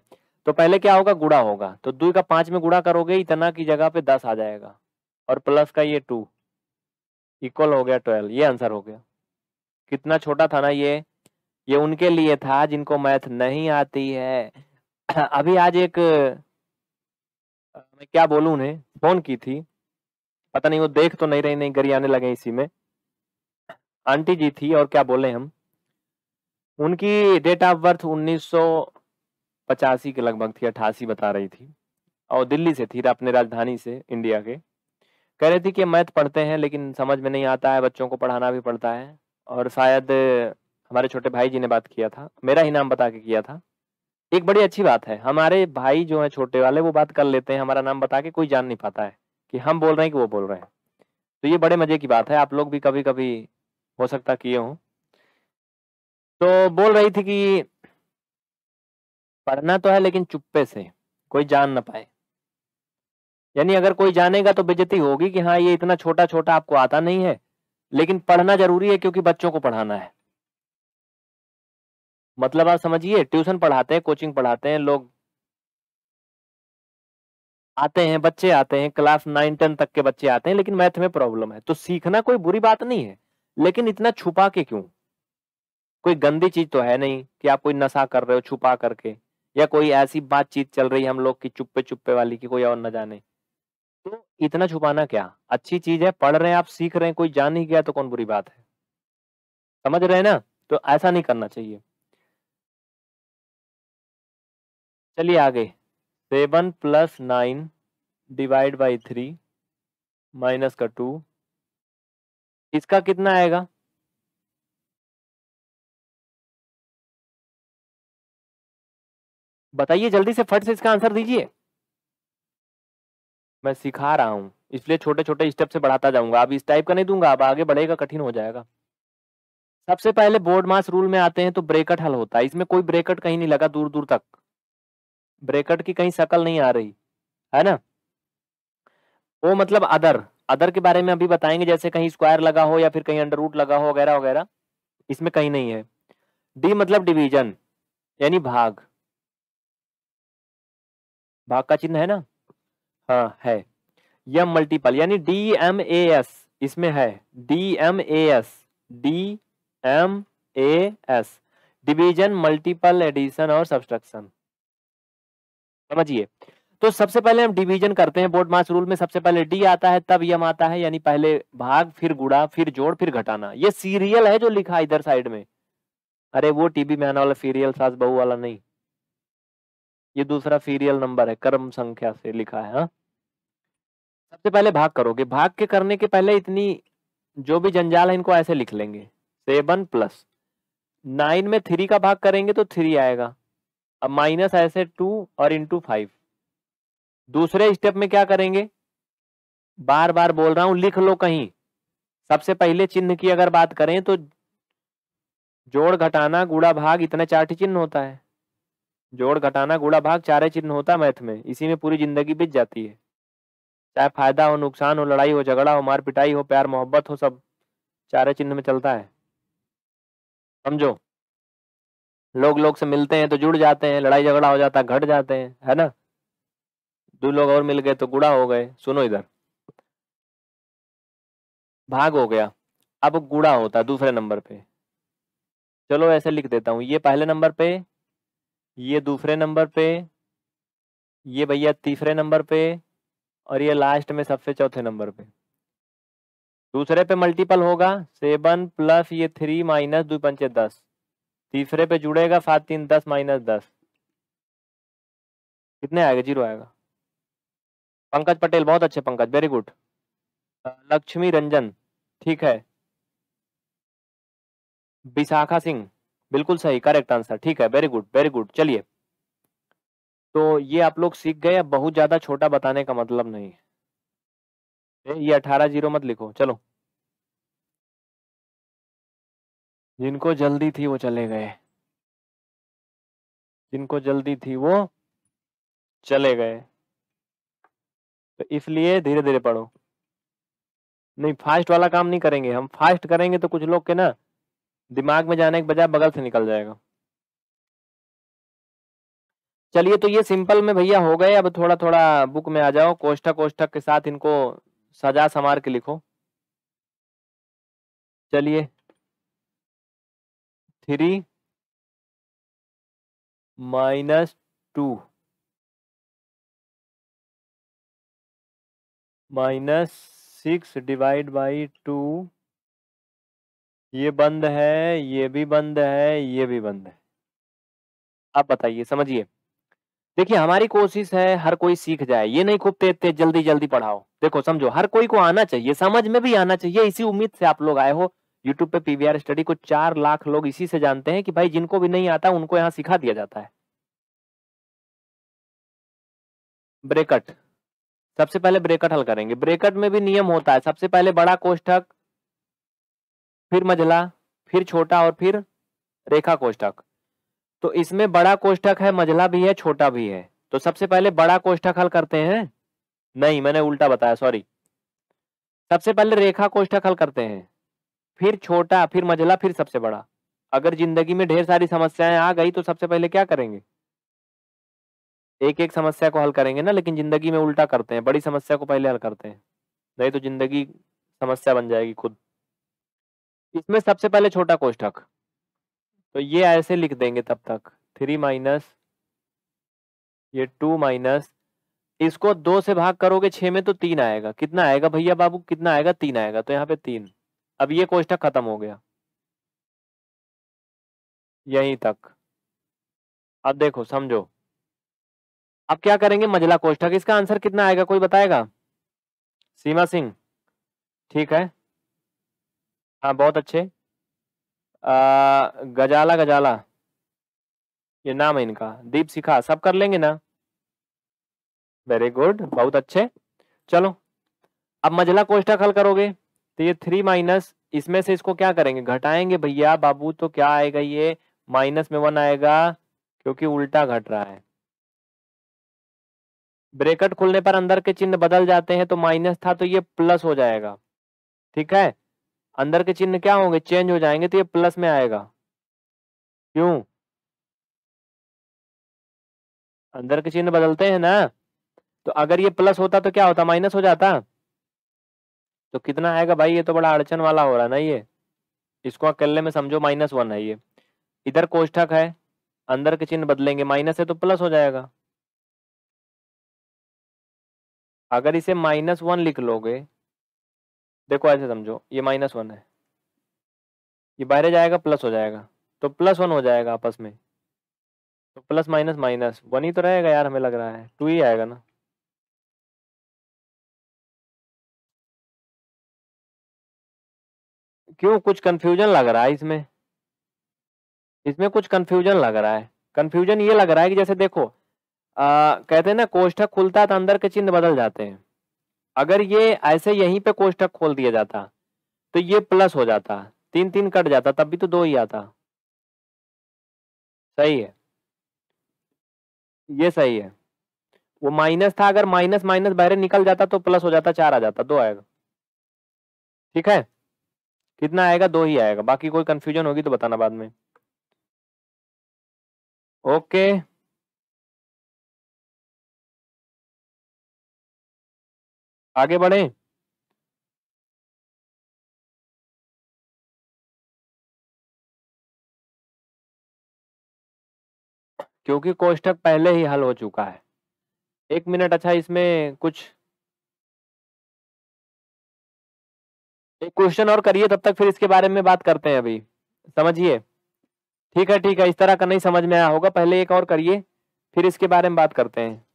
तो पहले क्या होगा गुड़ा होगा तो दुई का पांच में गुड़ा करोगे इतना की जगह पे दस आ जाएगा और प्लस का ये टू इक्वल हो गया ट्वेल्व ये आंसर हो गया कितना छोटा था ना ये ये उनके लिए था जिनको मैथ नहीं आती है अभी आज एक मैं क्या बोलूं उन्हें फोन की थी पता नहीं वो देख तो नहीं रही नहीं गरी आने लगे इसी में आंटी जी थी और क्या बोले हम उनकी डेट ऑफ बर्थ उन्नीस पचासी के लगभग थी अट्ठासी बता रही थी और दिल्ली से थी अपने राजधानी से इंडिया के कह रही थी कि मैथ पढ़ते हैं लेकिन समझ में नहीं आता है बच्चों को पढ़ाना भी पड़ता है और शायद हमारे छोटे भाई जी ने बात किया था मेरा ही नाम बता के किया था एक बड़ी अच्छी बात है हमारे भाई जो हैं छोटे वाले वो बात कर लेते हैं हमारा नाम बता के कोई जान नहीं पाता है कि हम बोल रहे हैं कि वो बोल रहे हैं तो ये बड़े मजे की बात है आप लोग भी कभी कभी हो सकता किए हों तो बोल रही थी कि पढ़ना तो है लेकिन चुप्पे से कोई जान ना पाए यानी अगर कोई जानेगा तो बेजती होगी कि हाँ ये इतना छोटा छोटा आपको आता नहीं है लेकिन पढ़ना जरूरी है क्योंकि बच्चों को पढ़ाना है मतलब आप समझिए ट्यूशन पढ़ाते हैं कोचिंग पढ़ाते हैं लोग आते हैं बच्चे आते हैं क्लास नाइन टेन तक के बच्चे आते हैं लेकिन मैथ में प्रॉब्लम है तो सीखना कोई बुरी बात नहीं है लेकिन इतना छुपा के क्यों कोई गंदी चीज तो है नहीं कि आप कोई नशा कर रहे हो छुपा करके या कोई ऐसी बातचीत चल रही है हम लोग की चुप्पे चुप्पे वाली की कोई और न जाने तो इतना छुपाना क्या अच्छी चीज है पढ़ रहे हैं आप सीख रहे हैं कोई जान नहीं गया तो कौन बुरी बात है समझ रहे हैं ना तो ऐसा नहीं करना चाहिए चलिए आगे seven plus nine divide by three minus का टू इसका कितना आएगा बताइए जल्दी से फट से इसका आंसर दीजिए मैं सिखा रहा हूं इसलिए छोटे छोटे स्टेप से बढ़ाता जाऊंगा अब इस टाइप का नहीं दूंगा अब आगे बढ़ेगा कठिन हो जाएगा सबसे पहले बोर्ड मास रूल में आते हैं तो ब्रेकट हल होता है इसमें कोई ब्रेकट कहीं नहीं लगा दूर दूर तक ब्रेकट की कहीं शकल नहीं आ रही है ना वो मतलब अदर अदर के बारे में अभी बताएंगे जैसे कहीं स्क्वायर लगा हो या फिर कहीं अंडर रूट लगा हो वगैरह वगैरह इसमें कहीं नहीं है डी मतलब डिवीजन यानी भाग भाग का चिन्ह है ना हाँ है या मल्टीपल यानी डी एम ए एस इसमें है D M A S D M A S division multiple addition और सब्सट्रक्शन समझिए तो सबसे पहले हम डिवीजन करते हैं बोर्ड मास रूल में सबसे पहले डी आता है तब यम आता है यानी पहले भाग फिर गुड़ा फिर जोड़ फिर घटाना ये सीरियल है जो लिखा इधर साइड में अरे वो टीबी में आने वाला सीरियल सास बहु वाला नहीं ये दूसरा सीरियल नंबर है कर्म संख्या से लिखा है हाँ। सबसे पहले भाग करोगे भाग के करने के पहले इतनी जो भी जंजाल है इनको ऐसे लिख लेंगे सेवन प्लस नाइन में थ्री का भाग करेंगे तो थ्री आएगा अब माइनस ऐसे टू और इंटू फाइव दूसरे स्टेप में क्या करेंगे बार बार बोल रहा हूं लिख लो कहीं सबसे पहले चिन्ह की अगर बात करें तो जोड़ घटाना गुड़ा भाग इतना चार चिन्ह होता है जोड़ घटाना गुड़ा भाग चारे चिन्ह होता है मैथ में इसी में पूरी जिंदगी बीत जाती है चाहे फायदा हो नुकसान हो लड़ाई हो झगड़ा हो मार पिटाई हो प्यार मोहब्बत हो सब चारे चिन्ह में चलता है समझो लोग लोग से मिलते हैं तो जुड़ जाते हैं लड़ाई झगड़ा हो जाता है घट जाते हैं है ना दो लोग और मिल गए तो गुड़ा हो गए सुनो इधर भाग हो गया अब गुड़ा होता दूसरे नंबर पे चलो ऐसे लिख देता हूँ ये पहले नंबर पे ये दूसरे नंबर पे ये भैया तीसरे नंबर पे और ये लास्ट में सबसे चौथे नंबर पे दूसरे पे मल्टीपल होगा सेवन प्लस ये थ्री माइनस दो पंचे दस तीसरे पे जुड़ेगा सात तीन दस माइनस दस कितने आएगा जीरो आएगा पंकज पटेल बहुत अच्छे पंकज वेरी गुड लक्ष्मी रंजन ठीक है विशाखा सिंह बिल्कुल सही करेक्ट आंसर ठीक है वेरी गुड वेरी गुड चलिए तो ये आप लोग सीख गए बहुत ज्यादा छोटा बताने का मतलब नहीं है ये अठारह जीरो मत लिखो चलो जिनको जल्दी थी वो चले गए जिनको जल्दी थी वो चले गए तो इसलिए धीरे धीरे पढ़ो नहीं फास्ट वाला काम नहीं करेंगे हम फास्ट करेंगे तो कुछ लोग के ना दिमाग में जाने के बजाय बगल से निकल जाएगा चलिए तो ये सिंपल में भैया हो गए अब थोड़ा थोड़ा बुक में आ जाओ कोष्ठक कोष्ठक के साथ इनको सजा संवार के लिखो चलिए
three minus two
minus six divide by two ये बंद है ये भी बंद है ये भी बंद है आप बताइए समझिए देखिए हमारी कोशिश है हर कोई सीख जाए ये नहीं खूब तेज तेज जल्दी जल्दी पढ़ाओ देखो समझो हर कोई को आना चाहिए समझ में भी आना चाहिए इसी उम्मीद से आप लोग आए हो यूट्यूब पे पीवीआर स्टडी को चार लाख लोग इसी से जानते हैं कि भाई जिनको भी नहीं आता उनको यहाँ सिखा दिया जाता है ब्रेकट सबसे पहले ब्रेकट हल करेंगे ब्रेकट में भी नियम होता है सबसे पहले बड़ा कोष्ठक फिर मझला फिर छोटा और फिर रेखा कोष्ठक तो इसमें बड़ा कोष्ठक है मझला भी है छोटा भी है तो सबसे पहले बड़ा कोष्ठक हल करते हैं नहीं मैंने उल्टा बताया सॉरी सबसे पहले रेखा कोष्ठक हल करते हैं फिर छोटा फिर मझला फिर सबसे बड़ा अगर जिंदगी में ढेर सारी समस्याएं आ गई तो सबसे पहले क्या करेंगे एक एक समस्या को हल करेंगे ना लेकिन जिंदगी में उल्टा करते हैं बड़ी समस्या को पहले हल करते हैं नहीं तो जिंदगी समस्या बन जाएगी खुद इसमें सबसे पहले छोटा कोष्ठक तो ये ऐसे लिख देंगे तब तक थ्री माइनस ये टू माइनस इसको दो से भाग करोगे छह में तो तीन आएगा कितना आएगा भैया बाबू कितना आएगा तीन आएगा तो यहाँ पे तीन अब ये कोष्ठक खत्म हो गया यहीं तक अब देखो समझो अब क्या करेंगे मजला कोष्ठक इसका आंसर कितना आएगा कोई बताएगा सीमा सिंह ठीक है हाँ बहुत अच्छे आ, गजाला गजाला ये नाम है इनका दीप सिखा सब कर लेंगे ना वेरी गुड बहुत अच्छे चलो अब मजला कोष्ठक हल करोगे तो ये थ्री माइनस इसमें से इसको क्या करेंगे घटाएंगे भैया बाबू तो क्या आएगा ये माइनस में वन आएगा क्योंकि उल्टा घट रहा है ब्रेकेट खुलने पर अंदर के चिन्ह बदल जाते हैं तो माइनस था तो ये प्लस हो जाएगा ठीक है अंदर के चिन्ह क्या होंगे चेंज हो जाएंगे तो ये प्लस में आएगा क्यों अंदर के चिन्ह बदलते हैं ना तो अगर ये प्लस होता तो क्या होता माइनस हो जाता तो कितना आएगा भाई ये तो बड़ा अड़चन वाला हो रहा है ना ये इसको अकेले में समझो माइनस वन है ये इधर कोष्ठक है अंदर के चिन्ह बदलेंगे माइनस है तो प्लस हो जाएगा अगर इसे माइनस वन लिख लोगे देखो ऐसे समझो ये माइनस वन है ये बाहर जाएगा प्लस हो जाएगा तो प्लस वन हो जाएगा आपस में तो प्लस माइनस माइनस वन ही तो रहेगा यार हमें लग रहा है टू ही आएगा ना
क्यों कुछ कंफ्यूजन लग रहा
है इसमें इसमें कुछ कंफ्यूजन लग रहा है कंफ्यूजन ये लग रहा है कि जैसे देखो आ, कहते हैं ना कोष्ठक खुलता है तो अंदर के चिन्ह बदल जाते हैं अगर ये ऐसे यहीं पे कोष्ठक खोल दिया जाता तो ये प्लस हो जाता तीन तीन कट जाता तब भी तो दो ही आता सही है ये सही है वो माइनस था अगर माइनस माइनस बाहर निकल जाता तो प्लस हो जाता चार आ जाता दो आएगा ठीक है कितना आएगा दो ही आएगा बाकी कोई कंफ्यूजन होगी तो बताना बाद में ओके okay.
आगे बढ़े क्योंकि कोष्टक
पहले ही हल हो चुका है एक मिनट अच्छा इसमें कुछ एक क्वेश्चन और करिए तब तक फिर इसके बारे में बात करते हैं अभी समझिए ठीक है ठीक है इस तरह का नहीं समझ में आया होगा पहले एक और करिए फिर इसके बारे में बात करते हैं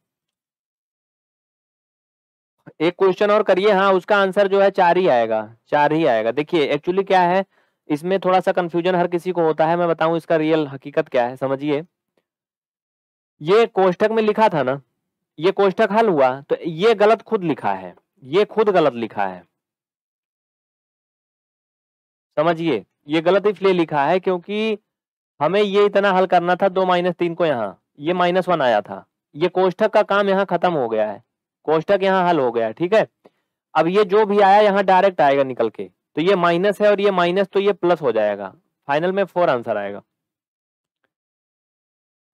एक क्वेश्चन और करिए हाँ उसका आंसर जो है चार ही आएगा चार ही आएगा देखिए एक्चुअली क्या है इसमें थोड़ा सा कंफ्यूजन हर किसी को होता है मैं बताऊं इसका रियल हकीकत क्या है समझिए ये कोष्ठक में लिखा था ना ये कोष्ठक हल हुआ तो ये गलत खुद लिखा है ये खुद गलत लिखा है समझिए ये गलत इसलिए लिखा है क्योंकि हमें ये इतना हल करना था दो माइनस तीन को यहाँ ये माइनस वन आया था ये कोष्ठक का काम यहाँ खत्म हो गया है कोष्टक यहाँ हल हो गया ठीक है अब ये जो भी आया यहाँ डायरेक्ट आएगा निकल के तो ये माइनस है और ये माइनस तो ये प्लस हो जाएगा फाइनल में फोर आंसर आएगा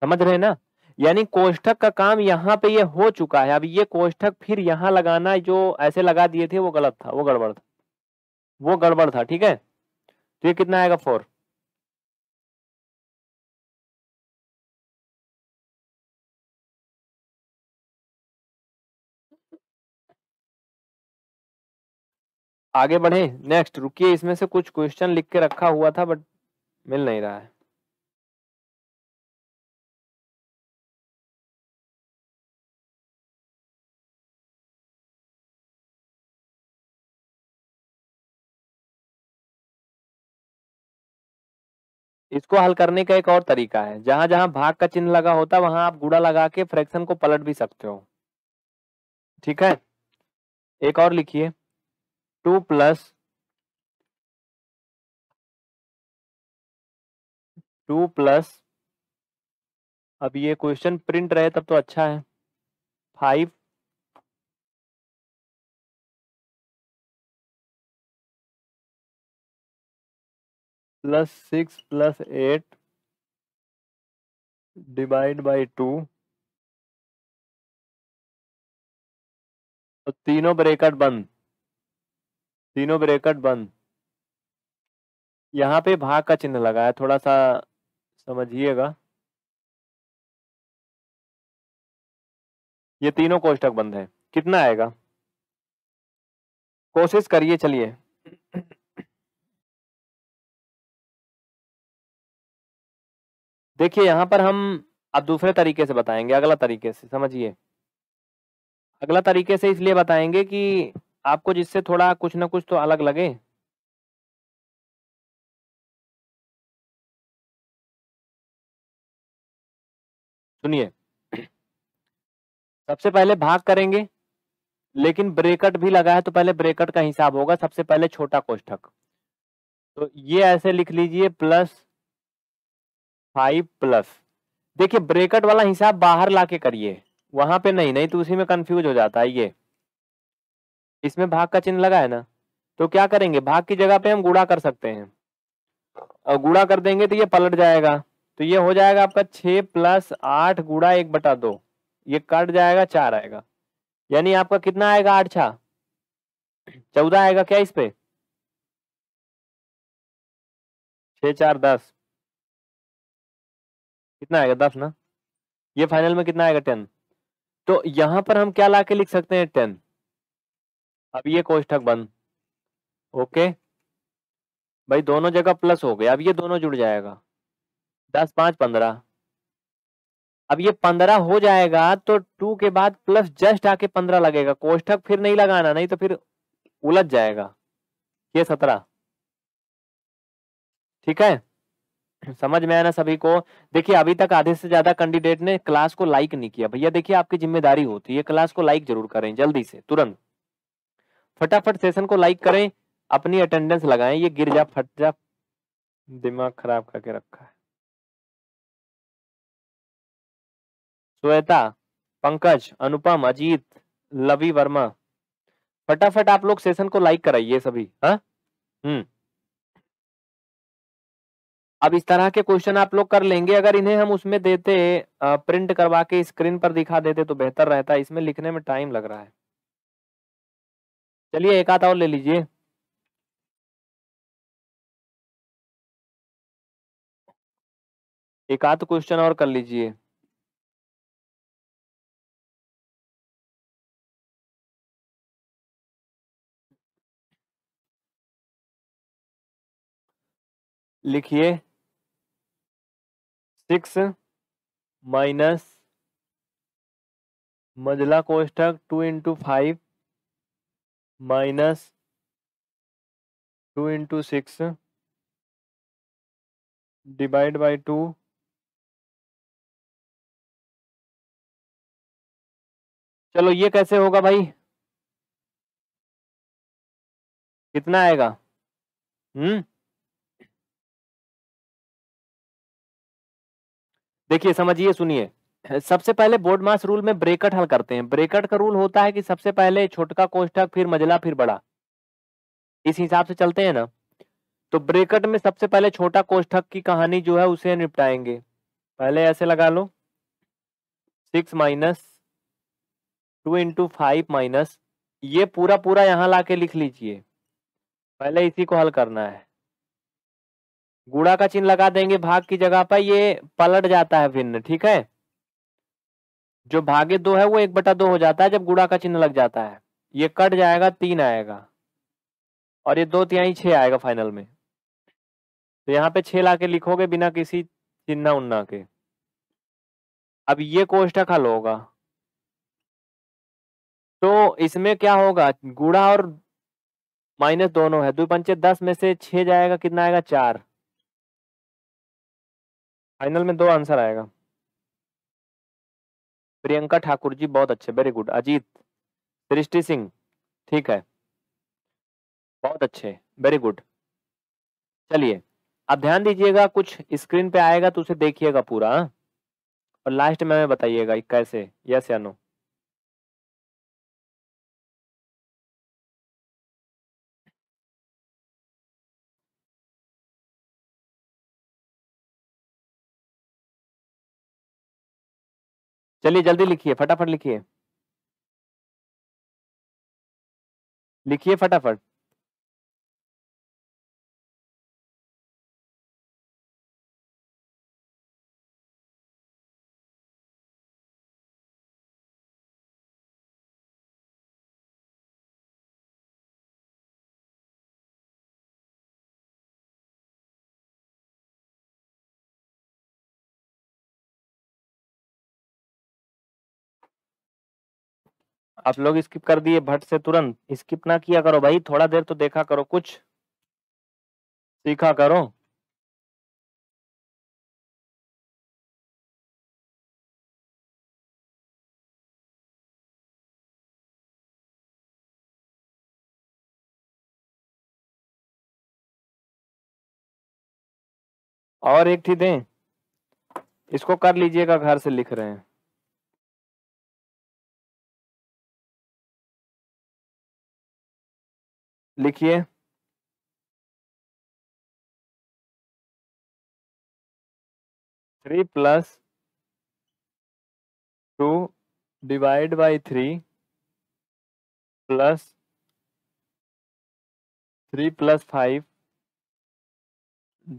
समझ रहे ना यानी कोष्ठक का काम यहाँ पे ये हो चुका है अब ये कोष्ठक फिर यहाँ लगाना जो ऐसे लगा दिए थे वो गलत था वो गड़बड़ था वो गड़बड़ था ठीक है तो ये कितना आएगा
फोर आगे बढ़े नेक्स्ट रुकिए इसमें से कुछ क्वेश्चन लिख के रखा हुआ था बट मिल नहीं रहा है
इसको हल करने का एक और तरीका है जहां जहां भाग का चिन्ह लगा होता वहां आप गुड़ा लगा के फ्रैक्शन को पलट भी सकते हो ठीक है एक और लिखिए टू प्लस
टू प्लस अब ये क्वेश्चन प्रिंट रहे तब तो अच्छा है five plus six plus eight divide by two तो तीनों ब्रेकट
बंद तीनों ब्रेकट बंद यहाँ पे भाग का चिन्ह लगा है थोड़ा सा समझिएगा ये तीनों कोष्टक बंद है कितना आएगा
कोशिश करिए चलिए
देखिए यहाँ पर हम अब दूसरे तरीके से बताएंगे अगला तरीके से समझिए अगला तरीके से इसलिए बताएंगे कि आपको जिससे थोड़ा कुछ ना कुछ तो अलग लगे सुनिए सबसे पहले भाग करेंगे लेकिन ब्रेकट भी लगा है तो पहले ब्रेकट का हिसाब होगा सबसे पहले छोटा कोष्ठक तो ये ऐसे लिख लीजिए प्लस फाइव प्लस देखिए ब्रेकट वाला हिसाब बाहर लाके करिए वहां पे नहीं नहीं तो उसी में कंफ्यूज हो जाता है ये इसमें भाग का चिन्ह लगा है ना तो क्या करेंगे भाग की जगह पे हम गुड़ा कर सकते हैं और गुड़ा कर देंगे तो ये पलट जाएगा तो ये हो जाएगा आपका छ प्लस आठ गुड़ा एक बटा दो ये कट जाएगा चार आएगा यानी आपका कितना आएगा आठ छा चौदह आएगा क्या इस पे छ चार दस कितना आएगा दस ना ये फाइनल में कितना आएगा टेन तो यहां पर हम क्या ला के लिख सकते हैं टेन अब ये कोष्ठक बंद ओके भाई दोनों जगह प्लस हो गया अब ये दोनों जुड़ जाएगा दस पांच पंद्रह अब ये पंद्रह हो जाएगा तो टू के बाद प्लस जस्ट आके पंद्रह लगेगा कोष्ठक फिर नहीं लगाना नहीं तो फिर उलझ जाएगा ये सत्रह ठीक है समझ में आया ना सभी को देखिए अभी तक आधे से ज्यादा कैंडिडेट ने क्लास को लाइक नहीं किया भैया देखिए आपकी जिम्मेदारी होती है क्लास को लाइक जरूर करें जल्दी से तुरंत फटाफट सेशन को लाइक करें अपनी अटेंडेंस लगाएं ये गिर जा फट जा दिमाग खराब करके रखा है श्वेता पंकज अनुपम अजीत लवी वर्मा फटाफट आप लोग सेशन को लाइक कराइए सभी हाँ हम्म अब इस तरह के क्वेश्चन आप लोग कर लेंगे अगर इन्हें हम उसमें देते प्रिंट करवा के स्क्रीन पर दिखा देते तो बेहतर रहता इसमें लिखने में टाइम लग रहा है चलिए एक आध और ले लीजिए
एक आध क्वेश्चन और कर लीजिए
लिखिए सिक्स माइनस मजला कोष्टक two into five minus two into six
divide by two चलो ये कैसे होगा भाई कितना आएगा हम्म
देखिए समझिए सुनिए सबसे पहले बोर्ड मास रूल में ब्रेकट हल करते हैं ब्रेकट का रूल होता है कि सबसे पहले छोटका कोष्ठक फिर मजला फिर बड़ा इस हिसाब से चलते हैं ना तो ब्रेकट में सबसे पहले छोटा कोष्ठक की कहानी जो है उसे निपटाएंगे पहले ऐसे लगा लो six minus two into five minus ये पूरा पूरा यहाँ लाके लिख लीजिए पहले इसी को हल करना है गुड़ा का चिन्ह लगा देंगे भाग की जगह पर ये पलट जाता है भिन्न ठीक है जो भागे दो है वो एक बटा दो हो जाता है जब गुड़ा का चिन्ह लग जाता है ये कट जाएगा तीन आएगा और ये दो तिहाई छह आएगा फाइनल में तो यहाँ पे छह ला के लिखोगे बिना किसी चिन्ह उन्ना के अब ये कोष्टक हल होगा तो इसमें क्या होगा गुड़ा और माइनस दोनों है दो पंचे दस में से छह जाएगा कितना आएगा चार फाइनल में दो आंसर आएगा प्रियंका ठाकुर जी बहुत अच्छे वेरी गुड अजीत सृष्टि सिंह ठीक है बहुत अच्छे वेरी गुड चलिए आप ध्यान दीजिएगा कुछ स्क्रीन पे आएगा तो उसे देखिएगा पूरा हाँ। और लास्ट में हमें बताइएगा कैसे यस या नो
चलिए जल्दी लिखिए फटाफट लिखिए लिखिए फटाफट
आप लोग स्किप कर दिए भट्ट से तुरंत स्किप ना किया करो भाई थोड़ा देर तो देखा करो कुछ सीखा करो
और एक थी दें इसको कर लीजिएगा घर से लिख रहे हैं लिखिए three plus two divide by three plus three plus five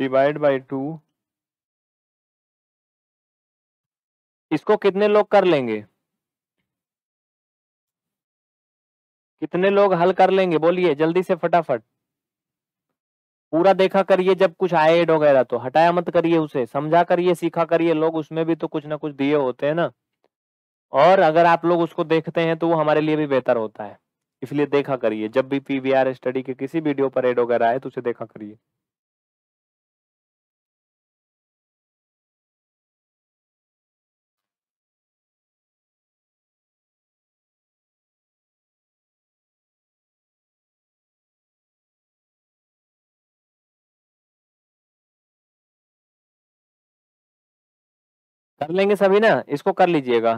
divide by two इसको कितने लोग
कर लेंगे कितने लोग हल कर लेंगे बोलिए जल्दी से फटाफट पूरा देखा करिए जब कुछ आए एड वगैरह तो हटाया मत करिए उसे समझा करिए सीखा करिए लोग उसमें भी तो कुछ ना कुछ दिए होते हैं ना और अगर आप लोग उसको देखते हैं तो वो हमारे लिए भी बेहतर होता है इसलिए देखा करिए जब भी पीवीआर स्टडी के किसी वीडियो पर एड वगैरह आए तो उसे देखा करिए कर लेंगे सभी ना इसको कर लीजिएगा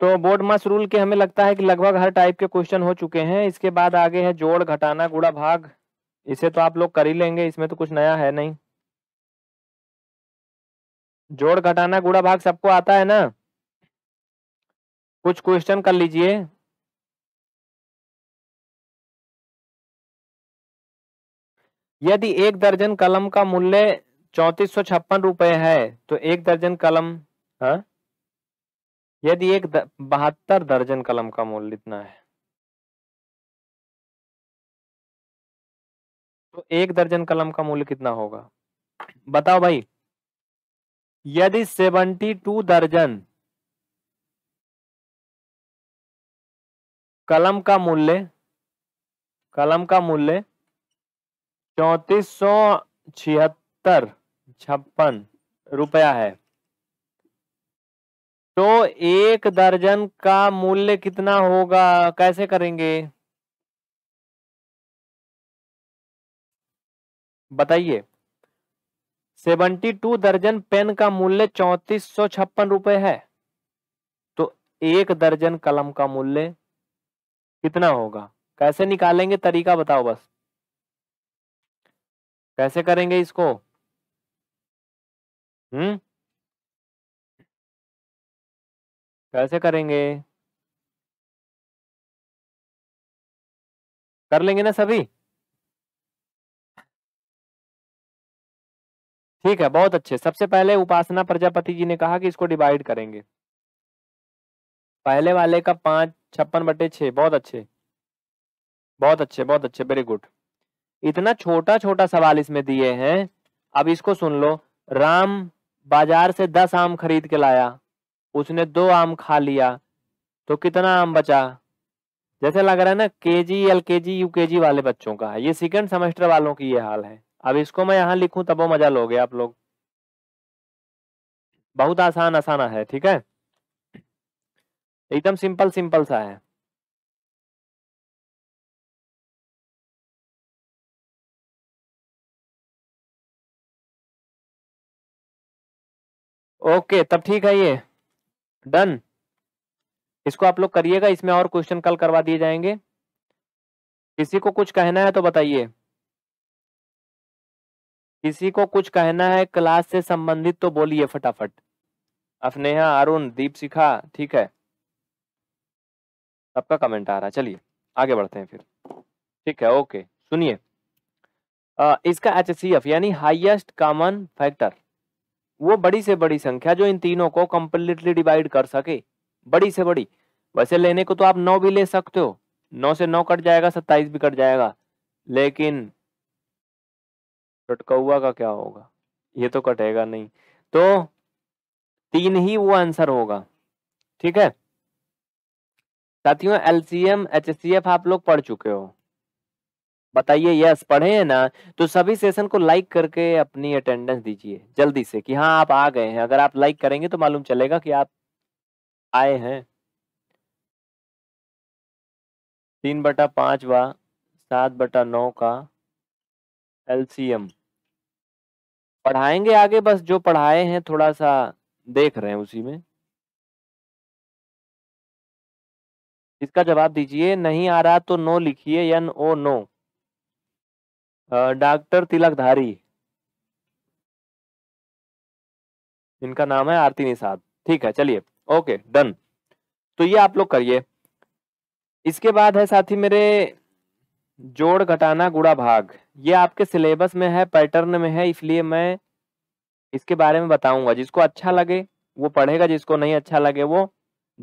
तो बोर्ड मास रूल के हमें लगता है कि लगभग हर टाइप के क्वेश्चन हो चुके हैं इसके बाद आगे है जोड़ घटाना गुड़ा भाग इसे तो आप लोग कर ही लेंगे इसमें तो कुछ नया है नहीं जोड़ घटाना गुड़ा भाग सबको आता है
ना कुछ क्वेश्चन कर लीजिए
यदि एक दर्जन कलम का मूल्य चौतीस सौ छप्पन रुपये है तो एक दर्जन कलम हाँ यदि एक द, बहत्तर दर्जन कलम का मूल्य इतना है तो एक दर्जन कलम का मूल्य कितना होगा बताओ भाई यदि सेवेंटी टू दर्जन कलम का मूल्य कलम का मूल्य चौतीस सौ छिहत्तर छप्पन रुपया है तो एक दर्जन का मूल्य कितना होगा कैसे करेंगे बताइए सेवेंटी टू दर्जन पेन का मूल्य चौतीस सौ छप्पन रुपये है तो एक दर्जन कलम का मूल्य कितना होगा कैसे निकालेंगे तरीका बताओ बस कैसे करेंगे इसको हम्म
कैसे करेंगे?
कर लेंगे ना सभी? ठीक है, बहुत अच्छे। सबसे पहले उपासना प्रजापति जी ने कहा कि इसको डिवाइड करेंगे। पहले वाले का पांच छप्पन बटे छ बहुत अच्छे। बहुत अच्छे, बहुत अच्छे, वेरी गुड। इतना छोटा-छोटा सवाल इसमें दिए हैं, अब इसको सुन लो। राम बाजार से दस आम खरीद के लाया उसने दो आम खा लिया तो कितना आम बचा जैसे लग रहा है ना के जी एल के जी यू के जी वाले बच्चों का है ये सेकेंड सेमेस्टर वालों की ये हाल है अब इसको मैं यहाँ लिखूं तब वो मजा लोगे आप लोग बहुत आसान आसाना है ठीक है एकदम सिंपल सिंपल सा है
ओके तब ठीक है ये
डन इसको आप लोग करिएगा इसमें और क्वेश्चन कल करवा दिए जाएंगे किसी को कुछ कहना है तो बताइए किसी को कुछ कहना है क्लास से संबंधित तो बोलिए फटाफट अफनेहा अरुण दीप शिखा ठीक है सबका कमेंट आ रहा है चलिए आगे बढ़ते हैं फिर ठीक है ओके सुनिए इसका एच यानी हाईएस्ट कॉमन फैक्टर वो बड़ी से बड़ी संख्या जो इन तीनों को कंप्लीटली डिवाइड कर सके बड़ी से बड़ी वैसे लेने को तो आप नौ भी ले सकते हो नौ से नौ कट जाएगा सत्ताईस भी कट जाएगा लेकिन टटकौआ का क्या होगा ये तो कटेगा नहीं तो तीन ही वो आंसर होगा ठीक है साथियों एलसीएम एचसीएफ आप लोग पढ़ चुके हो बताइए यस पढ़े हैं ना तो सभी सेशन को लाइक करके अपनी अटेंडेंस दीजिए जल्दी से कि हाँ आप आ गए हैं अगर आप लाइक करेंगे तो मालूम चलेगा कि आप आए हैं तीन बटा पांच व सात बटा नौ का एलसीएम पढ़ाएंगे आगे बस जो पढ़ाए हैं थोड़ा सा देख रहे हैं उसी में इसका जवाब दीजिए नहीं आ रहा तो नो लिखिए N O no doctor Tilakdhari इनका नाम है आरती निषाद ठीक है चलिए ओके डन तो ये आप लोग करिए इसके बाद है साथी मेरे जोड़ घटाना गुड़ा भाग ये आपके सिलेबस में है पैटर्न में है इसलिए मैं इसके बारे में बताऊंगा जिसको अच्छा लगे वो पढ़ेगा जिसको नहीं अच्छा लगे वो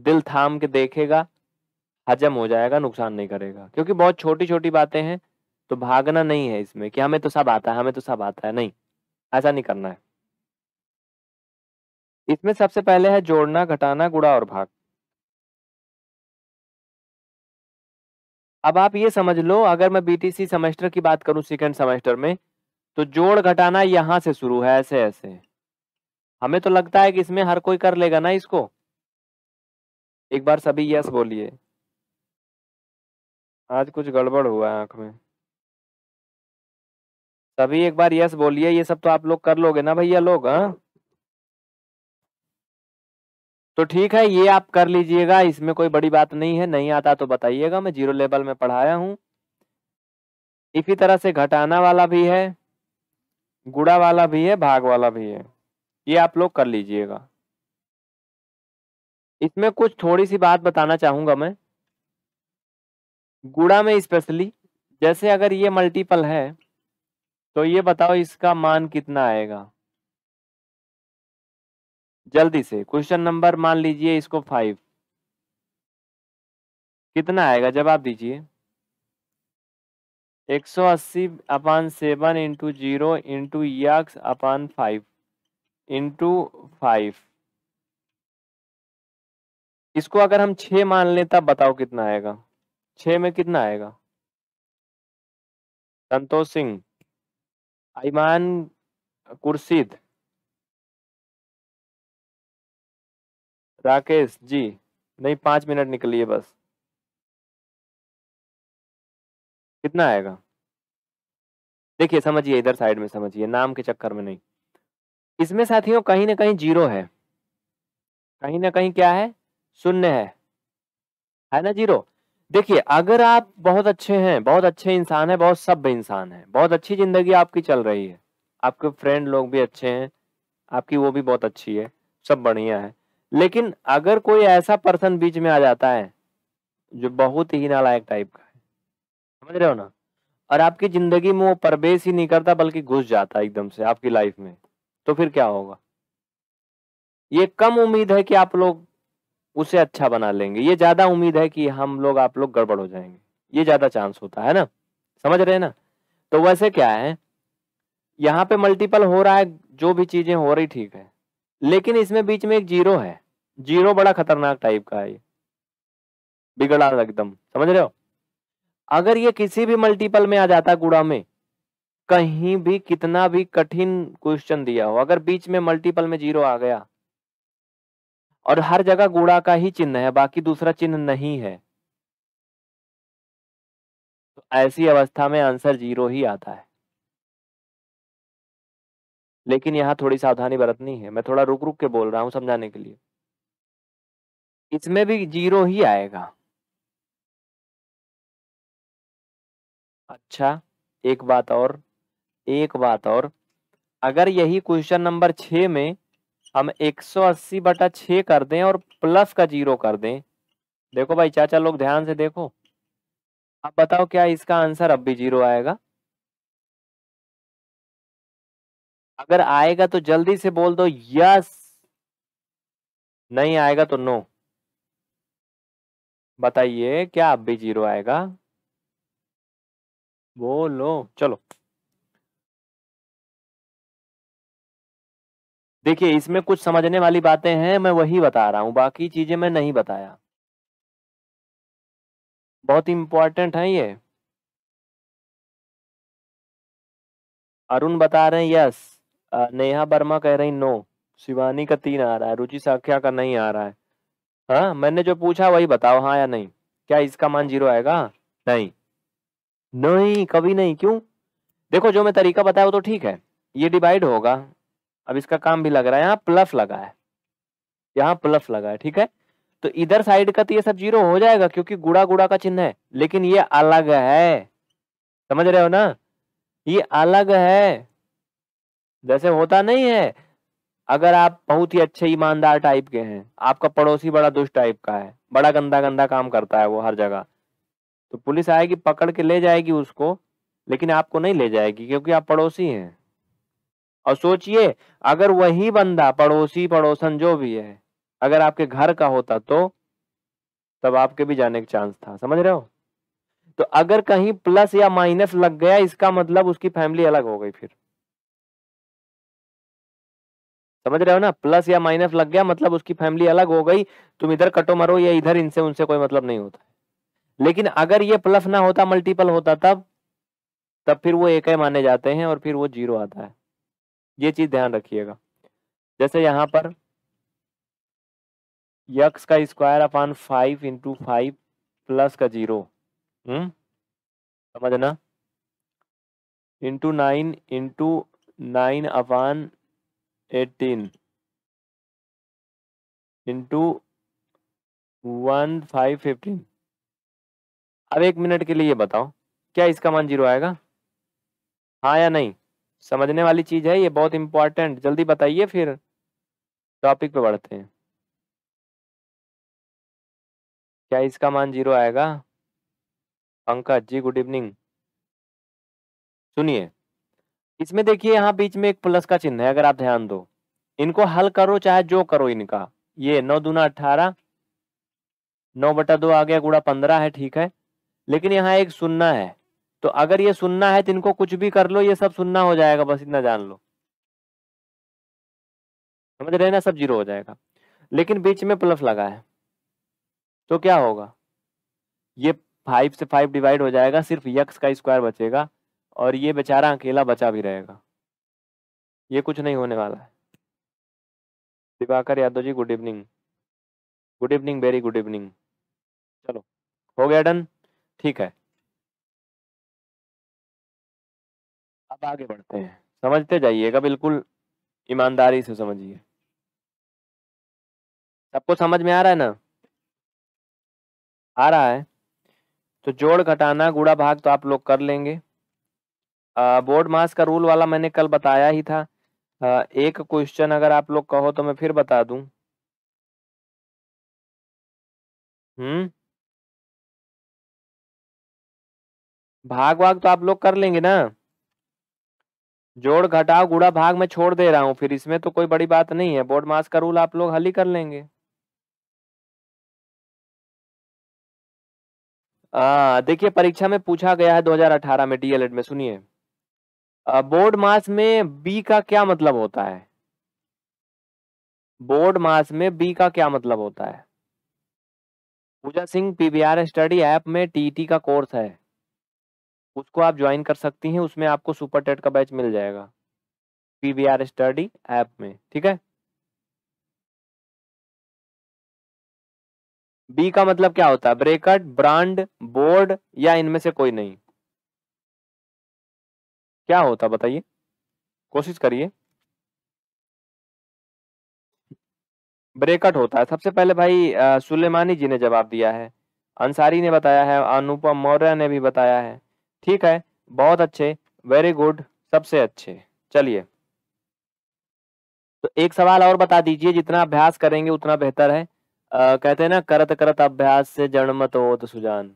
दिल थाम के देखेगा हजम हो जाएगा नुकसान नहीं करेगा क्योंकि बहुत छोटी छोटी बातें हैं तो भागना नहीं है इसमें कि हमें तो सब आता है हमें तो सब आता है नहीं ऐसा नहीं करना है इसमें सबसे पहले है जोड़ना घटाना गुड़ा और भाग अब आप ये समझ लो अगर मैं बीटीसी सेमेस्टर की बात करूं सेकेंड सेमेस्टर में तो जोड़ घटाना यहां से शुरू है ऐसे ऐसे हमें तो लगता है कि इसमें हर कोई कर लेगा ना इसको एक बार सभी यस बोलिए आज कुछ गड़बड़ हुआ है आंख में सभी एक बार यस बोलिए ये सब तो आप लोग कर लोगे ना भैया लोग हाँ तो ठीक है ये आप कर लीजिएगा इसमें कोई बड़ी बात नहीं है नहीं आता तो बताइएगा मैं जीरो लेवल में पढ़ाया हूं इसी तरह से घटाना वाला भी है गुड़ा वाला भी है भाग वाला भी है ये आप लोग कर लीजिएगा इसमें कुछ थोड़ी सी बात बताना चाहूंगा मैं गुड़ा में स्पेशली जैसे अगर ये मल्टीपल है तो ये बताओ इसका मान कितना आएगा जल्दी से क्वेश्चन नंबर मान लीजिए इसको फाइव कितना आएगा जवाब दीजिए 180 upon seven into zero into x upon five into five इसको अगर हम छ मान लें तब बताओ कितना आएगा छ में कितना आएगा संतोष सिंह अयमान खुर्शीद राकेश जी नहीं पांच मिनट निकलिए बस कितना आएगा देखिए समझिए इधर साइड में समझिए नाम के चक्कर में नहीं इसमें साथियों कहीं ना कहीं जीरो है कहीं ना कहीं क्या है शून्य है है ना जीरो देखिए अगर आप बहुत अच्छे हैं बहुत अच्छे इंसान हैं बहुत सब इंसान हैं बहुत अच्छी जिंदगी आपकी चल रही है आपके फ्रेंड लोग भी अच्छे हैं आपकी वो भी बहुत अच्छी है सब बढ़िया है लेकिन अगर कोई ऐसा पर्सन बीच में आ जाता है जो बहुत ही नालायक टाइप का है समझ रहे हो ना और आपकी जिंदगी में वो प्रवेश ही नहीं करता बल्कि घुस जाता है एकदम से आपकी लाइफ में तो फिर क्या होगा ये कम उम्मीद है कि आप लोग उसे अच्छा बना लेंगे ये ज्यादा उम्मीद है कि हम लोग आप लोग गड़बड़ हो जाएंगे ये ज्यादा चांस होता है ना समझ रहे हैं ना तो वैसे क्या है यहाँ पे मल्टीपल हो रहा है जो भी चीजें हो रही ठीक है लेकिन इसमें बीच में एक जीरो है जीरो बड़ा खतरनाक टाइप का है ये बिगड़ा एकदम समझ रहे हो अगर ये किसी भी मल्टीपल में आ जाता गुड़ा में कहीं भी कितना भी कठिन क्वेश्चन दिया हो अगर बीच में मल्टीपल में जीरो आ गया और हर जगह गुणा का ही चिन्ह है बाकी दूसरा चिन्ह नहीं है तो ऐसी अवस्था में आंसर जीरो ही आता है लेकिन यहां थोड़ी सावधानी बरतनी है मैं थोड़ा रुक रुक के बोल रहा हूं समझाने के लिए इसमें भी जीरो ही आएगा अच्छा एक बात और एक बात और अगर यही क्वेश्चन नंबर छ में हम 180 बटा छ कर दें और प्लस का जीरो कर दें देखो भाई चाचा लोग ध्यान से देखो अब बताओ क्या इसका आंसर अब भी जीरो आएगा अगर आएगा तो जल्दी से बोल दो यस नहीं आएगा तो नो बताइए क्या अब भी जीरो आएगा बोलो चलो देखिए इसमें कुछ समझने वाली बातें हैं मैं वही बता रहा हूँ बाकी चीजें मैं नहीं बताया बहुत इंपॉर्टेंट है ये अरुण बता रहे हैं यस नेहा वर्मा कह रही नो शिवानी का तीन आ रहा है रुचि साख्या का नहीं आ रहा है हाँ मैंने जो पूछा वही बताओ हाँ या नहीं क्या इसका मान जीरो आएगा नहीं नहीं कभी नहीं क्यों देखो जो मैं तरीका बताया वो तो ठीक है ये डिवाइड होगा अब इसका काम भी लग रहा है यहाँ प्लस लगा है यहाँ प्लस लगा है ठीक है तो इधर साइड का तो ये सब जीरो हो जाएगा क्योंकि गुड़ा गुड़ा का चिन्ह है लेकिन ये अलग है समझ रहे हो ना ये अलग है जैसे होता नहीं है अगर आप बहुत ही अच्छे ईमानदार टाइप के हैं आपका पड़ोसी बड़ा दुष्ट टाइप का है बड़ा गंदा गंदा काम करता है वो हर जगह तो पुलिस आएगी पकड़ के ले जाएगी उसको लेकिन आपको नहीं ले जाएगी क्योंकि आप पड़ोसी हैं और सोचिए अगर वही बंदा पड़ोसी पड़ोसन जो भी है अगर आपके घर का होता तो तब आपके भी जाने का चांस था समझ रहे हो तो अगर कहीं प्लस या माइनस लग गया इसका मतलब उसकी फैमिली अलग हो गई फिर समझ रहे हो ना प्लस या माइनस लग गया मतलब उसकी फैमिली अलग हो गई तुम इधर कटो मरो या इधर इनसे उनसे कोई मतलब नहीं होता लेकिन अगर ये प्लस ना होता मल्टीपल होता तब तब फिर वो एक माने जाते हैं और फिर वो जीरो आता है ये चीज ध्यान रखिएगा जैसे यहाँ पर यक्स का square upon five into five plus का जीरो हम्म? समझना into nine into nine upon eighteen into one five fifteen अब एक मिनट के लिए बताओ क्या इसका मान जीरो आएगा हाँ या नहीं समझने वाली चीज है ये बहुत इंपॉर्टेंट जल्दी बताइए फिर टॉपिक पे बढ़ते हैं क्या इसका मान जीरो आएगा पंकज जी गुड इवनिंग सुनिए इसमें देखिए यहाँ बीच में एक प्लस का चिन्ह है अगर आप ध्यान दो इनको हल करो चाहे जो करो इनका ये नौ दूना अठारह नौ बटा दो आ गया गुड़ा पंद्रह है ठीक है लेकिन यहाँ एक सुनना है तो अगर ये सुनना है तो इनको कुछ भी कर लो ये सब सुनना हो जाएगा बस इतना जान लो समझ रहे ना सब जीरो हो जाएगा लेकिन बीच में प्लस लगा है तो क्या होगा ये फाइव से फाइव डिवाइड हो जाएगा सिर्फ यक्स का स्क्वायर बचेगा और ये बेचारा अकेला बचा भी रहेगा ये कुछ नहीं होने वाला है Diwakar Yadav ji good evening good evening very good evening चलो हो गया डन ठीक है
आप आगे बढ़ते हैं
समझते जाइएगा बिल्कुल ईमानदारी से समझिए सबको समझ में आ रहा है ना आ रहा है तो जोड़ घटाना गुड़ा भाग तो आप लोग कर लेंगे आ, बोर्ड मास का रूल वाला मैंने कल बताया ही था आ, एक क्वेश्चन अगर आप लोग कहो तो मैं फिर बता दूं हम्म भाग वाग तो आप लोग कर लेंगे ना जोड़ घटाओ गुड़ा भाग में छोड़ दे रहा हूँ फिर इसमें तो कोई बड़ी बात नहीं है बोर्ड मास का रूल आप लोग हल ही कर लेंगे देखिए परीक्षा में पूछा गया है 2018 में डीएलएड में सुनिए बोर्ड मास में बी का क्या मतलब होता है बोर्ड मास में बी का क्या मतलब होता है Puja Singh PBR study app में टीटी का कोर्स है उसको आप ज्वाइन कर सकती हैं उसमें आपको सुपर टेट का बैच मिल जाएगा P V R study app में ठीक है बी का मतलब क्या होता है ब्रेकट ब्रांड बोर्ड या इनमें से कोई नहीं क्या होता बताइए कोशिश करिए ब्रेकट होता है सबसे पहले भाई सुलेमानी जी ने जवाब दिया है अंसारी ने बताया है अनुपम मौर्य ने भी बताया है ठीक है बहुत अच्छे वेरी गुड सबसे अच्छे चलिए तो एक सवाल और बता दीजिए जितना अभ्यास करेंगे उतना बेहतर है आ, कहते हैं ना करत करत अभ्यास से जड़मत हो तो सुजान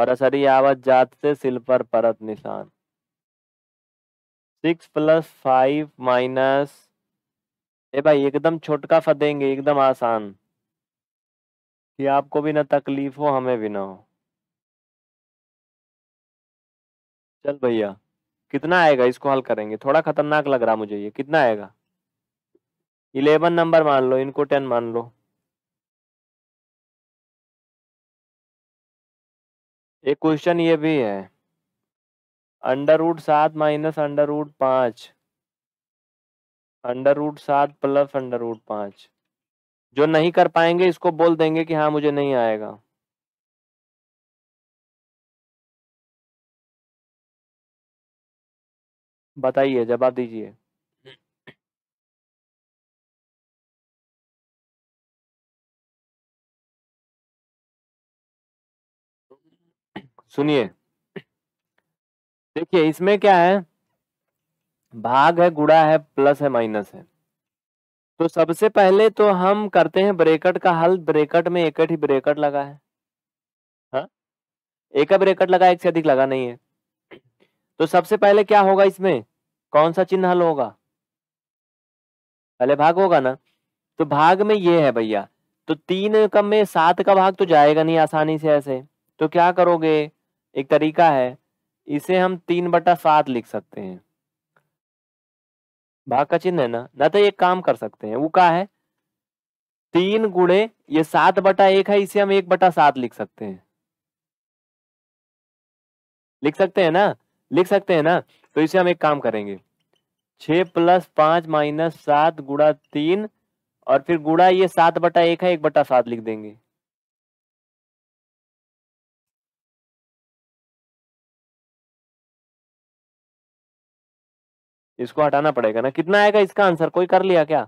और असरी आवत जात से सिल पर परत निशान सिक्स प्लस फाइव माइनस ए भाई एकदम छोटका फदेंगे एकदम आसान कि आपको भी ना तकलीफ हो हमें भी ना हो चल भैया कितना आएगा इसको हल करेंगे थोड़ा खतरनाक लग रहा मुझे ये कितना आएगा इलेवन नंबर मान लो इनको टेन मान लो एक क्वेश्चन ये भी है अंडर रूट सात माइनस अंडर रूट पांच अंडर रूट सात प्लस अंडर रूट पांच जो नहीं कर पाएंगे इसको बोल देंगे कि हाँ मुझे नहीं आएगा
बताइए जवाब दीजिए सुनिए
देखिए इसमें क्या है भाग है गुड़ा है प्लस है माइनस है तो सबसे पहले तो हम करते हैं ब्रेकट का हल ब्रेकट में एक ही ब्रेकट लगा है हा? एक ब्रेकट लगा एक से अधिक लगा नहीं है तो सबसे पहले क्या होगा इसमें कौन सा चिन्ह हल होगा पहले भाग होगा ना तो भाग में ये है भैया तो तीन कम में सात का भाग तो जाएगा नहीं आसानी से ऐसे तो क्या करोगे एक तरीका है इसे हम तीन बटा सात लिख सकते हैं भाग का चिन्ह है ना ना तो एक काम कर सकते हैं वो क्या है तीन गुणे ये सात बटा एक है इसे हम एक बटा सात लिख सकते हैं लिख सकते हैं ना लिख सकते हैं ना तो इसे हम एक काम करेंगे छ प्लस पांच माइनस सात गुड़ा तीन और फिर गुड़ा ये सात बटा एक है एक बटा सात लिख देंगे इसको हटाना पड़ेगा ना कितना आएगा इसका आंसर कोई कर लिया क्या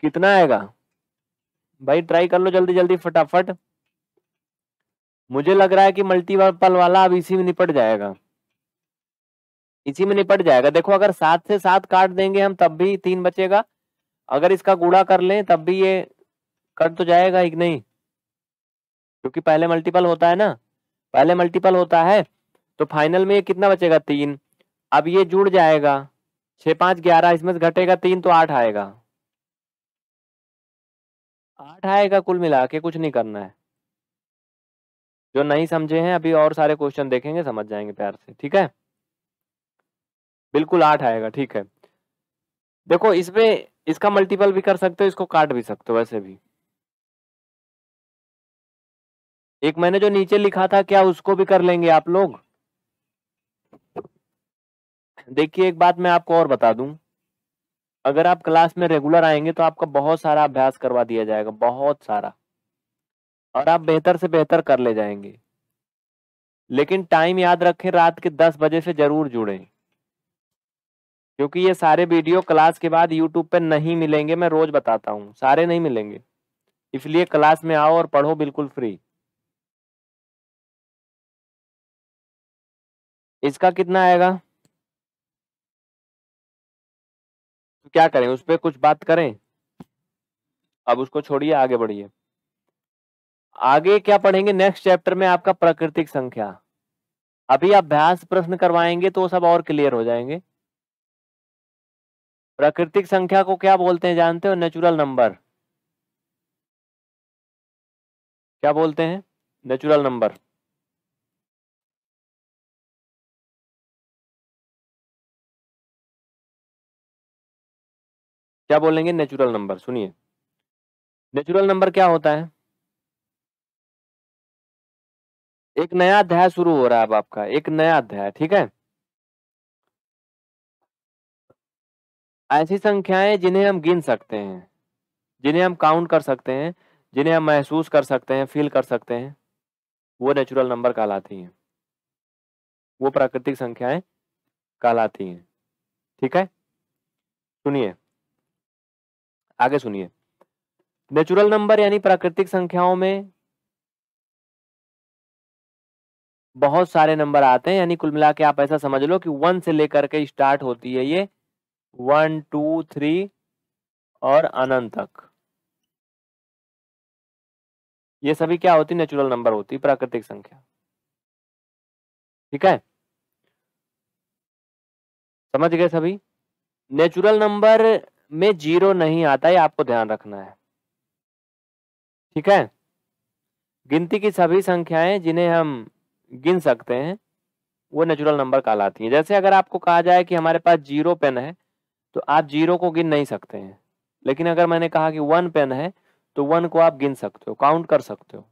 कितना आएगा भाई ट्राई कर लो जल्दी जल्दी फटाफट मुझे लग रहा है कि मल्टीपल वाला अब इसी में निपट जाएगा इसी में निपट जाएगा देखो अगर सात से सात काट देंगे हम तब भी तीन बचेगा अगर इसका गुड़ा कर लें तब भी ये कट तो जाएगा एक नहीं क्योंकि पहले मल्टीपल होता है ना पहले मल्टीपल होता है तो फाइनल में ये कितना बचेगा तीन अब ये जुड़ जाएगा छह पांच ग्यारह इसमें से घटेगा तीन तो आठ आएगा आठ आएगा कुल मिला के कुछ नहीं करना है जो नहीं समझे हैं अभी और सारे क्वेश्चन देखेंगे समझ जाएंगे प्यार से ठीक है बिल्कुल आठ आएगा ठीक है देखो इसमें इसका मल्टीपल भी कर सकते हो इसको काट भी सकते हो वैसे भी एक मैंने जो नीचे लिखा था क्या उसको भी कर लेंगे आप लोग देखिए एक बात मैं आपको और बता दूं अगर आप क्लास में रेगुलर आएंगे तो आपका बहुत सारा अभ्यास करवा दिया जाएगा बहुत सारा और आप बेहतर से बेहतर कर ले जाएंगे लेकिन टाइम याद रखें रात के दस बजे से जरूर जुड़ें क्योंकि ये सारे वीडियो क्लास के बाद यूट्यूब पे नहीं मिलेंगे मैं रोज बताता हूँ सारे नहीं मिलेंगे इसलिए क्लास में आओ और पढ़ो बिल्कुल फ्री इसका कितना आएगा तो क्या करें उस पर कुछ बात करें अब उसको छोड़िए आगे बढ़िए आगे क्या पढ़ेंगे नेक्स्ट चैप्टर में आपका प्राकृतिक संख्या अभी अभ्यास प्रश्न करवाएंगे तो सब और क्लियर हो जाएंगे प्राकृतिक संख्या को क्या बोलते हैं जानते हो नेचुरल नंबर क्या बोलते हैं
नेचुरल नंबर क्या बोलेंगे नेचुरल
नंबर सुनिए नेचुरल नंबर क्या होता है एक नया अध्याय शुरू हो रहा है अब आपका एक नया अध्याय ठीक है ऐसी संख्याएं जिन्हें हम गिन सकते हैं जिन्हें हम काउंट कर सकते हैं जिन्हें हम महसूस कर सकते हैं फील कर सकते हैं वो नेचुरल नंबर कहलाती हैं वो प्राकृतिक संख्याएं कहलाती हैं ठीक है सुनिए आगे सुनिए नेचुरल नंबर यानी प्राकृतिक संख्याओं में बहुत सारे नंबर आते हैं यानी कुल मिला के आप ऐसा समझ लो कि वन से लेकर के स्टार्ट होती है ये वन टू थ्री और अनंत तक ये सभी क्या होती नेचुरल नंबर होती प्राकृतिक संख्या ठीक है समझ गए सभी नेचुरल नंबर में जीरो नहीं आता है आपको ध्यान रखना है ठीक है गिनती की सभी संख्याएं जिन्हें हम गिन सकते हैं वो नेचुरल नंबर कहलाती है जैसे अगर आपको कहा जाए कि हमारे पास जीरो पेन है तो आप जीरो को गिन नहीं सकते हैं लेकिन अगर मैंने कहा कि वन पेन है तो वन को आप गिन सकते हो काउंट कर सकते हो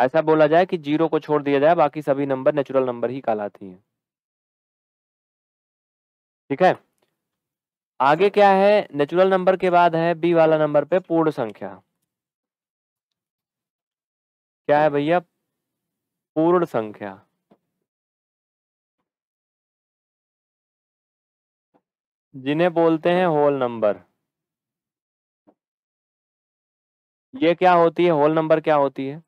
ऐसा बोला जाए कि जीरो को छोड़ दिया जाए बाकी सभी नंबर नेचुरल नंबर ही कहलाती हैं ठीक है आगे क्या है नेचुरल नंबर के बाद है बी वाला नंबर पे पूर्ण संख्या क्या है भैया पूर्ण संख्या
जिन्हें बोलते हैं होल नंबर ये क्या होती है होल नंबर क्या
होती है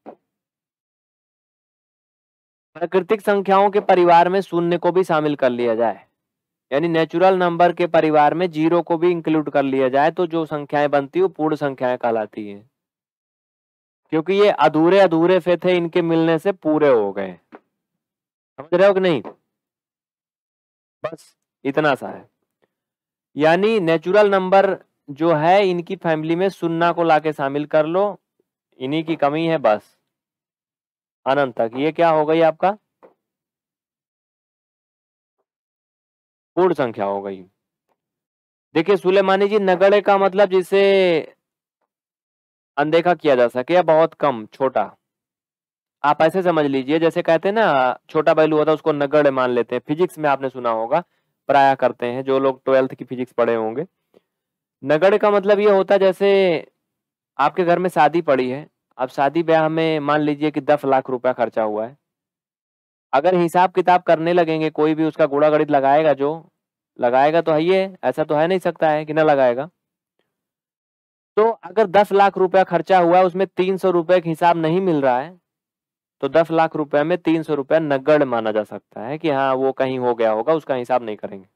प्राकृतिक संख्याओं के परिवार में शून्य को भी शामिल कर लिया जाए यानी नेचुरल नंबर के परिवार में जीरो को भी इंक्लूड कर लिया जाए तो जो संख्याएं बनती है वो पूर्ण संख्याएं कहलाती हैं क्योंकि ये अधूरे अधूरे से थे इनके मिलने से पूरे हो गए समझ रहे हो कि नहीं बस इतना सा है यानी नेचुरल नंबर जो है इनकी फैमिली में सुन्ना को लाके शामिल कर लो इन्हीं की कमी है बस अनंत तक ये क्या हो गई आपका पूर्ण संख्या हो गई देखिए सुलेमानी जी नगड़े का मतलब जिसे अनदेखा किया जा सके या बहुत कम छोटा आप ऐसे समझ लीजिए जैसे कहते हैं ना छोटा पहलू होता है उसको नगड़ मान लेते हैं फिजिक्स में आपने सुना होगा प्राय करते हैं जो लोग ट्वेल्थ की फिजिक्स पढ़े होंगे नगड़ का मतलब ये होता है जैसे आपके घर में शादी पड़ी है अब शादी ब्याह में मान लीजिए कि दस लाख रुपया खर्चा हुआ है अगर हिसाब किताब करने लगेंगे कोई भी उसका गुड़ा गणित लगाएगा जो लगाएगा तो है ऐसा तो है नहीं सकता है कि ना लगाएगा तो अगर दस लाख रुपया खर्चा हुआ उसमें तीन सौ रुपये का हिसाब नहीं मिल रहा है तो दस लाख रुपये में तीन सौ रुपया नगड़ माना जा सकता है कि हाँ वो कहीं हो गया होगा उसका हिसाब नहीं करेंगे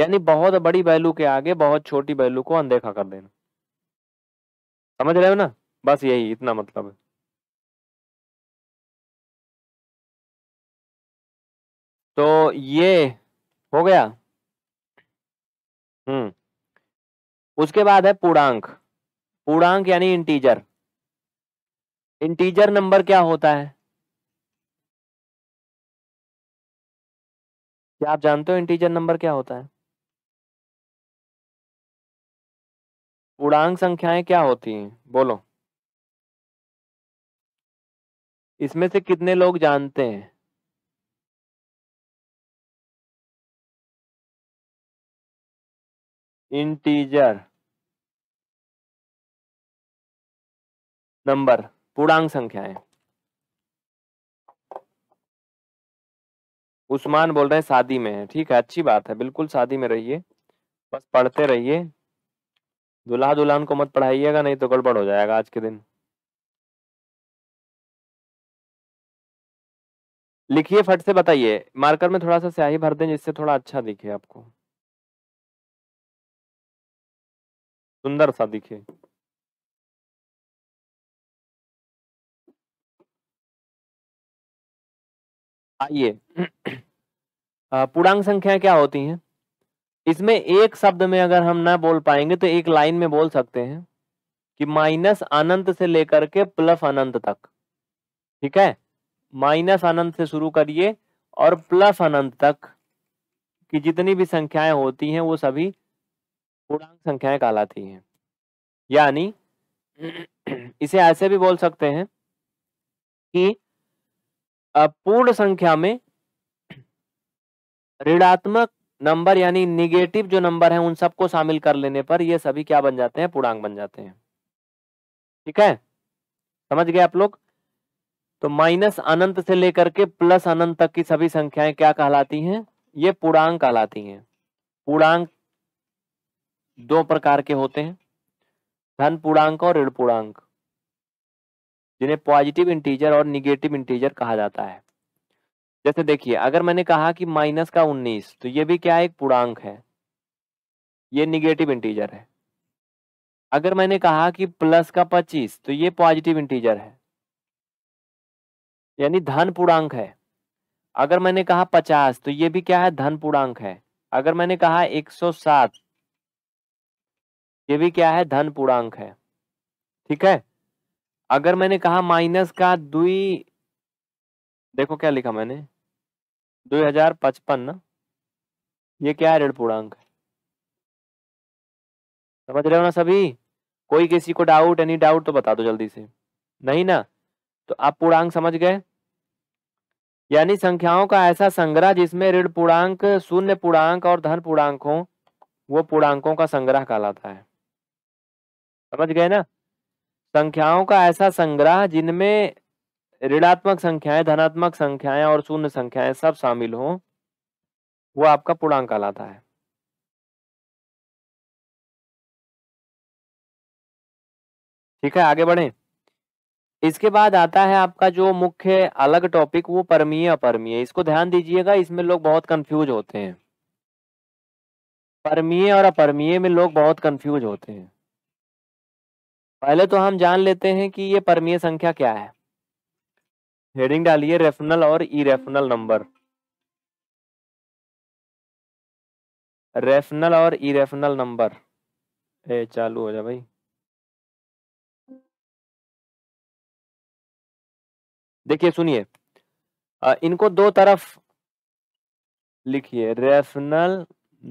यानी बहुत बड़ी वैल्यू के आगे बहुत छोटी वैल्यू को अनदेखा कर देना समझ रहे हो ना बस यही इतना मतलब है तो ये हो गया हम्म उसके बाद है पूर्णांक पूर्णांक यानी इंटीजर इंटीजर नंबर क्या होता है
क्या आप जानते हो इंटीजर नंबर क्या होता है पूर्णांक संख्याएं क्या होती हैं बोलो इसमें से कितने लोग जानते हैं इंटीजर नंबर
पूर्णांक संख्याएं उस्मान बोल रहे हैं शादी में है ठीक है अच्छी बात है बिल्कुल शादी में रहिए बस पढ़ते रहिए दुल्हा दुल्हन को मत पढ़ाइएगा नहीं तो गड़बड़ हो जाएगा आज के दिन लिखिए फट से बताइए मार्कर
में थोड़ा सा स्याही भर दें जिससे थोड़ा अच्छा दिखे आपको सुंदर सा दिखे आइए
पूर्णांक संख्याएं क्या होती हैं इसमें एक शब्द में अगर हम ना बोल पाएंगे तो एक लाइन में बोल सकते हैं कि माइनस अनंत से लेकर के प्लस अनंत तक ठीक है माइनस अनंत से शुरू करिए और प्लस अनंत तक की जितनी भी संख्याएं होती हैं वो सभी पूर्णांक संख्याएं कहलाती हैं यानी इसे ऐसे भी बोल सकते हैं कि पूर्ण संख्या में ऋणात्मक नंबर यानी निगेटिव जो नंबर है उन सबको शामिल कर लेने पर ये सभी क्या बन जाते हैं पूर्णांक बन जाते हैं ठीक है समझ गए आप लोग तो माइनस अनंत से लेकर के प्लस अनंत तक की सभी संख्याएं क्या कहलाती हैं ये पूर्णांक कहलाती हैं पूर्णांक दो प्रकार के होते हैं धन पूर्णांक और ऋण पूर्णांक जिन्हें पॉजिटिव इंटीजर और निगेटिव इंटीजर कहा जाता है जैसे देखिए अगर मैंने कहा कि माइनस का उन्नीस तो ये भी क्या एक पूर्णांक है ये निगेटिव इंटीजर है अगर मैंने कहा कि प्लस का पच्चीस तो ये पॉजिटिव इंटीजर है यानी धन पूर्णांक है अगर मैंने कहा पचास तो ये भी क्या है धन पूर्णांक है अगर मैंने कहा एक सौ सात ये भी क्या है धन पूर्णांक है ठीक है अगर मैंने कहा माइनस का दुई देखो क्या लिखा मैंने दो हजार पचपन ना ये क्या है ऋण पूर्णांक है समझ रहे हो ना सभी कोई किसी को डाउट एनी डाउट तो बता दो जल्दी से नहीं ना तो आप पूर्णांक समझ गए यानी संख्याओं का ऐसा संग्रह जिसमें ऋण पूर्णांक शून्य पूर्णांक और धन पूर्णांक हो वो पूर्णांकों का संग्रह कहलाता है समझ गए ना संख्याओं का ऐसा संग्रह जिनमें ऋणात्मक संख्याएं धनात्मक संख्याएं और शून्य संख्याएं सब शामिल हों वो आपका पूर्णांक कहलाता है ठीक है आगे बढ़े इसके बाद आता है आपका जो मुख्य अलग टॉपिक वो परमीय अपरमीय इसको ध्यान दीजिएगा इसमें लोग बहुत कंफ्यूज होते हैं परमीय और अपरमीय में लोग बहुत कंफ्यूज होते हैं पहले तो हम जान लेते हैं कि ये परमीय संख्या क्या है हेडिंग डालिए रेफनल और इरेफनल नंबर रेफनल और इरेफनल नंबर
ए चालू हो जा भाई
देखिए सुनिए इनको दो तरफ लिखिए रेफनल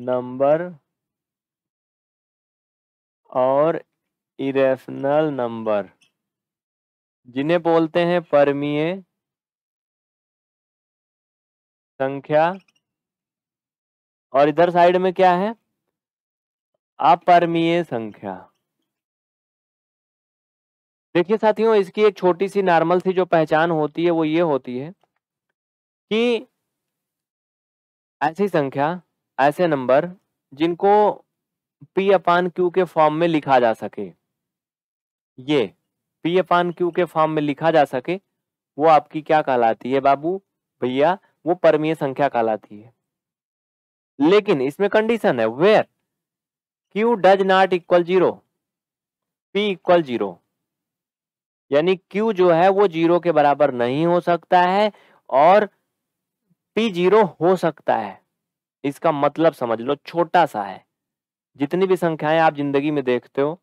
नंबर और इरेशनल नंबर जिन्हें बोलते हैं परमीय संख्या और इधर साइड में क्या है अपरमीय संख्या देखिए साथियों इसकी एक छोटी सी नॉर्मल सी जो पहचान होती है वो ये होती है कि ऐसी संख्या ऐसे नंबर जिनको पी अपान क्यू के फॉर्म में लिखा जा सके ये पी आन क्यू के फॉर्म में लिखा जा सके वो आपकी क्या कहलाती है बाबू भैया वो परमीय संख्या कहलाती है लेकिन इसमें कंडीशन है where Q does not equal zero P equal zero यानी क्यू जो है वो जीरो के बराबर नहीं हो सकता है और पी जीरो हो सकता है इसका मतलब समझ लो छोटा सा है जितनी भी संख्याएं आप जिंदगी में देखते हो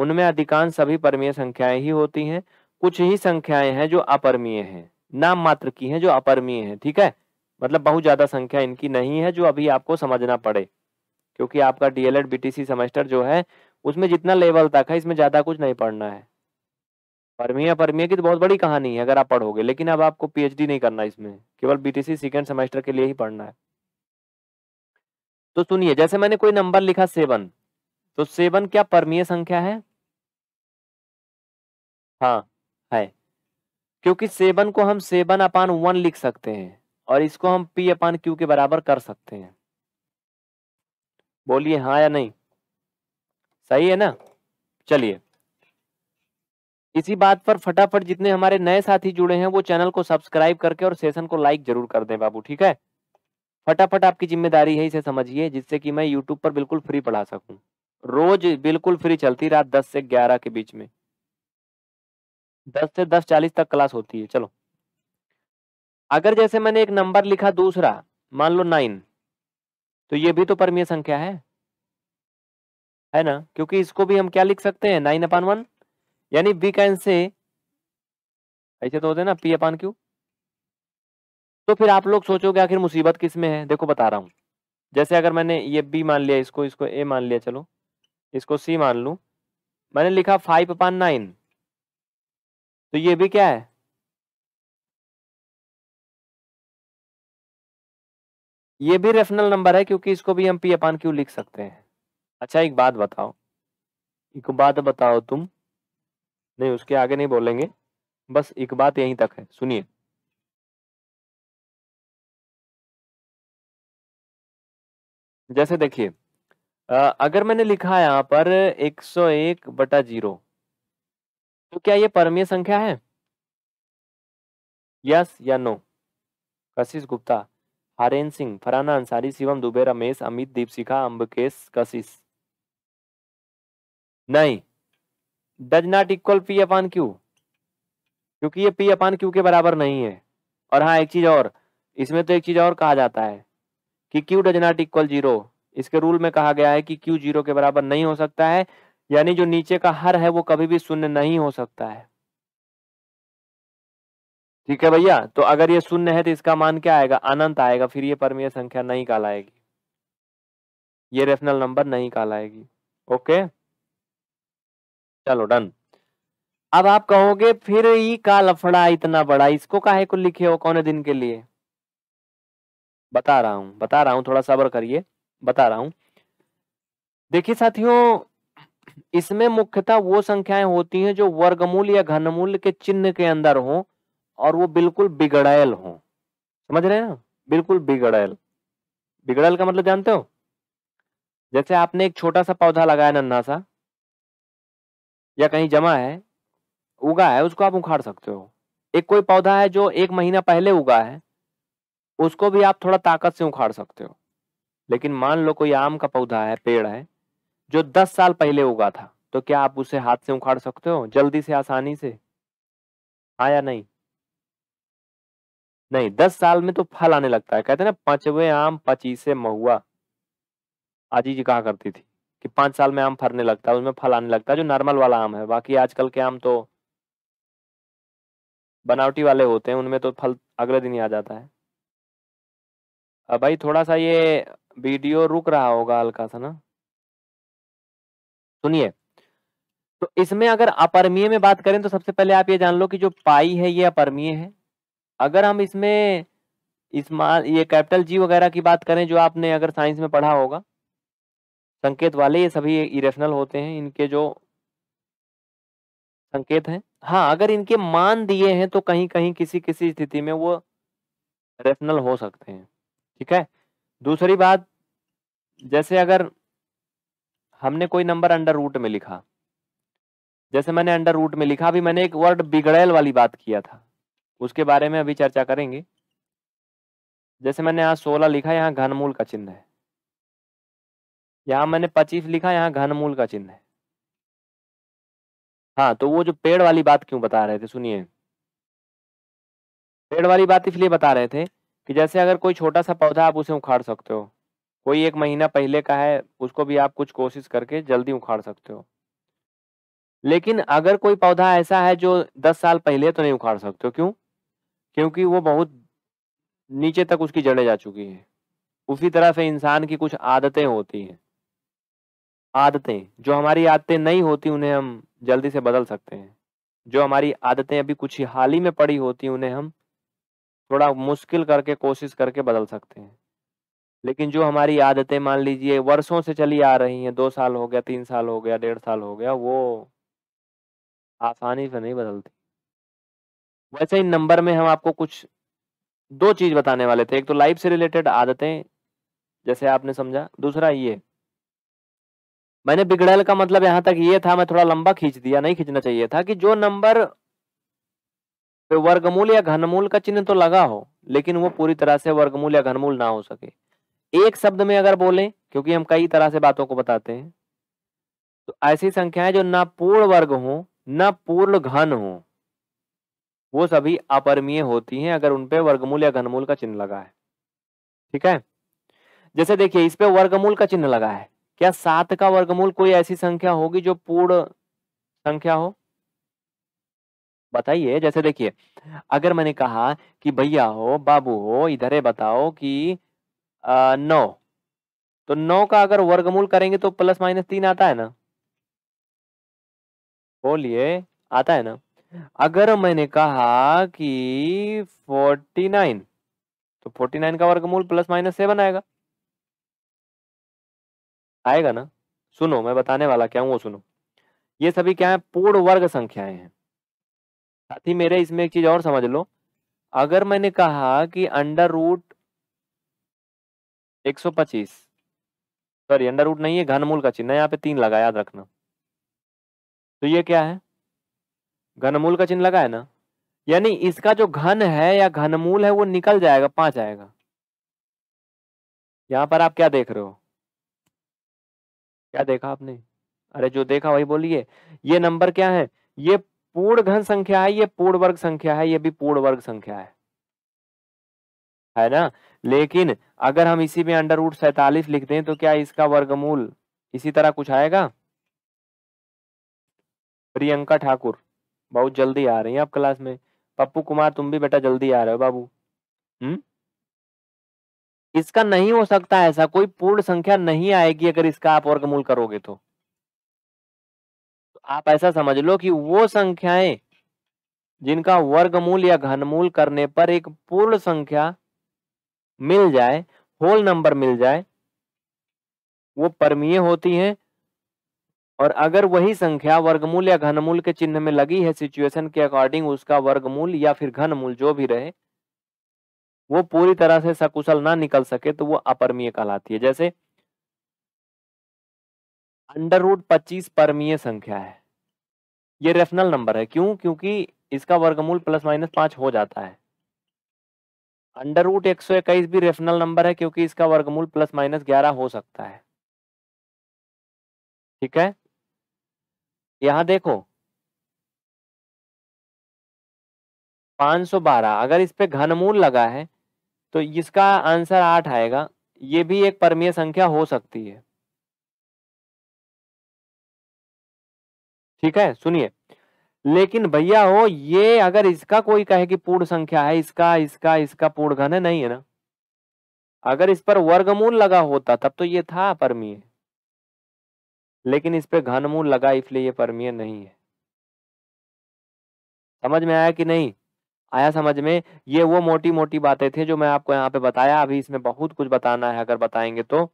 उनमें अधिकांश सभी परमीय संख्याएं ही होती हैं कुछ ही संख्याएं हैं जो अपरमीय हैं नाम मात्र की हैं जो अपरमीय हैं ठीक है मतलब बहुत ज्यादा संख्या इनकी नहीं है जो अभी आपको समझना पड़े क्योंकि आपका डीएलएड बीटीसी सेमेस्टर जो है उसमें जितना लेवल तक है इसमें ज्यादा कुछ नहीं पढ़ना है परमीय अपरमीय की तो बहुत बड़ी कहानी है अगर आप पढ़ोगे लेकिन अब आपको पीएचडी नहीं करना इसमें केवल बीटीसी सेकेंड सेमेस्टर के लिए ही पढ़ना है तो सुनिए जैसे मैंने कोई नंबर लिखा सेवन तो सेवन क्या परमीय संख्या है हाँ है क्योंकि सेवन को हम सेवन अपान वन लिख सकते हैं और इसको हम पी अपान क्यू के बराबर कर सकते हैं बोलिए हाँ या नहीं सही है ना चलिए इसी बात पर फटाफट जितने हमारे नए साथी जुड़े हैं वो चैनल को सब्सक्राइब करके और सेशन को लाइक जरूर कर दें बाबू ठीक है फटाफट आपकी जिम्मेदारी है इसे समझिए जिससे कि मैं यूट्यूब पर बिल्कुल फ्री पढ़ा सकूं रोज बिल्कुल फ्री चलती रात दस से ग्यारह के बीच में दस से दस चालीस तक क्लास होती है चलो अगर जैसे मैंने एक नंबर लिखा दूसरा मान लो नाइन तो ये भी तो परमीय संख्या है है ना क्योंकि इसको भी हम क्या लिख सकते हैं नाइन अपान वन यानी बी कैन से ऐसे तो होते ना पी अपान क्यू तो फिर आप लोग सोचोगे आखिर मुसीबत किस में है देखो बता रहा हूं जैसे अगर मैंने ये बी मान लिया इसको इसको ए मान लिया चलो इसको सी मान लू मैंने लिखा फाइव अपान नाइन तो ये भी क्या है ये भी रेफनल नंबर है क्योंकि इसको भी हम पी अपान क्यू लिख सकते हैं अच्छा एक बात बताओ एक बात बताओ तुम नहीं उसके आगे नहीं बोलेंगे बस एक बात यहीं तक है सुनिए जैसे देखिए अगर मैंने लिखा है यहाँ पर 101 बटा जीरो तो क्या ये परमीय संख्या है यस या नो कशिश गुप्ता हरेन सिंह फराना अंसारी शिवम दुबे रमेश अमित दीपशिखा अम्बकेश कशिश नहीं does not equal P upon Q क्योंकि ये पी अपान क्यू के बराबर नहीं है और हाँ एक चीज और इसमें तो एक चीज और कहा जाता है कि Q does not equal zero इसके रूल में कहा गया है कि क्यू जीरो के बराबर नहीं हो सकता है यानी जो नीचे का हर है वो कभी भी शून्य नहीं हो सकता है ठीक है भैया तो अगर ये शून्य है तो इसका मान क्या आएगा अनंत आएगा फिर ये परमीय संख्या नहीं कहलाएगी ये रेफनल नंबर नहीं कहलाएगी ओके चलो डन अब आप कहोगे फिर ही का लफड़ा इतना बड़ा इसको काहे को लिखे हो कौन दिन के लिए बता रहा हूं बता रहा हूं थोड़ा सबर करिए बता रहा हूं देखिए साथियों इसमें मुख्यतः वो संख्याएं होती हैं जो वर्गमूल या घनमूल के चिन्ह के अंदर हो और वो बिल्कुल बिगड़ैल हो समझ रहे हैं ना बिल्कुल बिगड़ैल बिगड़ैल का मतलब जानते हो जैसे आपने एक छोटा सा पौधा लगाया नन्हा सा या कहीं जमा है उगा है उसको आप उखाड़ सकते हो एक कोई पौधा है जो एक महीना पहले उगा है उसको भी आप थोड़ा ताकत से उखाड़ सकते हो लेकिन मान लो कोई आम का पौधा है पेड़ है जो दस साल पहले उगा था तो क्या आप उसे हाथ से उखाड़ सकते हो जल्दी से आसानी से हाँ या नहीं नहीं दस साल में तो फल आने लगता है कहते ना पांचवे आम पचीसे महुआ आजी जी कहा करती थी कि पांच साल में आम फरने लगता है उसमें फल आने लगता है जो नॉर्मल वाला आम है बाकी आजकल के आम तो बनावटी वाले होते हैं उनमें तो फल अगले दिन ही आ जाता है भाई थोड़ा सा ये वीडियो रुक रहा होगा हल्का सा ना सुनिए तो इसमें अगर अपरमीय में बात करें तो सबसे पहले आप ये जान लो कि जो पाई है ये अपरमीय है अगर हम इसमें इस ये कैपिटल जी वगैरह की बात करें जो आपने अगर साइंस में पढ़ा होगा संकेत वाले ये सभी इरेशनल होते हैं इनके जो संकेत हैं हाँ अगर इनके मान दिए हैं तो कहीं कहीं किसी किसी स्थिति में वो रेफनल हो सकते हैं ठीक है दूसरी बात जैसे अगर हमने कोई नंबर अंडर रूट में लिखा जैसे मैंने अंडर रूट में लिखा अभी मैंने एक वर्ड बिगड़ैल वाली बात किया था उसके बारे में अभी चर्चा करेंगे जैसे मैंने यहाँ सोलह लिखा यहाँ घनमूल का चिन्ह है यहाँ मैंने पच्चीस लिखा यहाँ घनमूल का चिन्ह है हाँ तो वो जो पेड़ वाली बात क्यों बता रहे थे सुनिए पेड़ वाली बात इसलिए बता रहे थे कि जैसे अगर कोई छोटा सा पौधा आप उसे उखाड़ सकते हो कोई एक महीना पहले का है उसको भी आप कुछ कोशिश करके जल्दी उखाड़ सकते हो लेकिन अगर कोई पौधा ऐसा है जो दस साल पहले तो नहीं उखाड़ सकते हो क्यों क्योंकि वो बहुत नीचे तक उसकी जड़ें जा चुकी हैं उसी तरह से इंसान की कुछ आदतें होती हैं आदतें जो हमारी आदतें नहीं होती उन्हें हम जल्दी से बदल सकते हैं जो हमारी आदतें अभी कुछ हाल ही में पड़ी होती उन्हें हम थोड़ा मुश्किल करके कोशिश करके बदल सकते हैं लेकिन जो हमारी आदतें मान लीजिए वर्षों से चली आ रही हैं दो साल हो गया तीन साल हो गया डेढ़ साल हो गया वो आसानी से नहीं बदलती वैसे इन नंबर में हम आपको कुछ दो चीज बताने वाले थे एक तो लाइफ से रिलेटेड आदतें जैसे आपने समझा दूसरा ये मैंने बिगड़ैल का मतलब यहाँ तक ये था मैं थोड़ा लंबा खींच दिया नहीं खींचना चाहिए था कि जो नंबर फिर वर्गमूल या घनमूल का चिन्ह तो लगा हो लेकिन वो पूरी तरह से वर्गमूल या घनमूल ना हो सके एक शब्द में अगर बोले क्योंकि हम कई तरह से बातों को बताते हैं तो ऐसी संख्याएं जो ना पूर्ण वर्ग हो ना पूर्ण घन हो वो सभी अपरमीय होती हैं अगर उनपे वर्गमूल या घनमूल का चिन्ह लगा है ठीक है जैसे देखिए इस पे वर्गमूल का चिन्ह लगा है क्या सात का वर्गमूल कोई ऐसी संख्या होगी जो पूर्ण संख्या हो बताइए जैसे देखिए अगर मैंने कहा कि भैया हो बाबू हो इधर है बताओ कि आ, नौ तो नौ का अगर वर्गमूल करेंगे तो प्लस माइनस तीन आता है ना बोलिए आता है ना अगर मैंने कहा कि फोर्टी नाइन तो फोर्टी नाइन का वर्गमूल प्लस माइनस सेवन आएगा आएगा ना सुनो मैं बताने वाला क्या हूं वो सुनो ये सभी क्या है पूर्ण वर्ग संख्याएं हैं साथ ही मेरे इसमें एक चीज और समझ लो अगर मैंने कहा कि under root 125 sorry under root नहीं है घनमूल का चिन्ह यहाँ पे तीन लगा याद रखना तो ये क्या है घनमूल का चिन्ह लगा है ना यानी इसका जो घन है या घनमूल है वो निकल जाएगा पांच आएगा यहाँ पर आप क्या देख रहे हो क्या देखा आपने अरे जो देखा वही बोलिए ये नंबर क्या है ये पूर्ण घन संख्या है ये पूर्ण वर्ग संख्या है ये भी पूर्ण वर्ग संख्या है है ना लेकिन अगर हम इसी में अंडर रूट सैतालीस लिख दें तो क्या इसका वर्गमूल इसी तरह कुछ आएगा प्रियंका ठाकुर बहुत जल्दी आ रही है आप क्लास में पप्पू कुमार तुम भी बेटा जल्दी आ रहे हो बाबू हम्म इसका नहीं हो सकता ऐसा कोई पूर्ण संख्या नहीं आएगी अगर इसका आप वर्गमूल करोगे तो आप ऐसा समझ लो कि वो संख्याएं जिनका वर्गमूल या घनमूल करने पर एक पूर्ण संख्या मिल जाए होल नंबर मिल जाए वो परमीय होती हैं और अगर वही संख्या वर्गमूल या घनमूल के चिन्ह में लगी है सिचुएशन के अकॉर्डिंग उसका वर्गमूल या फिर घनमूल जो भी रहे वो पूरी तरह से सकुशल ना निकल सके तो वो अपरमीय कहलाती है जैसे अंडर रूट पच्चीस परमीय संख्या है ये रेफनल नंबर है क्यों क्योंकि इसका वर्गमूल प्लस माइनस पांच हो जाता है अंडर रूट एक सौ इक्कीस भी रेफनल नंबर है क्योंकि इसका वर्गमूल प्लस माइनस ग्यारह हो सकता है ठीक है यहां देखो 512 अगर इस पे घनमूल लगा है तो इसका आंसर आठ आएगा ये भी एक परमीय संख्या हो सकती है ठीक है सुनिए लेकिन भैया हो ये अगर इसका कोई कहे कि पूर्ण संख्या है इसका इसका इसका पूर्ण घन है नहीं है ना अगर इस पर वर्गमूल लगा होता तब तो ये था परमीय लेकिन इस पर घनमूल लगा इसलिए ये परमीय नहीं है समझ में आया कि नहीं आया समझ में ये वो मोटी मोटी बातें थे जो मैं आपको यहाँ पे बताया अभी इसमें बहुत कुछ बताना है अगर बताएंगे तो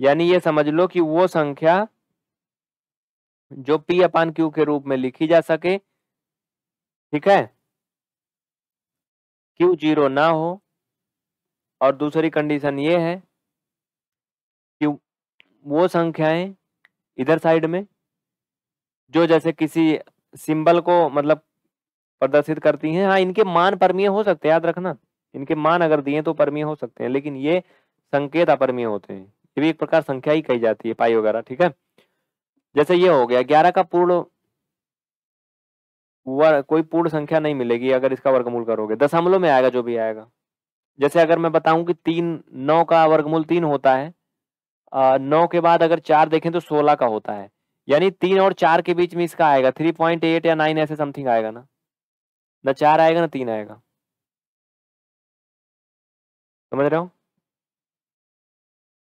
यानी ये समझ लो कि वो संख्या जो पी अपान क्यू के रूप में लिखी जा सके ठीक है क्यू जीरो ना हो और दूसरी कंडीशन ये है कि वो संख्याएं इधर साइड में जो जैसे किसी सिंबल को मतलब प्रदर्शित करती हैं हाँ इनके मान परमीय हो सकते हैं याद रखना इनके मान अगर दिए तो परमीय हो सकते हैं लेकिन ये संकेत अपरमीय होते हैं ये भी एक प्रकार संख्या ही कही जाती है पाई वगैरह ठीक है जैसे ये हो गया ग्यारह का पूर्ण कोई पूर्ण संख्या नहीं मिलेगी अगर इसका वर्गमूल करोगे दशमलव में आएगा जो भी आएगा जैसे अगर मैं बताऊं कि तीन नौ का वर्गमूल तीन होता है आ, नौ के बाद अगर चार देखें तो सोलह का होता है यानी तीन और चार के बीच में इसका आएगा थ्री पॉइंट एट या नाइन ऐसे समथिंग आएगा ना ना चार आएगा ना तीन आएगा समझ रहे हो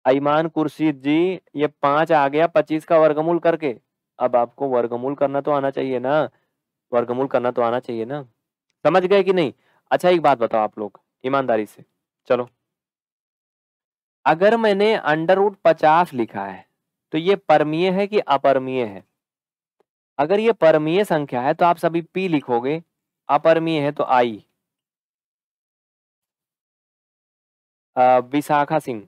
अईमान खुर्शीद जी ये पांच आ गया पच्चीस का वर्गमूल करके अब आपको वर्गमूल करना तो आना चाहिए ना वर्गमूल करना तो आना चाहिए ना समझ गए कि नहीं अच्छा एक बात बताओ आप लोग ईमानदारी से चलो अगर मैंने अंडर रूट पचास लिखा है तो ये परमीय है कि अपरमीय है अगर ये परमीय संख्या है तो आप सभी पी लिखोगे अपरमीय है तो आई विशाखा सिंह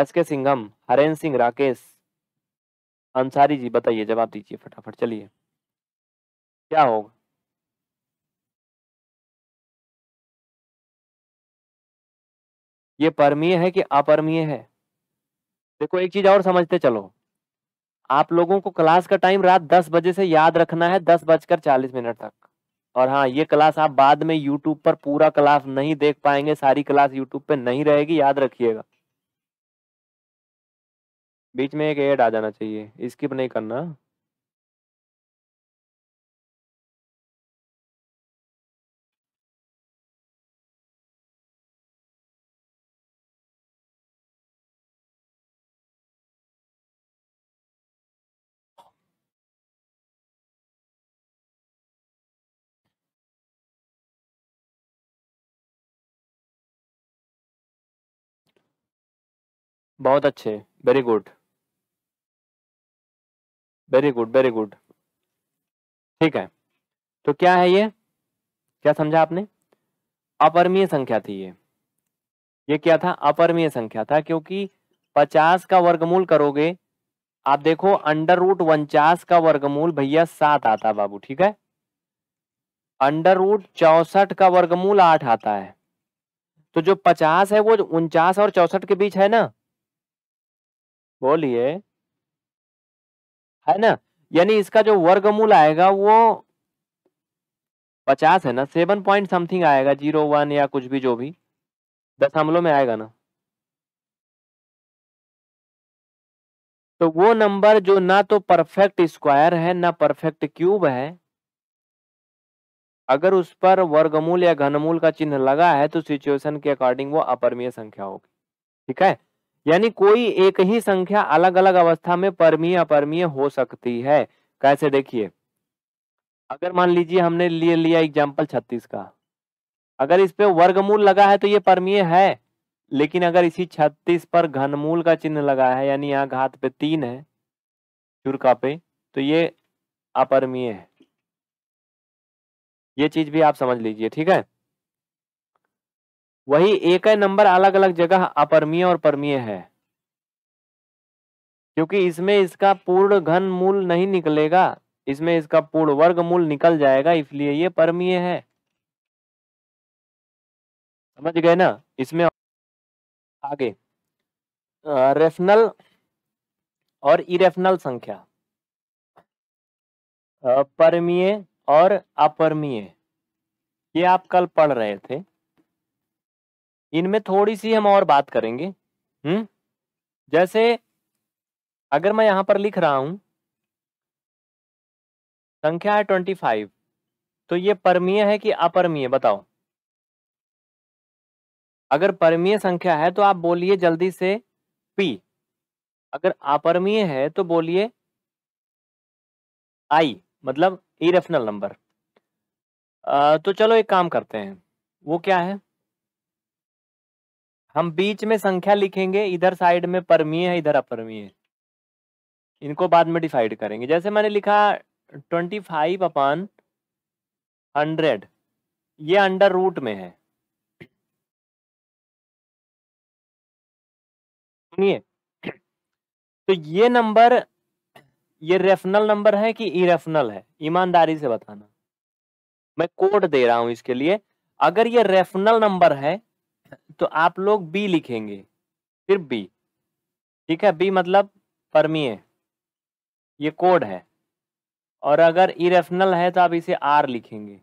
एस के सिंघम हरेन सिंह राकेश अंसारी जी बताइए जवाब दीजिए फटाफट चलिए क्या होगा ये परमीय है कि अपरमीय है देखो एक चीज और समझते चलो आप लोगों को क्लास का टाइम रात दस बजे से याद रखना है दस बजकर चालीस मिनट तक और हाँ ये क्लास आप बाद में यूट्यूब पर पूरा क्लास नहीं देख पाएंगे सारी क्लास यूट्यूब पे नहीं रहेगी याद रखिएगा बीच में एक ऐड आ जाना चाहिए
स्किप नहीं करना
बहुत अच्छे very good very good very good ठीक है तो क्या है ये क्या समझा आपने अपरमीय संख्या थी ये ये क्या था अपरमीय संख्या था क्योंकि 50 का वर्गमूल करोगे आप देखो अंडर रूट उनचास का वर्गमूल भैया सात आता बाबू ठीक है अंडर रूट चौसठ का वर्गमूल आठ आता है तो जो पचास है वो उनचास और चौसठ के बीच है ना बोलिए है ना यानी इसका जो वर्गमूल आएगा वो पचास है ना सेवन पॉइंट समथिंग आएगा जीरो वन या कुछ भी जो भी दशमलव में आएगा ना तो वो नंबर जो ना तो परफेक्ट स्क्वायर है ना परफेक्ट क्यूब है अगर उस पर वर्गमूल या घनमूल का चिन्ह लगा है तो सिचुएशन के अकॉर्डिंग वो अपरमीय संख्या होगी ठीक है यानी कोई एक ही संख्या अलग अलग अवस्था में परमीय अपरमीय हो सकती है कैसे देखिए अगर मान लीजिए हमने लिए लिया एग्जाम्पल छत्तीस का अगर इस पे वर्गमूल लगा है तो ये परमीय है लेकिन अगर इसी छत्तीस पर घनमूल का चिन्ह लगा है यानी यहाँ घात पे तीन है चुरका पे तो ये अपरमीय है ये चीज भी आप समझ लीजिए ठीक है वही एक ही नंबर अलग अलग जगह अपरमीय और परमीय है क्योंकि इसमें इसका पूर्ण घन मूल नहीं निकलेगा इसमें इसका पूर्ण वर्ग मूल निकल जाएगा इसलिए ये परमीय है समझ गए ना इसमें आगे रेफनल और इरेफनल संख्या परमीय और अपरमीय ये आप कल पढ़ रहे थे इनमें थोड़ी सी हम और बात करेंगे हम्म जैसे अगर मैं यहां पर लिख रहा हूं संख्या है ट्वेंटी फाइव तो ये परमीय है कि अपरमीय बताओ अगर परमीय संख्या है तो आप बोलिए जल्दी से पी अगर अपरमीय है तो बोलिए आई मतलब इरेफनल नंबर तो चलो एक काम करते हैं वो क्या है हम बीच में संख्या लिखेंगे इधर साइड में परमीय है इधर अपरमीय इनको बाद में डिसाइड करेंगे जैसे मैंने लिखा ट्वेंटी फाइव अपान हंड्रेड ये अंडर रूट में है सुनिए तो ये नंबर ये रेफनल नंबर है कि इरेफनल है ईमानदारी से बताना मैं कोड दे रहा हूं इसके लिए अगर ये रेफनल नंबर है तो आप लोग बी लिखेंगे फिर बी ठीक है बी मतलब परमीय ये कोड है और अगर इरेफनल है तो आप इसे आर लिखेंगे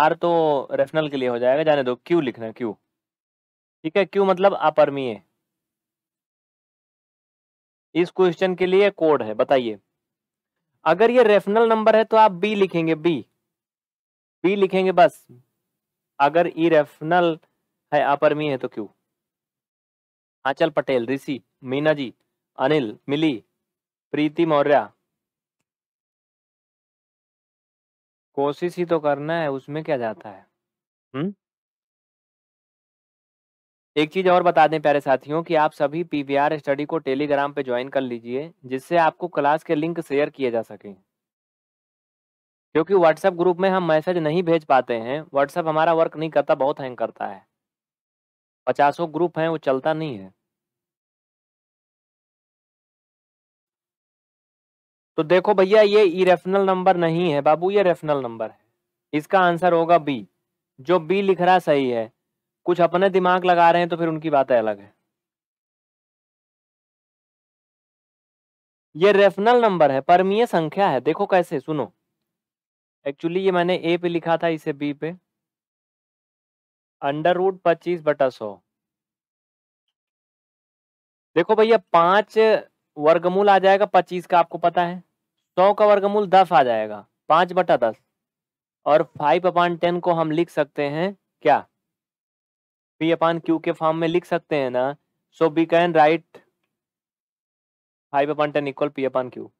आर तो रेफनल के लिए हो जाएगा जाने दो क्यू लिखना क्यू ठीक है क्यू मतलब अपरमीय इस क्वेश्चन के लिए कोड है बताइए अगर ये रेफनल नंबर है तो आप बी लिखेंगे बी बी लिखेंगे बस अगर इरेफनल है अपरमी है तो क्यों आंचल हाँ, पटेल ऋषि मीना जी अनिल मिली प्रीति मौर्य कोशिश ही तो करना है उसमें क्या जाता है हम्म एक चीज और बता दें प्यारे साथियों कि आप सभी पीवीआर स्टडी को टेलीग्राम पे ज्वाइन कर लीजिए जिससे आपको क्लास के लिंक शेयर किए जा सके क्योंकि व्हाट्सएप ग्रुप में हम मैसेज नहीं भेज पाते हैं व्हाट्सएप हमारा वर्क नहीं करता बहुत हैंग करता है पचासों ग्रुप हैं वो चलता नहीं है तो देखो भैया ये इरेफनल नंबर नहीं है बाबू ये रेफनल नंबर है इसका आंसर होगा बी जो बी लिख रहा सही है कुछ अपने दिमाग लगा रहे हैं तो फिर उनकी बातें अलग है ये रेफनल नंबर है परमीय संख्या है देखो कैसे सुनो एक्चुअली ये मैंने ए पे लिखा था इसे बी पे अंडर रूट पच्चीस बटा सौ देखो भैया पांच वर्गमूल आ जाएगा पच्चीस का आपको पता है सौ का वर्गमूल दस आ जाएगा पांच बटा दस और फाइव अपान टेन को हम लिख सकते हैं क्या पी अपान क्यू के फॉर्म में लिख सकते हैं ना so we can write five upon ten equal P upon Q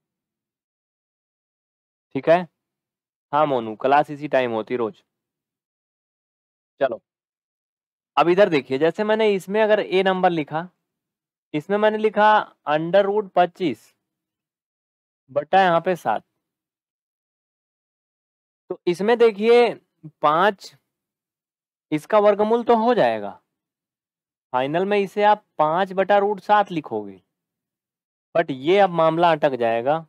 ठीक है हाँ मोनू क्लास इसी टाइम होती रोज चलो अब इधर देखिए जैसे मैंने इसमें अगर ए नंबर लिखा इसमें मैंने लिखा अंडर रूट पच्चीस बटा यहाँ पे सात तो इसमें देखिए पांच इसका वर्गमूल तो हो जाएगा फाइनल में इसे आप पांच बटा रूट सात लिखोगे बट ये अब मामला अटक जाएगा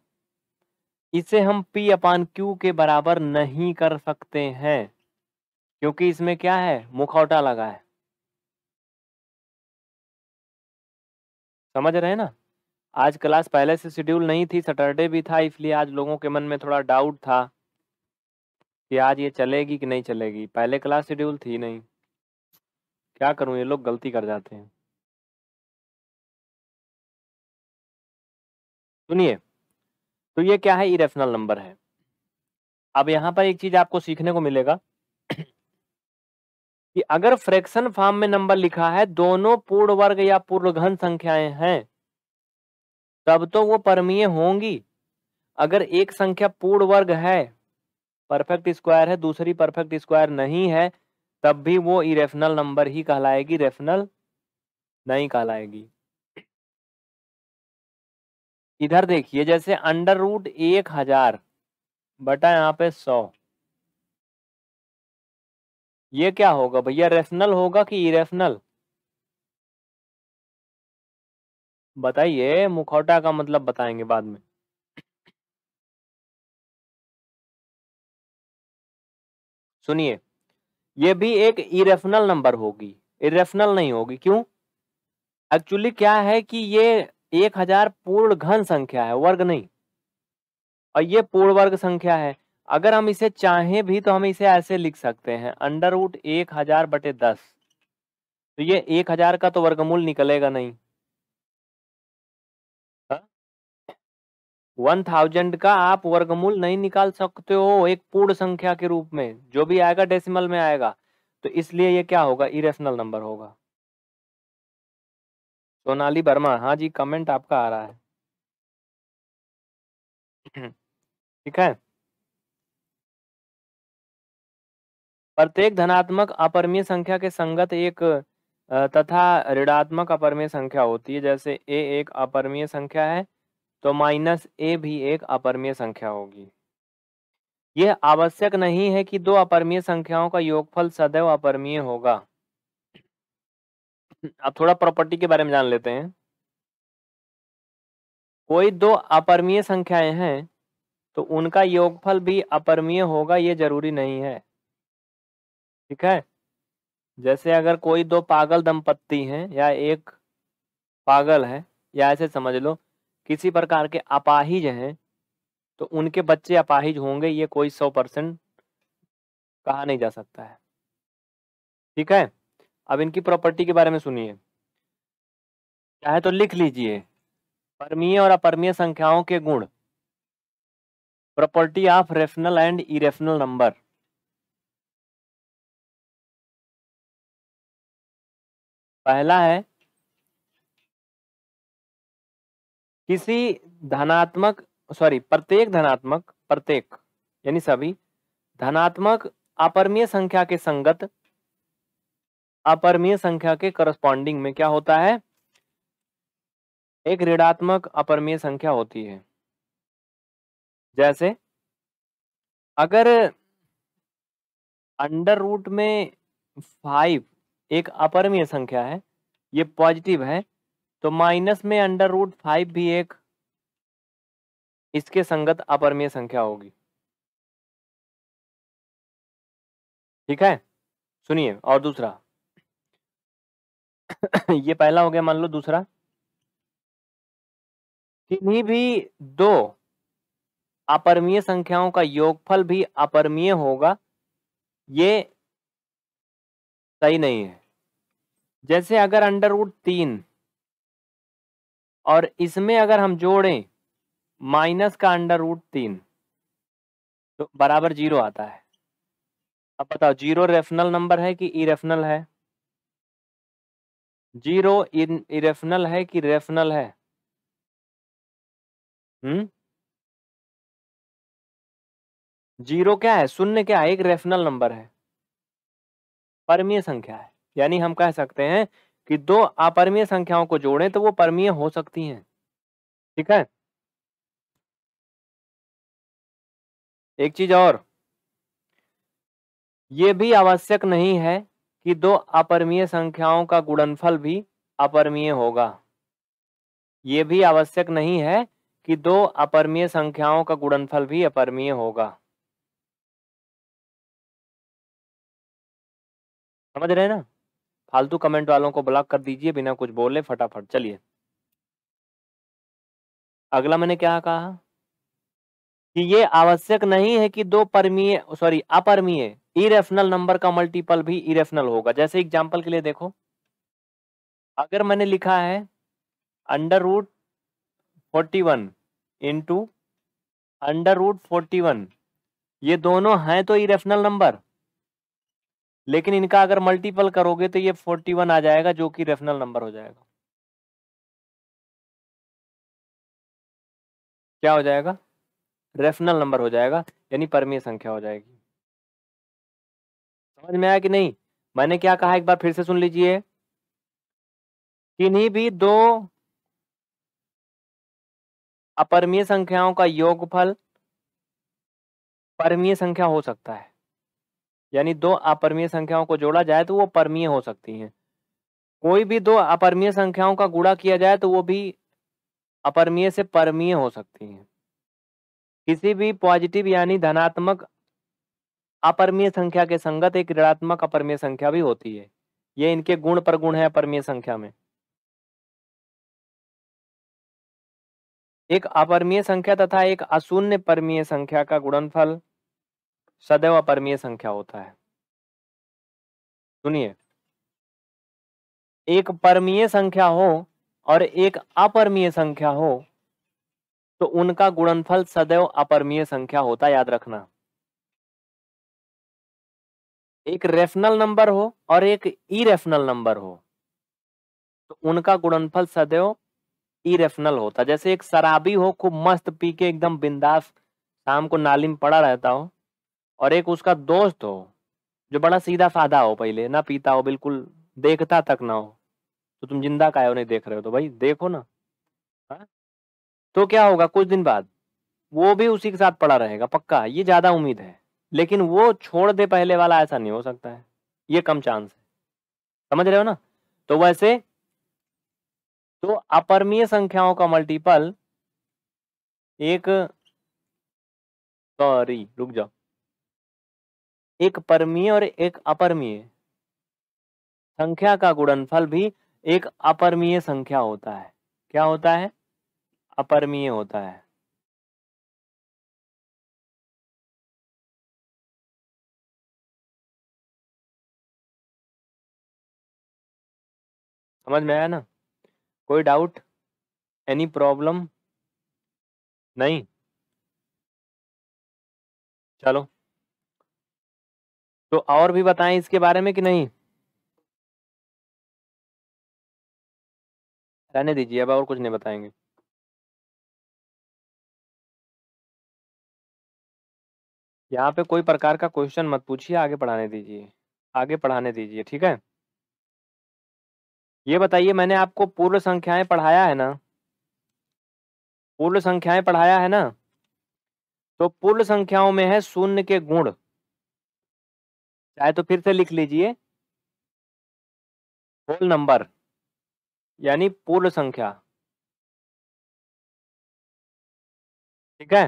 इसे हम p अपान क्यू के बराबर नहीं कर सकते हैं क्योंकि इसमें क्या है मुखौटा लगा है समझ रहे हैं ना आज क्लास पहले से शेड्यूल नहीं थी सैटरडे भी था इसलिए आज लोगों के मन में थोड़ा डाउट था कि आज ये चलेगी कि नहीं चलेगी पहले क्लास शेड्यूल थी नहीं क्या करूं ये लोग गलती कर जाते हैं सुनिए तो ये क्या है इरेशनल नंबर है अब यहाँ पर एक चीज आपको सीखने को मिलेगा कि अगर फ्रैक्शन फॉर्म में नंबर लिखा है दोनों पूर्ण वर्ग या पूर्ण घन संख्याएं हैं तब तो वो परमीय होंगी अगर एक संख्या पूर्ण वर्ग है परफेक्ट स्क्वायर है दूसरी परफेक्ट स्क्वायर नहीं है तब भी वो इरेफनल नंबर ही कहलाएगी रेफनल नहीं कहलाएगी इधर देखिए जैसे अंडर रूट एक हजार बटा यहाँ पे सौ ये क्या होगा भैया रेशनल होगा कि इरेशनल बताइए मुखौटा का मतलब बताएंगे बाद में सुनिए ये भी एक इरेशनल नंबर होगी इरेशनल नहीं होगी क्यों एक्चुअली क्या है कि ये एक हजार पूर्ण घन संख्या है वर्ग नहीं और ये पूर्ण वर्ग संख्या है अगर हम इसे चाहें भी तो हम इसे ऐसे लिख सकते हैं अंडर रूट एक हजार बटे दस तो ये एक हजार का तो वर्गमूल निकलेगा नहीं हाँ? वन थाउजेंड का आप वर्गमूल नहीं निकाल सकते हो एक पूर्ण संख्या के रूप में जो भी आएगा डेसिमल में आएगा तो इसलिए ये क्या होगा इरेशनल नंबर होगा सोनाली वर्मा हाँ जी कमेंट आपका आ रहा है ठीक है प्रत्येक धनात्मक अपरमीय संख्या के संगत एक तथा ऋणात्मक अपरमीय संख्या होती है जैसे ए एक अपरमीय संख्या है तो माइनस ए भी एक अपरमीय संख्या होगी यह आवश्यक नहीं है कि दो अपरमीय संख्याओं का योगफल सदैव अपरमीय होगा अब थोड़ा प्रॉपर्टी के बारे में जान लेते हैं कोई दो अपरमीय संख्याएं हैं तो उनका योगफल भी अपरमीय होगा ये जरूरी नहीं है ठीक है जैसे अगर कोई दो पागल दंपत्ति हैं या एक पागल है या ऐसे समझ लो किसी प्रकार के अपाहिज हैं तो उनके बच्चे अपाहिज होंगे ये कोई सौ परसेंट कहा नहीं जा सकता है ठीक है अब इनकी प्रॉपर्टी के बारे में सुनिए चाहे तो लिख लीजिए परमीय और अपरमीय संख्याओं के गुण property of rational and irrational number पहला है किसी धनात्मक सॉरी प्रत्येक धनात्मक प्रत्येक यानी सभी धनात्मक अपरमीय संख्या के संगत अपरमीय संख्या के करस्पॉन्डिंग में क्या होता है एक ऋणात्मक अपरमीय संख्या होती है जैसे अगर अंडर रूट में फाइव एक अपरमीय संख्या है ये पॉजिटिव है तो माइनस में अंडर रूट फाइव भी एक इसके संगत अपरमीय संख्या होगी ठीक है सुनिए और दूसरा ये पहला हो गया मान लो दूसरा किन्हीं भी दो अपरमीय संख्याओं का योगफल भी अपरमीय होगा ये सही नहीं है जैसे अगर अंडर रूट तीन और इसमें अगर हम जोड़ें माइनस का अंडर रूट तीन तो बराबर जीरो आता है अब बताओ जीरो रेफनल नंबर है कि इरेफनल है जीरो इरेफनल है कि रेफनल है हम्म जीरो क्या है शून्य क्या है एक रेफनल नंबर है परमीय संख्या है यानी हम कह सकते हैं कि दो अपरमीय संख्याओं को जोड़ें तो वो परमीय हो सकती हैं ठीक है एक चीज और ये भी आवश्यक नहीं है कि दो अपरमीय संख्याओं का गुणनफल भी अपरमीय होगा ये भी आवश्यक नहीं है कि दो अपरमीय संख्याओं का गुणनफल भी अपरमीय होगा समझ रहे ना फालतू कमेंट वालों को ब्लॉक कर दीजिए बिना कुछ बोले फटाफट चलिए अगला मैंने क्या कहा कि ये आवश्यक नहीं है कि दो परमीय सॉरी अपरमीय इरेफनल नंबर का मल्टीपल भी इरेफनल होगा जैसे एग्जाम्पल के लिए देखो अगर मैंने लिखा है under root forty one into under root forty one ये दोनों हैं तो इरेफनल नंबर लेकिन इनका अगर मल्टीपल करोगे तो ये फोर्टी वन आ जाएगा जो कि रेफनल नंबर हो जाएगा क्या हो जाएगा रेफनल नंबर हो जाएगा यानी परमीय संख्या हो जाएगी समझ में आया कि नहीं मैंने क्या कहा एक बार फिर से सुन लीजिए किन्हीं भी दो अपरमीय संख्याओं का योगफल परमीय संख्या हो सकता है यानी दो अपरमीय संख्याओं को जोड़ा जाए तो वो परमीय हो सकती हैं कोई भी दो अपरमीय संख्याओं का गुणा किया जाए तो वो भी अपरमीय से परमीय हो सकती हैं किसी भी पॉजिटिव यानी धनात्मक अपरमीय संख्या के संगत एक ऋणात्मक अपरमीय संख्या भी होती है ये इनके गुण पर गुण है अपरमीय संख्या में एक अपरमीय संख्या तथा एक अशून्य परमीय संख्या का गुणनफल सदैव अपरमीय संख्या होता है सुनिए एक परमीय संख्या हो और एक अपरमीय संख्या हो तो उनका गुणनफल सदैव अपरमीय संख्या होता याद रखना एक रेफनल नंबर हो और एक इरेफनल नंबर हो तो उनका गुणनफल सदैव इरेफनल होता जैसे एक शराबी हो खूब मस्त पी के एकदम बिंदास शाम को नाली में पड़ा रहता हो और एक उसका दोस्त हो जो बड़ा सीधा साधा हो पहले ना पीता हो बिल्कुल देखता तक ना हो तो तुम जिंदा कायो नहीं देख रहे हो तो भाई देखो ना हा? तो क्या होगा कुछ दिन बाद वो भी उसी के साथ पड़ा रहेगा पक्का ये ज्यादा उम्मीद है लेकिन वो छोड़ दे पहले वाला ऐसा नहीं हो सकता है ये कम चांस है समझ रहे हो ना तो वैसे तो अपरमीय संख्याओं का मल्टीपल एक सॉरी रुक जाओ एक परमीय और एक अपरमीय संख्या का गुणनफल भी एक अपरमीय संख्या होता है क्या होता है अपरमीय होता है समझ में आया ना कोई डाउट एनी प्रॉब्लम नहीं चलो
तो और भी बताएं इसके बारे में कि नहीं रहने दीजिए अब और कुछ नहीं बताएंगे
यहाँ पे कोई प्रकार का क्वेश्चन मत पूछिए आगे पढ़ाने दीजिए आगे पढ़ाने दीजिए ठीक है ये बताइए मैंने आपको पूर्ण संख्याएं पढ़ाया है ना पूर्ण संख्याएं पढ़ाया है ना तो पूर्ण संख्याओं में है शून्य के गुण चाहे तो फिर से लिख लीजिए होल नंबर
यानी पूर्ण संख्या
ठीक है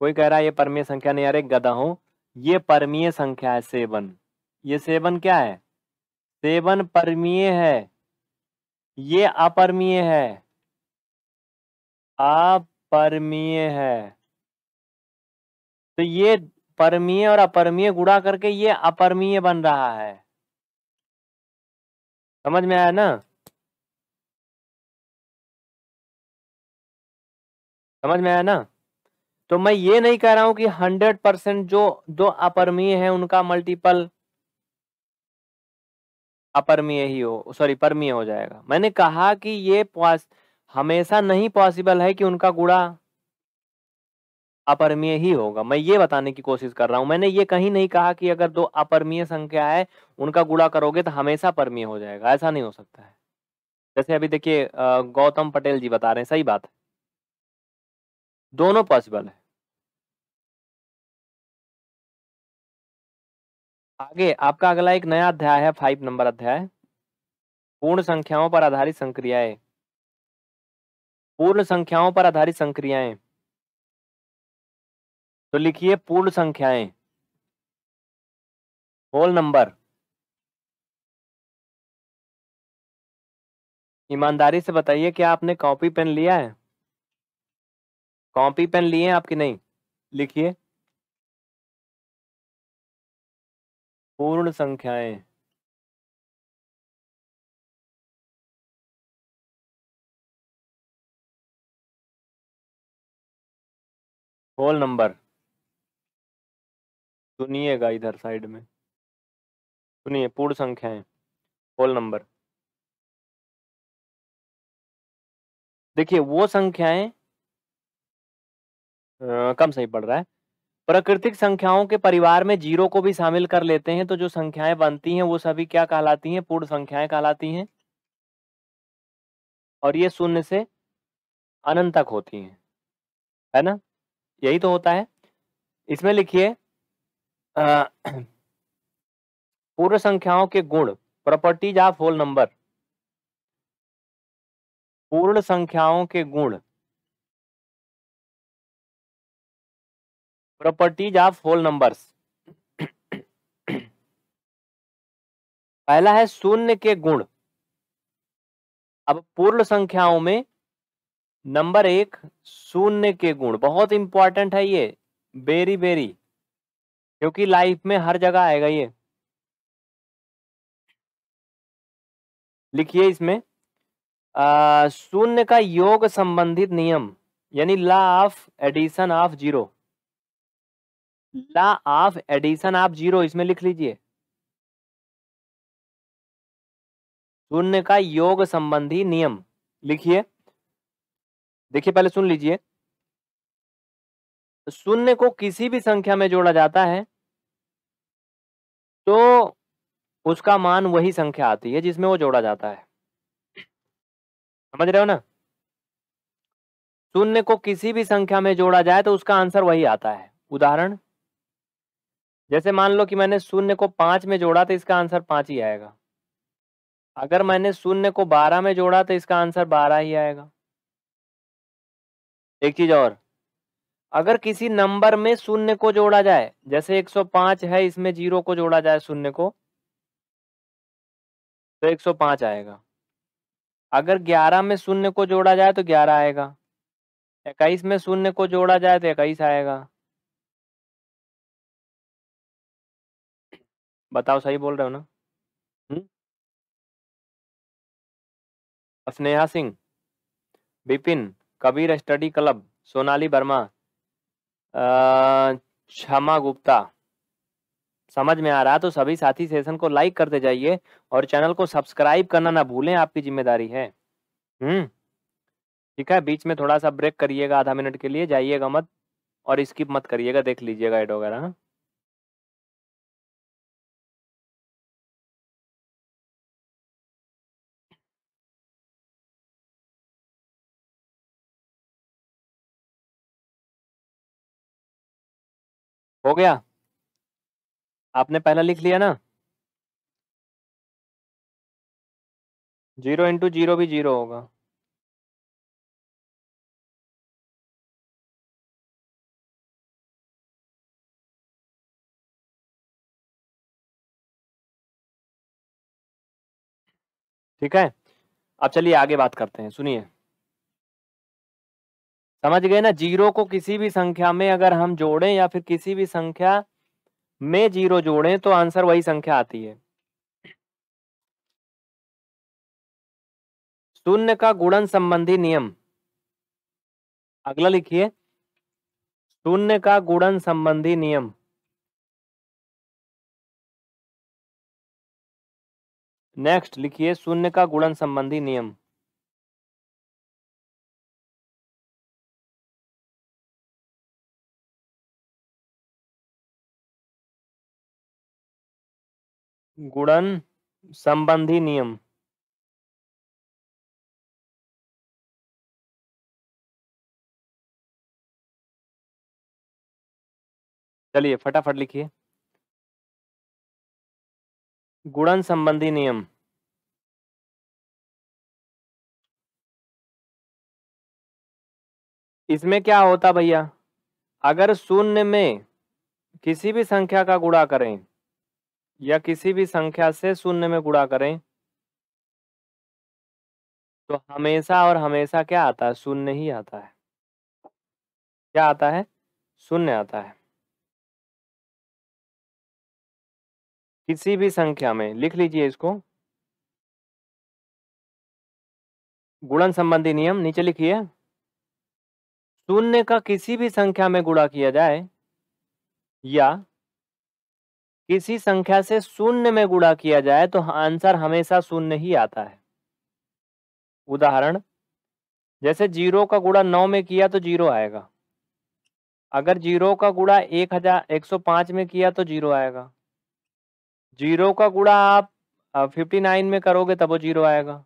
कोई कह रहा है ये परमीय संख्या नहीं यार गदा हूं ये परमीय संख्या है सेवन ये सेवन क्या है सेवन परमीय है ये अपरमीय है अपरमीय है तो ये परमीय और अपरमीय गुड़ा करके ये अपरमीय बन रहा है
समझ में आया ना
समझ में आया ना तो मैं ये नहीं कह रहा हूं कि हंड्रेड परसेंट जो दो अपरमीय है उनका मल्टीपल अपरमीय ही हो सॉरी परमीय हो जाएगा मैंने कहा कि ये हमेशा नहीं पॉसिबल है कि उनका गुड़ा अपरमीय ही होगा मैं ये बताने की कोशिश कर रहा हूँ मैंने ये कहीं नहीं कहा कि अगर दो अपरमीय संख्या है उनका गुड़ा करोगे तो हमेशा परमीय हो जाएगा ऐसा नहीं हो सकता है जैसे अभी देखिए गौतम पटेल जी बता रहे हैं सही बात है दोनों पॉसिबल है आगे आपका अगला एक नया अध्याय है फाइव नंबर अध्याय पूर्ण संख्याओं पर आधारित संक्रियाएं पूर्ण संख्याओं पर आधारित संक्रियाएं तो लिखिए पूर्ण संख्याएं होल नंबर ईमानदारी से बताइए क्या आपने कॉपी पेन लिया है कॉपी पेन लिए हैं आपकी नहीं लिखिए
पूर्ण संख्याएं होल नंबर सुनिएगा इधर साइड में सुनिए पूर्ण संख्याएं होल नंबर देखिए वो संख्याएं
कम सही पड़ रहा है प्राकृतिक संख्याओं के परिवार में जीरो को भी शामिल कर लेते हैं तो जो संख्याएं बनती हैं वो सभी क्या कहलाती हैं पूर्ण संख्याएं कहलाती हैं और ये शून्य से अनंत तक होती हैं है ना यही तो होता है इसमें लिखिए पूर्ण संख्याओं के गुण प्रॉपर्टीज ऑफ होल नंबर पूर्ण संख्याओं के गुण
प्रॉपर्टीज ऑफ होल नंबर्स
पहला है शून्य के गुण अब पूर्ण संख्याओं में नंबर एक शून्य के गुण बहुत इंपॉर्टेंट है ये वेरी वेरी क्योंकि लाइफ में हर जगह आएगा ये लिखिए इसमें शून्य का योग संबंधित नियम यानी law of addition of zero law of addition of zero इसमें लिख लीजिए शून्य का योग संबंधी नियम लिखिए देखिए पहले सुन लीजिए शून्य को किसी भी संख्या में जोड़ा जाता है तो उसका मान वही संख्या आती है जिसमें वो जोड़ा जाता है समझ रहे हो ना शून्य को किसी भी संख्या में जोड़ा जाए तो उसका आंसर वही आता है उदाहरण जैसे मान लो कि मैंने शून्य को पांच में जोड़ा तो इसका आंसर पांच ही आएगा अगर मैंने शून्य को बारह में जोड़ा तो इसका आंसर बारह ही आएगा एक चीज और अगर किसी नंबर में शून्य को जोड़ा जाए जैसे 105 है इसमें जीरो को जोड़ा जाए शून्य को तो 105 आएगा अगर 11 में शून्य को जोड़ा जाए तो 11 आएगा इक्कीस में शून्य को जोड़ा जाए तो इक्कीस आएगा
बताओ सही बोल रहे हो ना हम्म।
स्नेहा सिंह विपिन कबीर स्टडी क्लब सोनाली वर्मा क्षमा गुप्ता समझ में आ रहा तो सभी साथी सेशन को लाइक करते जाइए और चैनल को सब्सक्राइब करना ना भूलें आपकी जिम्मेदारी है हम्म ठीक है बीच में थोड़ा सा ब्रेक करिएगा आधा मिनट के लिए जाइएगा मत और स्किप मत करिएगा देख लीजिएगा एड वगैरह हाँ
हो गया आपने पहला लिख लिया ना जीरो इंटू जीरो भी जीरो होगा
ठीक है अब चलिए आगे बात करते हैं सुनिए समझ गए ना जीरो को किसी भी संख्या में अगर हम जोड़ें या फिर किसी भी संख्या में जीरो जोड़ें तो आंसर वही संख्या आती है शून्य का गुणन संबंधी नियम अगला लिखिए शून्य का गुणन संबंधी नियम
नेक्स्ट लिखिए शून्य का गुणन संबंधी नियम गुणन संबंधी नियम चलिए फटाफट लिखिए गुणन संबंधी नियम
इसमें क्या होता भैया अगर शून्य में किसी भी संख्या का गुणा करें या किसी भी संख्या से शून्य में गुणा करें तो हमेशा और हमेशा क्या आता है शून्य ही आता है क्या आता है शून्य आता है
किसी भी संख्या में लिख लीजिए इसको
गुणन संबंधी नियम नीचे लिखिए शून्य का किसी भी संख्या में गुणा किया जाए या किसी संख्या से शून्य में गुणा किया जाए तो आंसर हमेशा शून्य ही आता है उदाहरण जैसे जीरो का गुणा नौ में किया तो जीरो आएगा अगर जीरो का गुणा एक हजार एक सौ पांच में किया तो जीरो आएगा जीरो का गुणा आप फिफ्टी नाइन में करोगे तब वो जीरो आएगा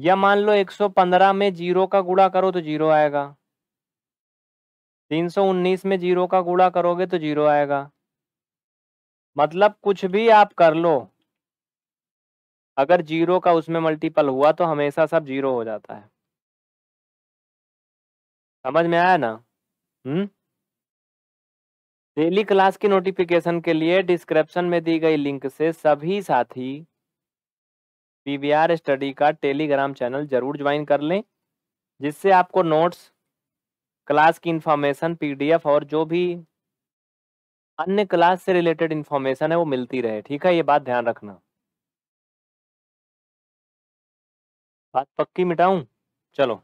या मान लो एक सौ पंद्रह में जीरो का गुणा करो तो जीरो आएगा तीन सौ उन्नीस में जीरो का गुणा करोगे तो जीरो आएगा मतलब कुछ भी आप कर लो अगर जीरो का उसमें मल्टीपल हुआ तो हमेशा सब जीरो हो जाता है समझ में आया ना हम्म डेली क्लास की नोटिफिकेशन के लिए डिस्क्रिप्शन में दी गई लिंक से सभी साथी पीवीआर स्टडी का टेलीग्राम चैनल जरूर ज्वाइन कर लें जिससे आपको नोट्स क्लास की इंफॉर्मेशन पीडीएफ और जो भी अन्य क्लास से रिलेटेड इंफॉर्मेशन है वो मिलती रहे ठीक है ये बात ध्यान रखना बात पक्की मिटाऊं चलो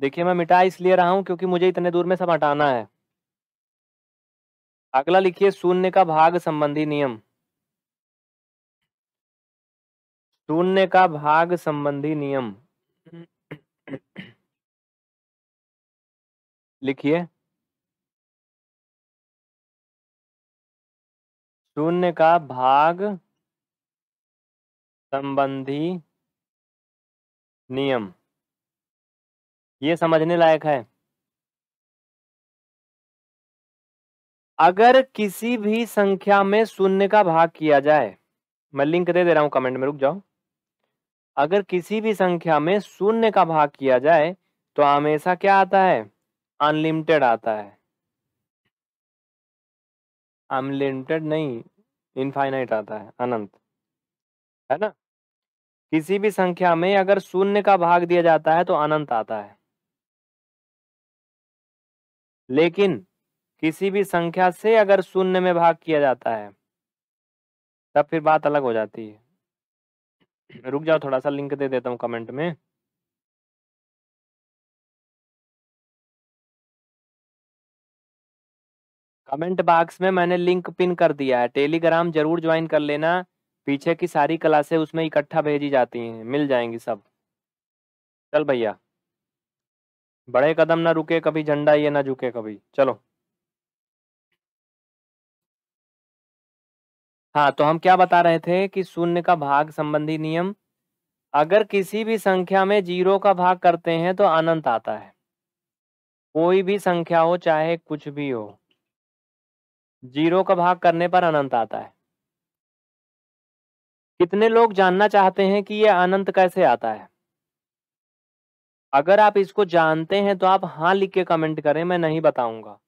देखिए मैं मिटा इसलिए रहा हूं क्योंकि मुझे इतने दूर में सब हटाना है अगला लिखिए शून्य का भाग संबंधी नियम शून्य का भाग संबंधी नियम
लिखिए शून्य का भाग संबंधी नियम
ये समझने लायक है अगर किसी भी संख्या में शून्य का भाग किया जाए मैं लिंक दे दे रहा हूं कमेंट में रुक जाओ अगर किसी भी संख्या में शून्य का भाग किया जाए तो हमेशा क्या आता है अनलिमिटेड आता है अनलिमिटेड नहीं इनफाइनाइट आता है अनंत है ना किसी भी संख्या में अगर शून्य का भाग दिया जाता है तो अनंत आता है लेकिन किसी भी संख्या से अगर शून्य में भाग किया जाता है तब फिर बात अलग हो जाती है रुक जाओ थोड़ा सा लिंक दे देता हूँ कमेंट में कमेंट बॉक्स में मैंने लिंक पिन कर दिया है टेलीग्राम जरूर ज्वाइन कर लेना पीछे की सारी क्लासे उसमें इकट्ठा भेजी जाती हैं मिल जाएंगी सब चल भैया बड़े कदम ना रुके कभी झंडा ये ना झुके कभी चलो हाँ तो हम क्या बता रहे थे कि शून्य का भाग संबंधी नियम अगर किसी भी संख्या में जीरो का भाग करते हैं तो अनंत आता है कोई भी संख्या हो चाहे कुछ भी हो जीरो का भाग करने पर अनंत आता है कितने लोग जानना चाहते हैं कि यह अनंत कैसे आता है अगर आप इसको जानते हैं तो आप हाँ लिख के कमेंट करें मैं नहीं बताऊंगा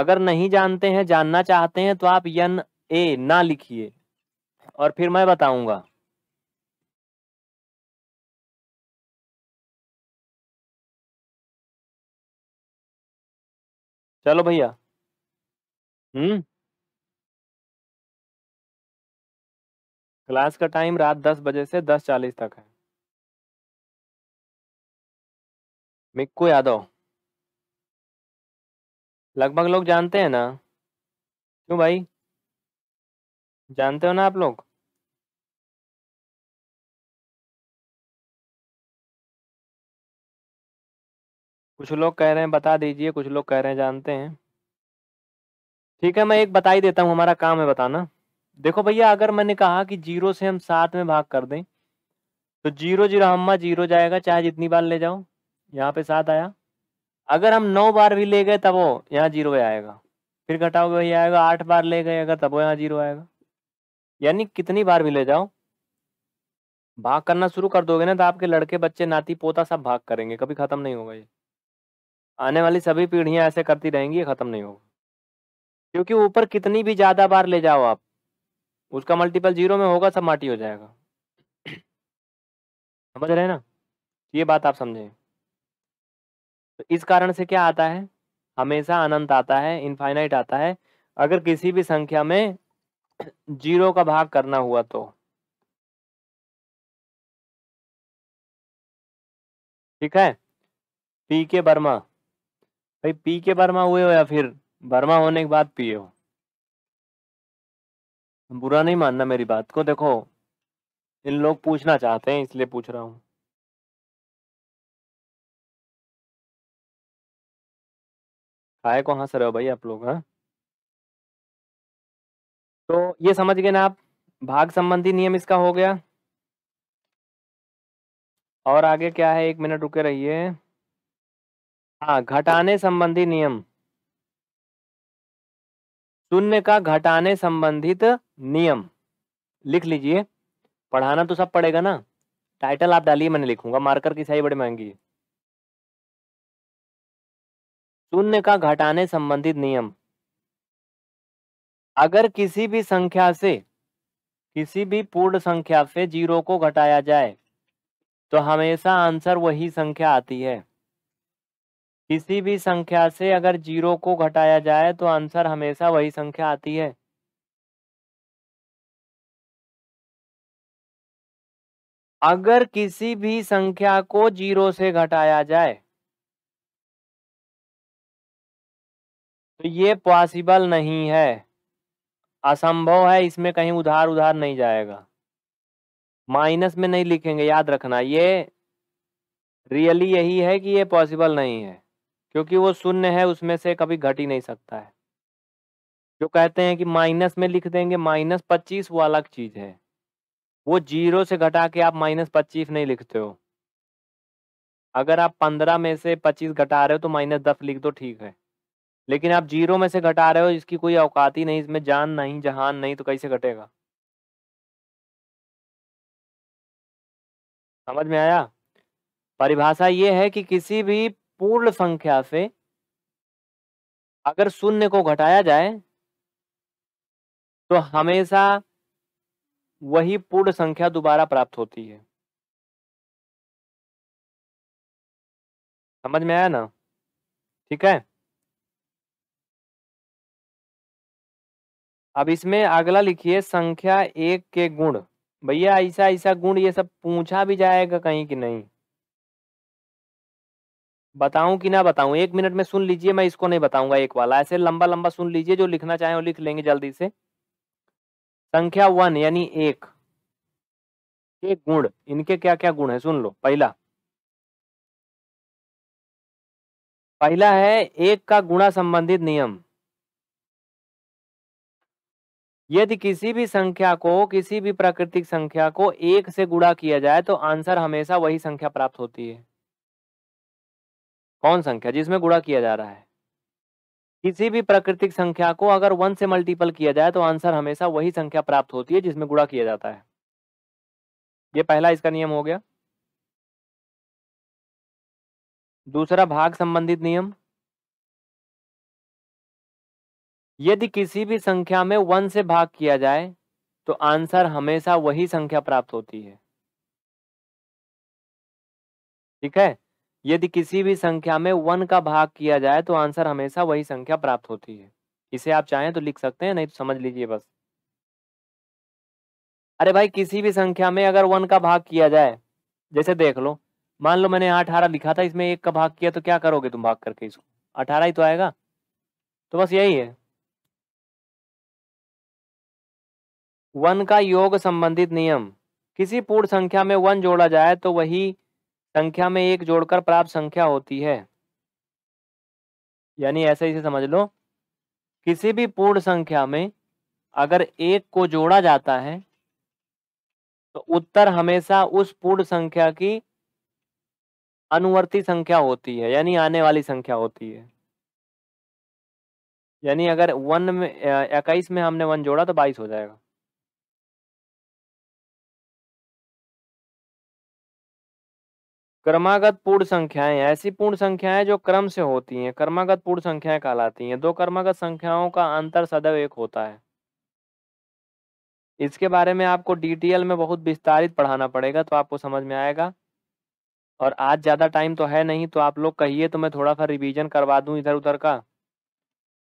अगर नहीं जानते हैं जानना चाहते हैं तो आप यन ए ना लिखिए और फिर मैं बताऊंगा
चलो भैया हम्म क्लास का टाइम रात 10 बजे से 10:40 तक है। मिक्कू यादव। लगभग लोग जानते हैं ना? क्यों भाई? जानते हो ना आप लोग?
कुछ लोग कह रहे हैं बता दीजिए, कुछ लोग कह रहे हैं जानते हैं। ठीक है मैं एक बता ही देता हूँ हमारा काम है बताना देखो भैया अगर मैंने कहा कि जीरो से हम सात में भाग कर दें तो जीरो जीरो हम्मा जीरो जाएगा चाहे जितनी बार ले जाओ यहाँ पे सात आया अगर हम नौ बार भी ले गए तब वो यहाँ जीरो आएगा फिर घटाओगे वही आएगा आठ बार ले गए अगर तब वो यहाँ जीरो आएगा यानी कितनी बार भी ले जाओ भाग करना शुरू कर दोगे ना तो आपके लड़के बच्चे नाती पोता सब भाग करेंगे कभी खत्म नहीं होगा ये आने वाली सभी पीढ़ियां ऐसे करती रहेंगी ये खत्म नहीं होगा क्योंकि ऊपर कितनी भी ज्यादा बार ले जाओ आप उसका मल्टीपल जीरो में होगा सब माटी हो जाएगा समझ रहे ना ये बात आप समझें तो इस कारण से क्या आता है हमेशा अनंत आता है इनफाइनाइट आता है अगर किसी भी संख्या में जीरो का भाग करना हुआ तो ठीक है पी के वर्मा भाई पी के वर्मा हुए हो या फिर बर्मा होने के बाद पिए हो बुरा नहीं मानना मेरी बात को देखो इन लोग पूछना चाहते हैं इसलिए पूछ रहा हूं आए को हंस रहे हो भाई आप लोग हाँ तो ये समझ गए ना आप भाग संबंधी नियम इसका हो गया और आगे क्या है एक मिनट रुके रहिए हाँ घटाने संबंधी नियम शून्य का घटाने संबंधित नियम लिख लीजिए पढ़ाना तो सब पड़ेगा ना टाइटल आप डालिए मैंने लिखूंगा मार्कर की सही बड़ी महंगी है शून्य का घटाने संबंधित नियम अगर किसी भी संख्या से किसी भी पूर्ण संख्या से जीरो को घटाया जाए तो हमेशा आंसर वही संख्या आती है किसी भी संख्या से अगर जीरो को घटाया जाए तो आंसर हमेशा वही संख्या आती है
अगर किसी भी संख्या
को जीरो से घटाया जाए तो ये पॉसिबल नहीं है असंभव है इसमें कहीं उधार उधार नहीं जाएगा माइनस में नहीं लिखेंगे याद रखना ये रियली यही है कि ये पॉसिबल नहीं है क्योंकि वो शून्य है उसमें से कभी घट ही नहीं सकता है जो कहते हैं कि माइनस में लिख देंगे माइनस पच्चीस वो अलग चीज है वो जीरो से घटा के आप माइनस पच्चीस नहीं लिखते हो अगर आप पंद्रह में से पच्चीस घटा रहे हो तो माइनस दस लिख दो ठीक है लेकिन आप जीरो में से घटा रहे हो इसकी कोई औकात ही नहीं इसमें जान नहीं जहान नहीं तो कैसे घटेगा समझ में आया परिभाषा ये है कि किसी भी पूर्ण संख्या से अगर शून्य को घटाया जाए तो हमेशा वही पूर्ण संख्या दोबारा प्राप्त होती है
समझ में आया ना ठीक है
अब इसमें अगला लिखिए संख्या एक के गुण भैया ऐसा ऐसा गुण ये सब पूछा भी जाएगा कहीं कि नहीं बताऊं कि ना बताऊं एक मिनट में सुन लीजिए मैं इसको नहीं बताऊंगा एक वाला ऐसे लंबा लंबा सुन लीजिए जो लिखना चाहे वो लिख लेंगे जल्दी से संख्या वन यानी एक के गुण इनके क्या क्या गुण है सुन लो पहला पहला है एक का गुणा संबंधित नियम यदि किसी भी संख्या को किसी भी प्राकृतिक संख्या को एक से गुणा किया जाए तो आंसर हमेशा वही संख्या प्राप्त होती है कौन संख्या जिसमें गुणा किया जा रहा है किसी भी प्राकृतिक संख्या को अगर वन से मल्टीपल किया जाए तो आंसर हमेशा वही संख्या प्राप्त होती है जिसमें गुणा किया जाता है ये पहला इसका नियम हो गया
दूसरा भाग संबंधित नियम
यदि किसी भी संख्या में वन से भाग किया जाए तो आंसर हमेशा वही संख्या प्राप्त होती है ठीक है यदि किसी भी संख्या में वन का भाग किया जाए तो आंसर हमेशा वही संख्या प्राप्त होती है इसे आप चाहें तो लिख सकते हैं नहीं तो समझ लीजिए बस अरे भाई किसी भी संख्या में अगर वन का भाग किया जाए जैसे देख लो मान लो मैंने अठारह लिखा था इसमें एक का भाग किया तो क्या करोगे तुम भाग करके इसको अठारह ही तो आएगा तो बस यही है वन का योग संबंधित नियम किसी पूर्ण संख्या में वन जोड़ा जाए तो वही संख्या में एक जोड़कर प्राप्त संख्या होती है यानी ऐसे इसे समझ लो किसी भी पूर्ण संख्या में अगर एक को जोड़ा जाता है तो उत्तर हमेशा उस पूर्ण संख्या की अनुवर्ती संख्या होती है यानी आने वाली संख्या होती है यानी अगर वन में इक्कीस में हमने वन जोड़ा तो बाईस हो जाएगा क्रमागत पूर्ण संख्याएं ऐसी पूर्ण संख्याएं जो क्रम से होती हैं क्रमागत पूर्ण संख्याएं कहलाती हैं दो कर्मागत संख्याओं का अंतर सदैव एक होता है इसके बारे में आपको डिटेल में बहुत विस्तारित पढ़ाना पड़ेगा तो आपको समझ में आएगा और आज ज़्यादा टाइम तो है नहीं तो आप लोग कहिए तो मैं थोड़ा सा रिविजन करवा दूँ इधर उधर का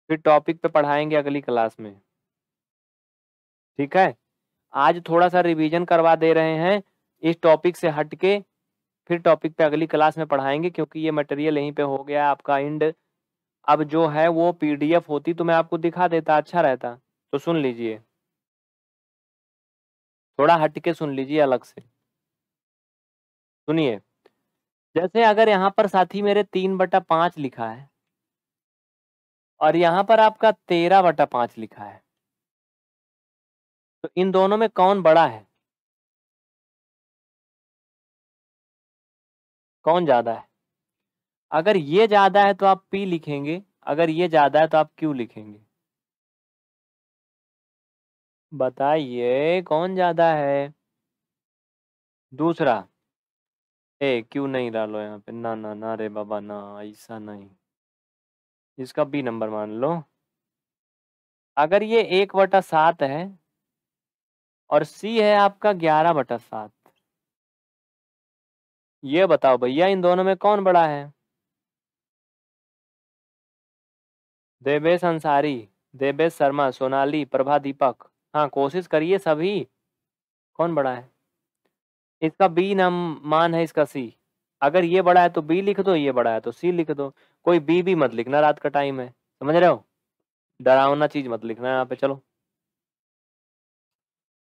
फिर टॉपिक पे पढ़ाएंगे अगली क्लास में ठीक है आज थोड़ा सा रिवीजन करवा दे रहे हैं इस टॉपिक से हट के फिर टॉपिक पे अगली क्लास में पढ़ाएंगे क्योंकि ये मटेरियल यहीं पे हो गया आपका एंड अब जो है वो पीडीएफ होती तो मैं आपको दिखा देता अच्छा रहता तो सुन लीजिए थोड़ा हटके सुन लीजिए अलग से सुनिए जैसे अगर यहाँ पर साथी मेरे तीन बटा पांच लिखा है और यहाँ पर आपका तेरह बटा पांच लिखा है तो इन दोनों में कौन बड़ा है कौन ज़्यादा है अगर ये ज़्यादा है तो आप पी लिखेंगे अगर ये ज़्यादा है तो आप क्यू लिखेंगे बताइए कौन ज़्यादा है दूसरा ए क्यू नहीं डालो यहाँ पे ना ना ना रे बाबा ना ऐसा नहीं इसका बी नंबर मान लो अगर ये एक बटा सात है और सी है आपका ग्यारह बटा सात ये बताओ भैया इन दोनों में कौन बड़ा है देवेश अंसारी देवेश शर्मा सोनाली प्रभा दीपक हाँ कोशिश करिए सभी कौन बड़ा है इसका बी नाम मान है इसका सी अगर ये बड़ा है तो बी लिख दो ये बड़ा है तो सी लिख दो कोई बी भी मत लिखना रात का टाइम है समझ रहे हो डरावना चीज मत लिखना यहाँ पे चलो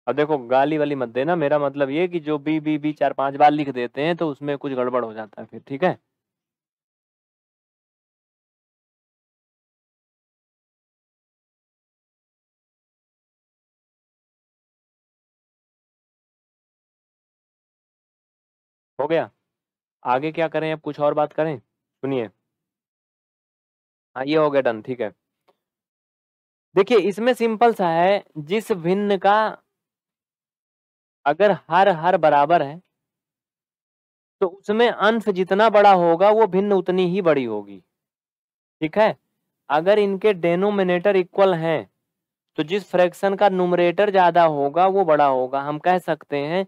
अब देखो गाली वाली मत देना मेरा मतलब ये कि जो बी बी बी चार पांच बार लिख देते हैं तो उसमें कुछ गड़बड़ हो जाता है फिर ठीक है हो गया आगे क्या करें अब कुछ और बात करें सुनिए हाँ ये हो गया डन ठीक है देखिए इसमें सिंपल सा है जिस भिन्न का अगर हर हर बराबर है तो उसमें अंश जितना बड़ा होगा वो भिन्न उतनी ही बड़ी होगी ठीक है अगर इनके डेनोमिनेटर इक्वल हैं तो जिस फ्रैक्शन का नुमरेटर ज़्यादा होगा वो बड़ा होगा हम कह सकते हैं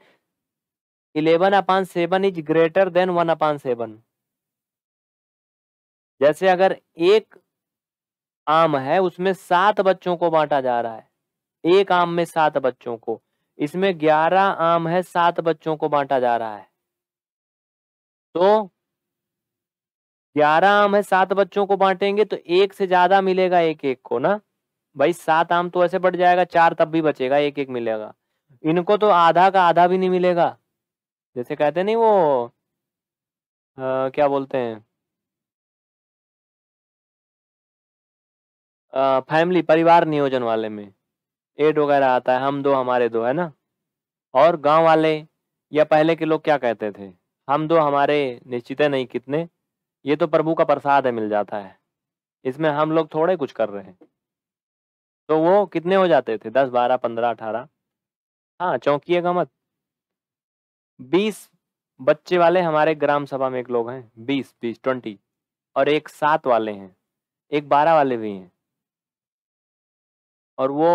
eleven upon seven is greater than one upon seven जैसे अगर एक आम है उसमें सात बच्चों को बांटा जा रहा है एक आम में सात बच्चों को इसमें ग्यारह आम है सात बच्चों को बांटा जा रहा है तो ग्यारह आम है सात बच्चों को बांटेंगे तो एक से ज्यादा मिलेगा एक एक को ना भाई सात आम तो ऐसे बढ़ जाएगा चार तब भी बचेगा एक एक मिलेगा इनको तो आधा का आधा भी नहीं मिलेगा जैसे कहते नहीं वो आ, क्या बोलते हैं आ, फैमिली परिवार नियोजन वाले में एड वगैरह आता है हम दो हमारे दो है ना और गांव वाले या पहले के लोग क्या कहते थे हम दो हमारे निश्चित है नहीं कितने ये तो प्रभु का प्रसाद है मिल जाता है इसमें हम लोग थोड़े कुछ कर रहे हैं तो वो कितने हो जाते थे दस बारह पंद्रह अठारह हाँ चौंकिएगा मत बीस बच्चे वाले हमारे ग्राम सभा में एक लोग हैं बीस बीस ट्वेंटी और एक सात वाले हैं एक बारह वाले भी हैं और वो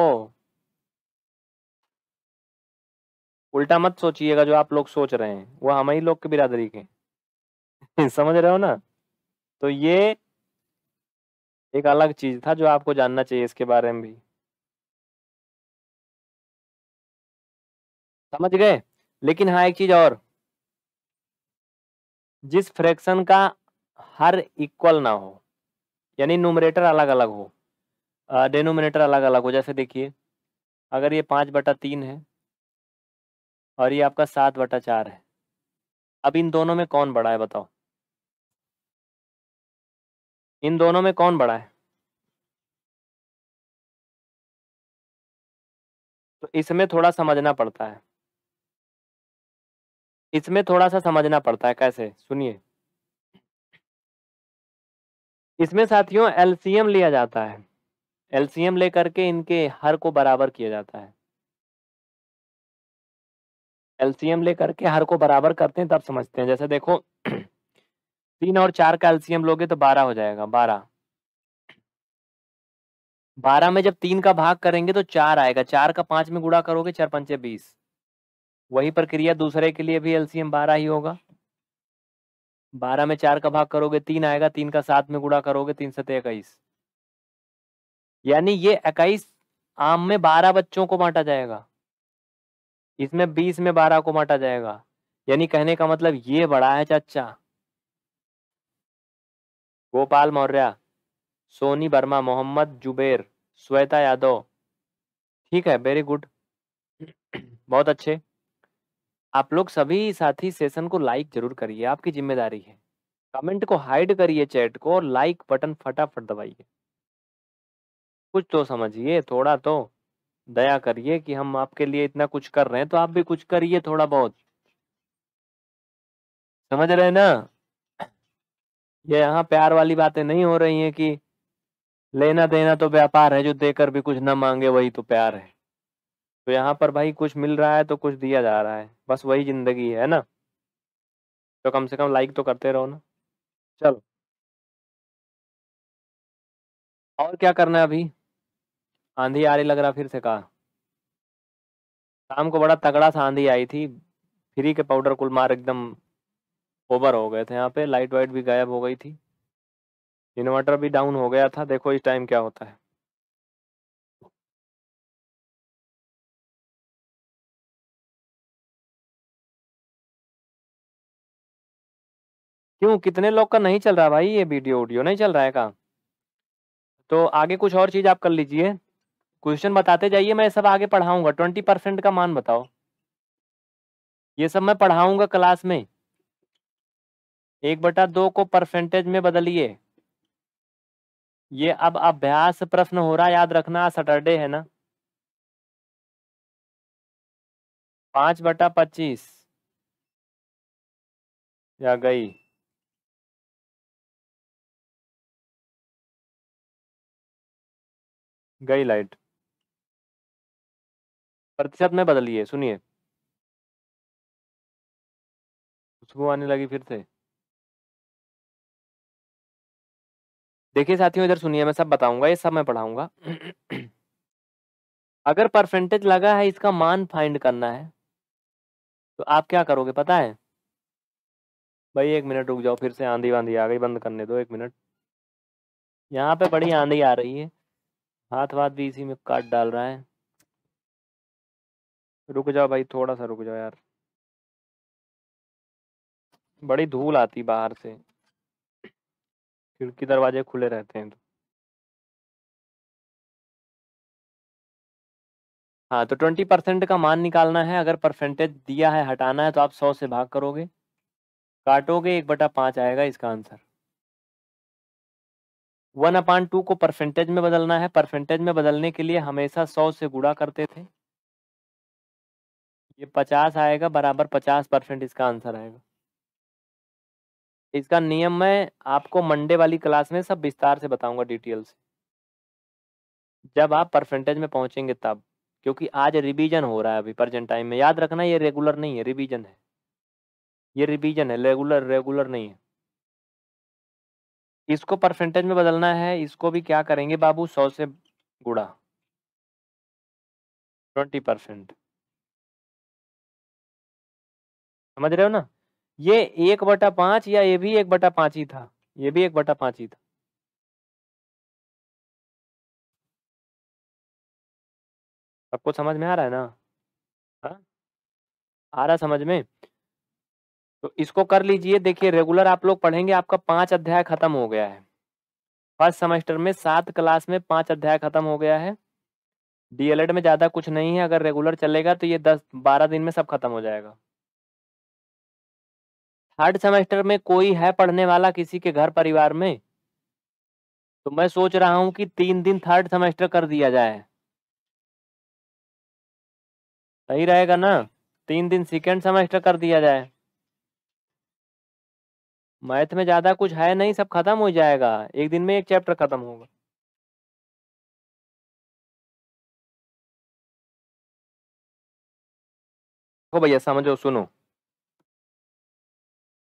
उल्टा मत सोचिएगा जो आप लोग सोच रहे हैं वो हम ही लोग के बिरादरी के समझ रहे हो ना तो ये एक अलग चीज था जो आपको जानना चाहिए इसके बारे में भी समझ गए लेकिन हाँ एक चीज और जिस फ्रैक्शन का हर इक्वल ना हो यानी नोमरेटर अलग अलग हो डेनोमिनेटर अलग अलग हो जैसे देखिए अगर ये पाँच बटा तीन है और ये आपका सात बटा चार है अब इन दोनों में कौन बड़ा है बताओ इन दोनों में कौन बड़ा है
तो इसमें थोड़ा
समझना पड़ता है इसमें थोड़ा सा समझना पड़ता है कैसे सुनिए इसमें साथियों एलसीएम लिया जाता है एलसीएम लेकर के इनके हर को बराबर किया जाता है एल्सियम ले करके हर को बराबर करते हैं तब समझते हैं जैसे देखो तीन और चार का एल्सियम लोगे तो बारह हो जाएगा बारह बारह में जब तीन का भाग करेंगे तो चार आएगा चार का पांच में गुड़ा करोगे चार पंचे बीस वही प्रक्रिया दूसरे के लिए भी एल्सियम बारह ही होगा बारह में चार का भाग करोगे तीन आएगा तीन का सात में गुड़ा करोगे तीन सत इक्कीस यानी ये इक्कीस आम में बारह बच्चों को बांटा जाएगा इसमें बीस में बारह को बांटा जाएगा यानी कहने का मतलब ये बड़ा है चाचा गोपाल मौर्य सोनी वर्मा मोहम्मद जुबेर श्वेता यादव ठीक है वेरी गुड बहुत अच्छे आप लोग सभी साथी सेशन को लाइक जरूर करिए आपकी जिम्मेदारी है कमेंट को हाइड करिए चैट को और लाइक बटन फटाफट दबाइए कुछ तो समझिए थोड़ा तो दया करिए कि हम आपके लिए इतना कुछ कर रहे हैं तो आप भी कुछ करिए थोड़ा बहुत समझ रहे हैं ना ये यहाँ प्यार वाली बातें नहीं हो रही हैं कि लेना देना तो व्यापार है जो देकर भी कुछ ना मांगे वही तो प्यार है तो यहाँ पर भाई कुछ मिल रहा है तो कुछ दिया जा रहा है बस वही जिंदगी है ना तो कम से कम लाइक तो करते रहो ना चलो और क्या करना है अभी आंधी आ रही लग रहा फिर से कहा शाम को बड़ा तगड़ा सा आंधी आई थी फ्री के पाउडर कुल मार एकदम ओवर हो गए थे यहाँ पे लाइट वाइट भी गायब हो गई थी इन्वर्टर भी डाउन हो गया था देखो इस टाइम क्या होता है क्यों कितने लोग का नहीं चल रहा भाई ये वीडियो वीडियो नहीं चल रहा है का तो आगे कुछ और चीज़ आप कर लीजिए क्वेश्चन बताते जाइए मैं सब आगे पढ़ाऊंगा ट्वेंटी परसेंट का मान बताओ ये सब मैं पढ़ाऊंगा क्लास में एक बटा दो को परसेंटेज में बदलिए ये अब अभ्यास प्रश्न हो रहा याद रखना सैटरडे है ना
पांच बटा पच्चीस या गई गई लाइट प्रतिशत में बदलिए सुनिए खुशबू आने लगी फिर से देखिए साथियों इधर सुनिए मैं सब बताऊंगा
ये सब मैं पढ़ाऊंगा अगर परसेंटेज लगा है इसका मान फाइंड करना है तो आप क्या करोगे पता है भाई एक मिनट रुक जाओ फिर से आंधी वांधी आ गई बंद करने दो एक मिनट यहाँ पे बड़ी आंधी आ रही है हाथ वाथ भी इसी में काट डाल रहा है रुक जाओ भाई थोड़ा सा रुक जाओ यार बड़ी धूल आती बाहर से खिड़की दरवाजे खुले रहते हैं तो हाँ तो ट्वेंटी परसेंट का मान निकालना है अगर परसेंटेज दिया है हटाना है तो आप सौ से भाग करोगे काटोगे एक बटा पाँच आएगा इसका आंसर वन अपान टू को परसेंटेज में बदलना है परसेंटेज में बदलने के लिए हमेशा सौ से गुड़ा करते थे ये पचास आएगा बराबर पचास परसेंट इसका आंसर आएगा इसका नियम मैं आपको मंडे वाली क्लास में सब विस्तार से बताऊंगा डिटेल से जब आप परसेंटेज में पहुंचेंगे तब क्योंकि आज रिवीजन हो रहा है अभी प्रजेंट टाइम में याद रखना ये रेगुलर नहीं है रिवीजन है ये रिवीजन है रेगुलर रेगुलर नहीं है इसको परसेंटेज में बदलना है इसको भी क्या करेंगे बाबू सौ से गुड़ा ट्वेंटी परसेंट समझ रहे हो ना ये एक बटा पांच या ये भी एक बटा पांच ही था ये भी एक बटा पांच ही था
सबको समझ में आ रहा है ना
हा? आ रहा समझ में तो इसको कर लीजिए देखिए रेगुलर आप लोग पढ़ेंगे आपका पांच अध्याय खत्म हो गया है फर्स्ट सेमेस्टर में सात क्लास में पांच अध्याय खत्म हो गया है डीएलएड में ज़्यादा कुछ नहीं है अगर रेगुलर चलेगा तो ये दस बारह दिन में सब खत्म हो जाएगा थर्ड सेमेस्टर में कोई है पढ़ने वाला किसी के घर परिवार में तो मैं सोच रहा हूं कि तीन दिन थर्ड सेमेस्टर कर दिया जाए सही रहेगा ना तीन दिन सेकेंड सेमेस्टर कर दिया जाए मैथ में ज्यादा कुछ है नहीं सब खत्म हो जाएगा एक दिन में एक चैप्टर खत्म होगा भैया समझो सुनो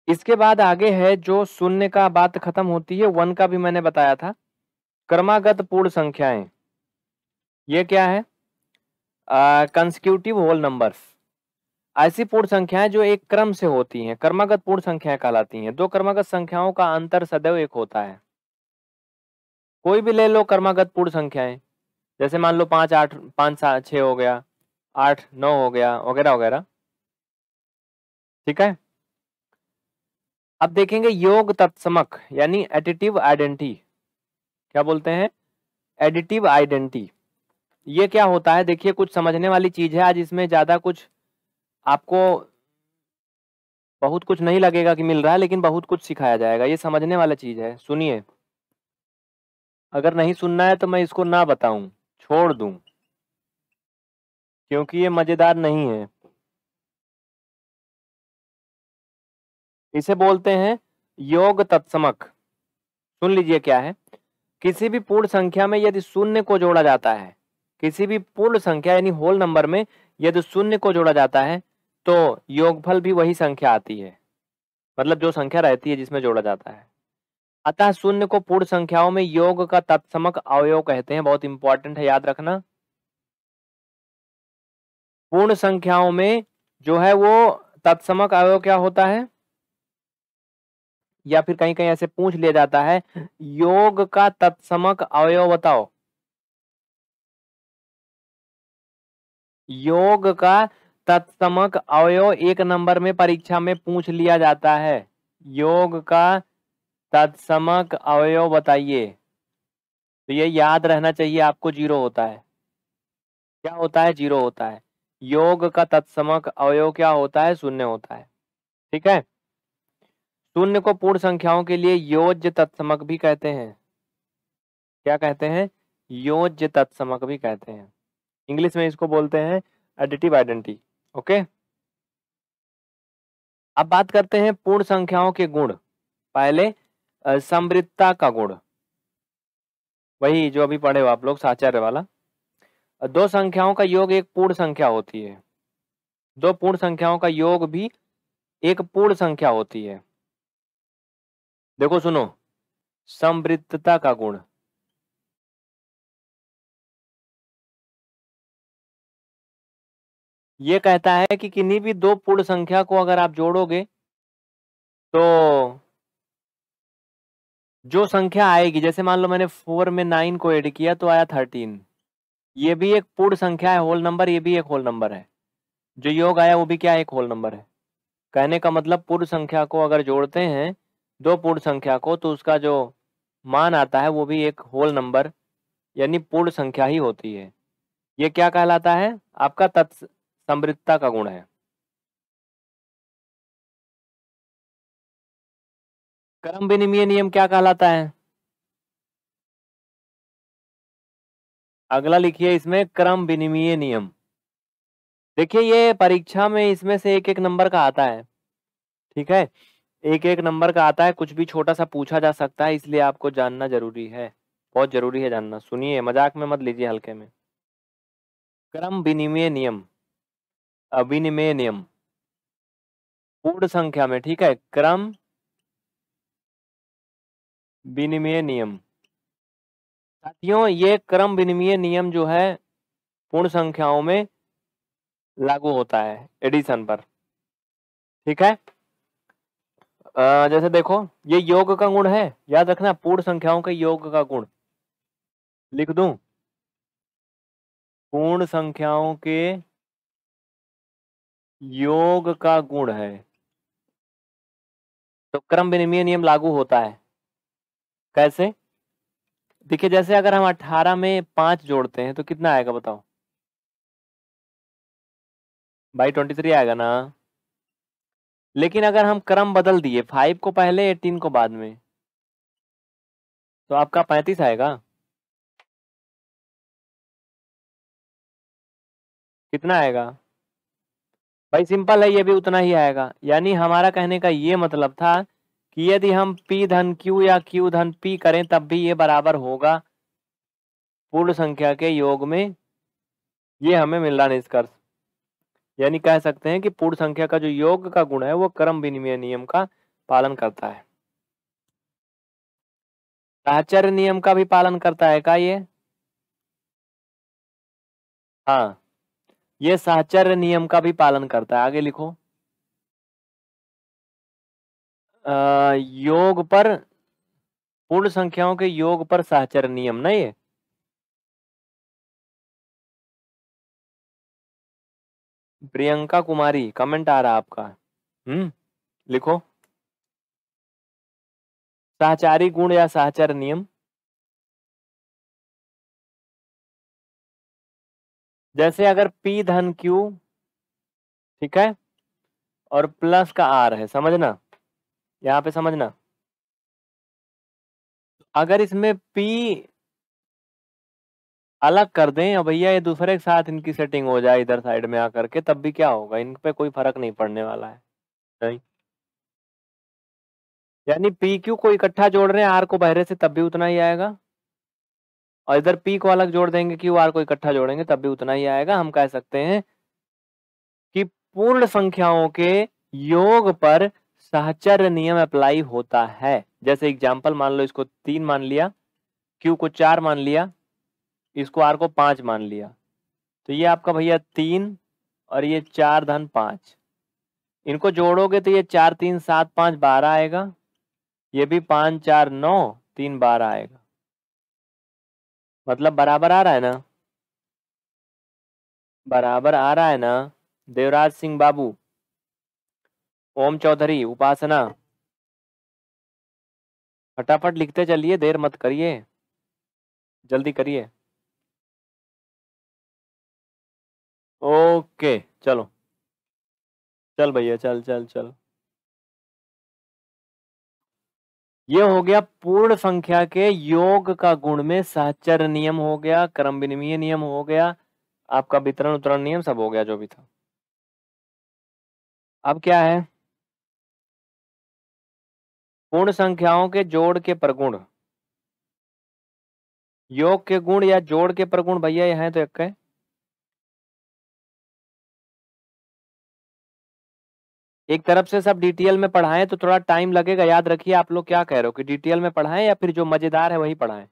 इसके बाद आगे है जो शून्य का बात खत्म होती है वन का भी मैंने बताया था क्रमागत पूर्ण संख्याएं ये क्या है कंसिक्यूटिव होल नंबर्स ऐसी पूर्ण संख्याएं जो एक क्रम से होती हैं क्रमागत पूर्ण संख्याएं कहलाती हैं दो क्रमागत संख्याओं का अंतर सदैव एक होता है कोई भी ले लो क्रमागत पूर्ण संख्याएं जैसे मान लो पांच आठ पांच छ हो गया आठ नौ हो गया वगैरह वगैरह ठीक है अब देखेंगे योग तत्समक यानी एडिटिव आइडेंटिटी क्या बोलते हैं एडिटिव आइडेंटिटी ये क्या होता है देखिए कुछ समझने वाली चीज है आज इसमें ज्यादा कुछ आपको बहुत कुछ नहीं लगेगा कि मिल रहा है लेकिन बहुत कुछ सिखाया जाएगा ये समझने वाला चीज है सुनिए अगर नहीं सुनना है तो मैं इसको ना बताऊं छोड़ दूं क्योंकि ये मजेदार नहीं है इसे बोलते हैं योग तत्समक सुन लीजिए क्या है किसी भी पूर्ण संख्या में यदि शून्य को जोड़ा जाता है किसी भी पूर्ण संख्या यानी होल नंबर में यदि शून्य को जोड़ा जाता है तो योगफल भी वही संख्या आती है मतलब जो संख्या रहती है जिसमें जोड़ा जाता है अतः शून्य को पूर्ण संख्याओं में योग का तत्समक अवयव कहते हैं बहुत इंपॉर्टेंट है याद रखना पूर्ण संख्याओं में जो है वो तत्समक अवयव क्या होता है या फिर कहीं कहीं ऐसे पूछ लिया जाता है हाँ। योग का तत्समक अवयव बताओ योग का तत्समक अवयव एक नंबर में परीक्षा में पूछ लिया जाता है योग का तत्समक अवयव बताइए तो ये याद रहना चाहिए आपको जीरो होता है क्या होता है जीरो होता है योग का तत्समक अवयव क्या होता है शून्य होता है ठीक है शून्य को पूर्ण संख्याओं के लिए योज्य तत्समक भी कहते हैं क्या कहते हैं योज्य तत्समक भी कहते हैं इंग्लिश में इसको बोलते हैं एडिटिव आइडेंटिटी ओके अब बात करते हैं पूर्ण संख्याओं के गुण पहले समृद्धता का गुण वही जो अभी पढ़े हो आप लोग साचार्य वाला दो संख्याओं का योग एक पूर्ण संख्या होती है दो पूर्ण संख्याओं का योग भी एक पूर्ण संख्या होती है देखो सुनो समृद्धता का गुण ये कहता है कि किन्हीं भी दो पूर्ण संख्या को अगर आप जोड़ोगे तो जो संख्या आएगी जैसे मान लो मैंने फोर में नाइन को ऐड किया तो आया थर्टीन ये भी एक पूर्ण संख्या है होल नंबर ये भी एक होल नंबर है जो योग आया वो भी क्या एक होल नंबर है कहने का मतलब पूर्ण संख्या को अगर जोड़ते हैं दो पूर्ण संख्या को तो उसका जो मान आता है वो भी एक होल नंबर यानी पूर्ण संख्या ही होती है ये क्या कहलाता है आपका तत्समृद्धता का गुण है
कर्म विनिमय नियम क्या कहलाता है
अगला लिखिए इसमें क्रम विनिमय नियम देखिए ये परीक्षा में इसमें से एक एक नंबर का आता है ठीक है एक एक नंबर का आता है कुछ भी छोटा सा पूछा जा सकता है इसलिए आपको जानना जरूरी है बहुत जरूरी है जानना सुनिए मजाक में मत लीजिए हल्के में क्रम विनिमय नियम अविनिमय नियम पूर्ण संख्या में ठीक है क्रम विनिमय नियम साथियों ये क्रम विनिमय नियम जो है पूर्ण संख्याओं में लागू होता है एडिशन पर ठीक है जैसे देखो ये योग का गुण है याद रखना पूर्ण संख्याओं के योग का गुण लिख दू पूर्ण संख्याओं के योग का गुण है तो क्रम विनिमय नियम लागू होता है कैसे देखिए जैसे अगर हम 18 में पांच जोड़ते हैं तो कितना आएगा बताओ भाई 23 आएगा ना लेकिन अगर हम क्रम बदल दिए फाइव को पहले एटीन को बाद में तो आपका पैंतीस आएगा कितना आएगा भाई सिंपल है ये भी उतना ही आएगा यानी हमारा कहने का ये मतलब था कि यदि हम p धन q या q धन p करें तब भी ये बराबर होगा पूर्ण संख्या के योग में ये हमें मिल रहा निष्कर्ष यानी कह सकते हैं कि पूर्ण संख्या का जो योग का गुण है वो कर्म विनिमय नियम का पालन करता है साहचर्य नियम का भी पालन करता है का ये हाँ ये साहचर्य नियम का भी पालन करता है आगे लिखो आ, योग पर पूर्ण संख्याओं के योग पर साहचर्य नियम ना ये प्रियंका कुमारी कमेंट आ रहा आपका हम्म लिखो सहचारी गुण या सहचर नियम जैसे अगर P धन Q ठीक है और प्लस का R है समझना यहाँ पे समझना अगर इसमें P अलग कर दें और भैया ये दूसरे के साथ इनकी सेटिंग हो जाए इधर साइड में आकर के तब भी क्या होगा इन पे कोई फर्क नहीं पड़ने वाला है नहीं यानी पी क्यू को इकट्ठा जोड़ रहे हैं आर को बहरे से तब भी उतना ही आएगा और इधर पी को अलग जोड़ देंगे क्यू आर को इकट्ठा जोड़ेंगे तब भी उतना ही आएगा हम कह सकते हैं कि पूर्ण संख्याओं के योग पर सहचर्य नियम अप्लाई होता है जैसे एग्जाम्पल मान लो इसको तीन मान लिया क्यू को चार मान लिया इसको आर को पांच मान लिया तो ये आपका भैया तीन और ये चार धन पांच इनको जोड़ोगे तो ये चार तीन सात पांच बारह आएगा ये भी पांच चार नौ तीन बारह आएगा मतलब बराबर आ रहा है ना बराबर आ रहा है ना देवराज सिंह बाबू ओम चौधरी उपासना फटाफट लिखते चलिए देर मत करिए जल्दी करिए
ओके चलो
चल भैया चल चल चल ये हो गया पूर्ण संख्या के योग का गुण में साचर नियम हो गया क्रम विनिमय नियम हो गया आपका वितरण उतरण नियम सब हो गया जो भी था अब क्या है पूर्ण संख्याओं के जोड़ के प्रगुण योग के गुण या जोड़ के प्रगुण भैया यहां है तो एक है एक तरफ से सब डिटेल में पढ़ाएं तो थोड़ा टाइम लगेगा याद रखिए आप लोग क्या कह रहे हो कि डिटेल में पढ़ाएं या फिर जो मजेदार है वही पढ़ाएं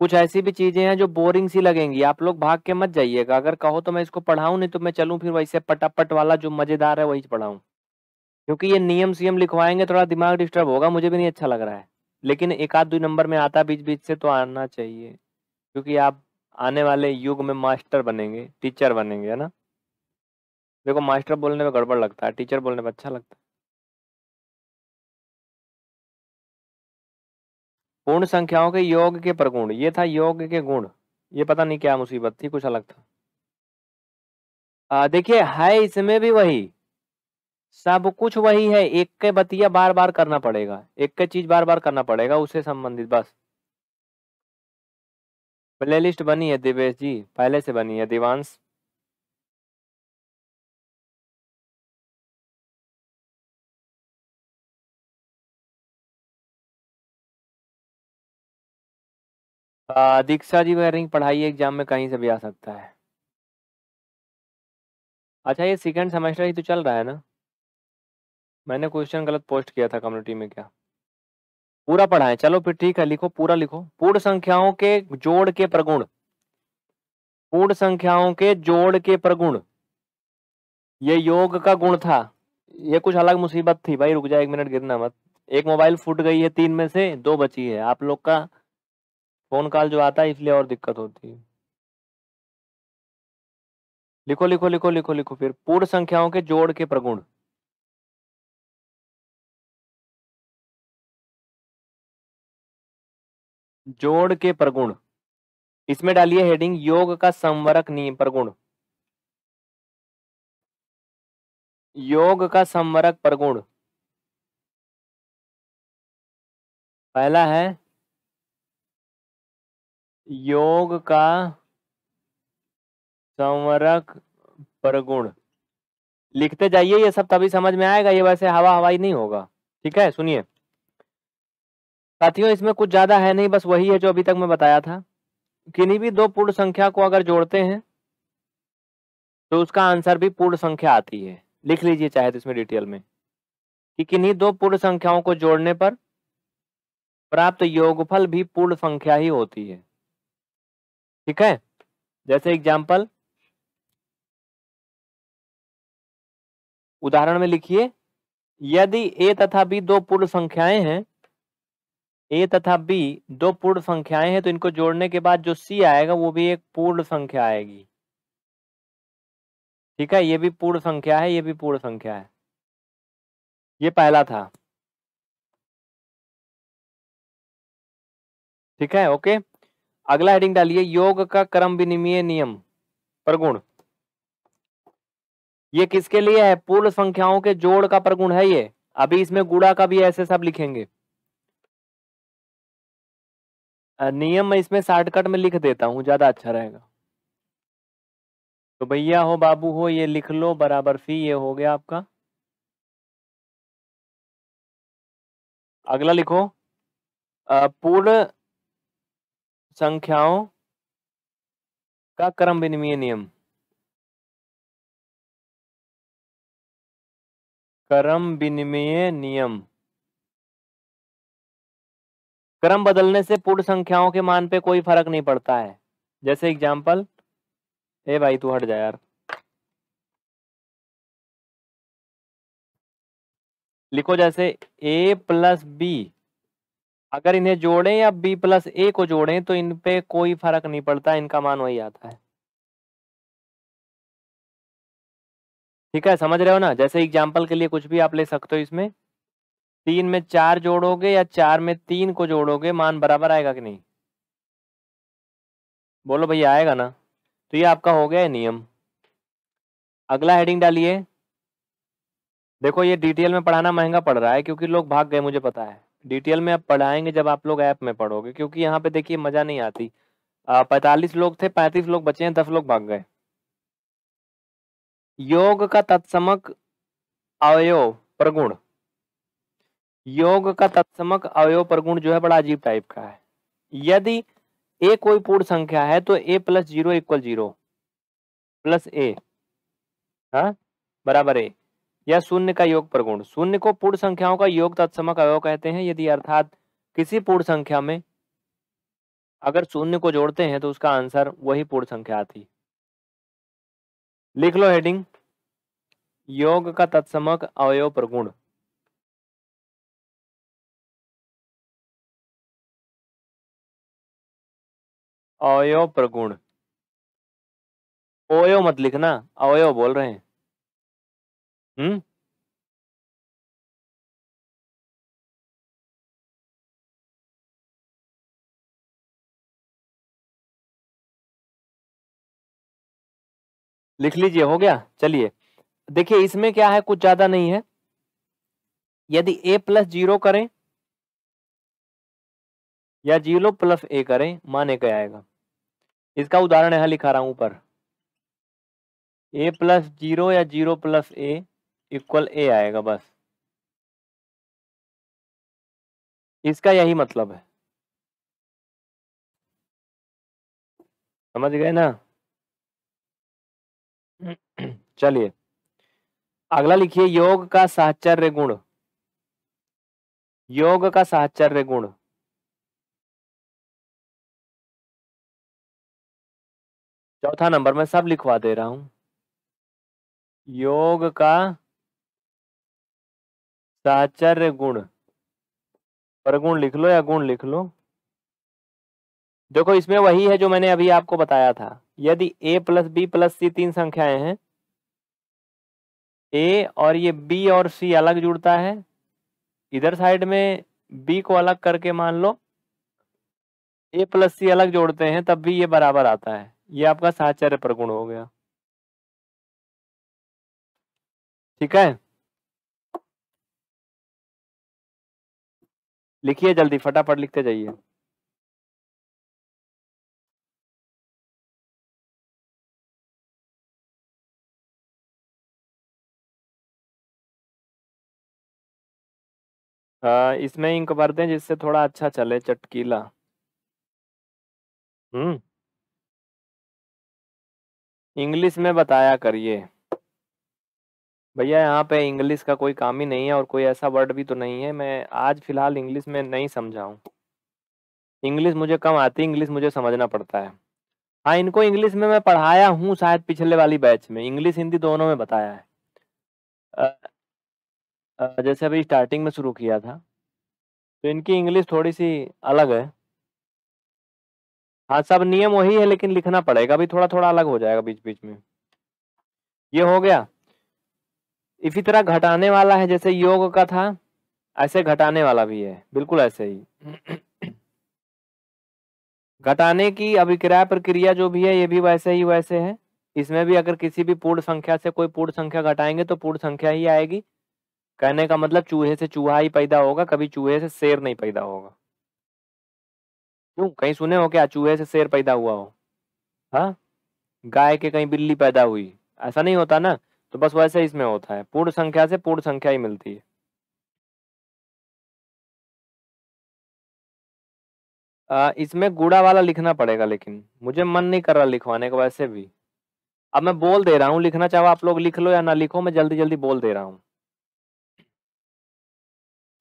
कुछ ऐसी भी चीजें हैं जो बोरिंग सी लगेंगी आप लोग भाग के मत जाइएगा अगर कहो तो मैं इसको पढ़ाऊं नहीं तो मैं चलूं फिर वैसे पटापट वाला जो मजेदार है वही पढ़ाऊं क्योंकि ये नियम सीएम लिखवाएंगे थोड़ा दिमाग डिस्टर्ब होगा मुझे भी नहीं अच्छा लग रहा है लेकिन एक आध दो नंबर में आता बीच बीच से तो आना चाहिए क्योंकि आप आने वाले युग में मास्टर बनेंगे टीचर बनेंगे है ना देखो मास्टर बोलने में गड़बड़ लगता है टीचर बोलने में अच्छा लगता है पूर्ण संख्याओं के योग के प्रगुण ये था योग के गुण ये पता नहीं क्या मुसीबत थी कुछ अलग था देखिए है इसमें भी वही सब कुछ वही है एक के बतिया बार बार करना पड़ेगा एक के चीज बार बार करना पड़ेगा उससे संबंधित बस प्ले लिस्ट बनी है दिवेश जी पहले से बनी है दिवांश दीक्षा जी वगैरह पढ़ाई एग्जाम में कहीं से भी आ सकता है अच्छा ये सेकंड सेमेस्टर ही तो चल रहा है ना मैंने क्वेश्चन गलत पोस्ट किया था कम्युनिटी में क्या पूरा पढ़ाए चलो फिर ठीक है लिखो पूरा लिखो पूर्ण संख्याओं के जोड़ के प्रगुण पूर्ण संख्याओं के जोड़ के प्रगुण ये योग का गुण था ये कुछ अलग मुसीबत थी भाई रुक जाए एक मिनट गिरना मत एक मोबाइल फूट गई है तीन में से दो बची है आप लोग का फोन कॉल जो आता है इसलिए और दिक्कत होती है लिखो लिखो लिखो लिखो लिखो
फिर पूर्ण संख्याओं के जोड़ के प्रगुण जोड़ के प्रगुण
इसमें डालिए हेडिंग योग का संवरक नियम प्रगुण योग का संवरक प्रगुण
पहला है
योग का संवरक प्रगुण लिखते जाइए ये सब तभी समझ में आएगा ये वैसे हवा हवाई नहीं होगा ठीक है सुनिए साथियों इसमें कुछ ज्यादा है नहीं बस वही है जो अभी तक मैं बताया था किन्हीं भी दो पूर्ण संख्या को अगर जोड़ते हैं तो उसका आंसर भी पूर्ण संख्या आती है लिख लीजिए चाहे तो इसमें डिटेल में कि किन्हीं दो पूर्ण संख्याओं को जोड़ने पर प्राप्त योगफल भी पूर्ण संख्या ही होती है ठीक है जैसे एग्जाम्पल उदाहरण में लिखिए यदि ए तथा बी दो पूर्ण संख्याएं हैं ए तथा बी दो पूर्ण संख्याएं हैं तो इनको जोड़ने के बाद जो सी आएगा वो भी एक पूर्ण संख्या आएगी ठीक है ये भी पूर्ण संख्या है ये भी पूर्ण संख्या है ये पहला था
ठीक है ओके अगला
हेडिंग डालिए योग का क्रम विनिमय नियम प्रगुण ये किसके लिए है पूर्ण संख्याओं के जोड़ का प्रगुण है ये अभी इसमें गुड़ा का भी ऐसे सब लिखेंगे नियम मैं इसमें शॉर्टकट में लिख देता हूं ज्यादा अच्छा रहेगा तो भैया हो बाबू हो ये लिख लो बराबर फी ये हो गया आपका अगला लिखो पूर्ण संख्याओं का क्रम विनिमय नियम
क्रम विनिमय नियम
क्रम बदलने से पूर्ण संख्याओं के मान पे कोई फर्क नहीं पड़ता है जैसे एग्जाम्पल ए भाई तू हट जा यार लिखो जैसे ए प्लस बी अगर इन्हें जोड़ें या b प्लस ए को जोड़ें तो इन पे कोई फर्क नहीं पड़ता इनका मान वही आता है ठीक है समझ रहे हो ना जैसे एग्जाम्पल के लिए कुछ भी आप ले सकते हो इसमें तीन में चार जोड़ोगे या चार में तीन को जोड़ोगे मान बराबर आएगा कि नहीं बोलो भैया आएगा ना तो ये आपका हो गया है नियम अगला हेडिंग डालिए देखो ये डिटेल में पढ़ाना महंगा पड़ रहा है क्योंकि लोग भाग गए मुझे पता है डिटेल में आप पढ़ाएंगे जब आप लोग ऐप में पढ़ोगे क्योंकि यहाँ पे देखिए मज़ा नहीं आती पैतालीस लोग थे पैंतीस लोग बचे हैं दस लोग भाग गए योग का तत्समक अवयव प्रगुण योग का तत्समक अवयव प्रगुण जो है बड़ा अजीब टाइप का है यदि ए कोई पूर्ण संख्या है तो A plus zero equal zero plus A बराबर ए या शून्य का योग प्रगुण शून्य को पूर्ण संख्याओं का योग तत्समक अवय कहते हैं यदि अर्थात किसी पूर्ण संख्या में अगर शून्य को जोड़ते हैं तो उसका आंसर वही पूर्ण संख्या आती लिख लो हेडिंग योग का तत्समक अवयव प्रगुण
अवयव प्रगुण ओयो मत लिखना अवयव बोल रहे हैं हुँ? Hmm? लिख लीजिए हो गया चलिए
देखिए इसमें क्या है कुछ ज्यादा नहीं है यदि ए प्लस जीरो करें या जीरो प्लस ए करें माने क्या आएगा इसका उदाहरण यहां लिखा रहा हूं ऊपर ए प्लस जीरो या zero plus A equal A आएगा बस
इसका यही मतलब है
समझ गए ना चलिए अगला लिखिए योग का साहचर्य गुण योग का साहचर्य गुण
चौथा नंबर मैं सब लिखवा दे रहा हूं
योग का साचर्य गुण परगुण लिख लो या गुण लिख लो देखो इसमें वही है जो मैंने अभी आपको बताया था यदि A plus B plus C तीन संख्याएं हैं ए और ये बी और सी अलग जुड़ता है इधर साइड में बी को अलग करके मान लो ए प्लस सी अलग जोड़ते हैं तब भी ये बराबर आता है ये आपका साचर्य प्रगुण हो गया
ठीक है लिखिए जल्दी फटाफट लिखते जाइए हाँ,
इसमें इंक भर दें जिससे थोड़ा अच्छा चले चटकीला हम्म इंग्लिश में बताया करिए भैया यहाँ पे इंग्लिश का कोई काम ही नहीं है और कोई ऐसा वर्ड भी तो नहीं है मैं आज फिलहाल इंग्लिश में नहीं समझाऊँ इंग्लिश मुझे कम आती इंग्लिश मुझे समझना पड़ता है हाँ इनको इंग्लिश में मैं पढ़ाया हूँ शायद पिछले वाली बैच में इंग्लिश हिंदी दोनों में बताया है जैसे अभी स्टार्टिंग में शुरू किया था तो इनकी इंग्लिश थोड़ी सी अलग है हाँ सब नियम वही है लेकिन लिखना पड़ेगा अभी थोड़ा थोड़ा अलग हो जाएगा बीच बीच में ये हो गया इसी तरह घटाने वाला है जैसे योग का था ऐसे घटाने वाला भी है बिल्कुल ऐसे ही घटाने की अभिक्रिया प्रक्रिया जो भी है ये भी वैसे ही वैसे है इसमें भी अगर किसी भी पूर्ण संख्या से कोई पूर्ण संख्या घटाएंगे तो पूर्ण संख्या ही आएगी कहने का मतलब चूहे से चूहा ही पैदा होगा कभी चूहे से शेर नहीं पैदा होगा क्यों कहीं सुने हो क्या चूहे से शेर पैदा हुआ हो हाँ गाय के कहीं बिल्ली पैदा हुई ऐसा नहीं होता ना तो बस वैसे ही इसमें होता है पूर्ण संख्या से पूर्ण संख्या ही मिलती है आ, इसमें गुड़ा वाला लिखना पड़ेगा लेकिन मुझे मन नहीं कर रहा लिखवाने का वैसे भी अब मैं बोल दे रहा हूँ लिखना चाहो आप लोग लिख लो या ना लिखो मैं जल्दी जल्दी बोल दे रहा हूँ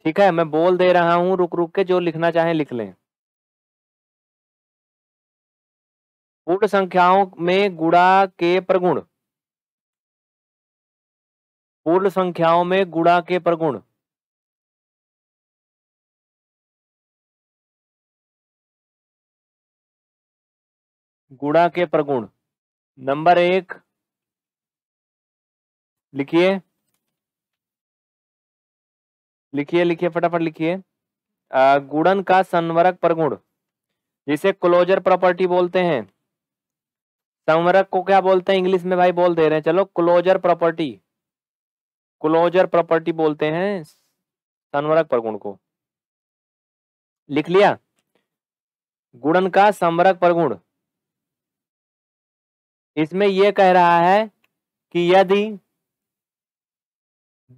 ठीक है मैं बोल दे रहा हूँ रुक रुक के जो लिखना चाहे लिख लें
पूर्ण संख्याओं में गुड़ा के प्रगुण पूर्ण संख्याओं में गुणा के प्रगुण
गुणा के प्रगुण नंबर एक लिखिए लिखिए लिखिए फटाफट लिखिए गुणन का संवरक प्रगुण जिसे क्लोजर प्रॉपर्टी बोलते हैं संवरक को क्या बोलते हैं इंग्लिश में भाई बोल दे रहे हैं चलो क्लोजर प्रॉपर्टी क्लोजर प्रॉपर्टी बोलते हैं संवरक प्रगुण को लिख लिया गुणन का संवरक प्रगुण इसमें यह कह रहा है कि यदि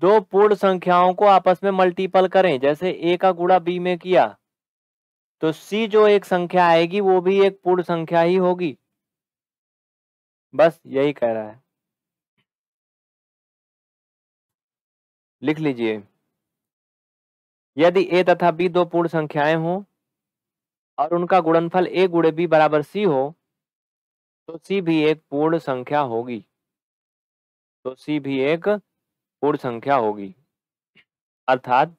दो पूर्ण संख्याओं को आपस में मल्टीपल करें जैसे ए का गुड़ा बी में किया तो सी जो एक संख्या आएगी वो भी एक पूर्ण संख्या ही होगी बस यही कह रहा है लिख लीजिए यदि ए तथा बी दो पूर्ण संख्याएं हो और उनका गुणनफल ए गुड़े बी बराबर सी हो तो सी भी एक पूर्ण संख्या होगी तो सी भी एक पूर्ण संख्या होगी अर्थात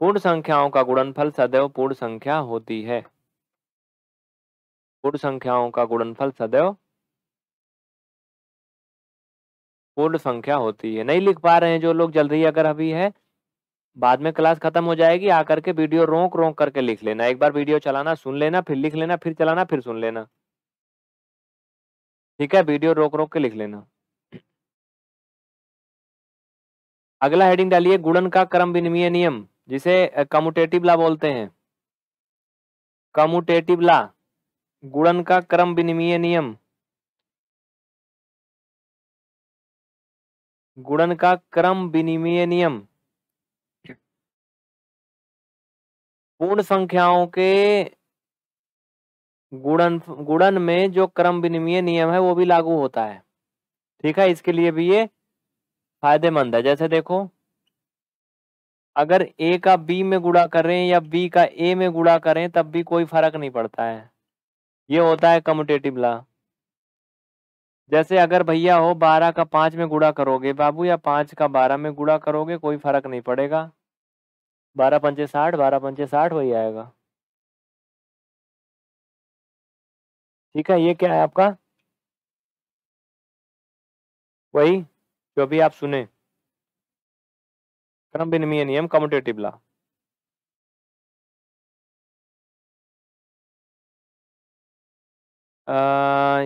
पूर्ण संख्याओं का गुणनफल सदैव पूर्ण संख्या होती है पूर्ण संख्याओं का गुणनफल सदैव पूर्ण संख्या होती है नहीं लिख पा रहे हैं जो लोग जल्दी अगर अभी है बाद में क्लास खत्म हो जाएगी आकर के वीडियो रोक रोक करके लिख लेना एक बार वीडियो चलाना सुन लेना फिर लिख लेना फिर चलाना फिर सुन लेना ठीक है वीडियो रोक रोक के लिख लेना अगला हेडिंग डालिए गुणन का क्रम विनिमय नियम जिसे कमुटेटिव ला बोलते हैं कमुटेटिव ला गुणन का क्रम विनिमय नियम गुणन का क्रम विनिमय नियम पूर्ण संख्याओं के गुणन गुणन में जो क्रम विनिमय नियम है वो भी लागू होता है ठीक है इसके लिए भी ये फायदेमंद है जैसे देखो अगर ए का बी में गुड़ा करें या बी का ए में गुड़ा करें तब भी कोई फर्क नहीं पड़ता है ये होता है कम्यूटेटिव ला जैसे अगर भैया हो बारह का पाँच में गुड़ा करोगे बाबू या पाँच का बारह में गुड़ा करोगे कोई फर्क नहीं पड़ेगा बारह पंचे साठ बारह पंचे साठ वही आएगा
ठीक है ये क्या है आपका वही जो भी आप सुने क्रम विनिमय नियम कम्यूटेटिव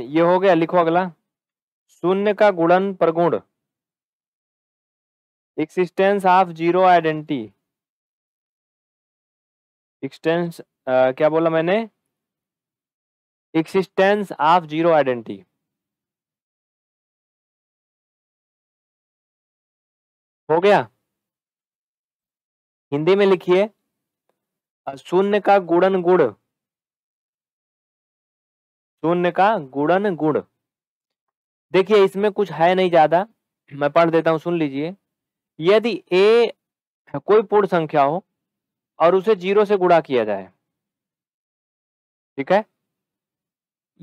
ये हो गया लिखो अगला शून्य का गुणन प्रगुण existence of zero identity
existence क्या बोला मैंने एक्सिस्टेंस ऑफ जीरो आइडेंटिटी हो गया हिंदी में
लिखिए शून्य का गुणन गुड़ शून्य का गुणन गुड़ देखिए इसमें कुछ है नहीं ज्यादा मैं पढ़ देता हूँ सुन लीजिए यदि ए कोई पूर्ण संख्या हो और उसे जीरो से गुणा किया जाए ठीक है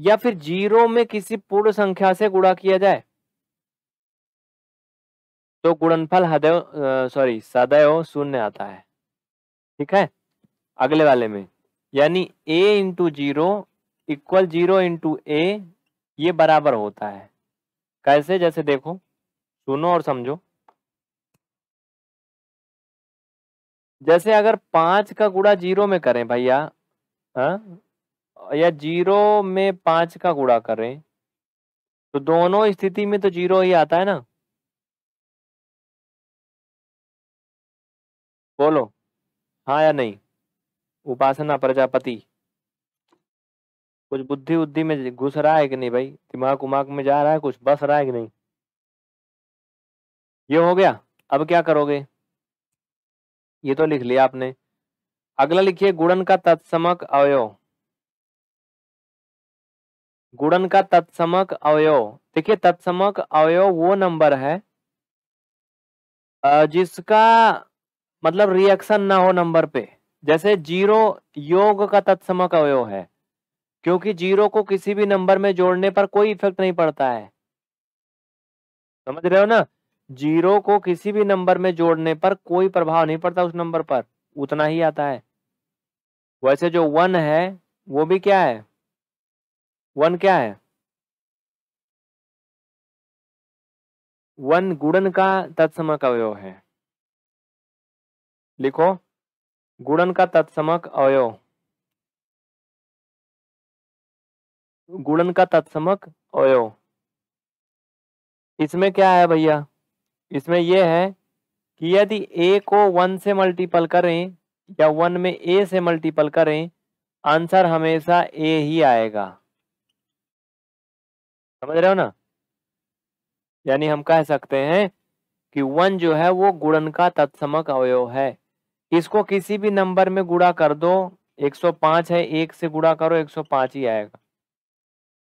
या फिर जीरो में किसी पूर्ण संख्या से गुणा किया जाए तो गुणनफल हदय सॉरी सदैव शून्य आता है ठीक है अगले वाले में यानी A into zero equal zero into A ये बराबर होता है कैसे जैसे देखो सुनो और समझो जैसे अगर पांच का गुड़ा जीरो में करें भैया हाँ, या जीरो में पांच का गुड़ा करें तो दोनों स्थिति में तो जीरो ही आता है ना बोलो हाँ या नहीं उपासना प्रजापति कुछ बुद्धि उद्धि में घुस रहा है कि नहीं भाई दिमाग उमाग में जा रहा है कुछ बस रहा है कि नहीं ये हो गया अब क्या करोगे ये तो लिख लिया आपने अगला लिखिए गुणन का तत्समक अवय गुणन का तत्समक अवयव देखिए तत्समक अवय वो नंबर है जिसका मतलब रिएक्शन ना हो नंबर पे जैसे जीरो योग का तत्समक अवय है क्योंकि जीरो को किसी भी नंबर में जोड़ने पर कोई इफेक्ट नहीं पड़ता है समझ रहे हो ना जीरो को किसी भी नंबर में जोड़ने पर कोई प्रभाव नहीं पड़ता उस नंबर पर उतना ही आता है वैसे जो वन है वो भी क्या है
वन क्या है वन गुणन का तत्समक अवयव है लिखो गुणन का तत्समक अवयव
गुणन का तत्समक अयो इसमें क्या है भैया इसमें यह है कि यदि ए को वन से मल्टीपल करें या वन में ए से मल्टीपल करें आंसर हमेशा ए ही आएगा समझ रहे हो ना यानी हम कह सकते हैं कि वन जो है वो गुणन का तत्समक अवयव है इसको किसी भी नंबर में गुड़ा कर दो 105 है एक से गुड़ा करो 105 ही आएगा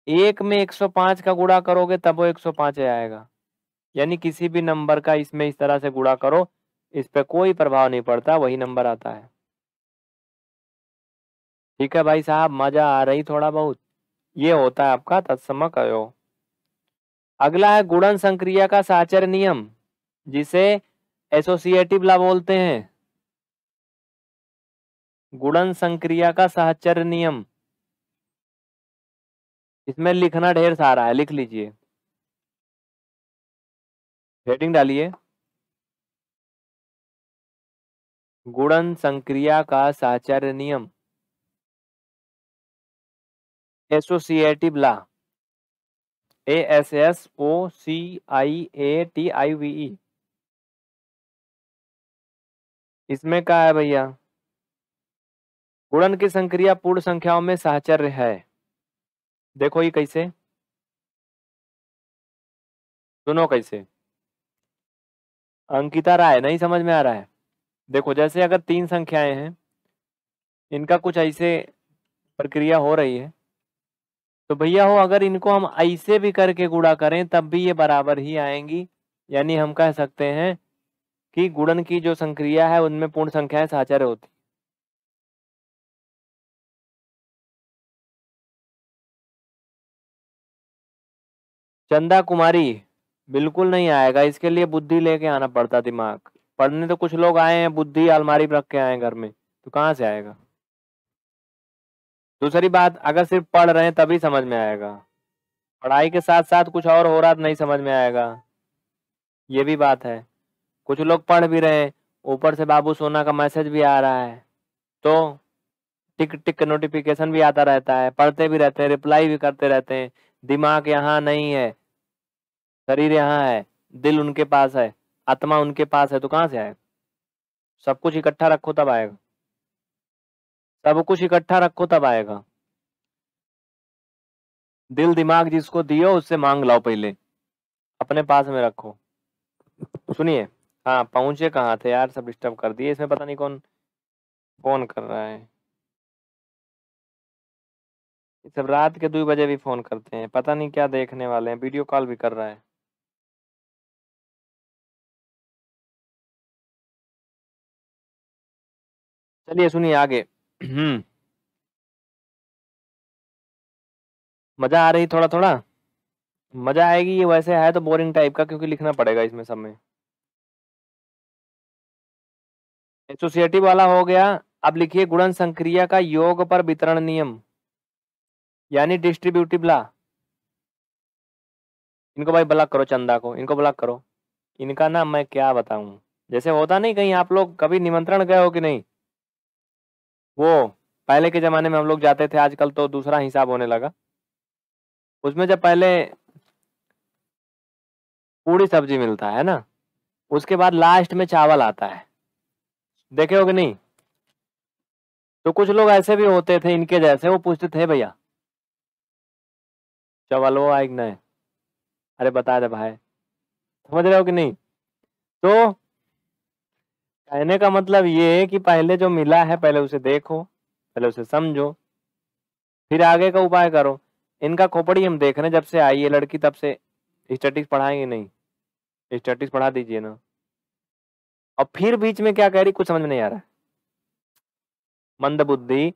एक में 105 का गुड़ा करोगे तब वो 105 आएगा यानी किसी भी नंबर का इसमें इस तरह से गुड़ा करो इस पर कोई प्रभाव नहीं पड़ता वही नंबर आता है ठीक है भाई साहब मजा आ रही थोड़ा बहुत ये होता है आपका तत्सम कयो अगला है गुणन संक्रिया का साचर नियम जिसे एसोसिएटिव ला बोलते हैं गुणन संक्रिया का साचर नियम
इसमें लिखना ढेर सारा है लिख लीजिए हेडिंग डालिए गुणन
संक्रिया का साचार्य नियम associative law A S S O C I A T I V E इसमें क्या है भैया गुणन की संक्रिया पूर्ण संख्याओं में साहचर्य है देखो ये कैसे सुनो कैसे अंकिता राय नहीं समझ में आ रहा है देखो जैसे अगर तीन संख्याएं हैं इनका कुछ ऐसे प्रक्रिया हो रही है तो भैया हो अगर इनको हम ऐसे भी करके गुड़ा करें तब भी ये बराबर ही आएंगी यानी हम कह सकते हैं कि गुणन की जो संक्रिया है उनमें पूर्ण संख्याएं साचर होती चंदा कुमारी बिल्कुल नहीं आएगा इसके लिए बुद्धि लेके आना पड़ता दिमाग पढ़ने तो कुछ लोग आए हैं बुद्धि अलमारी रख के आए घर में तो कहाँ से आएगा दूसरी बात अगर सिर्फ पढ़ रहे हैं तभी समझ में आएगा पढ़ाई के साथ साथ कुछ और हो रहा तो नहीं समझ में आएगा ये भी बात है कुछ लोग पढ़ भी रहे हैं ऊपर से बाबू सोना का मैसेज भी आ रहा है तो टिक टिक नोटिफिकेशन भी आता रहता है पढ़ते भी रहते हैं रिप्लाई भी करते रहते हैं दिमाग यहाँ नहीं है शरीर यहाँ है दिल उनके पास है आत्मा उनके पास है तो कहाँ से आए सब कुछ इकट्ठा रखो तब आएगा सब कुछ इकट्ठा रखो तब आएगा दिल दिमाग जिसको दियो उससे मांग लाओ पहले अपने पास में रखो सुनिए हाँ पहुंचे कहाँ थे यार सब डिस्टर्ब कर दिए इसमें पता नहीं कौन फोन कर रहा है सब रात के दो बजे भी फोन करते हैं पता नहीं क्या देखने वाले हैं वीडियो कॉल भी कर रहा है चलिए सुनिए आगे हम्म मजा आ रही थोड़ा थोड़ा मजा आएगी ये वैसे है तो बोरिंग टाइप का क्योंकि लिखना पड़ेगा इसमें सब में एसोसिएटिव वाला हो गया अब लिखिए गुणन संक्रिया का योग पर वितरण नियम यानी डिस्ट्रीब्यूटिव ला इनको भाई ब्लॉक करो चंदा को इनको ब्लॉक करो इनका ना मैं क्या बताऊं जैसे होता नहीं कहीं आप लोग कभी निमंत्रण गए हो कि नहीं वो पहले के ज़माने में हम लोग जाते थे आजकल तो दूसरा हिसाब होने लगा उसमें जब पहले पूरी सब्जी मिलता है ना उसके बाद लास्ट में चावल आता है देखे हो कि नहीं तो कुछ लोग ऐसे भी होते थे इनके जैसे वो पूछते थे भैया चावल वो आए नरे अरे बता दे भाई समझ रहे हो कि नहीं तो कहने का मतलब ये है कि पहले जो मिला है पहले उसे देखो पहले उसे समझो फिर आगे का उपाय करो इनका खोपड़ी हम देख रहे हैं जब से आई है लड़की तब से स्टैटिक्स पढ़ाएंगे नहीं स्टैटिक्स पढ़ा दीजिए ना और फिर बीच में क्या कह रही कुछ समझ में नहीं आ रहा मंद बुद्धि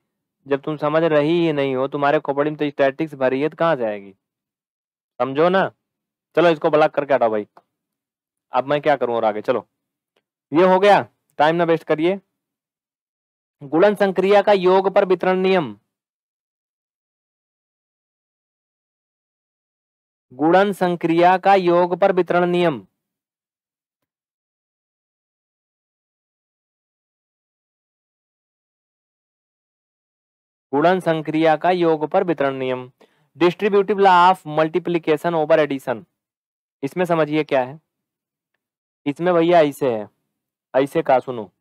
जब तुम समझ रही ही नहीं हो तुम्हारे खोपड़ी में तो स्टैटिक्स भरी है तो कहाँ जाएगी समझो ना चलो इसको ब्लॉक करके हटाओ भाई अब मैं क्या करूँ और आगे चलो ये हो गया टाइम ना वेस्ट करिए गुणन संक्रिया का योग पर वितरण नियम
गुणन संक्रिया का योग पर वितरण नियम
गुणन संक्रिया का योग पर वितरण नियम distributive law of multiplication over addition इसमें समझिए क्या है इसमें भैया ऐसे है ऐसे का सुनो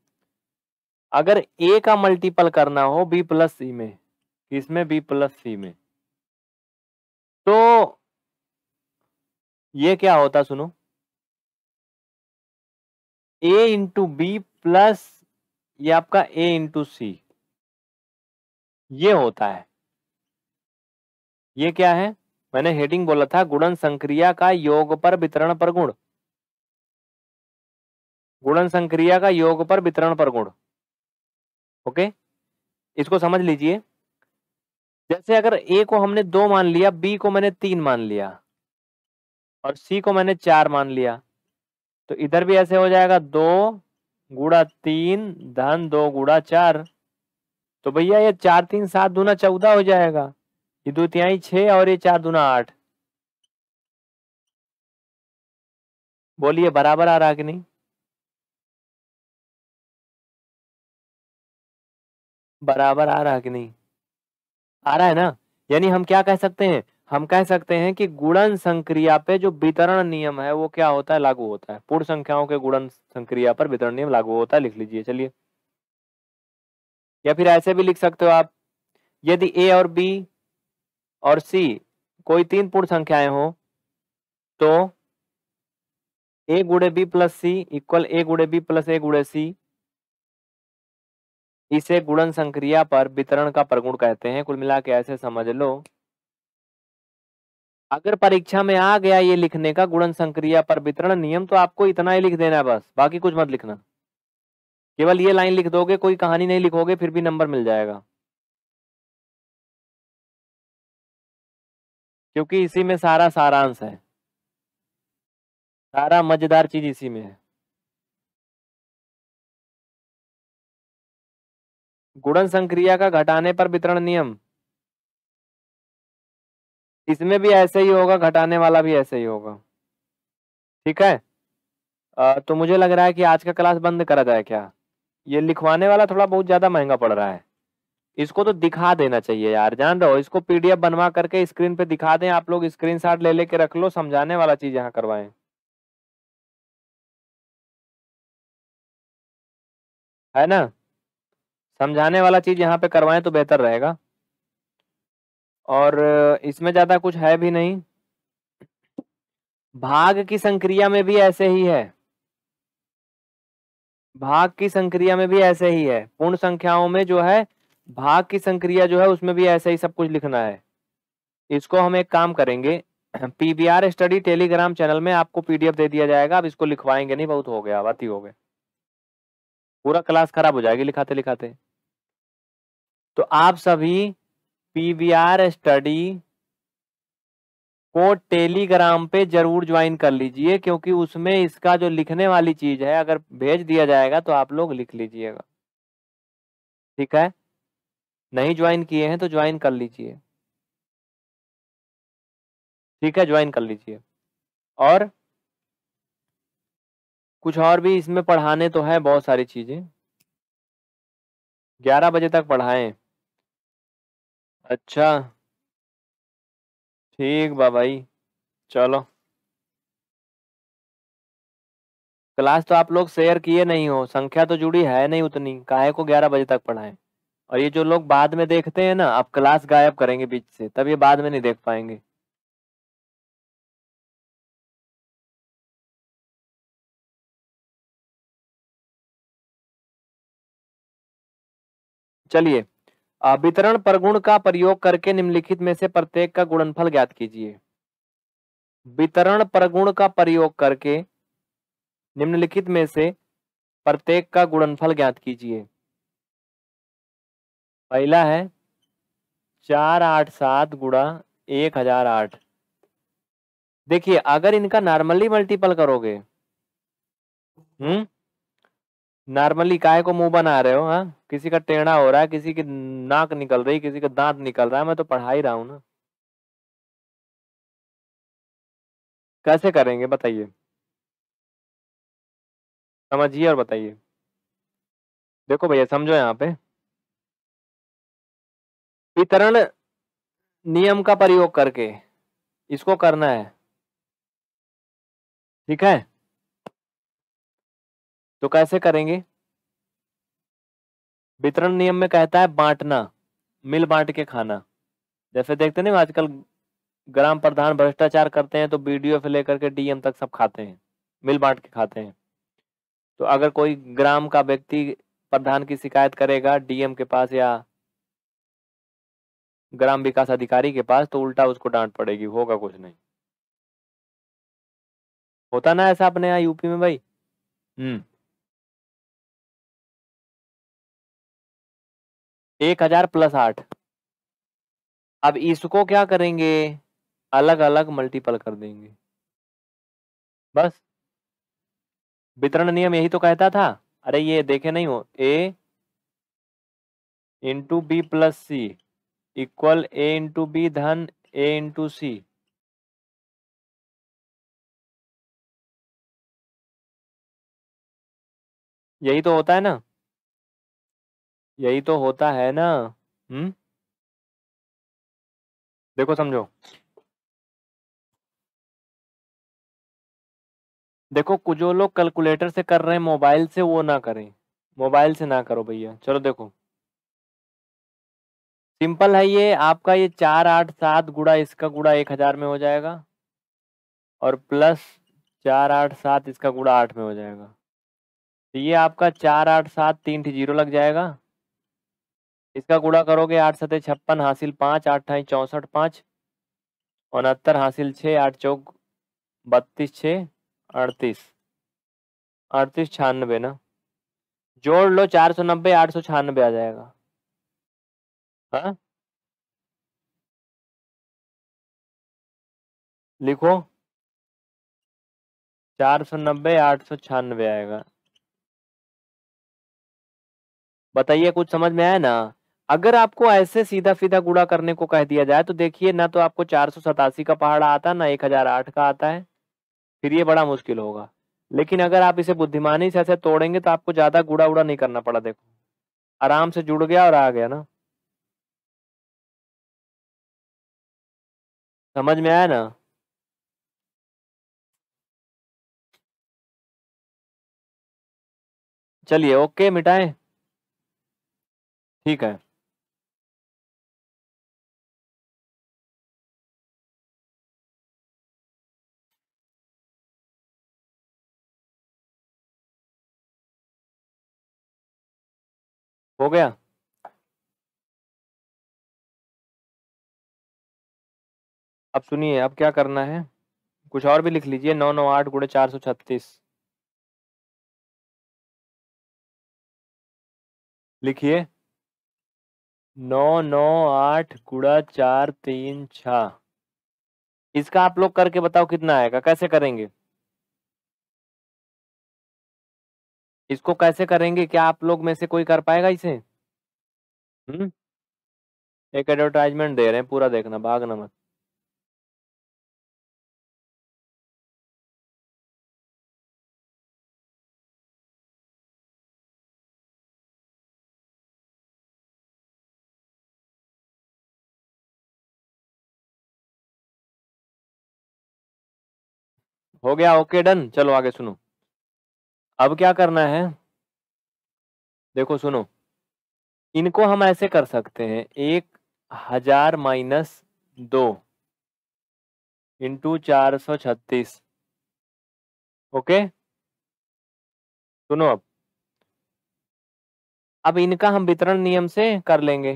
अगर ए का मल्टीपल करना हो बी प्लस सी में इसमें बी प्लस सी में तो ये क्या होता सुनो
ए इंटू बी प्लस ये आपका ए
इंटू सी ये होता है ये क्या है मैंने हेडिंग बोला था गुणन संक्रिया का योग पर वितरण पर गुण गुणन संक्रिया का योग पर वितरण पर गुण ओके इसको समझ लीजिए जैसे अगर ए को हमने दो मान लिया बी को मैंने तीन मान लिया और सी को मैंने चार मान लिया तो इधर भी ऐसे हो जाएगा दो गुड़ा तीन धन दो गुड़ा चार तो भैया ये चार तीन सात दूना चौदह हो जाएगा ये दो तिहाई छ और ये चार दूना आठ
बोलिए बराबर आ रहा कि नहीं
बराबर आ रहा कि नहीं आ रहा है ना यानी हम क्या कह सकते हैं हम कह सकते हैं कि गुणन संक्रिया पे जो वितरण नियम है वो क्या होता है लागू होता है पूर्ण संख्याओं के गुणन संक्रिया पर वितरण नियम लागू होता है लिख लीजिए चलिए या फिर ऐसे भी लिख सकते हो आप यदि ए और बी और सी कोई तीन पूर्ण संख्याएं हो तो ए गुड़े B plus C equal A गुड़े बी प्लस ए गुड़े सी इसे गुणन संक्रिया पर वितरण का प्रगुण कहते हैं कुल मिला के ऐसे समझ लो अगर परीक्षा में आ गया ये लिखने का गुणन संक्रिया पर वितरण नियम तो आपको इतना ही लिख देना है बस बाकी कुछ मत लिखना केवल ये लाइन लिख दोगे कोई कहानी नहीं लिखोगे फिर भी नंबर मिल जाएगा
क्योंकि इसी में सारा सारांश है सारा मजेदार चीज इसी में है
गुणन संक्रिया का घटाने पर वितरण नियम इसमें भी ऐसे ही होगा घटाने वाला भी ऐसे ही होगा ठीक है आ, तो मुझे लग रहा है कि आज का क्लास बंद करा जाए क्या ये लिखवाने वाला थोड़ा बहुत ज्यादा महंगा पड़ रहा है इसको तो दिखा देना चाहिए यार जान रहो इसको पीडीएफ बनवा करके स्क्रीन पे दिखा दें आप लोग स्क्रीन शॉट ले लेके रख लो समझाने वाला चीज यहाँ करवाए है ना समझाने वाला चीज़ यहाँ पे करवाएं तो बेहतर रहेगा और इसमें ज़्यादा कुछ है भी नहीं भाग की संक्रिया में भी ऐसे ही है भाग की संक्रिया में भी ऐसे ही है पूर्ण संख्याओं में जो है भाग की संक्रिया जो है उसमें भी ऐसे ही सब कुछ लिखना है इसको हम एक काम करेंगे पीबीआर स्टडी टेलीग्राम चैनल में आपको पीडीएफ दे दिया जाएगा आप इसको लिखवाएंगे नहीं बहुत हो गया अति हो गया पूरा क्लास खराब हो जाएगी लिखाते लिखाते तो आप सभी पीवीआर स्टडी को टेलीग्राम पे जरूर ज्वाइन कर लीजिए क्योंकि उसमें इसका जो लिखने वाली चीज है अगर भेज दिया जाएगा तो आप लोग लिख लीजिएगा ठीक है नहीं ज्वाइन किए हैं तो ज्वाइन कर लीजिए ठीक है ज्वाइन कर लीजिए और कुछ और भी इसमें पढ़ाने तो है बहुत सारी चीजें ग्यारह बजे तक पढ़ाएं अच्छा ठीक बा भाई चलो क्लास तो आप लोग शेयर किए नहीं हो संख्या तो जुड़ी है नहीं उतनी काहे को ग्यारह बजे तक पढ़ाएं और ये जो लोग बाद में देखते हैं ना आप क्लास गायब करेंगे बीच से तब ये बाद में नहीं देख पाएंगे चलिए वितरण प्रगुण का प्रयोग करके निम्नलिखित में से प्रत्येक का गुणनफल ज्ञात कीजिए वितरण प्रगुण का प्रयोग करके निम्नलिखित में से प्रत्येक का गुणनफल ज्ञात कीजिए पहला है चार आठ सात गुणा एक हजार आठ देखिए अगर इनका नॉर्मली मल्टीपल करोगे हम्म नॉर्मली काय को मुंह बना रहे हो हा? किसी का टेढ़ा हो रहा है किसी की नाक निकल रही किसी का दांत निकल रहा है मैं तो पढ़ा ही रहा हूं ना कैसे करेंगे बताइए
समझिए और बताइए देखो भैया समझो यहाँ पे
वितरण नियम का प्रयोग करके इसको करना है ठीक है तो कैसे करेंगे वितरण नियम में कहता है बांटना मिल बांट के खाना जैसे देखते नहीं आजकल ग्राम प्रधान भ्रष्टाचार करते हैं तो बीडीओ से लेकर के डीएम तक सब खाते हैं मिल बांट के खाते हैं तो अगर कोई ग्राम का व्यक्ति प्रधान की शिकायत करेगा डीएम के पास या ग्राम विकास अधिकारी के पास तो उल्टा उसको डांट पड़ेगी होगा कुछ नहीं होता ना ऐसा अपने यहाँ
यूपी में भाई हम्म
एक हजार प्लस आठ अब इसको क्या करेंगे अलग अलग मल्टीपल कर देंगे बस वितरण नियम यही तो कहता था अरे ये देखे नहीं हो A into B plus C equal A into B धन
ए इंटू सी यही तो होता है ना यही तो होता है ना हम्म देखो समझो
देखो कुछ जो लोग कैलकुलेटर से कर रहे हैं मोबाइल से वो ना करें मोबाइल से ना करो भैया चलो देखो सिंपल है ये आपका ये चार आठ सात गुड़ा इसका गुड़ा एक हजार में हो जाएगा और प्लस चार आठ सात इसका गुड़ा आठ में हो जाएगा तो ये आपका चार आठ सात तीन जीरो लग जाएगा इसका कूड़ा करोगे आठ सतह छप्पन हासिल पाँच आठ ठाई चौंसठ पाँच उनहत्तर हासिल छः आठ चौक बत्तीस छः अड़तीस अड़तीस छियानबे ना जोड़ लो चार सौ नब्बे आठ सौ छियानबे आ जाएगा हाँ
लिखो चार सौ नब्बे
आठ सौ छियानबे आएगा बताइए कुछ समझ में आया ना अगर आपको ऐसे सीधा सीधा गुड़ा करने को कह दिया जाए तो देखिए ना तो आपको चार का पहाड़ आता ना एक का आता है फिर ये बड़ा मुश्किल होगा लेकिन अगर आप इसे बुद्धिमानी से ऐसे तोड़ेंगे तो आपको ज्यादा गुड़ा उड़ा नहीं करना पड़ा देखो आराम से जुड़ गया और आ गया ना
समझ में आया ना चलिए ओके मिटाएं ठीक है हो गया
अब सुनिए अब क्या करना है कुछ और भी लिख लीजिए नौ नौ आठ गुड़े चार सौ छत्तीस लिखिए नौ नौ आठ गुड़ा चार तीन छ इसका आप लोग करके बताओ कितना आएगा कैसे करेंगे इसको कैसे करेंगे क्या आप लोग में से कोई कर पाएगा इसे हम्म एक एडवर्टाइजमेंट दे रहे हैं पूरा देखना भाग मत
हो गया ओके डन चलो आगे सुनो
अब क्या करना है देखो सुनो इनको हम ऐसे कर सकते हैं एक हजार माइनस दो इंटू चार सौ छत्तीस ओके सुनो अब अब इनका हम वितरण नियम से कर लेंगे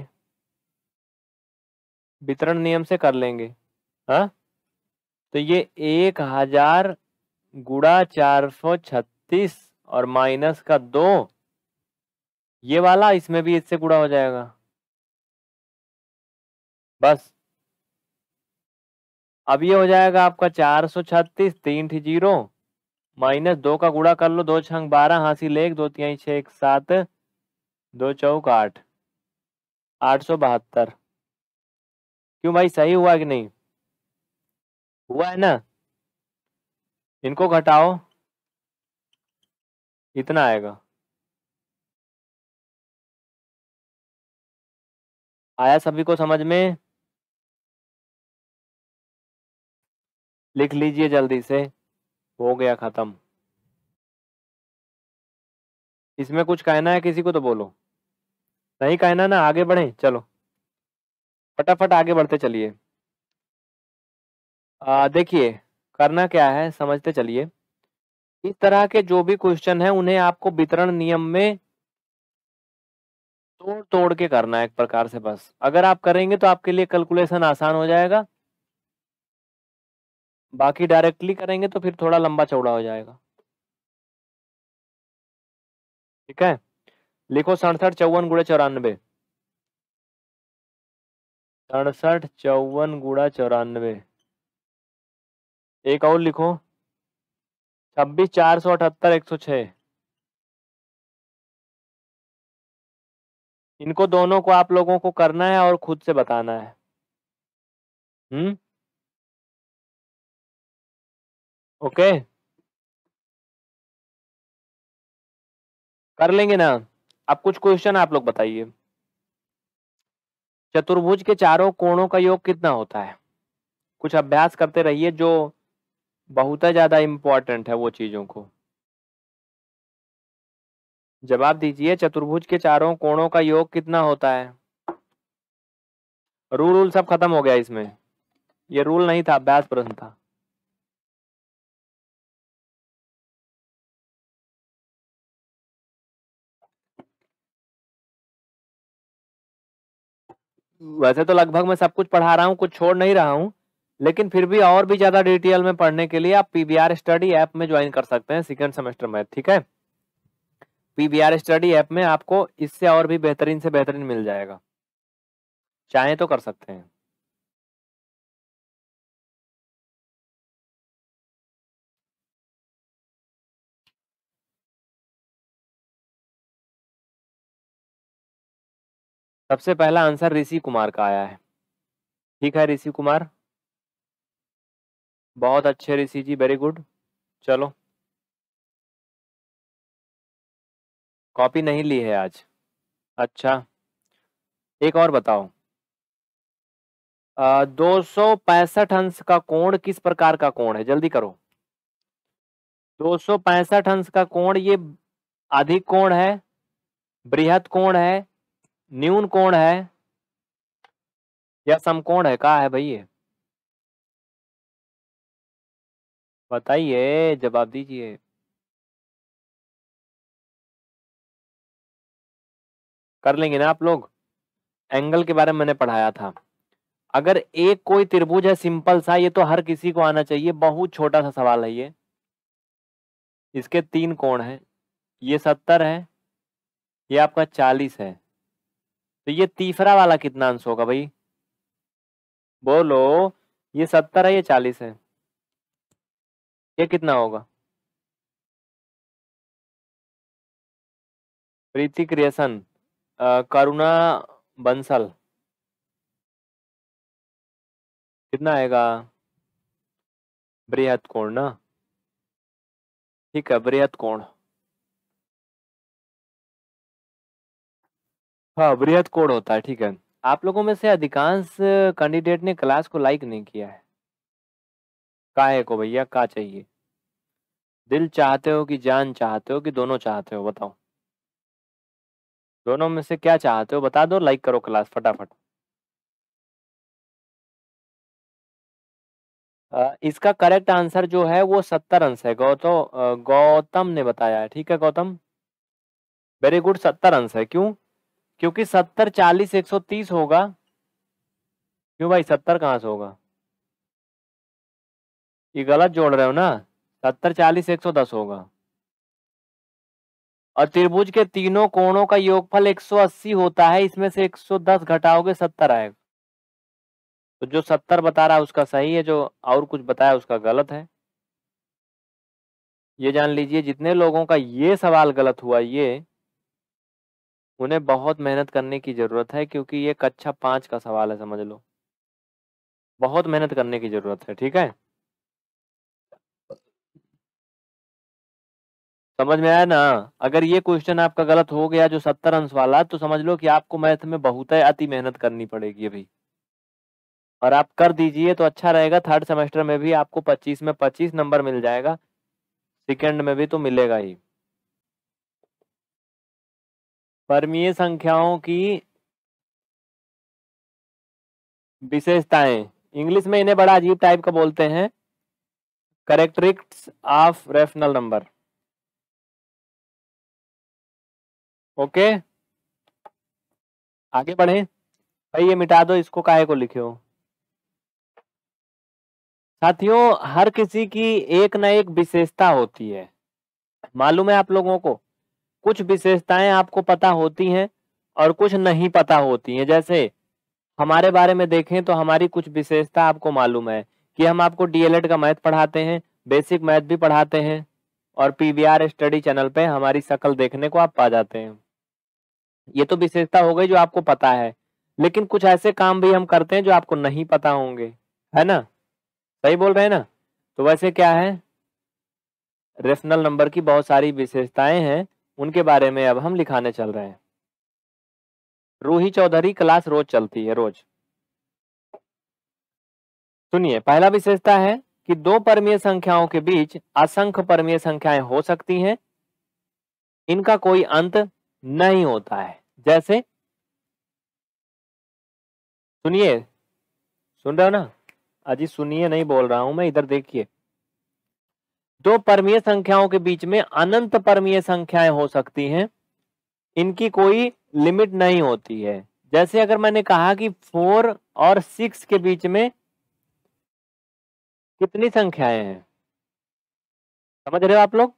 वितरण नियम से कर लेंगे हा? तो ये एक हजार गुड़ा चार सौ छत्तीस और माइनस का दो ये वाला इसमें भी इससे गुड़ा हो जाएगा बस अब ये हो जाएगा आपका चार सौ छत्तीस तीन थी जीरो माइनस दो का गुड़ा कर लो दो छंग बारह हाँसी एक दो तिहाई छः एक सात दो चौक आठ आठ सौ बहत्तर क्यों भाई सही हुआ कि नहीं हुआ है ना इनको घटाओ
इतना आएगा आया सभी को समझ में
लिख लीजिए जल्दी से हो गया खत्म इसमें कुछ कहना है किसी को तो बोलो नहीं कहना ना आगे बढ़े चलो फटाफट आगे बढ़ते चलिए देखिए करना क्या है समझते चलिए इस तरह के जो भी क्वेश्चन है उन्हें आपको वितरण नियम में तोड़ तोड़ के करना है एक प्रकार से बस अगर आप करेंगे तो आपके लिए कैलकुलेशन आसान हो जाएगा बाकी डायरेक्टली करेंगे तो फिर थोड़ा लंबा चौड़ा हो जाएगा ठीक है लिखो सड़सठ चौवन गुड़े चौरानवे सड़सठ चौवन गुड़ा चौरानवे एक और लिखो छब्बीस चार
सौ अठहत्तर एक सौ छ इनको दोनों को आप लोगों को करना है और खुद से बताना है हम्म ओके
कर लेंगे ना अब कुछ क्वेश्चन आप लोग बताइए चतुर्भुज के चारों कोणों का योग कितना होता है कुछ अभ्यास करते रहिए जो बहुत ज़्यादा इम्पोर्टेंट है वो चीज़ों को जवाब दीजिए चतुर्भुज के चारों कोणों का योग कितना होता है रूल रूल सब खत्म हो गया इसमें
ये रूल नहीं था अभ्यास प्रश्न था
वैसे तो लगभग मैं सब कुछ पढ़ा रहा हूँ कुछ छोड़ नहीं रहा हूँ लेकिन फिर भी और भी ज्यादा डिटेल में पढ़ने के लिए आप पीबीआर स्टडी ऐप में ज्वाइन कर सकते हैं सेकेंड सेमेस्टर में ठीक है पीबीआर स्टडी ऐप में आपको इससे और भी बेहतरीन से बेहतरीन मिल जाएगा चाहे तो कर सकते हैं सबसे पहला आंसर ऋषि कुमार का आया है ठीक है ऋषि कुमार बहुत अच्छे ऋषि जी वेरी गुड चलो कॉपी नहीं ली है आज अच्छा एक और बताओ दो सौ पैंसठ अंश का कोण किस प्रकार का कोण है जल्दी करो दो सौ पैंसठ अंश का कोण ये अधिक कोण है बृहद कोण है न्यून कोण है या समकोण है कहा है भाई ये बताइए जवाब दीजिए कर लेंगे ना आप लोग एंगल के बारे में मैंने पढ़ाया था अगर एक कोई त्रिभुज है सिंपल सा ये तो हर किसी को आना चाहिए बहुत छोटा सा सवाल है ये इसके तीन कोण हैं ये सत्तर है ये आपका चालीस है तो ये तीसरा वाला कितना अंश होगा भाई बोलो ये सत्तर है ये चालीस है ये कितना होगा
प्रीति क्रिएशन करुणा बंसल कितना आएगा बृहत कोण ना ठीक है
बृहत कोण हाँ बृहत कोण होता है ठीक है आप लोगों में से अधिकांश कैंडिडेट ने क्लास को लाइक नहीं किया है काहे को भैया का चाहिए दिल चाहते हो कि जान चाहते हो कि दोनों चाहते हो बताओ दोनों में से क्या चाहते हो बता दो लाइक करो क्लास फटाफट इसका करेक्ट आंसर जो है वो सत्तर अंश है गौतम तो गौतम ने बताया है ठीक है गौतम वेरी गुड सत्तर अंश है क्यों क्योंकि सत्तर चालीस एक सौ तीस होगा क्यों भाई सत्तर कहाँ से होगा ये गलत जोड़ रहे हो ना सत्तर चालीस एक सौ दस होगा और त्रिभुज के तीनों कोणों का योगफल एक सौ अस्सी होता है इसमें से एक सौ दस घटाओगे सत्तर आएगा तो जो सत्तर बता रहा है उसका सही है जो और कुछ बताया उसका गलत है ये जान लीजिए जितने लोगों का ये सवाल गलत हुआ ये उन्हें बहुत मेहनत करने की ज़रूरत है क्योंकि ये कक्षा पांच का सवाल है समझ लो बहुत मेहनत करने की ज़रूरत है ठीक है समझ में आया ना अगर ये क्वेश्चन आपका गलत हो गया जो सत्तर अंश वाला तो समझ लो कि आपको मैथ में बहुत है अति मेहनत करनी पड़ेगी अभी और आप कर दीजिए तो अच्छा रहेगा थर्ड सेमेस्टर में भी आपको 25 में 25 नंबर मिल जाएगा सेकेंड में भी तो मिलेगा ही परमीय संख्याओं की विशेषताएं इंग्लिश में इन्हें बड़ा अजीब टाइप का बोलते हैं characteristics of rational number okay आगे बढ़े भाई ये मिटा दो इसको काहे को लिखे हो साथियों हर किसी की एक ना एक विशेषता होती है मालूम है आप लोगों को कुछ विशेषताएं आपको पता होती हैं और कुछ नहीं पता होती हैं जैसे हमारे बारे में देखें तो हमारी कुछ विशेषता आपको मालूम है कि हम आपको डीएलएड का मैथ पढ़ाते हैं बेसिक मैथ भी पढ़ाते हैं और पीवीआर स्टडी चैनल पे हमारी शकल देखने को आप पा जाते हैं ये तो विशेषता हो गई जो आपको पता है लेकिन कुछ ऐसे काम भी हम करते हैं जो आपको नहीं पता होंगे है ना सही बोल रहे हैं ना तो वैसे क्या है रेशनल नंबर की बहुत सारी विशेषताएं हैं उनके बारे में अब हम लिखाने चल रहे हैं रूही चौधरी क्लास रोज चलती है रोज सुनिए पहला विशेषता है कि दो परमीय संख्याओं के बीच असंख्य परमीय संख्याएं हो सकती हैं इनका कोई अंत नहीं होता है जैसे सुनिए सुन रहे हो ना अजी सुनिए नहीं बोल रहा हूं मैं इधर देखिए दो परमीय संख्याओं के बीच में अनंत परमीय संख्याएं हो सकती हैं इनकी कोई लिमिट नहीं होती है जैसे अगर मैंने कहा कि फोर और सिक्स के बीच में कितनी संख्याएं हैं समझ रहे हो आप लोग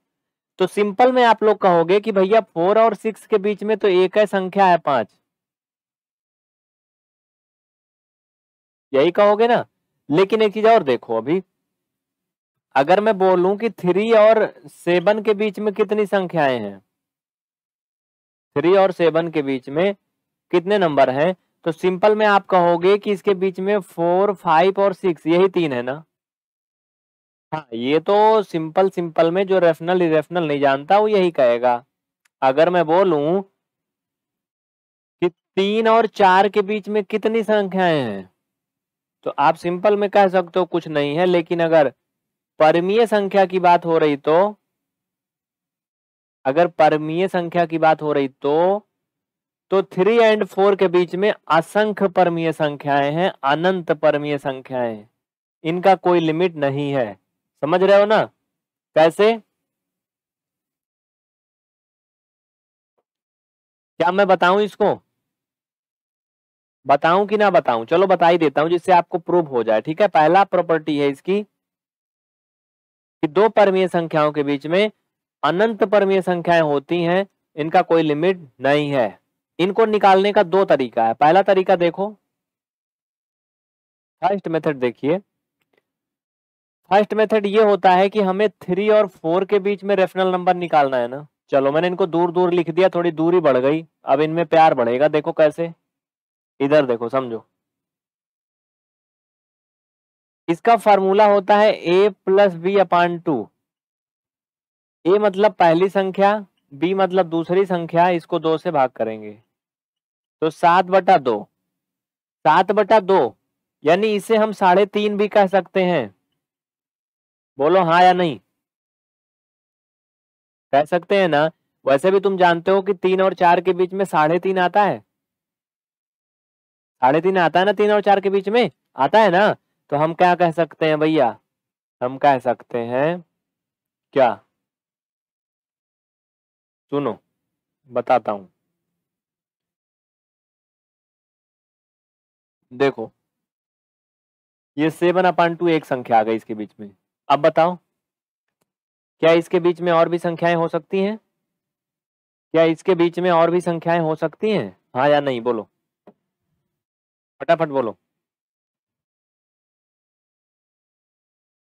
तो सिंपल में आप लोग कहोगे कि भैया फोर और सिक्स के बीच में तो एक है संख्या है पांच यही कहोगे ना लेकिन एक चीज और देखो अभी अगर मैं बोलूं कि थ्री और सेवन के बीच में कितनी संख्याएं हैं थ्री और सेवन के बीच में कितने नंबर हैं तो सिंपल में आप कहोगे कि इसके बीच में फोर फाइव और सिक्स यही तीन है ना हाँ ये तो सिंपल सिंपल में जो रेफनल इरेफनल नहीं जानता वो यही कहेगा अगर मैं बोलूं कि तीन और चार के बीच में कितनी संख्याएं हैं तो आप सिंपल में कह सकते हो कुछ नहीं है लेकिन अगर परमीय संख्या की बात हो रही तो अगर परमीय संख्या की बात हो रही तो तो थ्री एंड फोर के बीच में असंख्य परमीय संख्याएं हैं अनंत परमीय संख्याएं इनका कोई लिमिट नहीं है समझ रहे हो ना कैसे क्या मैं बताऊं इसको बताऊं कि ना बताऊं चलो बता ही देता हूं जिससे आपको प्रूव हो जाए ठीक है पहला प्रॉपर्टी है इसकी कि दो परमीय संख्याओं के बीच में अनंत परमीय संख्याएं होती हैं इनका कोई लिमिट नहीं है इनको निकालने का दो तरीका है पहला तरीका देखो फर्स्ट मेथड देखिए फर्स्ट मेथड ये होता है कि हमें थ्री और फोर के बीच में रेफरल नंबर निकालना है ना चलो मैंने इनको दूर दूर लिख दिया थोड़ी दूरी बढ़ गई अब इनमें प्यार बढ़ेगा देखो कैसे इधर देखो समझो इसका फॉर्मूला होता है A plus B upon two A मतलब पहली संख्या बी मतलब दूसरी संख्या इसको दो से भाग करेंगे तो सात बटा दो सात बटा दो यानी इसे हम साढ़े तीन भी कह सकते हैं बोलो हाँ या नहीं कह सकते हैं ना वैसे भी तुम जानते हो कि तीन और चार के बीच में साढ़े तीन आता है साढ़े तीन आता है ना तीन और चार के बीच में आता है ना तो हम क्या कह सकते हैं भैया हम कह सकते हैं क्या सुनो बताता हूं देखो ये सेवन अपॉइंट टू एक संख्या आ गई इसके बीच में अब बताओ क्या इसके बीच में और भी संख्याएं हो सकती हैं क्या इसके बीच में और भी संख्याएं हो सकती हैं हाँ या नहीं बोलो फटाफट बोलो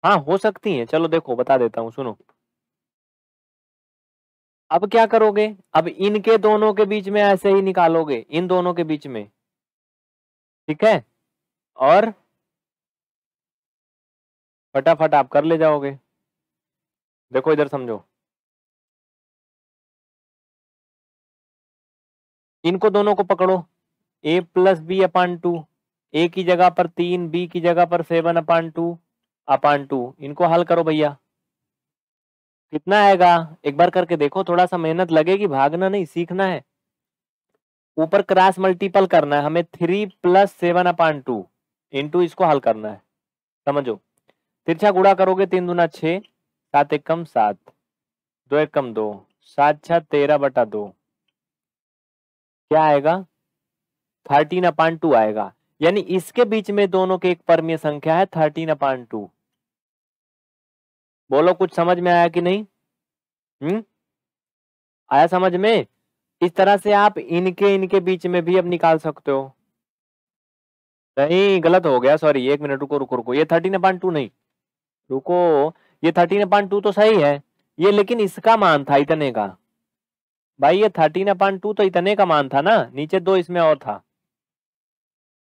हाँ हो सकती हैं चलो देखो बता देता हूं सुनो अब क्या करोगे अब इनके दोनों के बीच में ऐसे ही निकालोगे इन दोनों के बीच में ठीक है और फटाफट आप कर ले जाओगे देखो इधर समझो इनको दोनों को पकड़ो A plus B upon two A की जगह पर तीन बी की जगह पर seven upon two upon two इनको हल करो भैया कितना आएगा एक बार करके देखो थोड़ा सा मेहनत लगेगी भागना नहीं सीखना है ऊपर क्रॉस मल्टीपल करना है हमें three plus seven upon two into इसको हल करना है समझो तिरछा गुड़ा करोगे तीन दूना छः सात एक कम सात दो एक कम दो सात छः तेरह बटा दो क्या आएगा थर्टीन अपान टू आएगा यानी इसके बीच में दोनों के एक परमीय संख्या है थर्टीन अपान टू बोलो कुछ समझ में आया कि नहीं हम्म आया समझ में इस तरह से आप इनके इनके बीच में भी अब निकाल सकते हो नहीं गलत हो गया सॉरी एक मिनट रुको रुको रुको ये थर्टीन अपान टू नहीं रुको ये थर्टीन अपॉइंट टू तो सही है ये लेकिन इसका मान था इतने का भाई ये थर्टीन अपॉइंट टू तो इतने का मान था ना नीचे दो इसमें और था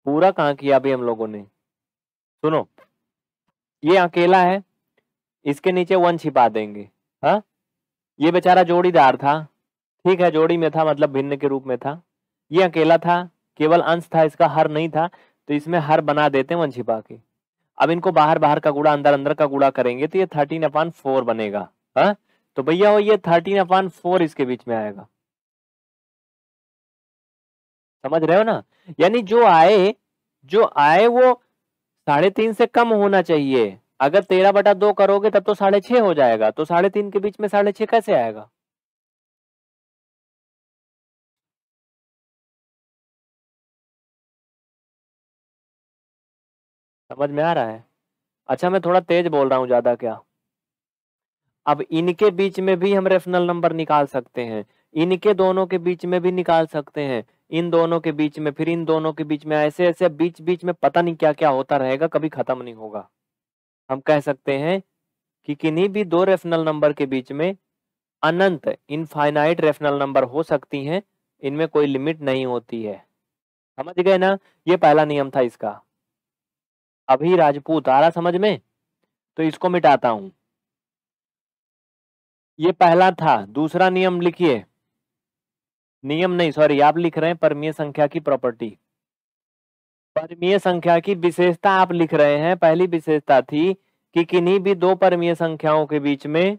पूरा कहाँ किया अभी हम लोगों ने सुनो ये अकेला है इसके नीचे वन छिपा देंगे हाँ ये बेचारा जोड़ीदार था ठीक है जोड़ी में था मतलब भिन्न के रूप में था ये अकेला था केवल अंश था इसका हर नहीं था तो इसमें हर बना देते वन छिपा के अब इनको बाहर बाहर का गुड़ा अंदर अंदर का गुड़ा करेंगे तो ये थर्टीन अपान फोर बनेगा हा? तो भैया वो ये थर्टीन अपान फोर इसके बीच में आएगा समझ रहे हो ना यानी जो आए जो आए वो साढ़े तीन से कम होना चाहिए अगर तेरह बटा दो करोगे तब तो साढ़े छह हो जाएगा तो साढ़े तीन के बीच में साढ़े छह कैसे आएगा
समझ में आ रहा है
अच्छा मैं थोड़ा तेज बोल रहा हूँ ज़्यादा क्या अब इनके बीच में भी हम रेफनल नंबर निकाल सकते हैं इनके दोनों के बीच में भी निकाल सकते हैं इन दोनों के बीच में फिर इन दोनों के बीच में ऐसे ऐसे बीच बीच में पता नहीं क्या क्या होता रहेगा कभी खत्म नहीं होगा हम कह सकते हैं कि किन्हीं भी दो रेफनल नंबर के बीच में अनंत इनफाइनाइट रेफनल नंबर हो सकती हैं इनमें कोई लिमिट नहीं होती है समझ गए ना ये पहला नियम था इसका अभी राजपूत आ रहा समझ में तो इसको मिटाता हूं ये पहला था दूसरा नियम लिखिए नियम नहीं सॉरी आप लिख रहे हैं परमीय संख्या की प्रॉपर्टी परमीय संख्या की विशेषता आप लिख रहे हैं पहली विशेषता थी कि किन्हीं भी दो परमीय संख्याओं के बीच में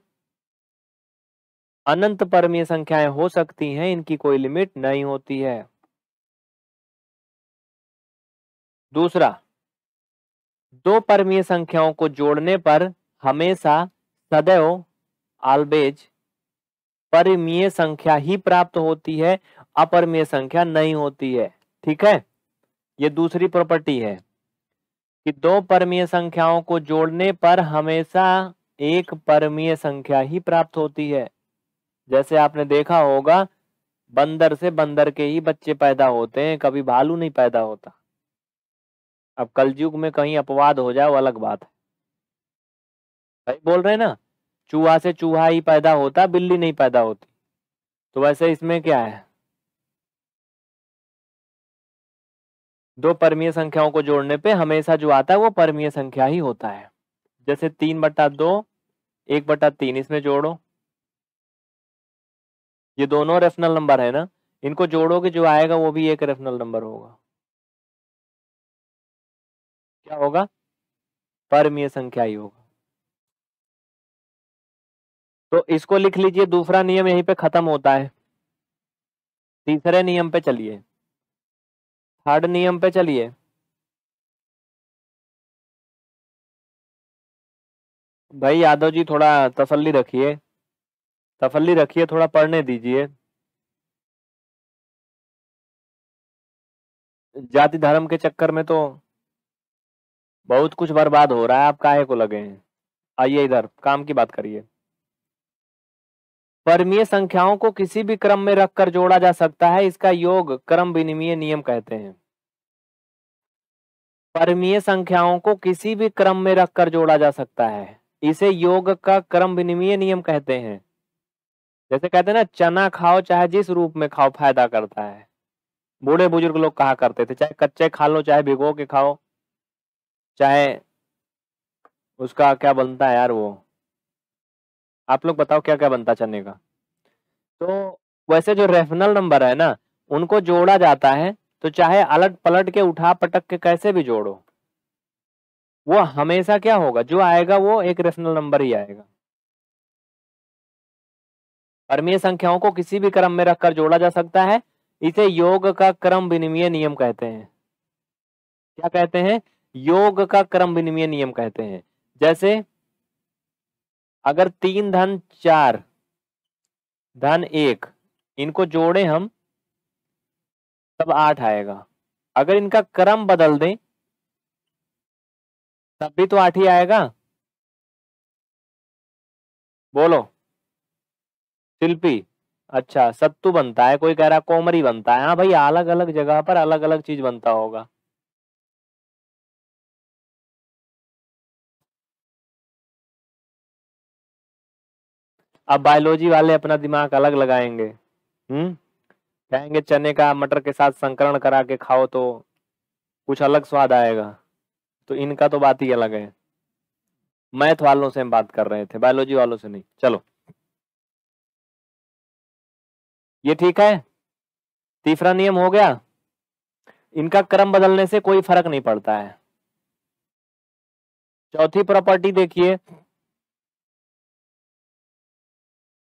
अनंत परमीय संख्याएं हो सकती हैं इनकी कोई लिमिट नहीं होती है दूसरा दो परमीय संख्याओं को जोड़ने पर हमेशा सदैव आलबेज परिमीय संख्या ही प्राप्त होती है अपरमीय संख्या नहीं होती है ठीक है ये दूसरी प्रॉपर्टी है कि दो परमीय संख्याओं को जोड़ने पर हमेशा एक परमीय संख्या ही प्राप्त होती है जैसे आपने देखा होगा बंदर से बंदर के ही बच्चे पैदा होते हैं कभी भालू नहीं पैदा होता अब कलयुग में कहीं अपवाद हो जाए वो अलग बात है भाई बोल रहे ना चूहा से चूहा ही पैदा होता बिल्ली नहीं पैदा होती तो वैसे इसमें क्या है दो परमीय संख्याओं को जोड़ने पे हमेशा जो आता है वो परमीय संख्या ही होता है जैसे तीन बटा दो एक बटा तीन इसमें जोड़ो ये दोनों रेफनल नंबर है ना इनको जोड़ोगे जो आएगा वो भी एक रेफनल नंबर होगा क्या होगा परमीय संख्या ही होगा तो इसको लिख लीजिए दूसरा नियम यहीं पे खत्म होता है तीसरे नियम पे चलिए
थर्ड नियम पे चलिए भाई यादव जी थोड़ा तसल्ली रखिए तसल्ली रखिए थोड़ा पढ़ने दीजिए
जाति धर्म के चक्कर में तो बहुत कुछ बर्बाद हो रहा है आप काहे को लगे हैं आइए इधर काम की बात करिए परमीय संख्याओं को किसी भी क्रम में रखकर जोड़ा जा सकता है इसका योग क्रम विनिमय नियम कहते हैं परमीय संख्याओं को किसी भी क्रम में रखकर जोड़ा जा सकता है इसे योग का क्रम विनिमय नियम कहते हैं जैसे कहते हैं ना चना खाओ चाहे जिस रूप में खाओ फायदा करता है बूढ़े बुजुर्ग लोग कहा करते थे चाहे कच्चे खा लो चाहे भिगो के खाओ चाहे उसका क्या बनता है यार वो आप लोग बताओ क्या क्या बनता चने का तो वैसे जो रेफनल नंबर है ना उनको जोड़ा जाता है तो चाहे अलट पलट के उठा पटक के कैसे भी जोड़ो वो हमेशा क्या होगा जो आएगा वो एक रेफनल नंबर ही आएगा परमीय संख्याओं को किसी भी क्रम में रखकर जोड़ा जा सकता है इसे योग का क्रम विनिमय नियम कहते हैं क्या कहते हैं योग का क्रम विनिमय नियम कहते हैं जैसे अगर तीन धन चार धन एक इनको जोड़े हम तब आठ आएगा अगर इनका क्रम बदल दें तब भी तो आठ ही आएगा बोलो शिल्पी अच्छा सत्तू बनता है कोई कह रहा कोमरी बनता है हाँ भाई अलग अलग जगह पर अलग अलग चीज बनता होगा अब बायोलॉजी वाले अपना दिमाग अलग लगाएंगे हम्म कहेंगे चने का मटर के साथ संकरण करा के खाओ तो कुछ अलग स्वाद आएगा तो इनका तो बात ही अलग है मैथ वालों से हम बात कर रहे थे बायोलॉजी वालों से नहीं चलो ये ठीक है तीसरा नियम हो गया इनका क्रम बदलने से कोई फर्क नहीं पड़ता है चौथी प्रॉपर्टी देखिए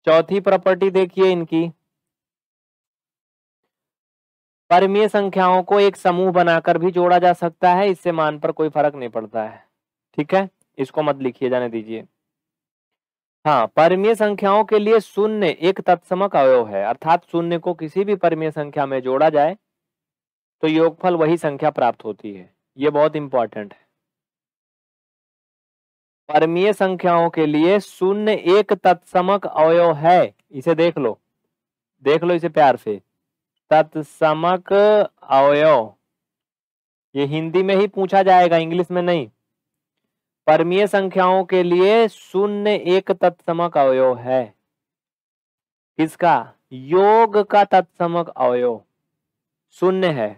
चौथी प्रॉपर्टी देखिए इनकी परिमेय संख्याओं को एक समूह बनाकर भी जोड़ा जा सकता है इससे मान पर कोई फर्क नहीं पड़ता है ठीक है इसको मत लिखिए जाने दीजिए हाँ परिमेय संख्याओं के लिए शून्य एक तत्समक अवयव है अर्थात शून्य को किसी भी परिमेय संख्या में जोड़ा जाए तो योगफल वही संख्या प्राप्त होती है ये बहुत इंपॉर्टेंट है परमीय संख्याओं के लिए शून्य एक तत्समक अवयव है इसे देख लो देख लो इसे प्यार से तत्समक अवयव ये हिंदी में ही पूछा जाएगा इंग्लिश में नहीं परमीय संख्याओं के लिए शून्य एक तत्समक अवयव है किसका योग का तत्समक अवयव शून्य है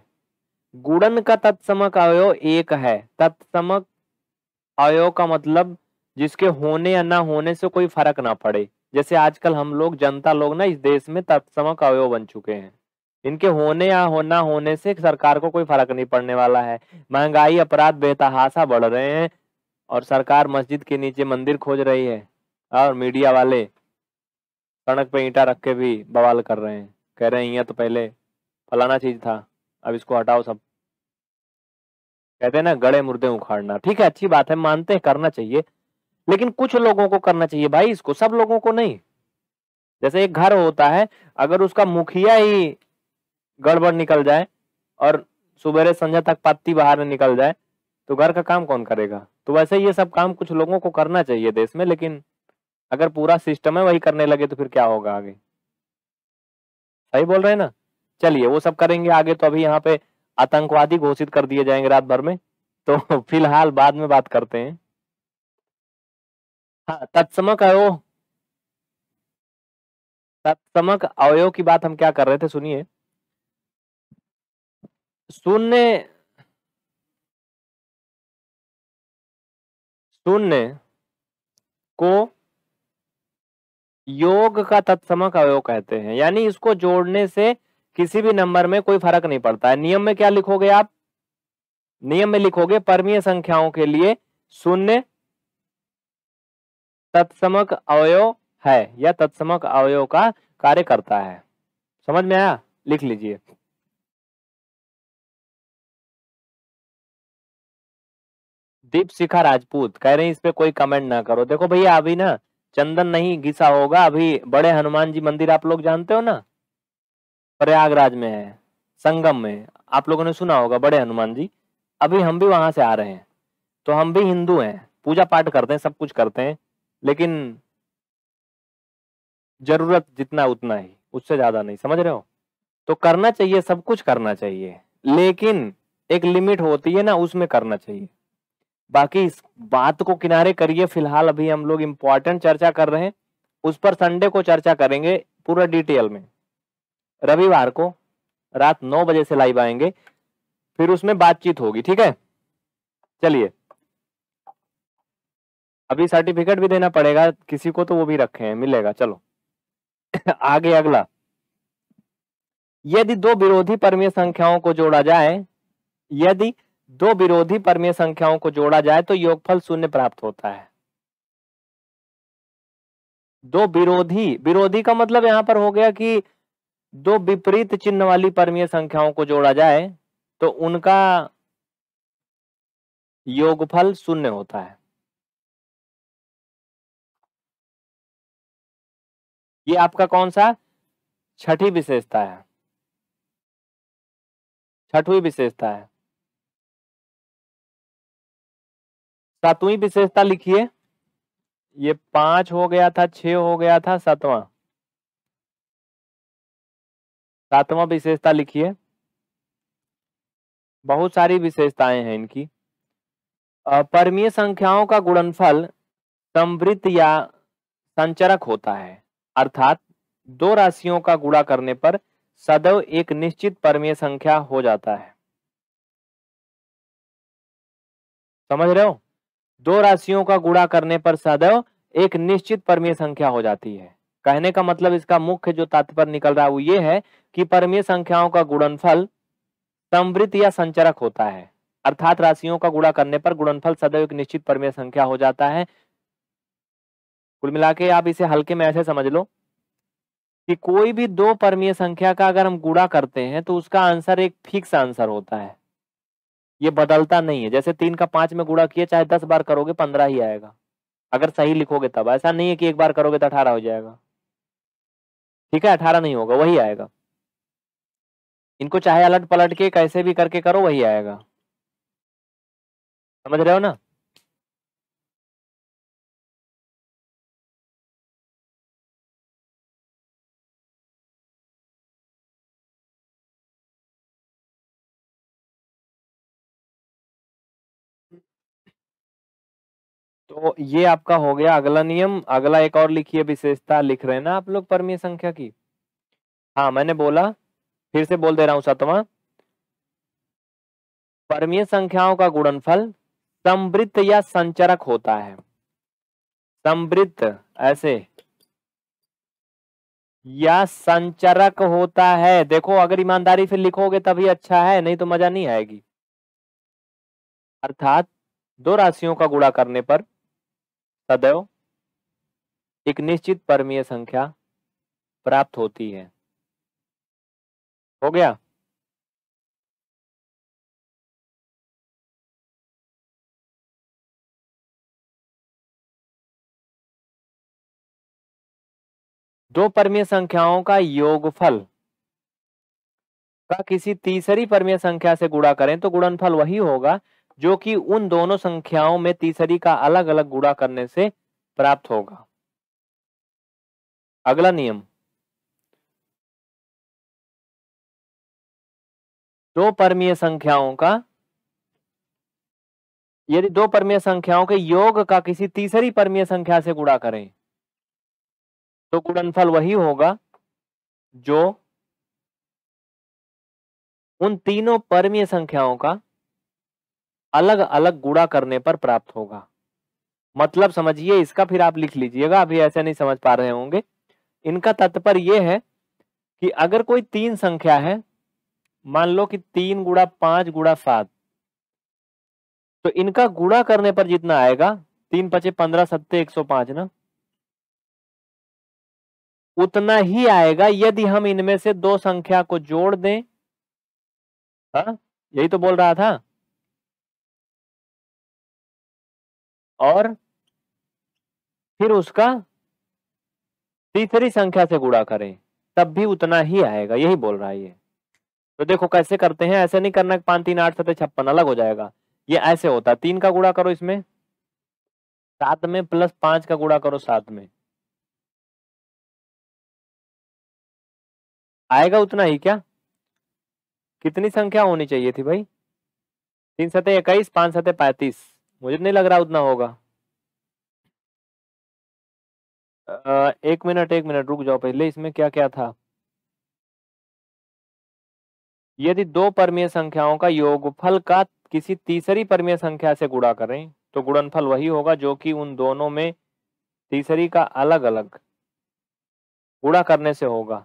गुणन का तत्समक अवयव एक है तत्समक अवयव का मतलब जिसके होने या ना होने से कोई फर्क ना पड़े जैसे आजकल हम लोग जनता लोग ना इस देश में तत्समक अवयव बन चुके हैं इनके होने या होना होने से सरकार को कोई फर्क नहीं पड़ने वाला है महंगाई अपराध बेतहासा बढ़ रहे हैं और सरकार मस्जिद के नीचे मंदिर खोज रही है और मीडिया वाले सड़क पे ईंटा रख के भी बवाल कर रहे हैं कह रहे हैं यहाँ तो पहले फलाना चीज था अब इसको हटाओ सब कहते हैं ना गड़े मुर्दे उखाड़ना ठीक है अच्छी बात है मानते हैं करना चाहिए लेकिन कुछ लोगों को करना चाहिए भाई इसको सब लोगों को नहीं जैसे एक घर होता है अगर उसका मुखिया ही गड़बड़ निकल जाए और सुबेरे संजय तक पत्ती बाहर निकल जाए तो घर का काम कौन करेगा तो वैसे ये सब काम कुछ लोगों को करना चाहिए देश में लेकिन अगर पूरा सिस्टम है वही करने लगे तो फिर क्या होगा आगे सही बोल रहे हैं ना चलिए वो सब करेंगे आगे तो अभी यहाँ पे आतंकवादी घोषित कर दिए जाएंगे रात भर में तो फिलहाल बाद में बात करते हैं हाँ तत्समक अयो
तत्समक अवयव की बात हम क्या कर रहे थे सुनिए शून्य
शून्य को योग का तत्समक अवयव कहते हैं यानी इसको जोड़ने से किसी भी नंबर में कोई फर्क नहीं पड़ता है नियम में क्या लिखोगे आप नियम में लिखोगे परमीय संख्याओं के लिए शून्य तत्समक अवयव है या तत्समक अवयव का कार्य करता है समझ में आया लिख लीजिए दीप शिखा राजपूत कह रहे हैं इस पे कोई कमेंट ना करो देखो भैया अभी ना चंदन नहीं घिसा होगा अभी बड़े हनुमान जी मंदिर आप लोग जानते हो ना प्रयागराज में है संगम में आप लोगों ने सुना होगा बड़े हनुमान जी अभी हम भी वहां से आ रहे हैं तो हम भी हिंदू हैं पूजा पाठ करते हैं सब कुछ करते हैं लेकिन जरूरत जितना उतना ही उससे ज्यादा नहीं समझ रहे हो तो करना चाहिए सब कुछ करना चाहिए लेकिन एक लिमिट होती है ना उसमें करना चाहिए बाकी इस बात को किनारे करिए फिलहाल अभी हम लोग इम्पोर्टेंट चर्चा कर रहे हैं उस पर संडे को चर्चा करेंगे पूरा डिटेल में रविवार को रात नौ बजे से लाइव आएंगे फिर उसमें बातचीत होगी ठीक है चलिए अभी सर्टिफिकेट भी देना पड़ेगा किसी को तो वो भी रखे हैं मिलेगा चलो आगे अगला यदि दो विरोधी परमीय संख्याओं को जोड़ा जाए यदि दो विरोधी परमीय संख्याओं को जोड़ा जाए तो योगफल शून्य प्राप्त होता है दो विरोधी विरोधी का मतलब यहां पर हो गया कि दो विपरीत चिन्ह वाली परमीय संख्याओं को जोड़ा जाए तो उनका योगफल शून्य होता है
ये आपका कौन सा छठी विशेषता है छठवी
विशेषता है सातवीं विशेषता लिखिए ये पांच हो गया था छ हो गया था सातवां सातवां विशेषता लिखिए बहुत सारी विशेषताएं हैं इनकी परमीय संख्याओं का गुणनफल संवृत्त या संचरक होता है अर्थात दो राशियों का गुणा करने पर सदैव एक निश्चित परमीय संख्या हो जाता है समझ रहे हो दो राशियों का गुणा करने पर सदैव एक निश्चित परमीय संख्या हो जाती है कहने का मतलब इसका मुख्य जो तात्पर्य निकल रहा है वो ये है कि परमीय संख्याओं का गुणनफल संवृत या संचरक होता है अर्थात राशियों का गुणा करने पर गुणनफल सदैव एक निश्चित परमीय संख्या हो जाता है कुल मिला के आप इसे हल्के में ऐसे समझ लो कि कोई भी दो परमीय संख्या का अगर हम गुड़ा करते हैं तो उसका आंसर एक फिक्स आंसर होता है ये बदलता नहीं है जैसे तीन का पांच में गुड़ा किया चाहे दस बार करोगे पंद्रह ही आएगा अगर सही लिखोगे तब ऐसा नहीं है कि एक बार करोगे तो अठारह हो जाएगा ठीक है अठारह नहीं होगा वही आएगा इनको चाहे अलट पलट के कैसे भी करके करो वही आएगा समझ रहे हो ना तो ये आपका हो गया अगला नियम अगला एक और लिखिए विशेषता लिख रहे हैं ना आप लोग परमीय संख्या की हाँ मैंने बोला फिर से बोल दे रहा हूं सातवा परमीय संख्याओं का गुणनफल समृत या संचरक होता है समृद्ध ऐसे या संचरक होता है देखो अगर ईमानदारी से लिखोगे तभी अच्छा है नहीं तो मजा नहीं आएगी अर्थात दो राशियों का गुणा करने पर सदैव एक निश्चित परमीय संख्या प्राप्त होती है हो गया दो परमीय संख्याओं का योगफल का किसी तीसरी परमीय संख्या से गुणा करें तो गुणनफल वही होगा जो कि उन दोनों संख्याओं में तीसरी का अलग अलग गुड़ा करने से प्राप्त होगा अगला नियम दो परमीय संख्याओं का यदि दो परमीय संख्याओं के योग का किसी तीसरी परमीय संख्या से गुड़ा करें तो गुणनफल वही होगा जो उन तीनों परमीय संख्याओं का अलग अलग गुड़ा करने पर प्राप्त होगा मतलब समझिए इसका फिर आप लिख लीजिएगा अभी ऐसे नहीं समझ पा रहे होंगे इनका तत्पर यह है कि अगर कोई तीन संख्या है मान लो कि तीन गुड़ा पांच गुड़ा सात तो इनका गुड़ा करने पर जितना आएगा तीन पचे पंद्रह सत्ते एक सौ पांच ना उतना ही आएगा यदि हम इनमें से दो संख्या को जोड़ दें हा? यही तो बोल रहा था और फिर उसका तीसरी संख्या से गुणा करें तब भी उतना ही आएगा यही बोल रहा है ये तो देखो कैसे करते हैं ऐसे नहीं करना पांच तीन आठ सतह छप्पन अलग हो जाएगा ये ऐसे होता है तीन का गुणा करो इसमें सात में प्लस पांच का गुणा करो सात में आएगा उतना ही क्या कितनी संख्या होनी चाहिए थी भाई तीन सतह इक्कीस पांच सतह पैंतीस मुझे तो नहीं लग रहा उतना होगा एक मिनट एक मिनट रुक जाओ पहले इसमें क्या क्या था यदि दो परमीय संख्याओं का योगफल का किसी तीसरी परमीय संख्या से गुणा करें तो गुणनफल वही होगा जो कि उन दोनों में तीसरी का अलग अलग गुणा करने से होगा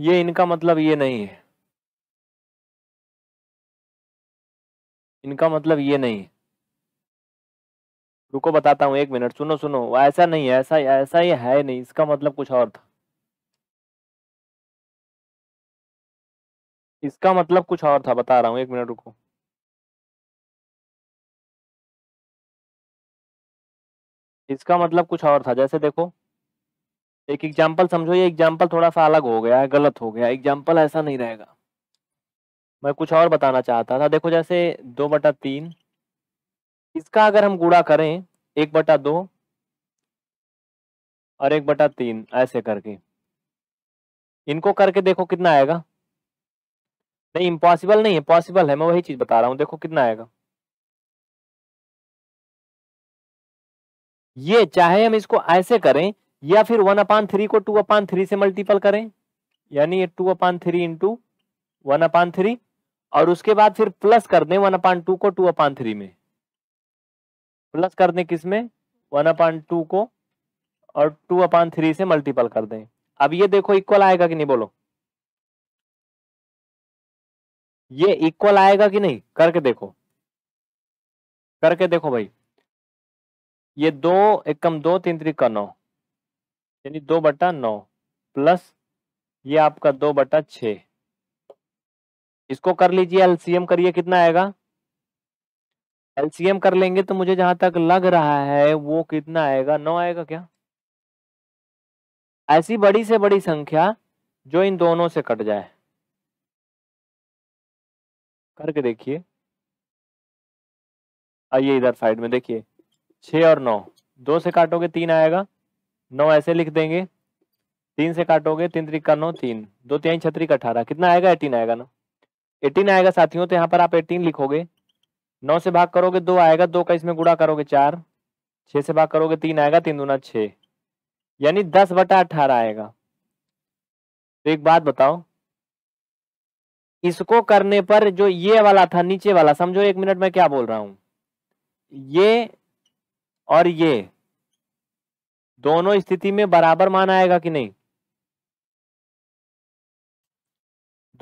ये इनका मतलब ये नहीं है इनका मतलब ये नहीं रुको बताता हूँ एक मिनट सुनो सुनो ऐसा नहीं है ऐसा ऐसा ही है नहीं इसका मतलब कुछ और था इसका
मतलब कुछ और था बता रहा हूँ एक मिनट रुको
इसका मतलब कुछ और था जैसे देखो एक एग्जाम्पल समझो ये एग्जाम्पल थोड़ा सा अलग हो गया है गलत हो गया एग्जाम्पल ऐसा नहीं रहेगा मैं कुछ और बताना चाहता था देखो जैसे दो बटा तीन इसका अगर हम गुड़ा करें एक बटा दो और एक बटा तीन ऐसे करके इनको करके देखो कितना आएगा नहीं इम्पॉसिबल नहीं है पॉसिबल है मैं वही चीज बता रहा हूं देखो कितना आएगा ये चाहे हम इसको ऐसे करें या फिर वन अपान थ्री को टू अपान थ्री से मल्टीपल करें यानी ये two upon three into one upon three और उसके बाद फिर प्लस कर दें वन अपान टू को टू अपान थ्री में प्लस कर दें किस में वन अपान टू को और टू अपान थ्री से मल्टीपल कर दें अब ये देखो इक्वल आएगा कि नहीं बोलो ये इक्वल आएगा कि नहीं करके देखो करके देखो भाई ये दो एकम दो तीन त्रिका नौ यानी दो बटा नौ प्लस ये आपका दो बटा छः इसको कर लीजिए एलसीएम करिए कितना आएगा एलसीएम कर लेंगे तो मुझे जहां तक लग रहा है वो कितना आएगा नौ आएगा क्या ऐसी बड़ी से बड़ी संख्या जो इन दोनों से कट जाए करके देखिए आइए इधर साइड में देखिए छ और नौ दो से काटोगे तीन आएगा नौ ऐसे लिख देंगे तीन से काटोगे तीन का नौ तीन दो तिहाई छतरी का अठारह कितना आएगा एटीन आएगा ना एटीन आएगा साथियों तो यहाँ पर आप एटीन लिखोगे नौ से भाग करोगे दो आएगा दो का इसमें गुड़ा करोगे चार छः से भाग करोगे तीन आएगा तीन दूना छः यानी दस बटा अठारह आएगा तो एक बात बताओ इसको करने पर जो ये वाला था नीचे वाला समझो एक मिनट में क्या बोल रहा हूं ये और ये दोनों स्थिति में बराबर मान आएगा कि नहीं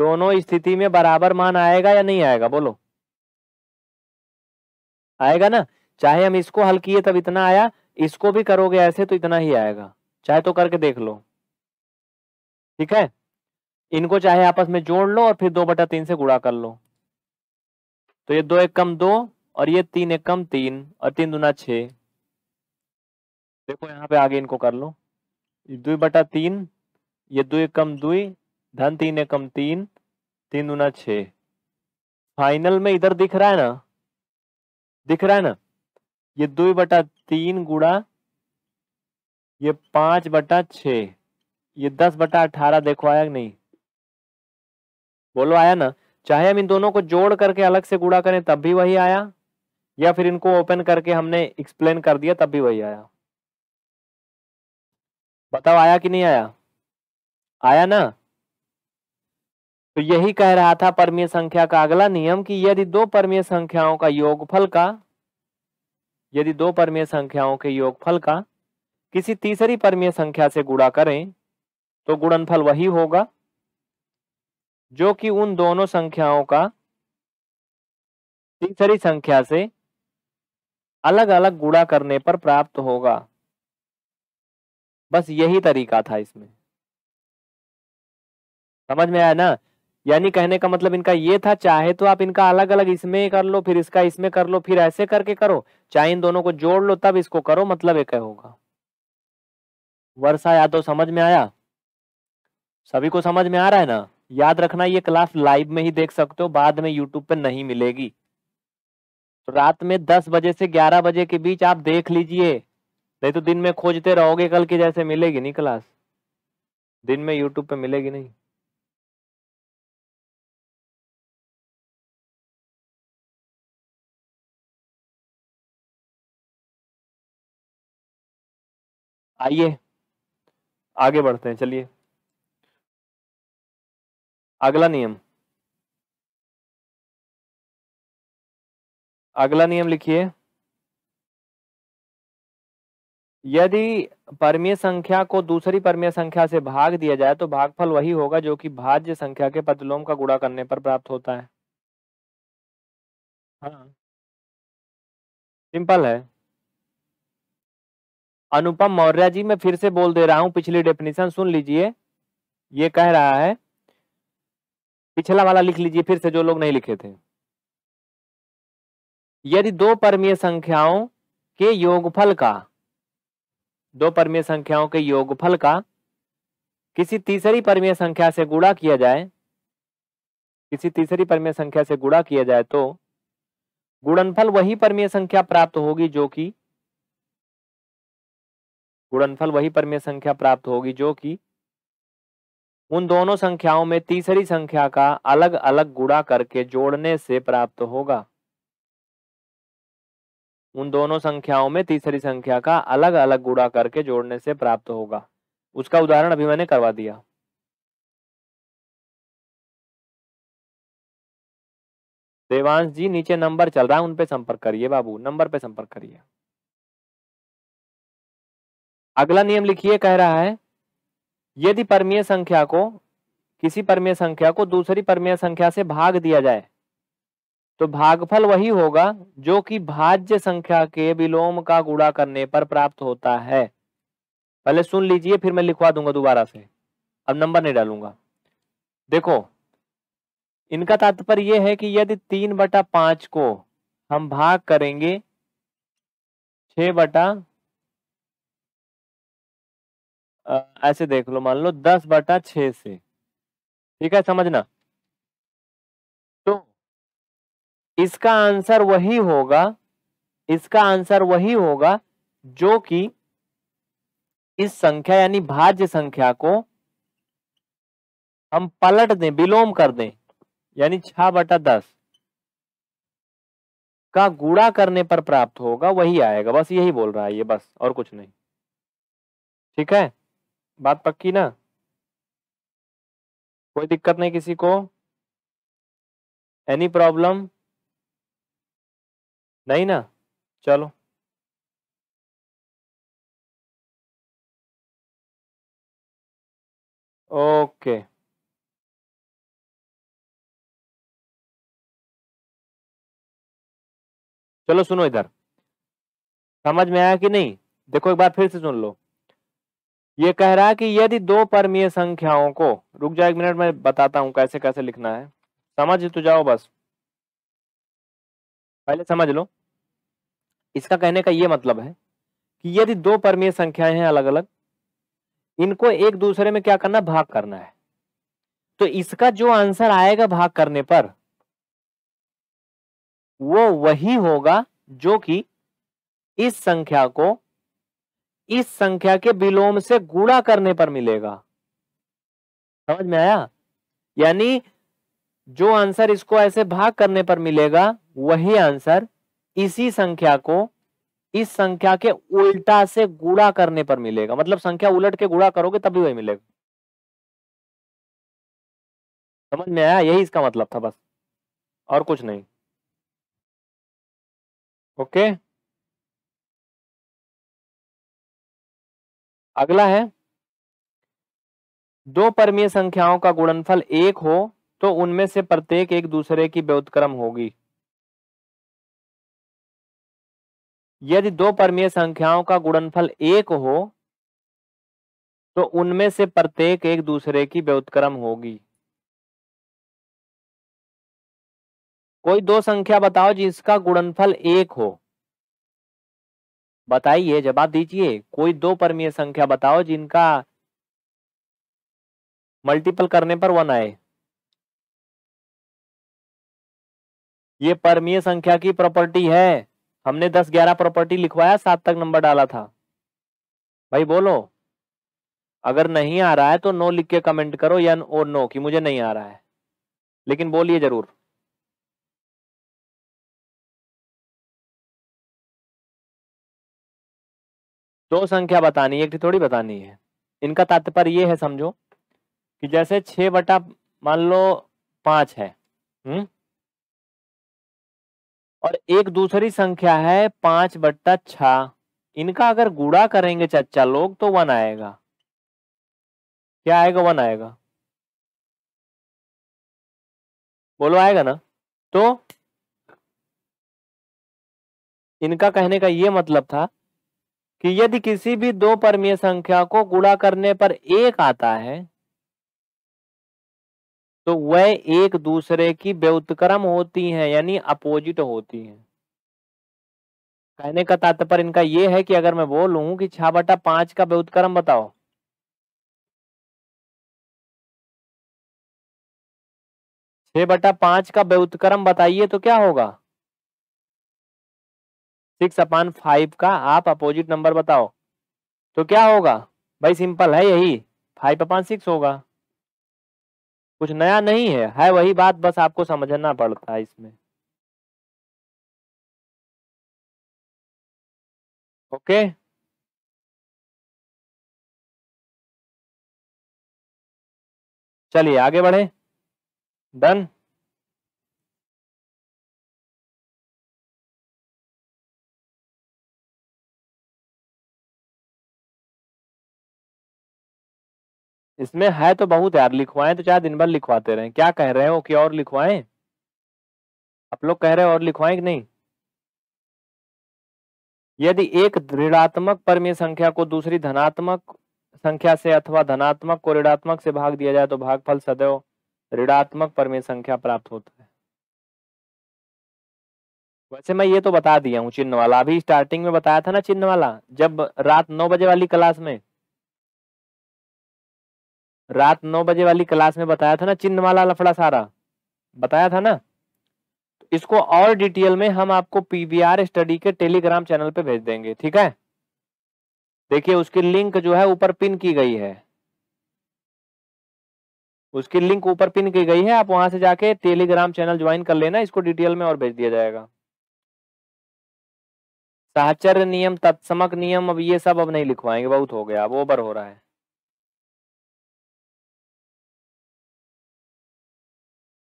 दोनों स्थिति में बराबर मान आएगा या नहीं आएगा बोलो आएगा ना चाहे हम इसको हल किए तब इतना आया इसको भी करोगे ऐसे तो इतना ही आएगा चाहे तो करके देख लो ठीक है इनको चाहे आपस में जोड़ लो और फिर दो बटा तीन से गुड़ा कर लो तो ये दो एक कम दो और ये तीन एक कम तीन और तीन दुना छ देखो यहाँ पे आगे इनको कर लो दुई बटा तीन ये दो एक कम दुई धन तीन एकम तीन तीन दूना छ फाइनल में इधर दिख रहा है ना दिख रहा है ना ये दो बटा तीन गुड़ा ये पांच बटा छ ये दस बटा अठारह देखो आया कि नहीं बोलो आया ना चाहे हम इन दोनों को जोड़ करके अलग से गुड़ा करें तब भी वही आया या फिर इनको ओपन करके हमने एक्सप्लेन कर दिया तब भी वही आया बताओ आया कि नहीं आया आया ना तो यही कह रहा था परमीय संख्या का अगला नियम कि यदि दो परमीय संख्याओं का योगफल का यदि दो परमीय संख्याओं के योगफल का किसी तीसरी परमीय संख्या से गुणा करें तो गुणनफल वही होगा जो कि उन दोनों संख्याओं का तीसरी संख्या से अलग अलग गुणा करने पर प्राप्त होगा बस यही तरीका था इसमें समझ में आया ना यानी कहने का मतलब इनका ये था चाहे तो आप इनका अलग अलग इसमें कर लो फिर इसका इसमें कर लो फिर ऐसे करके करो चाहे इन दोनों को जोड़ लो तब इसको करो मतलब एक होगा वर्षा या तो समझ में आया सभी को समझ में आ रहा है ना याद रखना ये क्लास लाइव में ही देख सकते हो बाद में यूट्यूब पे नहीं मिलेगी तो रात में दस बजे से ग्यारह बजे के बीच आप देख लीजिए नहीं तो दिन में खोजते रहोगे कल की जैसे मिलेगी नहीं क्लास दिन में यूट्यूब पे मिलेगी नहीं
आइए आगे बढ़ते हैं चलिए अगला नियम अगला नियम लिखिए
यदि परमीय संख्या को दूसरी परमीय संख्या से भाग दिया जाए तो भागफल वही होगा जो कि भाज्य संख्या के पदलोम का गुणा करने पर प्राप्त होता है हाँ सिंपल है अनुपम मौर्य जी मैं फिर से बोल दे रहा हूं पिछली डेफिनेशन सुन लीजिए ये कह रहा है पिछला वाला लिख लीजिए फिर से जो लोग नहीं लिखे थे यदि दो परमीय संख्याओं के योगफल का दो परमीय संख्याओं के योगफल का किसी तीसरी परमीय संख्या से गुणा किया जाए किसी तीसरी परमीय संख्या से गुणा किया जाए तो गुणनफल वही परमीय संख्या प्राप्त होगी जो कि गुणनफल वही परमेय संख्या प्राप्त होगी जो कि उन दोनों संख्याओं में तीसरी संख्या का अलग अलग गुड़ा करके जोड़ने से प्राप्त होगा उन दोनों संख्याओं में तीसरी संख्या का अलग अलग गुड़ा करके जोड़ने से प्राप्त होगा उसका उदाहरण अभी मैंने करवा दिया देवांश जी नीचे नंबर चल रहा है उन पे संपर्क करिए बाबू नंबर पे संपर्क करिए अगला नियम लिखिए कह रहा है यदि परमीय संख्या को किसी परमीय संख्या को दूसरी परमीय संख्या से भाग दिया जाए तो भागफल वही होगा जो कि भाज्य संख्या के विलोम का गुणा करने पर प्राप्त होता है पहले सुन लीजिए फिर मैं लिखवा दूंगा दोबारा से अब नंबर नहीं डालूंगा देखो इनका तात्पर्य यह है कि यदि तीन बटा पांच को हम भाग करेंगे छ बटा ऐसे देख लो मान लो दस बटा छ से ठीक है समझना तो इसका आंसर वही होगा इसका आंसर वही होगा जो कि इस संख्या यानी भाज्य संख्या को हम पलट दें विलोम कर दें यानी छ बटा दस का गुड़ा करने पर प्राप्त होगा वही आएगा बस यही बोल रहा है ये बस और कुछ नहीं ठीक है बात पक्की ना कोई दिक्कत नहीं किसी को एनी प्रॉब्लम नहीं ना चलो
ओके चलो सुनो इधर
समझ में आया कि नहीं देखो एक बार फिर से सुन लो ये कह रहा है कि यदि दो परमीय संख्याओं को रुक जाओ एक मिनट में बताता हूं कैसे कैसे लिखना है समझ तो जाओ बस पहले समझ लो इसका कहने का ये मतलब है कि यदि दो परमीय संख्याएं हैं अलग अलग इनको एक दूसरे में क्या करना भाग करना है तो इसका जो आंसर आएगा भाग करने पर वो वही होगा जो कि इस संख्या को इस संख्या के विलोम से गुणा करने पर मिलेगा समझ में आया यानी जो आंसर इसको ऐसे भाग करने पर मिलेगा वही आंसर इसी संख्या को इस संख्या के उल्टा से गुणा करने पर मिलेगा मतलब संख्या उलट के गुणा करोगे तभी वही मिलेगा समझ में आया यही इसका मतलब था बस
और कुछ नहीं ओके okay? अगला है
दो परमीय संख्याओं का गुणनफल एक हो तो उनमें से प्रत्येक एक दूसरे की व्युत्क्रम होगी यदि दो परमीय संख्याओं का गुणनफल एक हो तो उनमें से प्रत्येक एक दूसरे की व्युत्क्रम होगी कोई दो संख्या बताओ जिसका गुणनफल एक हो बताइए जवाब दीजिए कोई दो परमीय संख्या बताओ जिनका मल्टीपल करने पर वन आए ये परमीय संख्या की प्रॉपर्टी है हमने दस ग्यारह प्रॉपर्टी लिखवाया सात तक नंबर डाला था भाई बोलो अगर नहीं आ रहा है तो नो लिख के कमेंट करो या और नो कि मुझे नहीं आ रहा है लेकिन बोलिए जरूर दो संख्या बतानी है एक थोड़ी बतानी है इनका तात्पर्य ये है समझो कि जैसे छ बटा मान लो पांच है हम्म और एक दूसरी संख्या है पांच बट्टा छ इनका अगर गुड़ा करेंगे चच्चा लोग तो वन आएगा क्या आएगा वन आएगा बोलो आएगा ना तो इनका कहने का ये मतलब था कि यदि किसी भी दो परमीय संख्या को गुणा करने पर एक आता है तो वह एक दूसरे की व्युतक्रम होती हैं यानी अपोजिट होती हैं कहने का तात्पर्य इनका यह है कि अगर मैं बोलूं कि छह बटा पांच का व्युतक्रम बताओ
छह बटा पांच का
व्युतक्रम बताइए तो क्या होगा सिक्स अपान फाइव का आप अपोजिट नंबर बताओ तो क्या होगा भाई सिंपल है यही फाइव अपान सिक्स होगा कुछ नया नहीं है है वही बात बस आपको समझना
पड़ता है इसमें ओके चलिए आगे बढ़े डन
इसमें है तो बहुत यार लिखवाएं तो चाहे दिन भर लिखवाते रहे क्या कह रहे हो कि और लिखवाएं आप लोग कह रहे हो और लिखवाएं कि नहीं यदि एक ऋणात्मक परमीय संख्या को दूसरी धनात्मक संख्या से अथवा धनात्मक को ऋणात्मक से भाग दिया जाए तो भागफल सदैव ऋणात्मक परमीय संख्या प्राप्त होता है वैसे मैं ये तो बता दिया हूँ चिन्ह वाला अभी स्टार्टिंग में बताया था ना चिन्ह वाला जब रात नौ बजे वाली क्लास में रात नौ बजे वाली क्लास में बताया था ना चिन्ह वाला लफड़ा सारा बताया था ना तो इसको और डिटेल में हम आपको पीवीआर स्टडी के टेलीग्राम चैनल पे भेज देंगे ठीक है देखिए उसकी लिंक जो है ऊपर पिन की गई है उसकी लिंक ऊपर पिन की गई है आप वहां से जाके टेलीग्राम चैनल ज्वाइन कर लेना इसको डिटेल में और भेज दिया जाएगा साहचर्य नियम तत्समक नियम अब ये सब अब नहीं लिखवाएंगे बहुत हो गया अब ओवर हो रहा है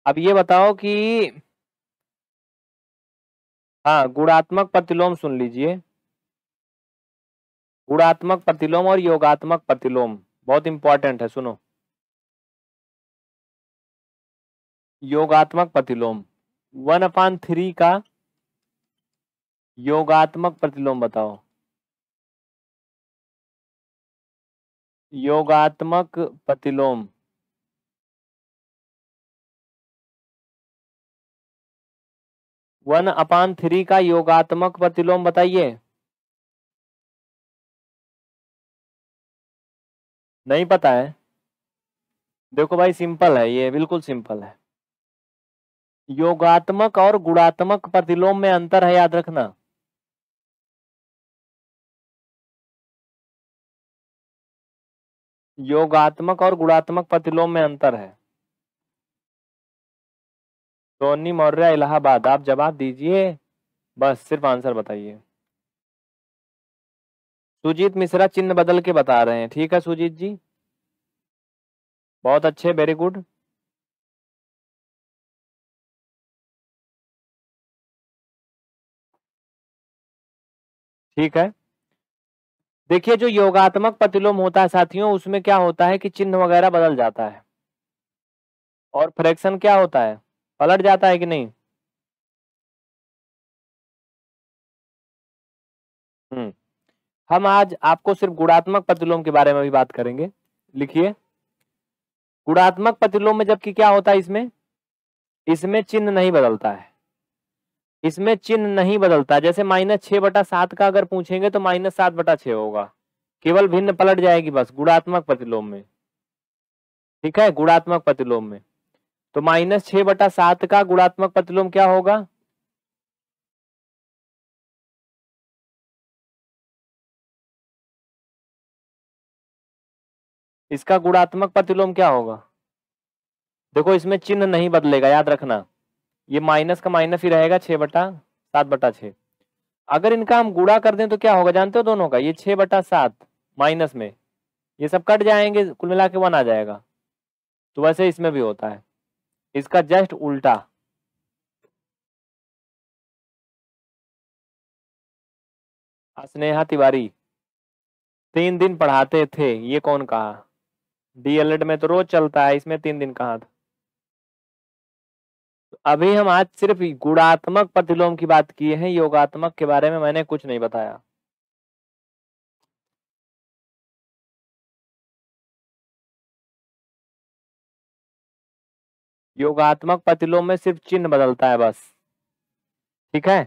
अब ये बताओ कि
हाँ गुणात्मक प्रतिलोम सुन लीजिए गुणात्मक प्रतिलोम और योगात्मक प्रतिलोम बहुत इंपॉर्टेंट है सुनो योगात्मक प्रतिलोम वन अपान थ्री का योगात्मक प्रतिलोम बताओ योगात्मक
प्रतिलोम वन अपान थ्री का योगात्मक प्रतिलोम बताइए नहीं पता है
देखो भाई सिंपल है ये बिल्कुल सिंपल है योगात्मक और गुणात्मक प्रतिलोम में अंतर है याद रखना
योगात्मक
और गुणात्मक प्रतिलोम में अंतर है सोनी मौर्य इलाहाबाद आप जवाब दीजिए बस सिर्फ आंसर बताइए सुजीत मिश्रा चिन्ह बदल के बता रहे हैं ठीक है सुजीत जी
बहुत अच्छे वेरी गुड
ठीक है देखिए जो योगात्मक प्रतिलोम होता है साथियों उसमें क्या होता है कि चिन्ह वगैरह बदल जाता है और फ्रैक्शन क्या होता है पलट जाता है कि नहीं हम्म हम आज आपको सिर्फ गुणात्मक प्रतिलोम के बारे में भी बात करेंगे लिखिए गुणात्मक प्रतिलोम में जबकि क्या होता है इसमें इसमें चिन्ह नहीं बदलता है इसमें चिन्ह नहीं बदलता जैसे माइनस छह बटा सात का अगर पूछेंगे तो माइनस सात बटा छह होगा केवल भिन्न पलट जाएगी बस गुणात्मक प्रतिलोम में ठीक है गुणात्मक प्रतिलोम में तो माइनस छह बटा सात का गुणात्मक प्रतिलोम क्या होगा इसका गुणात्मक प्रतिलोम क्या होगा देखो इसमें चिन्ह नहीं बदलेगा याद रखना ये माइनस का माइनस ही रहेगा छह बटा सात बटा छ अगर इनका हम गुड़ा कर दें तो क्या होगा जानते हो दोनों का ये छः बटा सात माइनस में ये सब कट जाएंगे कुल मिला के वन आ जाएगा तो वैसे इसमें भी होता है इसका जस्ट उल्टा हाँ, स्नेहा तिवारी तीन दिन पढ़ाते थे ये कौन कहा डीएलएड में तो रोज चलता है इसमें तीन दिन कहा था अभी हम आज सिर्फ गुणात्मक प्रतिलोम की बात किए हैं योगात्मक के बारे में मैंने कुछ नहीं बताया योगात्मक पतिलों में सिर्फ चिन्ह बदलता है बस ठीक है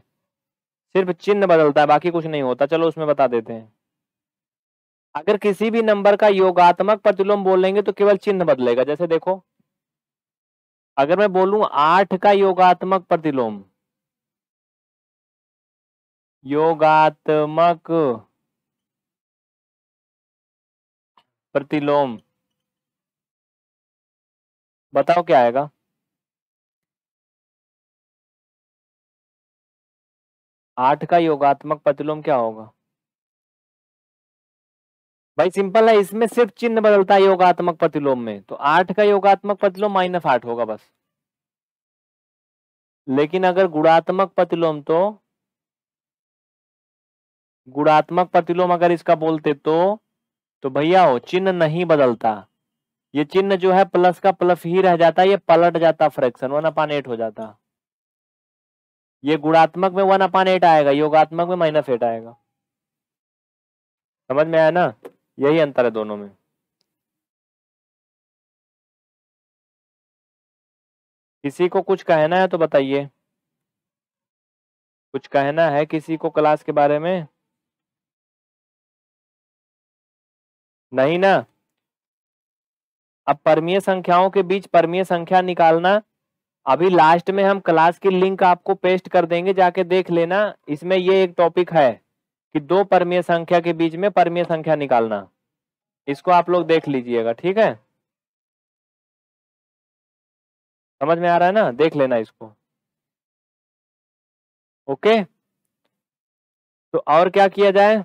सिर्फ चिन्ह बदलता है बाकी कुछ नहीं होता चलो उसमें बता देते हैं अगर किसी भी नंबर का योगात्मक प्रतिलोम बोलेंगे तो केवल चिन्ह बदलेगा जैसे देखो अगर मैं बोलूं आठ का योगात्मक प्रतिलोम योगात्मक
प्रतिलोम बताओ क्या आएगा आठ का योगात्मक प्रतिलोम क्या होगा
भाई सिंपल है इसमें सिर्फ चिन्ह बदलता है योगात्मक प्रतिलोम में तो आठ का योगात्मक प्रतिलोम माइनस आठ होगा बस लेकिन अगर गुणात्मक प्रतिलोम तो गुणात्मक प्रतिलोम अगर इसका बोलते तो तो भैया हो चिन्ह नहीं बदलता ये चिन्ह जो है प्लस का प्लस ही रह जाता ये पलट जाता फ्रैक्शन वन अपान एट हो जाता ये गुणात्मक में वन अपान एट आएगा योगात्मक में माइनस एट आएगा समझ में आया ना यही अंतर है दोनों में
किसी को कुछ कहना है तो बताइए कुछ कहना है किसी को क्लास के बारे में
नहीं ना अब परमीय संख्याओं के बीच परमीय संख्या निकालना अभी लास्ट में हम क्लास की लिंक आपको पेस्ट कर देंगे जाके देख लेना इसमें ये एक टॉपिक है कि दो परमीय संख्या के बीच में परमीय संख्या निकालना इसको आप लोग देख लीजिएगा ठीक है समझ में आ रहा है ना देख लेना इसको
ओके तो और क्या किया जाए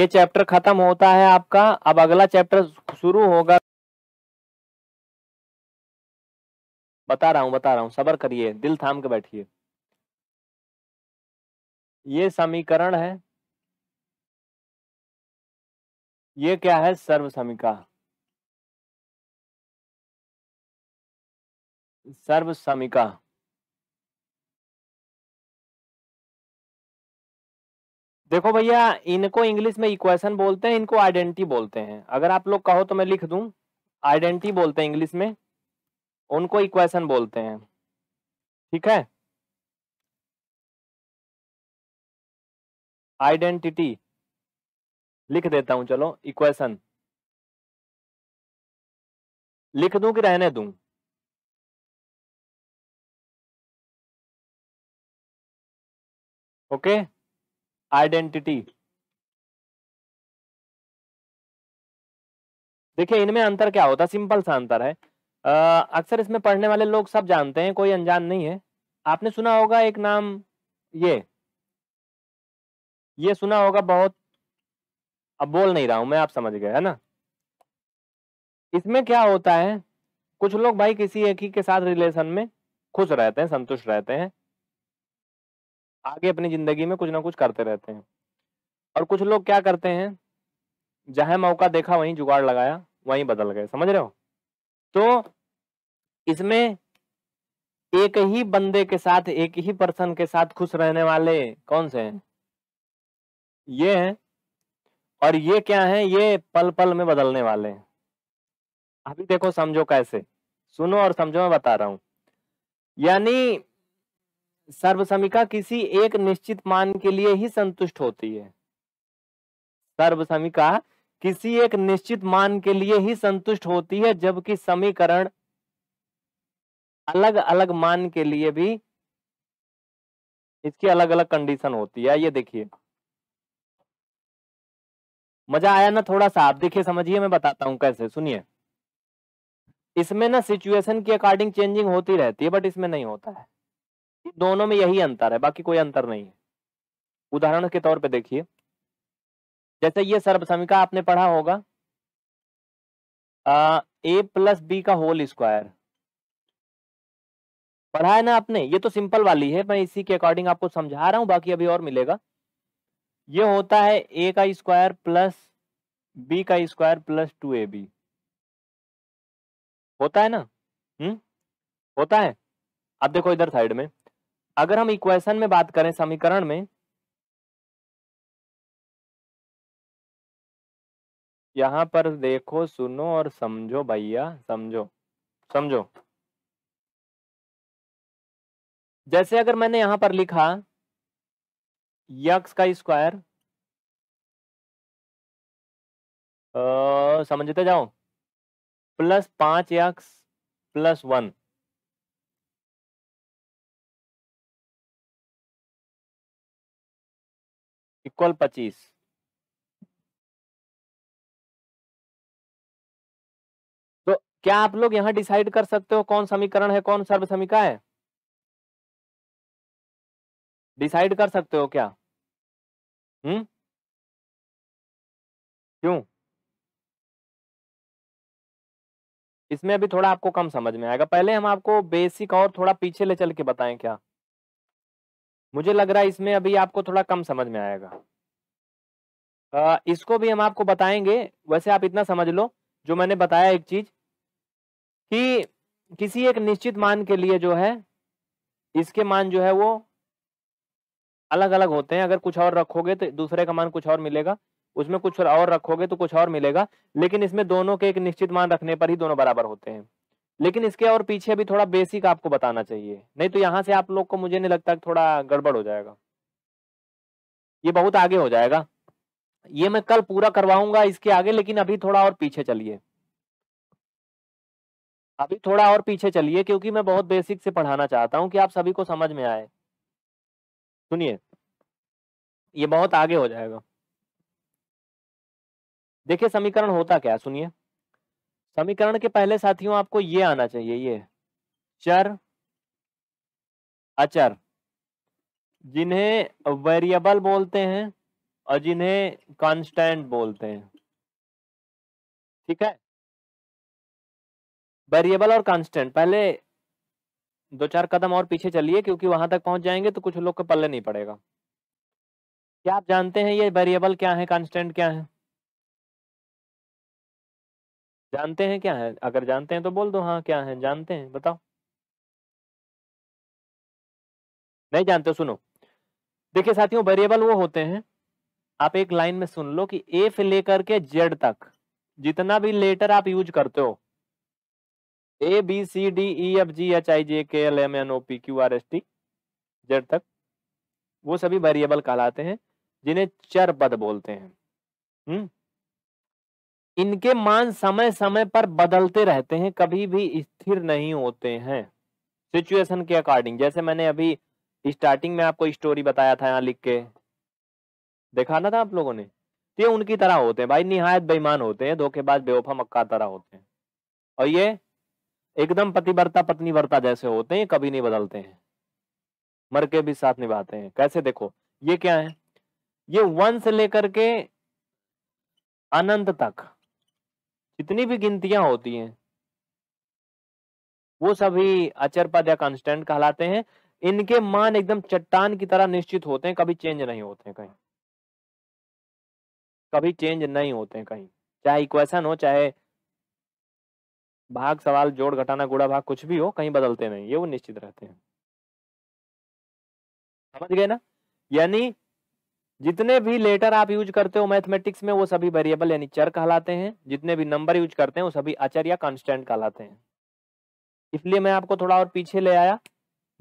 ये चैप्टर खत्म होता है आपका अब अगला चैप्टर शुरू होगा
बता रहा हूं बता रहा हूं सबर करिए दिल थाम के बैठिए
ये समीकरण है ये क्या है सर्व समीका सर्व समीका
देखो भैया इनको इंग्लिश में इक्वेशन बोलते हैं इनको आइडेंटिटी बोलते हैं अगर आप लोग कहो तो मैं लिख दूं आइडेंटिटी बोलते हैं इंग्लिश में उनको इक्वेशन बोलते हैं ठीक है आइडेंटिटी लिख देता हूं चलो
इक्वेशन लिख दूं कि रहने दूं ओके आइडेंटिटी
देखिए इनमें अंतर क्या होता सिंपल सा अंतर है अक्सर इसमें पढ़ने वाले लोग सब जानते हैं कोई अनजान नहीं है आपने सुना होगा एक नाम ये ये सुना होगा बहुत अब बोल नहीं रहा हूं मैं आप समझ गए है ना इसमें क्या होता है कुछ लोग भाई किसी एक ही के साथ रिलेशन में खुश रहते हैं संतुष्ट रहते हैं आगे अपनी जिंदगी में कुछ ना कुछ करते रहते हैं और कुछ लोग क्या करते हैं जहां मौका देखा वहीं जुगाड़ लगाया वहीं बदल गए समझ रहे हो तो इसमें एक ही बंदे के साथ एक ही पर्सन के साथ खुश रहने वाले कौन से हैं ये हैं और ये क्या है ये पल पल में बदलने वाले हैं अभी देखो समझो कैसे सुनो और समझो मैं बता रहा हूं यानी सर्वसमिका किसी एक निश्चित मान के लिए ही संतुष्ट होती है सर्वसमिका किसी एक निश्चित मान के लिए ही संतुष्ट होती है जबकि समीकरण अलग अलग मान के लिए भी इसकी अलग अलग कंडीशन होती है ये देखिए मजा आया ना थोड़ा सा आप देखिए समझिए मैं बताता हूं कैसे सुनिए इसमें ना सिचुएशन के अकॉर्डिंग चेंजिंग होती रहती है बट इसमें नहीं होता है दोनों में यही अंतर है बाकी कोई अंतर नहीं है उदाहरण के तौर पे देखिए जैसे ये सर्वसमिका आपने पढ़ा होगा ए प्लस बी का होल स्क्वायर पढ़ा है ना आपने ये तो सिंपल वाली है मैं इसी के अकॉर्डिंग आपको समझा रहा हूं बाकी अभी और मिलेगा ये होता है ए का स्क्वायर प्लस बी का square plus two A B होता है ना हम्म होता है अब देखो इधर साइड में अगर हम इक्वेशन में बात करें समीकरण में यहाँ पर देखो सुनो और समझो भैया समझो समझो जैसे अगर मैंने यहां पर लिखा यक्स का स्क्वायर समझते तो जाओ प्लस पांच यक्स प्लस वन
इक्वल पच्चीस क्या आप लोग यहां डिसाइड कर सकते हो कौन समीकरण है कौन सर्व समीका है डिसाइड कर सकते हो क्या हम्म क्यों
इसमें अभी थोड़ा आपको कम समझ में आएगा पहले हम आपको बेसिक और थोड़ा पीछे ले चल के बताएं क्या मुझे लग रहा है इसमें अभी आपको थोड़ा कम समझ में आएगा आ, इसको भी हम आपको बताएंगे वैसे आप इतना समझ लो जो मैंने बताया एक चीज कि किसी एक निश्चित मान के लिए जो है इसके मान जो है वो अलग अलग होते हैं अगर कुछ और रखोगे तो दूसरे का मान कुछ और मिलेगा उसमें कुछ और रखोगे तो कुछ और मिलेगा लेकिन इसमें दोनों के एक निश्चित मान रखने पर ही दोनों बराबर होते हैं लेकिन इसके और पीछे भी थोड़ा बेसिक आपको बताना चाहिए नहीं तो यहाँ से आप लोग को मुझे नहीं लगता थोड़ा गड़बड़ हो जाएगा ये बहुत आगे हो जाएगा ये मैं कल पूरा करवाऊंगा इसके आगे लेकिन अभी थोड़ा और पीछे चलिए अभी थोड़ा और पीछे चलिए क्योंकि मैं बहुत बेसिक से पढ़ाना चाहता हूँ कि आप सभी को समझ में आए सुनिए ये बहुत आगे हो जाएगा देखिए समीकरण होता क्या सुनिए समीकरण के पहले साथियों आपको ये आना चाहिए ये चर अचर जिन्हें वेरिएबल बोलते हैं और जिन्हें कांस्टेंट बोलते हैं ठीक है वेरिएबल और कांस्टेंट पहले दो चार कदम और पीछे चलिए क्योंकि वहां तक पहुंच जाएंगे तो कुछ लोग को पल्ले नहीं पड़ेगा क्या आप जानते हैं ये वेरिएबल क्या है कांस्टेंट क्या है जानते हैं क्या है अगर जानते हैं तो बोल दो हाँ क्या है जानते हैं बताओ नहीं जानते सुनो देखिए साथियों वेरिएबल वो होते हैं आप एक लाइन में सुन लो कि ए से लेकर के जेड तक जितना भी लेटर आप यूज करते हो A B C D E F G H I J K L M N O P Q R S T Z तक वो सभी वेरिएबल कहलाते हैं जिन्हें चरपद बोलते हैं हम्म इनके मान समय समय पर बदलते रहते हैं कभी भी स्थिर नहीं होते हैं सिचुएशन के अकॉर्डिंग जैसे मैंने अभी स्टार्टिंग में आपको स्टोरी बताया था यहाँ लिख के देखा ना था आप लोगों ने तो ये उनकी तरह होते हैं भाई निहायत बेईमान होते हैं धोखेबाज बेवफा मक्का तरह होते हैं और ये एकदम पतिवर्ता वर्ता जैसे होते हैं कभी नहीं बदलते हैं मर के भी साथ निभाते हैं कैसे देखो ये क्या है ये वन से लेकर के अनंत तक जितनी भी गिनतियां होती हैं वो सभी अचर पद या कॉन्स्टेंट कहलाते हैं इनके मान एकदम चट्टान की तरह निश्चित होते हैं कभी चेंज नहीं होते कहीं कभी चेंज नहीं होते कहीं चाहे इक्वेशन हो चाहे भाग सवाल जोड़ घटाना गुड़ा भाग कुछ भी हो कहीं बदलते नहीं ये वो निश्चित रहते हैं समझ गए ना यानी जितने भी लेटर आप यूज करते हो मैथमेटिक्स में वो सभी वेरिएबल यानी चर कहलाते हैं जितने भी नंबर यूज करते हैं वो सभी अचर या कॉन्स्टेंट कहलाते हैं इसलिए मैं आपको थोड़ा और पीछे ले आया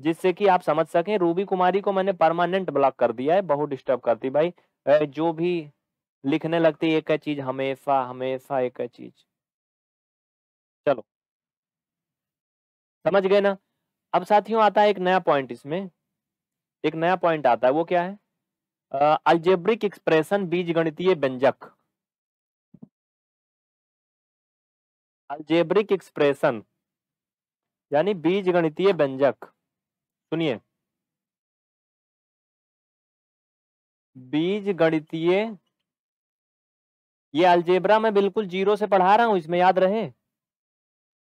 जिससे कि आप समझ सकें रूबी कुमारी को मैंने परमानेंट ब्लॉक कर दिया है बहुत डिस्टर्ब करती भाई जो भी लिखने लगती एक है चीज हमेशा हमेशा एक है चीज चलो समझ गए ना अब साथियों आता है एक नया पॉइंट इसमें एक नया पॉइंट आता है वो क्या है अल्जेब्रिक एक्सप्रेशन बीज गणितीय व्यंजक अल्जेब्रिक एक्सप्रेशन यानी
बीज गणितीय व्यंजक सुनिए
बीज गणितीय ये अल्जेब्रा में बिल्कुल जीरो से पढ़ा रहा हूं इसमें याद रहे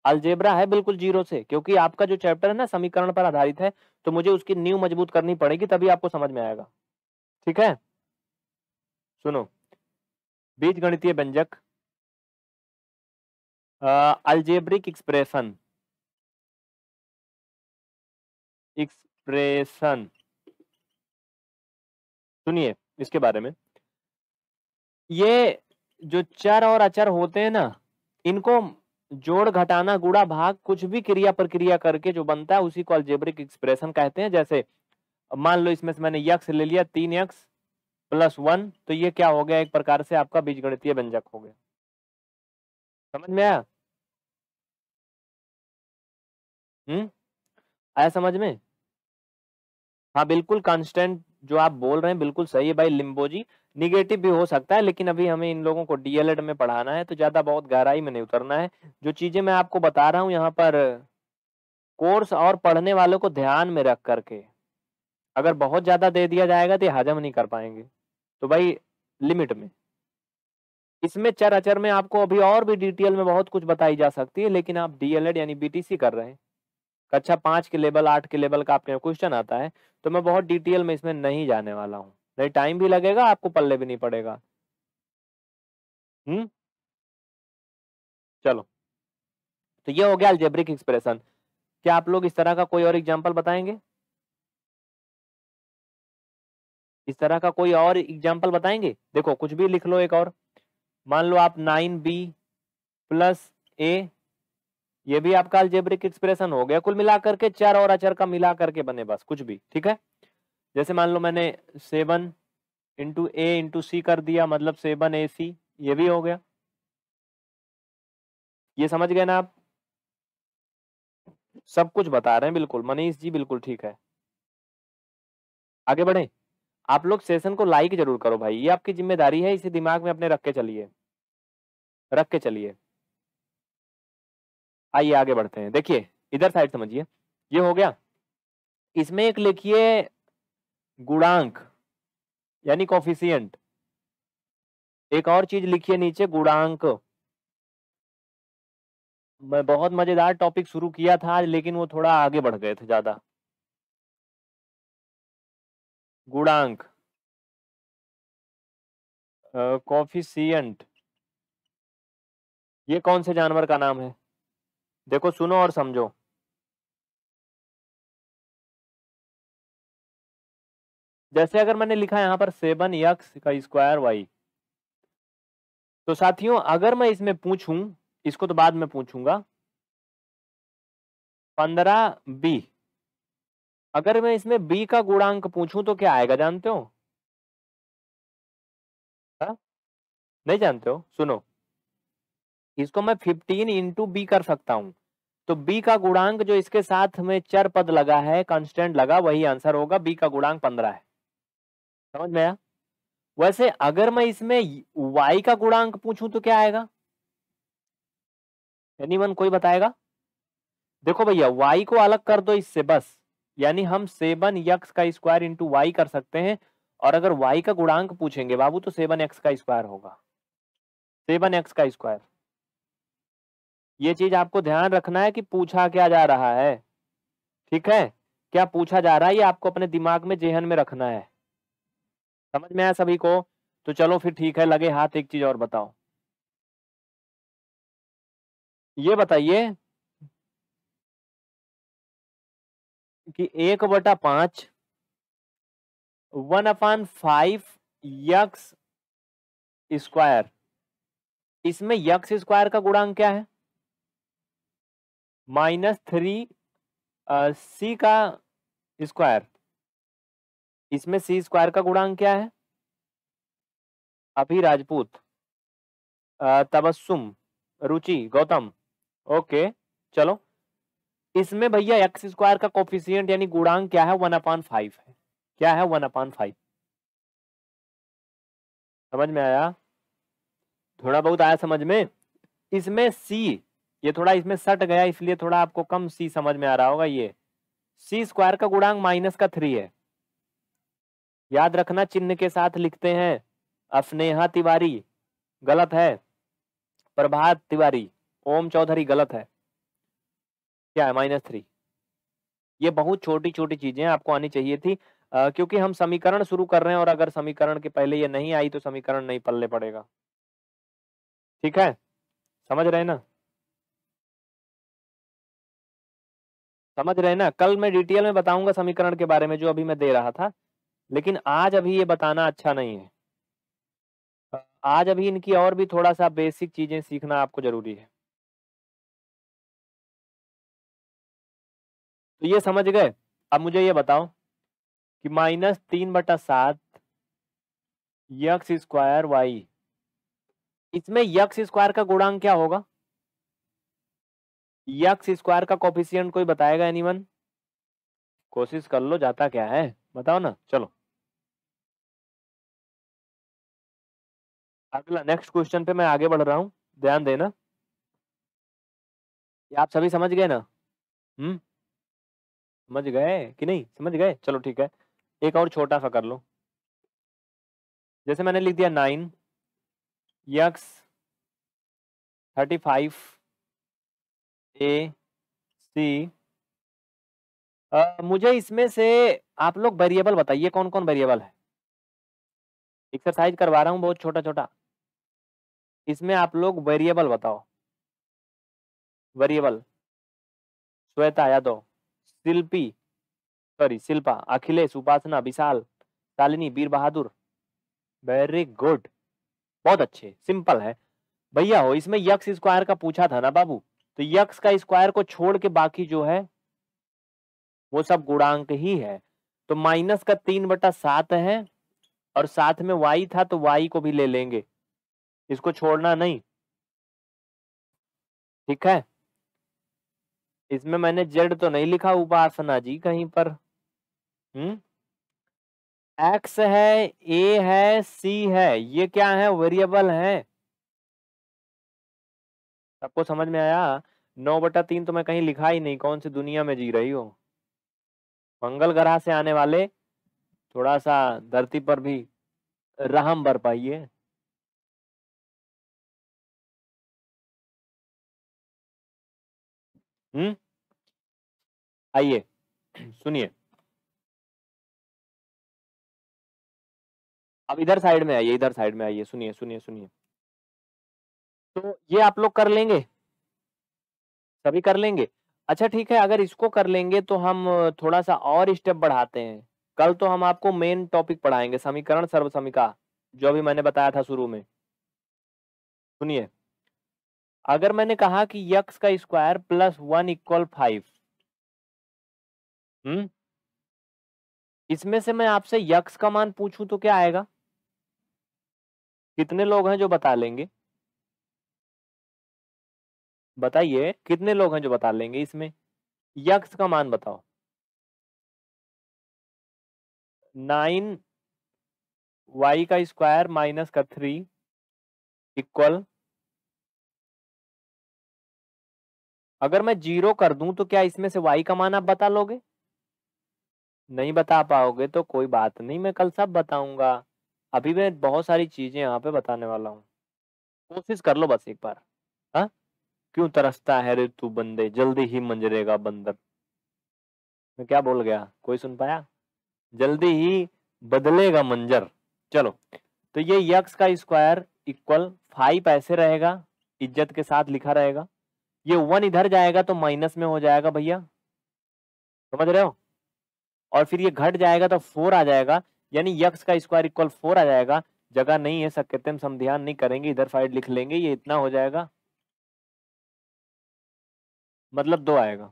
अलजेब्रा है बिल्कुल जीरो से क्योंकि आपका जो चैप्टर है ना समीकरण पर आधारित है तो मुझे उसकी न्यू मजबूत करनी पड़ेगी तभी आपको समझ में आएगा ठीक है सुनो बीज गणितीय व्यंजक अलजेब्रिक एक्सप्रेशन
एक्सप्रेशन
सुनिए इसके बारे में ये जो चर और अचर होते हैं ना इनको जोड़ घटाना गुड़ा भाग कुछ भी क्रिया प्रक्रिया करके जो बनता है उसी को अल्जेब्रिक एक्सप्रेशन कहते हैं जैसे मान लो इसमें से मैंने यक्स ले लिया तीन यक्स प्लस वन तो ये क्या हो गया एक प्रकार से आपका बीज गणितीय व्यंजक हो गया समझ में आया हम्म आया समझ में हाँ बिल्कुल कांस्टेंट जो आप बोल रहे हैं बिल्कुल सही है भाई लिम्बो जी निगेटिव भी हो सकता है लेकिन अभी हमें इन लोगों को डीएलएड e में पढ़ाना है तो ज़्यादा बहुत गहराई में नहीं उतरना है जो चीज़ें मैं आपको बता रहा हूँ यहाँ पर कोर्स और पढ़ने वालों को ध्यान में रख करके अगर बहुत ज़्यादा दे दिया जाएगा तो हजम नहीं कर पाएंगे तो भाई लिमिट में इसमें चर अचर में आपको अभी और भी डिटेल e में बहुत कुछ बताई जा सकती है लेकिन आप डीएलएड e यानी बीटीसी कर रहे हैं कक्षा अच्छा, पाँच के लेवल आठ के लेवल का आपके क्वेश्चन आता है तो मैं बहुत डिटेल में इसमें नहीं जाने वाला हूँ नहीं टाइम भी लगेगा आपको पल्ले भी नहीं पड़ेगा हम्म चलो तो ये हो गया अल्जेब्रिक एक्सप्रेशन क्या आप लोग इस तरह का कोई और एग्जाम्पल बताएंगे इस तरह का कोई और एग्जाम्पल बताएंगे देखो कुछ भी लिख लो एक और मान लो आप नाइन बी प्लस ए ये भी आपका अल्जेब्रिक एक्सप्रेशन हो गया कुल मिलाकर के चार और अचर का मिला करके बने बस कुछ भी ठीक है जैसे मान लो मैंने seven into A into C कर दिया मतलब सेवन ए सी ये भी हो गया ये समझ गए ना आप सब कुछ बता रहे हैं बिल्कुल मनीष जी बिल्कुल ठीक है आगे बढ़े आप लोग सेशन को लाइक जरूर करो भाई ये आपकी जिम्मेदारी है इसे दिमाग में अपने रख के चलिए रख के चलिए आइए आगे बढ़ते हैं देखिए इधर साइड समझिए ये हो गया इसमें एक लिखिए गुणांक यानी कॉफिशियंट एक और चीज लिखिए नीचे गुणांक मैं बहुत मजेदार टॉपिक शुरू किया था आज लेकिन वो थोड़ा आगे बढ़ गए थे ज्यादा गुणांक कॉफिशियंट ये कौन से जानवर का नाम है देखो सुनो और समझो जैसे अगर मैंने लिखा यहां पर सेवन यक्स का स्क्वायर वाई तो साथियों अगर मैं इसमें पूछूं इसको तो बाद में पूछूंगा पंद्रह बी अगर मैं इसमें बी का गुणांक पूछूं तो क्या आएगा जानते हो हा? नहीं जानते हो सुनो इसको मैं फिफ्टीन इंटू बी कर सकता हूं तो बी का गुणांक जो इसके साथ में चर पद लगा है कांस्टेंट लगा वही आंसर होगा बी का गुणांक पंद्रह है समझ में आया वैसे अगर मैं इसमें वाई का गुणांक पूछूं तो क्या आएगा एनीवन कोई बताएगा देखो भैया वाई को अलग कर दो इससे बस यानी हम सेवन यक्स का स्क्वायर इंटू वाई कर सकते हैं और अगर वाई का गुणांक पूछेंगे बाबू तो सेवन एक्स का स्क्वायर होगा सेवन एक्स का स्क्वायर ये चीज आपको ध्यान रखना है कि पूछा क्या जा रहा है ठीक है क्या पूछा जा रहा है ये आपको अपने दिमाग में जेहन में रखना है समझ में आया सभी को तो चलो फिर ठीक है लगे हाथ एक चीज और बताओ ये बताइए कि एक बटा पांच one upon five X square इसमें यक्स स्क्वायर का गुणांक क्या है माइनस थ्री सी का स्क्वायर इसमें सी स्क्वायर का गुणांक क्या है अभी राजपूत तबस्सुम रुचि गौतम ओके चलो इसमें भैया एक्स स्क्वायर का कोफिशियंट यानी गुणांक क्या है वन अपान फाइव है क्या है वन अपान फाइव समझ में आया थोड़ा बहुत आया समझ में इसमें सी ये थोड़ा इसमें सट गया इसलिए थोड़ा आपको कम सी समझ में आ रहा होगा ये सी स्क्वायर का गुणांक माइनस का थ्री है याद रखना चिन्ह के साथ लिखते हैं अफनेहा तिवारी गलत है प्रभात तिवारी ओम चौधरी गलत है क्या है माइनस थ्री ये बहुत छोटी छोटी चीजें आपको आनी चाहिए थी आ, क्योंकि हम समीकरण शुरू कर रहे हैं और अगर समीकरण के पहले ये नहीं आई तो समीकरण नहीं पलने पड़ेगा ठीक है समझ रहे ना समझ रहे ना कल मैं डिटेल में बताऊंगा समीकरण के बारे में जो अभी मैं दे रहा था लेकिन आज अभी ये बताना अच्छा नहीं है आज अभी इनकी और भी थोड़ा सा बेसिक चीजें सीखना आपको जरूरी है तो ये समझ गए अब मुझे ये बताओ कि माइनस तीन बटा सात यक्स स्क्वायर वाई इसमें यक्स स्क्वायर का गुणांक क्या होगा यक्स स्क्वायर का कॉफिशियंट कोई बताएगा एनीवन कोशिश कर लो जाता क्या है बताओ ना चलो अगला नेक्स्ट क्वेश्चन पे मैं आगे बढ़ रहा हूँ ध्यान देना आप सभी समझ गए ना हम्म समझ गए कि नहीं समझ गए चलो ठीक है एक और छोटा सा कर लो जैसे मैंने लिख दिया nine X thirty five A C मुझे इसमें से आप लोग वेरिएबल बताइए कौन कौन वेरिएबल है एक्सरसाइज करवा रहा हूँ बहुत छोटा छोटा इसमें आप लोग वेरिएबल बताओ variable Shweta Yadav Shilpi sorry Shilpa Akhilesh Upasana Vishal Shalini Veer Bahadur very good बहुत अच्छे सिंपल है भैया हो इसमें यक्स स्क्वायर का पूछा था ना बाबू तो यक्स का स्क्वायर को छोड़ के बाकी जो है वो सब गुणांक ही है तो माइनस का तीन बटा सात है और साथ में वाई था तो वाई को भी ले लेंगे इसको छोड़ना नहीं ठीक है इसमें मैंने जेड तो नहीं लिखा उपासना जी कहीं पर हम्म एक्स है ए है सी है ये क्या है वेरिएबल है सबको समझ में आया नौ बटा तीन तो मैं कहीं लिखा ही नहीं कौन सी दुनिया में जी रही हो मंगल ग्रह से आने वाले थोड़ा सा धरती पर भी रहम भर पाइए
हम्म आइए सुनिए
अब इधर साइड में आइए इधर साइड में आइए सुनिए सुनिए सुनिए तो ये आप लोग कर लेंगे सभी कर लेंगे अच्छा ठीक है अगर इसको कर लेंगे तो हम थोड़ा सा और स्टेप बढ़ाते हैं कल तो हम आपको मेन टॉपिक पढ़ाएंगे समीकरण सर्वसमिका जो अभी मैंने बताया था शुरू में सुनिए अगर मैंने कहा कि यक्स का square plus one equal five हम्म इसमें से मैं आपसे यक्स का मान पूछूं तो क्या आएगा कितने लोग हैं जो बता लेंगे बताइए कितने लोग हैं जो बता लेंगे इसमें यक्ष का मान बताओ नाइन वाई का स्क्वायर माइनस का थ्री इक्वल अगर मैं जीरो कर दूं तो क्या इसमें से वाई का मान आप बता लोगे नहीं बता पाओगे तो कोई बात नहीं मैं कल सब बताऊंगा अभी मैं बहुत सारी चीजें यहाँ पे बताने वाला हूँ कोशिश कर लो बस एक बार हाँ क्यों तरसता है रे तू बंदे जल्दी ही मंजरेगा बंदर मैं क्या बोल गया कोई सुन पाया जल्दी ही बदलेगा मंजर चलो तो ये यक्स का स्क्वायर इक्वल फाइव ऐसे रहेगा इज्जत के साथ लिखा रहेगा ये वन इधर जाएगा तो माइनस में हो जाएगा भैया समझ रहे हो और फिर ये घट जाएगा तो फोर आ जाएगा यानी यक्स का स्क्वायर इक्वल फोर आ जाएगा जगह नहीं है सकते हम ध्यान नहीं करेंगे इधर फाइव लिख लेंगे ये इतना हो जाएगा मतलब दो आएगा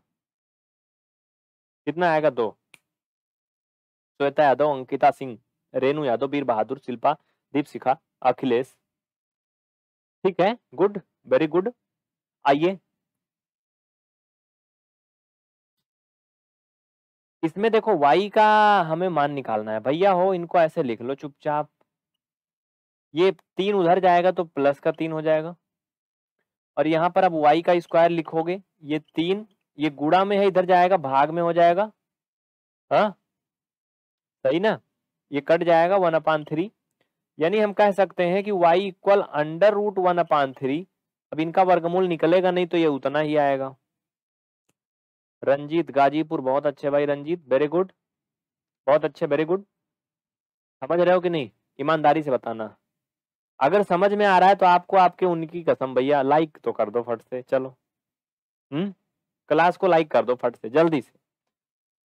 कितना आएगा दो श्वेता यादव अंकिता सिंह रेणु यादव वीर बहादुर शिल्पा दीप शिखा अखिलेश ठीक है गुड वेरी गुड आइए इसमें देखो y का हमें मान निकालना है भैया हो इनको ऐसे लिख लो चुपचाप ये तीन उधर जाएगा तो प्लस का तीन हो जाएगा और यहाँ पर आप वाई का स्क्वायर लिखोगे ये तीन ये गुड़ा में है इधर जाएगा भाग में हो जाएगा हाँ सही ना ये कट जाएगा वन अपान थ्री यानी हम कह सकते हैं कि y equal under root one upon three अब इनका वर्गमूल निकलेगा नहीं तो ये उतना ही आएगा रंजीत गाजीपुर बहुत अच्छे भाई रंजीत वेरी गुड बहुत अच्छे वेरी गुड समझ रहे हो कि नहीं ईमानदारी से बताना अगर समझ में आ रहा है तो आपको आपके उनकी कसम भैया लाइक तो कर दो फट से चलो हम्म क्लास को लाइक कर दो फट से जल्दी से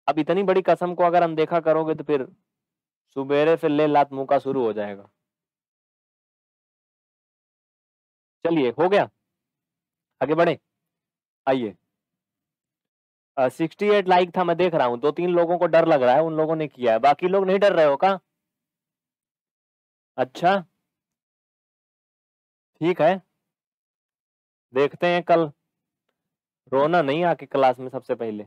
अब इतनी बड़ी कसम को अगर अनदेखा करोगे तो फिर सुबेरे फिर ले लात मुंह का शुरू हो जाएगा चलिए हो गया आगे बढ़े आइए सिक्सटी एट लाइक था मैं देख रहा हूँ दो तीन लोगों को डर लग रहा है उन लोगों ने किया है बाकी लोग नहीं डर रहे हो का अच्छा ठीक है देखते हैं कल रोना नहीं आके क्लास में सबसे पहले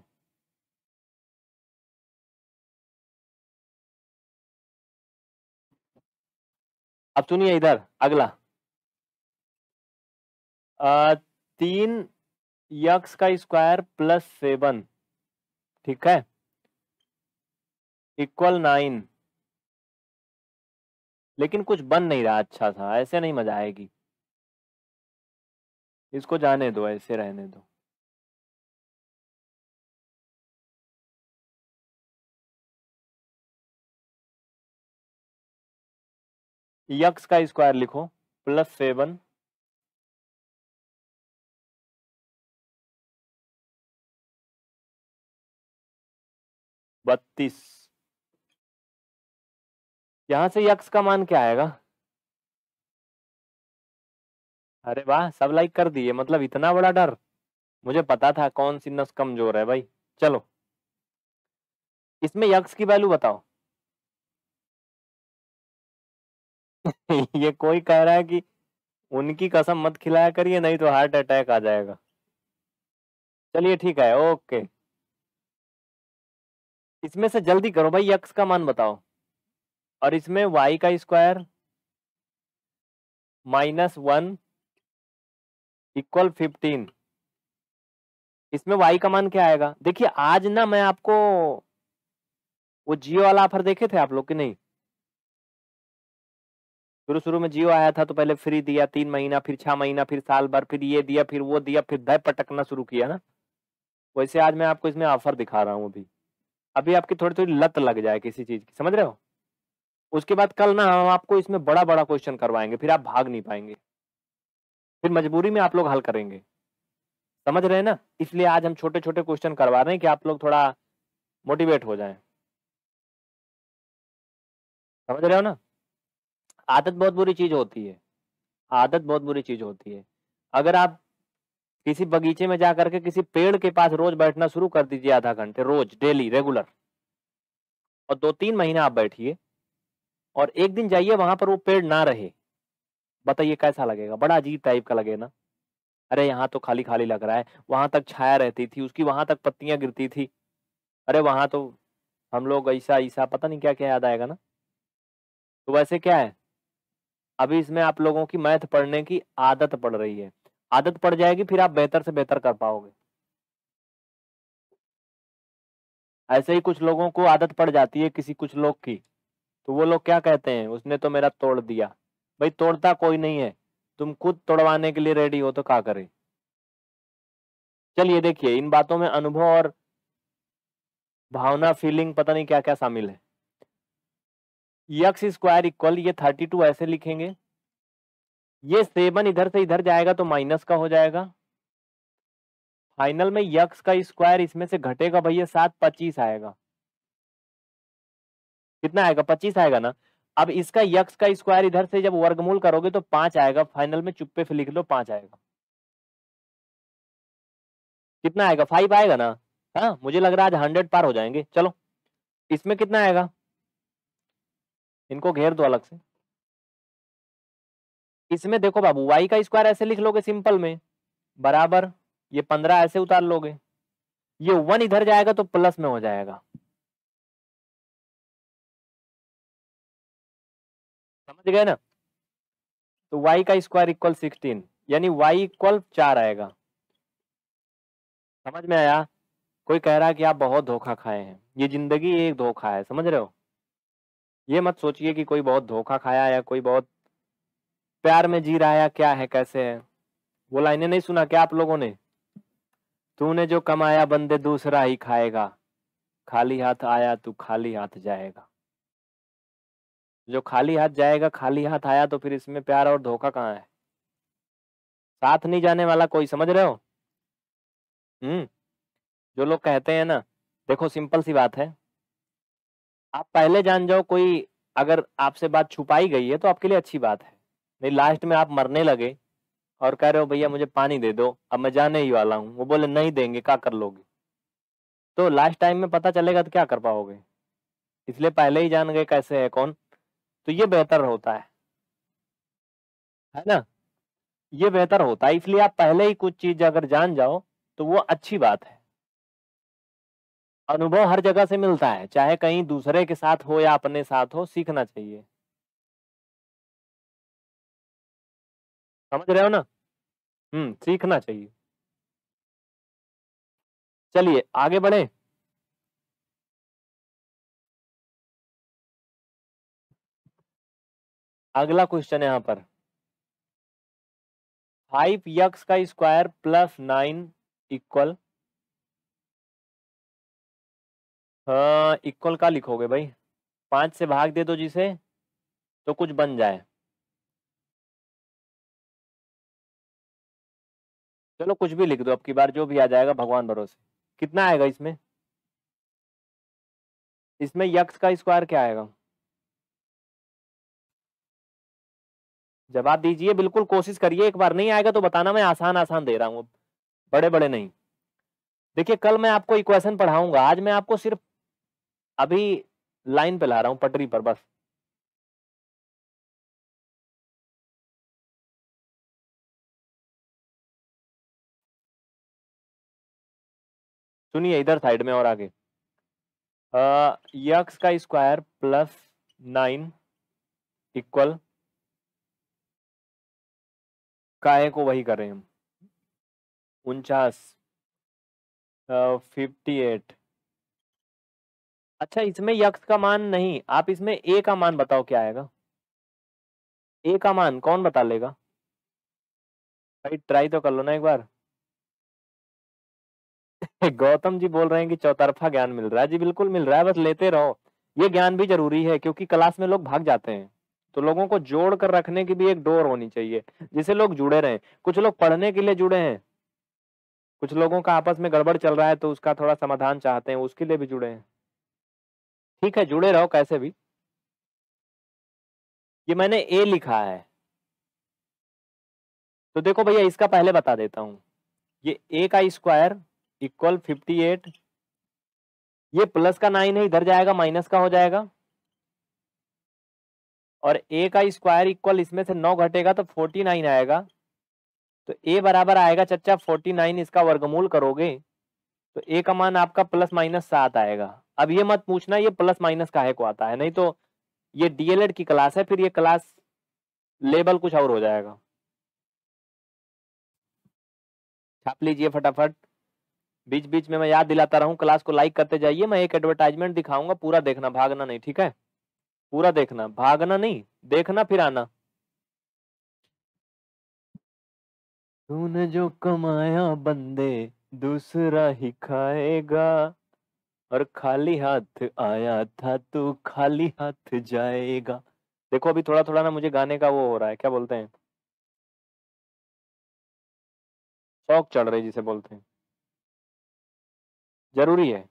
अब सुनिए इधर अगला आ, तीन यक्स का स्क्वायर प्लस सेवन ठीक है इक्वल नाइन लेकिन कुछ बन नहीं रहा अच्छा सा ऐसे नहीं मजा आएगी
इसको जाने दो ऐसे रहने दो यक्स का स्क्वायर लिखो प्लस सेवन बत्तीस यहां से
यक्स का मान क्या आएगा अरे वाह सब लाइक कर दिए मतलब इतना बड़ा डर मुझे पता था कौन सी नस कमजोर है भाई चलो इसमें यक्स की वैल्यू बताओ ये कोई कह रहा है कि उनकी कसम मत खिलाया करिए नहीं तो हार्ट अटैक आ जाएगा चलिए ठीक है ओके इसमें से जल्दी करो भाई यक्ष का मान बताओ और इसमें वाई का square minus one equal fifteen इसमें वाई का मान क्या आएगा देखिए आज ना मैं आपको वो जियो वाला ऑफर देखे थे आप लोग कि नहीं शुरू शुरू में जियो आया था तो पहले फ्री दिया तीन महीना फिर छह महीना फिर साल भर फिर ये दिया फिर वो दिया फिर दह पटकना शुरू किया ना वैसे आज मैं आपको इसमें ऑफर दिखा रहा हूँ अभी अभी आपकी थोड़ी थोड़ी लत लग जाए किसी चीज की समझ रहे हो उसके बाद कल ना हम आपको इसमें बड़ा बड़ा क्वेश्चन करवाएंगे फिर आप भाग नहीं पाएंगे फिर मजबूरी में आप लोग हल करेंगे समझ रहे हैं ना इसलिए आज हम छोटे छोटे क्वेश्चन करवा रहे हैं कि आप लोग थोड़ा मोटिवेट हो जाएं समझ रहे हो ना आदत बहुत बुरी चीज होती है आदत बहुत बुरी चीज होती है अगर आप किसी बगीचे में जा करके किसी पेड़ के पास रोज बैठना शुरू कर दीजिए आधा घंटे रोज डेली रेगुलर और दो तीन महीना आप बैठिए और एक दिन जाइए वहां पर वो पेड़ ना रहे बताइए कैसा लगेगा बड़ा अजीब टाइप का लगे ना अरे यहाँ तो खाली खाली लग रहा है वहां तक छाया रहती थी उसकी वहां तक पत्तियां गिरती थी अरे वहां तो हम लोग ऐसा ऐसा पता नहीं क्या क्या याद आएगा ना तो वैसे क्या है अभी इसमें आप लोगों की मैथ पढ़ने की आदत पड़ रही है आदत पड़ जाएगी फिर आप बेहतर से बेहतर कर पाओगे ऐसे ही कुछ लोगों को आदत पड़ जाती है किसी कुछ लोग की तो वो लोग क्या कहते हैं उसने तो मेरा तोड़ दिया भाई तोड़ता कोई नहीं है तुम खुद तोड़वाने के लिए रेडी हो तो क्या करे चलिए देखिए इन बातों में अनुभव और भावना फीलिंग पता नहीं क्या क्या शामिल है यक्स स्क्वायर इक्वल ये थर्टी टू ऐसे लिखेंगे ये सेवन इधर से इधर जाएगा तो माइनस का हो जाएगा फाइनल में यक्स का स्क्वायर इसमें से घटेगा भैया सात पच्चीस आएगा कितना आएगा पच्चीस आएगा ना अब इसका यक्स का स्क्वायर इधर से जब वर्गमूल करोगे तो पांच आएगा फाइनल में चुप्पे फिर लिख लो पांच आएगा कितना आएगा फाइव आएगा ना हाँ मुझे लग रहा है आज हंड्रेड पार हो जाएंगे चलो इसमें कितना आएगा इनको घेर दो अलग से इसमें देखो बाबू वाई का स्क्वायर ऐसे लिख लोगे सिंपल में बराबर ये पंद्रह ऐसे उतार लोगे ये वन इधर जाएगा तो प्लस में हो जाएगा ठीक ना तो y का स्क्वायर इक्वल सिक्सटीन यानी y इक्वल चार आएगा समझ में आया कोई कह रहा है कि आप बहुत धोखा खाए हैं ये जिंदगी एक धोखा है समझ रहे हो ये मत सोचिए कि कोई बहुत धोखा खाया या कोई बहुत प्यार में जी रहा है क्या है कैसे है वो लाइने नहीं सुना क्या आप लोगों ने तूने जो कमाया बंदे दूसरा ही खाएगा खाली हाथ आया तू खाली हाथ जाएगा जो खाली हाथ जाएगा खाली हाथ आया तो फिर इसमें प्यार और धोखा कहाँ है साथ नहीं जाने वाला कोई समझ रहे हो हम्म जो लोग कहते हैं ना देखो सिंपल सी बात है आप पहले जान जाओ कोई अगर आपसे बात छुपाई गई है तो आपके लिए अच्छी बात है नहीं लास्ट में आप मरने लगे और कह रहे हो भैया मुझे पानी दे दो अब मैं जाने ही वाला हूँ वो बोले नहीं देंगे क्या कर लोगे तो लास्ट टाइम में पता चलेगा तो क्या कर पाओगे इसलिए पहले ही जान गए कैसे है कौन तो ये बेहतर होता है है ना ये बेहतर होता है इसलिए आप पहले ही कुछ चीज अगर जान जाओ तो वो अच्छी बात है अनुभव हर जगह से मिलता है चाहे कहीं दूसरे के साथ हो या अपने साथ हो सीखना चाहिए समझ रहे हो ना
हम्म सीखना चाहिए चलिए आगे बढ़े
अगला क्वेश्चन है यहाँ पर फाइव यक्स का स्क्वायर प्लस नाइन इक्वल हाँ इक्वल का लिखोगे भाई पांच से भाग दे दो जिसे तो कुछ बन जाए चलो कुछ भी लिख दो अब की बार जो भी आ जाएगा भगवान भरोसे कितना आएगा इसमें इसमें यक्स का स्क्वायर क्या आएगा जवाब दीजिए बिल्कुल कोशिश करिए एक बार नहीं आएगा तो बताना मैं आसान आसान दे रहा हूँ बड़े बड़े नहीं देखिए कल मैं आपको इक्वेशन पढ़ाऊंगा आज मैं आपको सिर्फ अभी लाइन पे ला रहा हूँ पटरी पर बस
सुनिए इधर साइड में और आगे
यक्स का स्क्वायर प्लस नाइन इक्वल काय को वही करें हम उनचास फिफ्टी एट अच्छा इसमें यक्ष का मान नहीं आप इसमें ए का मान बताओ क्या आएगा ए का मान कौन बता लेगा भाई ट्राई तो कर लो ना एक बार गौतम जी बोल रहे हैं कि चौतरफा ज्ञान मिल रहा है जी बिल्कुल मिल रहा है बस लेते रहो ये ज्ञान भी जरूरी है क्योंकि क्लास में लोग भाग जाते हैं तो लोगों को जोड़ कर रखने की भी एक डोर होनी चाहिए जिसे लोग जुड़े रहे कुछ लोग पढ़ने के लिए जुड़े हैं कुछ लोगों का आपस में गड़बड़ चल रहा है तो उसका थोड़ा समाधान चाहते हैं उसके लिए भी जुड़े हैं ठीक है जुड़े रहो कैसे भी ये मैंने ए लिखा है तो देखो भैया इसका पहले बता देता हूं ये ए का स्क्वायर इक्वल फिफ्टी एट ये प्लस का नाइन है इधर जाएगा माइनस का हो जाएगा और ए का स्क्वायर इक्वल इसमें से नौ घटेगा तो फोर्टी नाइन आएगा तो ए बराबर आएगा चचा फोर्टी नाइन इसका वर्गमूल करोगे तो ए का मान आपका प्लस माइनस सात आएगा अब ये मत पूछना ये प्लस माइनस काहे को आता है नहीं तो ये डीएलएड की क्लास है फिर ये क्लास लेबल कुछ और हो जाएगा छाप लीजिए फटाफट बीच बीच में मैं याद दिलाता रहूं क्लास को लाइक करते जाइए मैं एक एडवर्टाइजमेंट दिखाऊंगा पूरा देखना भागना नहीं ठीक है पूरा देखना भागना नहीं देखना फिर आना तूने जो कमाया बंदे दूसरा ही खाएगा और खाली हाथ आया था तू तो खाली हाथ जाएगा देखो अभी थोड़ा थोड़ा ना मुझे गाने का वो हो रहा है क्या बोलते हैं शौक चढ़ रही जिसे बोलते हैं जरूरी है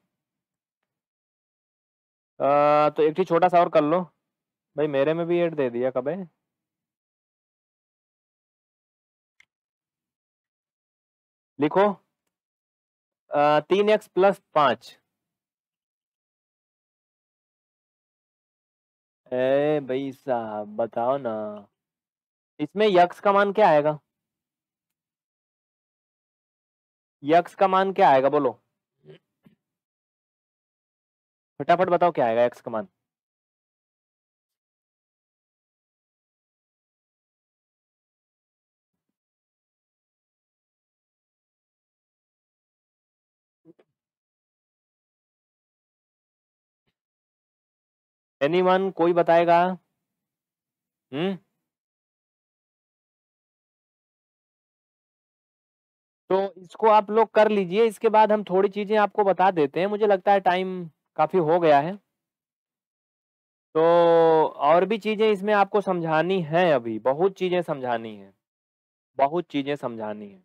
तो एक छोटा सा और कर लो भाई मेरे में भी
एड दे दिया कब है लिखो तीन एक्स प्लस पांच ए भाई साहब
बताओ ना इसमें यक्स का मान क्या आएगा यक्स का मान क्या आएगा बोलो
फटाफट बताओ क्या आएगा एक्स कमान वन कोई बताएगा हम्म
तो इसको आप लोग कर लीजिए इसके बाद हम थोड़ी चीजें आपको बता देते हैं मुझे लगता है टाइम काफ़ी हो गया है तो और भी चीज़ें इसमें आपको समझानी है अभी बहुत चीज़ें समझानी है बहुत चीज़ें समझानी है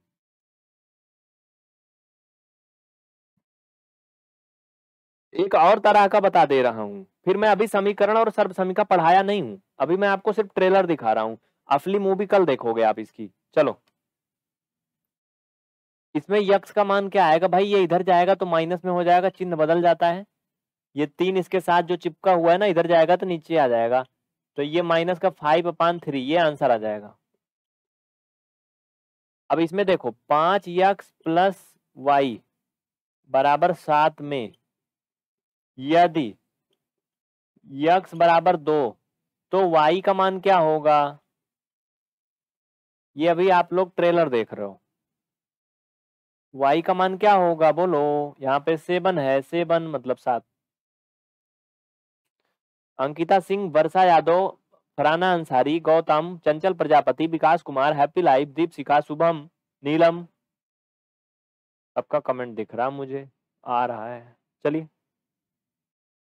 एक और तरह का बता दे रहा हूँ फिर मैं अभी समीकरण और सर्व समीका पढ़ाया नहीं हूँ अभी मैं आपको सिर्फ ट्रेलर दिखा रहा हूँ असली मूवी कल देखोगे आप इसकी चलो इसमें यक्ष का मान क्या आएगा भाई ये इधर जाएगा तो माइनस में हो जाएगा चिन्ह बदल जाता है ये तीन इसके साथ जो चिपका हुआ है ना इधर जाएगा तो नीचे आ जाएगा तो ये माइनस का फाइव अपान थ्री ये आंसर आ जाएगा अब इसमें देखो पांच यक्स प्लस वाई बराबर सात में यदि यक्स बराबर दो तो वाई का मान क्या होगा ये अभी आप लोग ट्रेलर देख रहे हो वाई का मान क्या होगा बोलो यहाँ पे सेवन है सेवन मतलब सात अंकिता सिंह वर्षा यादव फराना अंसारी गौतम चंचल प्रजापति विकास कुमार हैप्पी लाइफ दीपशिका शुभम नीलम सबका कमेंट दिख रहा मुझे आ रहा है चलिए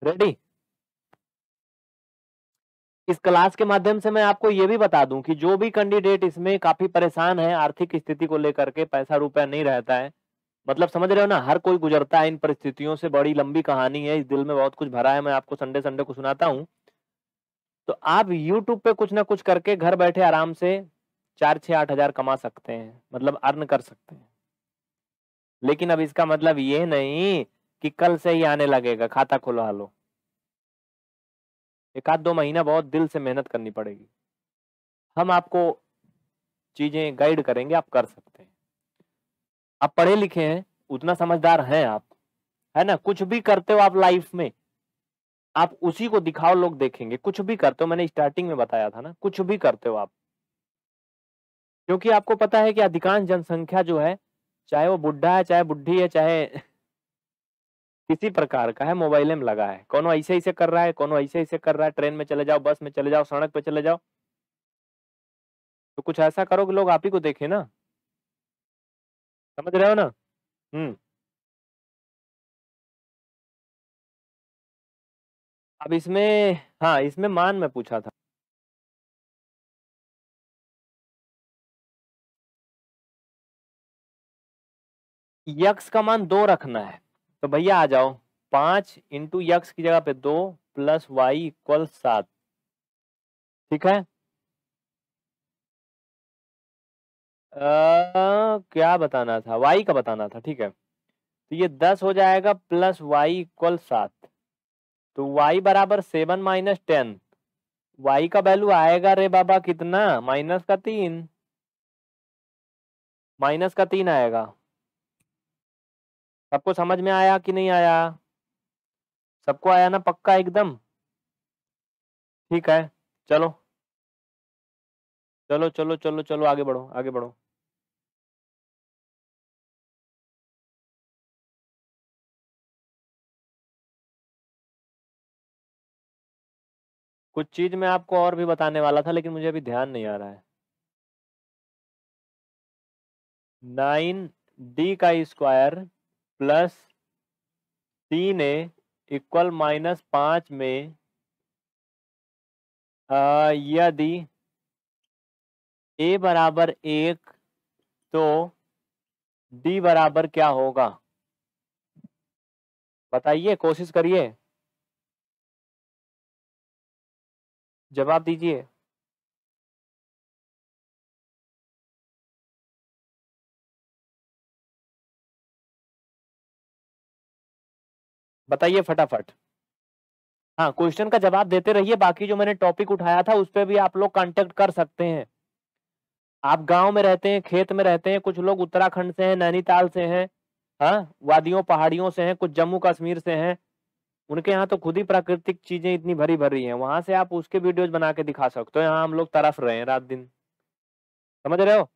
रेडी इस क्लास के माध्यम से मैं आपको ये भी बता दूं कि जो भी कैंडिडेट इसमें काफी परेशान है आर्थिक स्थिति को लेकर के पैसा रुपया नहीं रहता है मतलब समझ रहे हो ना हर कोई गुजरता है इन परिस्थितियों से बड़ी लंबी कहानी है इस दिल में बहुत कुछ भरा है मैं आपको संडे संडे को सुनाता हूँ तो आप यूट्यूब पे कुछ ना कुछ करके घर बैठे आराम से चार छः आठ हजार कमा सकते हैं मतलब अर्न कर सकते हैं लेकिन अब इसका मतलब ये नहीं कि कल से ही आने लगेगा खाता खुलवा लो एक आध दो महीना बहुत दिल से मेहनत करनी पड़ेगी हम आपको चीजें गाइड करेंगे आप कर सकते हैं आप पढ़े लिखे हैं उतना समझदार हैं आप है ना कुछ भी करते हो आप लाइफ में आप उसी को दिखाओ लोग देखेंगे कुछ भी करते हो मैंने स्टार्टिंग में बताया था ना कुछ भी करते हो आप क्योंकि आपको पता है कि अधिकांश जनसंख्या जो है चाहे वो बुढ़ा है चाहे बुढ़ी है चाहे किसी प्रकार का है मोबाइल में लगा है कौन ऐसे ऐसे कर रहा है कौन ऐसे ऐसे कर रहा है ट्रेन में चले जाओ बस में चले जाओ सड़क पे चले जाओ तो कुछ ऐसा करो कि लोग आप ही को देखें ना
समझ रहे हो ना हम्म अब इसमें हाँ इसमें मान मैं पूछा था
यक्स का मान दो रखना है तो भैया आ जाओ पांच इंटू यक्स की जगह पे दो प्लस वाई इक्वल सात ठीक है आ, क्या बताना था वाई का बताना था ठीक है तो ये दस हो जाएगा प्लस वाई इक्वल सात तो वाई बराबर सेवन माइनस टेन वाई का वैल्यू आएगा रे बाबा कितना माइनस का तीन माइनस का तीन आएगा सबको समझ में आया कि नहीं आया सबको आया ना पक्का एकदम ठीक है चलो चलो, चलो, चलो, चलो आगे बढ़ो, आगे बढ़ो।
कुछ चीज़ मैं आपको और भी बताने
वाला था लेकिन मुझे अभी ध्यान नहीं आ रहा है। नाइन डी का स्क्वायर प्लस ए इक्वल माइनस पांच में यदि ए बराबर एक तो डी बराबर क्या होगा बताइए
कोशिश करिए जवाब दीजिए बताइए
फटाफट हाँ क्वेश्चन का जवाब देते रहिए बाकी जो मैंने टॉपिक उठाया था उस पर भी आप लोग कांटेक्ट कर सकते हैं आप गांव में रहते हैं खेत में रहते हैं कुछ लोग उत्तराखंड से हैं नैनीताल से हैं हाँ वादियों पहाड़ियों से हैं कुछ जम्मू कश्मीर से हैं उनके यहाँ तो खुद ही प्राकृतिक चीजें इतनी भरी भरी हैं वहां से आप उसके वीडियोज बना के दिखा सकते हो यहाँ हम लोग तरफ रहे हैं रात दिन समझ रहे हो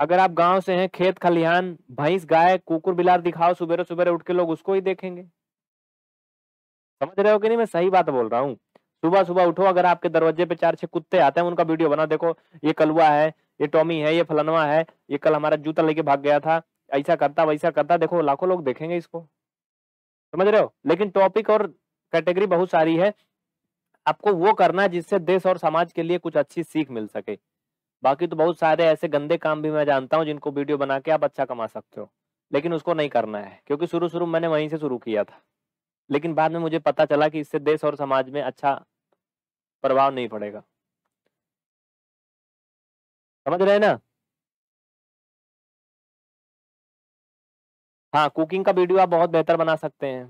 अगर आप गांव से हैं खेत खलिहान भैंस गाय कुकुर बिलार दिखाओ सुबेरे सुबह उठ के लोग उसको ही देखेंगे समझ रहे हो कि नहीं मैं सही बात बोल रहा हूँ सुबह सुबह उठो अगर आपके दरवाजे पे चार छह कुत्ते आते हैं उनका वीडियो बना देखो ये कलुआ है ये टॉमी है ये फलनवा है ये कल हमारा जूता लेके भाग गया था ऐसा करता वैसा करता देखो लाखों लोग देखेंगे इसको समझ रहे हो लेकिन टॉपिक और कैटेगरी बहुत सारी है आपको वो करना है जिससे देश और समाज के लिए कुछ अच्छी सीख मिल सके बाकी तो बहुत सारे ऐसे गंदे काम भी मैं जानता हूँ जिनको वीडियो बना के आप अच्छा कमा सकते हो लेकिन उसको नहीं करना है क्योंकि शुरू शुरू मैंने वहीं से शुरू किया था लेकिन बाद में मुझे पता चला कि इससे देश और समाज में अच्छा प्रभाव नहीं पड़ेगा समझ रहे ना
हाँ कुकिंग का वीडियो आप बहुत बेहतर बना सकते
हैं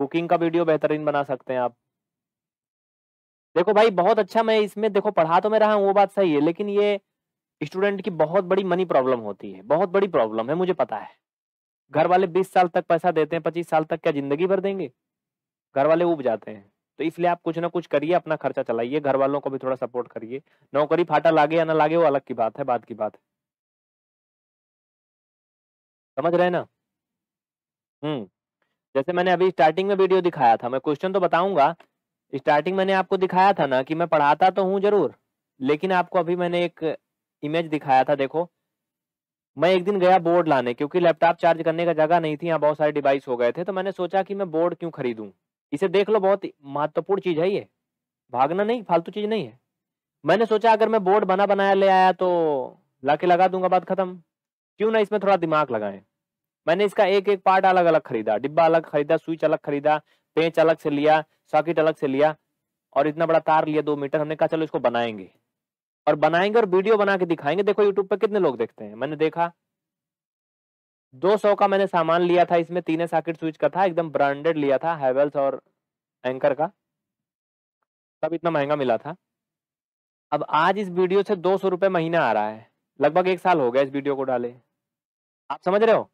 कुकिंग का वीडियो बेहतरीन बना सकते हैं आप देखो भाई बहुत अच्छा मैं इसमें देखो पढ़ा तो मैं रहा हूँ वो बात सही है लेकिन ये स्टूडेंट की बहुत बड़ी मनी प्रॉब्लम होती है बहुत बड़ी प्रॉब्लम है मुझे पता है घर वाले बीस साल तक पैसा देते हैं पच्चीस साल तक क्या जिंदगी भर देंगे घर वाले उब जाते हैं तो इसलिए आप कुछ ना कुछ करिए अपना खर्चा चलाइए घर वालों को भी थोड़ा सपोर्ट करिए नौकरी फाटा लागे या ना लागे वो अलग की बात है बात की बात है समझ रहे ना हम्म जैसे मैंने अभी स्टार्टिंग में वीडियो दिखाया था मैं क्वेश्चन तो बताऊंगा स्टार्टिंग मैंने आपको दिखाया था ना कि मैं पढ़ाता तो हूँ जरूर लेकिन आपको अभी मैंने एक इमेज दिखाया था देखो मैं एक दिन गया बोर्ड लाने क्योंकि लैपटॉप चार्ज करने का जगह नहीं थी यहाँ बहुत सारे डिवाइस हो गए थे तो मैंने सोचा कि मैं बोर्ड क्यों खरीदूँ इसे देख लो बहुत महत्वपूर्ण चीज़ है ये भागना नहीं फालतू चीज़ नहीं है मैंने सोचा अगर मैं बोर्ड बना बनाया ले आया तो ला लगा दूंगा बात खत्म क्यों ना इसमें थोड़ा दिमाग लगाए मैंने इसका एक एक पार्ट अलग अलग खरीदा डिब्बा अलग खरीदा स्विच अलग खरीदा पेंच अलग से लिया सॉकेट अलग से लिया और इतना बड़ा तार लिया दो मीटर हमने कहा चलो इसको बनाएंगे और बनाएंगे और वीडियो बना के दिखाएंगे देखो यूट्यूब पे कितने लोग देखते हैं मैंने देखा 200 का मैंने सामान लिया था इसमें तीन साकेट स्विच का था एकदम ब्रांडेड लिया था हैवेल्स और एंकर का तब इतना महंगा मिला था अब आज इस वीडियो से दो सौ रुपये महीना आ रहा है लगभग एक साल हो गया इस वीडियो को डाले आप समझ रहे हो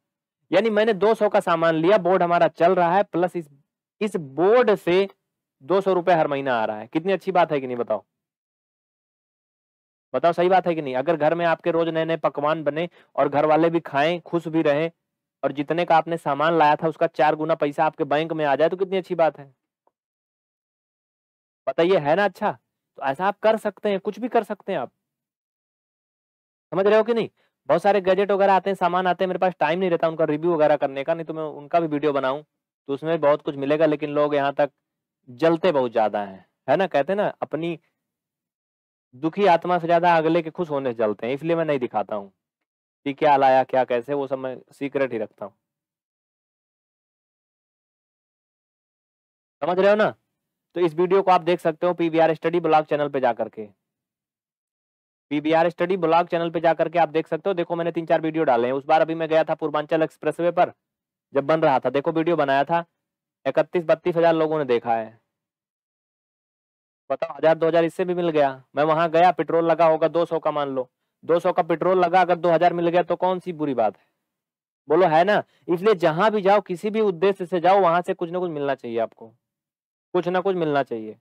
यानी मैंने 200 का सामान लिया बोर्ड हमारा चल रहा है प्लस इस इस बोर्ड से दो सौ हर महीना आ रहा है कितनी अच्छी बात है कि नहीं बताओ बताओ सही बात है कि नहीं अगर घर में आपके रोज नए नए पकवान बने और घर वाले भी खाएं खुश भी रहें और जितने का आपने सामान लाया था उसका चार गुना पैसा आपके बैंक में आ जाए तो कितनी अच्छी बात है बताइए है ना अच्छा तो ऐसा आप कर सकते हैं कुछ भी कर सकते हैं आप समझ रहे हो कि नहीं बहुत सारे गैजेट वगैरह आते हैं सामान आते हैं मेरे पास टाइम नहीं रहता उनका रिव्यू वगैरह करने का नहीं तो मैं उनका भी वीडियो बनाऊं तो उसमें बहुत कुछ मिलेगा लेकिन लोग यहाँ तक जलते बहुत ज्यादा हैं है ना कहते हैं ना अपनी दुखी आत्मा से ज्यादा अगले के खुश होने चलते हैं इसलिए मैं नहीं दिखाता हूँ कि क्या लाया क्या कैसे वो सब मैं सीक्रेट ही रखता हूँ समझ रहे हो ना तो इस वीडियो को आप देख सकते हो पीबीआर स्टडी ब्लॉग चैनल पे P B PBR study blog channel पे जा करके आप देख सकते हो देखो मैंने तीन चार वीडियो डाले हैं उस बार अभी मैं गया था पूर्वांचल एक्सप्रेसवे पर जब बन रहा था देखो वीडियो बनाया था इकतीस बत्तीस हजार लोगों ने देखा है बताओ हजार दो हजार इससे भी मिल गया मैं वहां गया पेट्रोल लगा होगा दो सौ का मान लो दो सौ का पेट्रोल लगा अगर दो हजार मिल गया तो कौन सी बुरी बात है बोलो है ना इसलिए जहां भी जाओ किसी भी उद्देश्य से जाओ वहां से कुछ ना कुछ मिलना चाहिए आपको कुछ ना कुछ मिलना चाहिए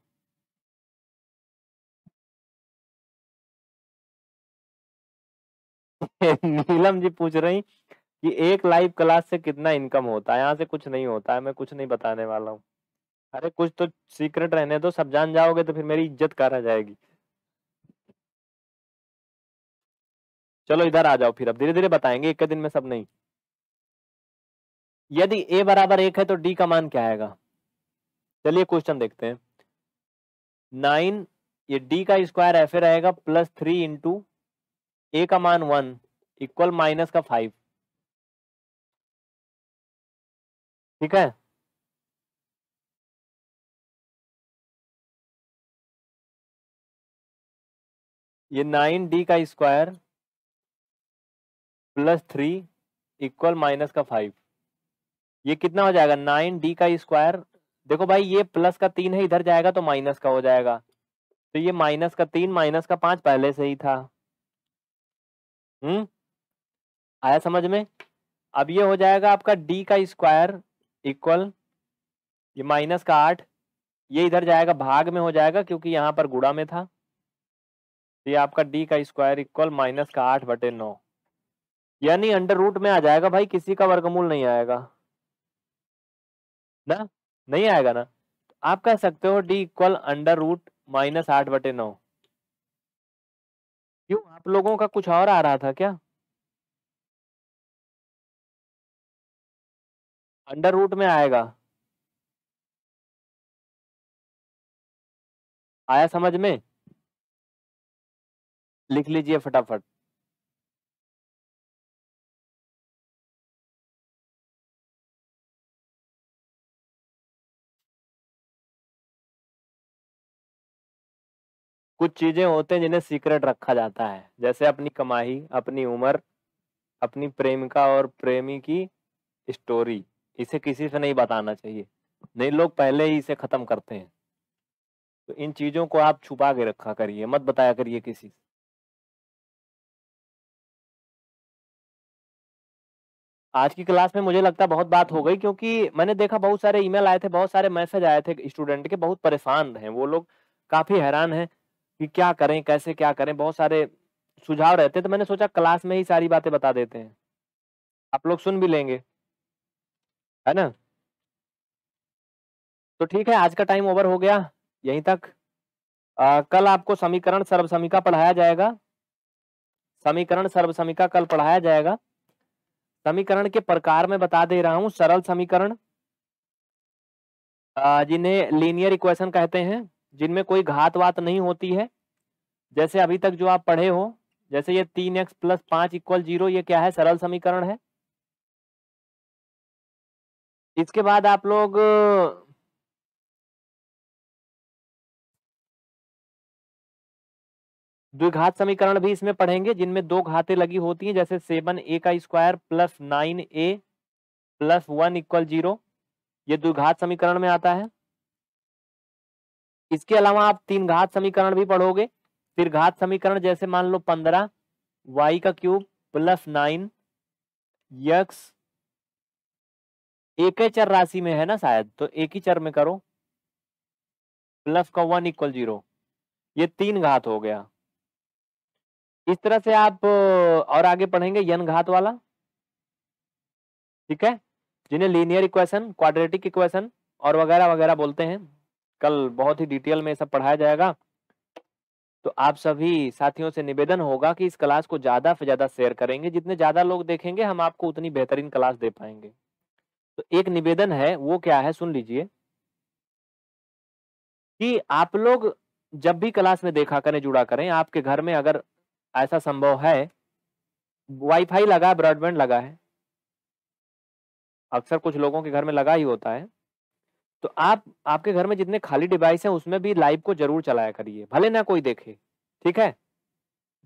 नीलम जी पूछ रही कि एक लाइव क्लास से कितना इनकम होता है यहाँ से कुछ नहीं होता है मैं कुछ नहीं बताने वाला हूँ अरे कुछ तो सीक्रेट रहने दो सब जान जाओगे तो फिर मेरी इज्जत कर रह जाएगी चलो इधर आ जाओ फिर अब धीरे धीरे बताएंगे एक दिन में सब नहीं यदि ए बराबर एक है तो डी का मान क्या आएगा चलिए क्वेश्चन देखते हैं नाइन ये डी का स्क्वायर ऐसे रहेगा प्लस थ्री इंटू ए का मान वन इक्वल माइनस का फाइव
ठीक है ये नाइन डी का square
plus three equal minus का फाइव ये कितना हो जाएगा नाइन डी का स्क्वायर देखो भाई ये प्लस का तीन है इधर जाएगा तो माइनस का हो जाएगा तो ये माइनस का तीन माइनस का पांच पहले से ही था हम्म आया समझ में अब ये हो जाएगा आपका डी का स्क्वायर इक्वल ये माइनस का आठ ये इधर जाएगा भाग में हो जाएगा क्योंकि यहां पर गुड़ा में था तो ये आपका डी का स्क्वायर इक्वल माइनस का आठ बटे नौ यानी अंडर रूट में आ जाएगा भाई किसी का वर्गमूल नहीं आएगा ना नहीं आएगा ना आप कह सकते हो d equal under root minus आठ बटे नौ क्यों आप लोगों का कुछ और आ रहा
था क्या अंडर रूट में आएगा आया समझ में लिख लीजिए फटाफट
कुछ चीजें होते हैं जिन्हें सीक्रेट रखा जाता है जैसे अपनी कमाई अपनी उम्र अपनी प्रेमिका और प्रेमी की स्टोरी इसे किसी से नहीं बताना चाहिए नहीं लोग पहले ही इसे खत्म करते हैं तो इन चीजों को आप छुपा के रखा करिए मत बताया करिए किसी से आज की क्लास में मुझे लगता है बहुत बात हो गई क्योंकि मैंने देखा बहुत सारे ईमेल आए थे बहुत सारे मैसेज आए थे स्टूडेंट के बहुत परेशान हैं वो लोग काफी हैरान हैं कि क्या करें कैसे क्या करें बहुत सारे सुझाव रहते हैं तो मैंने सोचा क्लास में ही सारी बातें बता देते हैं आप लोग सुन भी लेंगे है ना तो ठीक है आज का टाइम ओवर हो गया यहीं तक आ, कल आपको समीकरण सर्वसमिका पढ़ाया जाएगा समीकरण सर्वसमिका कल पढ़ाया जाएगा समीकरण के प्रकार में बता दे रहा हूं सरल समीकरण जिन्हें लीनियर इक्वेशन कहते हैं जिनमें कोई घात वात नहीं होती है जैसे अभी तक जो आप पढ़े हो जैसे ये तीन एक्स प्लस पांच इक्वल जीरो ये क्या है सरल समीकरण है
इसके बाद आप लोग
द्विघात समीकरण भी इसमें पढ़ेंगे जिनमें दो घाते लगी होती हैं जैसे सेवन ए का square plus nine a plus one equal zero ये द्विघात समीकरण में आता है इसके अलावा आप तीन घात समीकरण भी पढ़ोगे फिर घात समीकरण जैसे मान लो पंद्रह वाई का क्यूब प्लस नाइन यक्स एक ही चर राशि में है ना शायद तो एक ही चर में करो प्लस का वन इक्वल जीरो ये तीन घात हो गया इस तरह से आप और आगे पढ़ेंगे यन घात वाला ठीक है जिन्हें लीनियर इक्वेशन क्वाड्रेटिक इक्वेशन और वगैरह वगैरह बोलते हैं कल बहुत ही डिटेल में सब पढ़ाया जाएगा तो आप सभी साथियों से निवेदन होगा कि इस क्लास को ज़्यादा से ज़्यादा शेयर करेंगे जितने ज़्यादा लोग देखेंगे हम आपको उतनी बेहतरीन क्लास दे पाएंगे तो एक निवेदन है वो क्या है सुन लीजिए कि आप लोग जब भी क्लास में देखा करें जुड़ा करें आपके घर में अगर ऐसा संभव है वाईफाई लगा है ब्रॉडबैंड लगा है अक्सर कुछ लोगों के घर में लगा ही होता है तो आप आपके घर में जितने खाली डिवाइस हैं उसमें भी लाइव को जरूर चलाया करिए भले ना कोई देखे ठीक है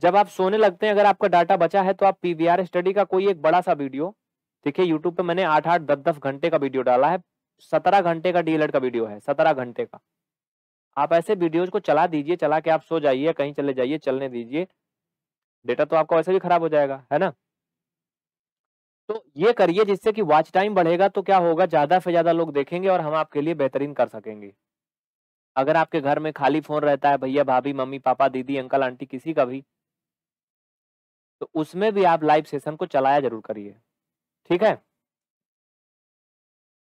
जब आप सोने लगते हैं अगर आपका डाटा बचा है तो आप पी स्टडी का कोई एक बड़ा सा वीडियो ठीक है यूट्यूब पे मैंने आठ आठ दस दस घंटे का वीडियो डाला है सत्रह घंटे का डी का वीडियो है सत्रह घंटे का आप ऐसे वीडियोज को चला दीजिए चला के आप सो जाइए कहीं चले जाइए चलने दीजिए डेटा तो आपका वैसे भी खराब हो जाएगा है ना तो ये करिए जिससे कि वॉच टाइम बढ़ेगा तो क्या होगा ज्यादा से ज्यादा लोग देखेंगे और हम आपके लिए बेहतरीन कर सकेंगे अगर आपके घर में खाली फोन रहता है भैया भाभी मम्मी पापा दीदी अंकल आंटी किसी का भी तो उसमें भी आप लाइव सेशन को चलाया जरूर करिए ठीक है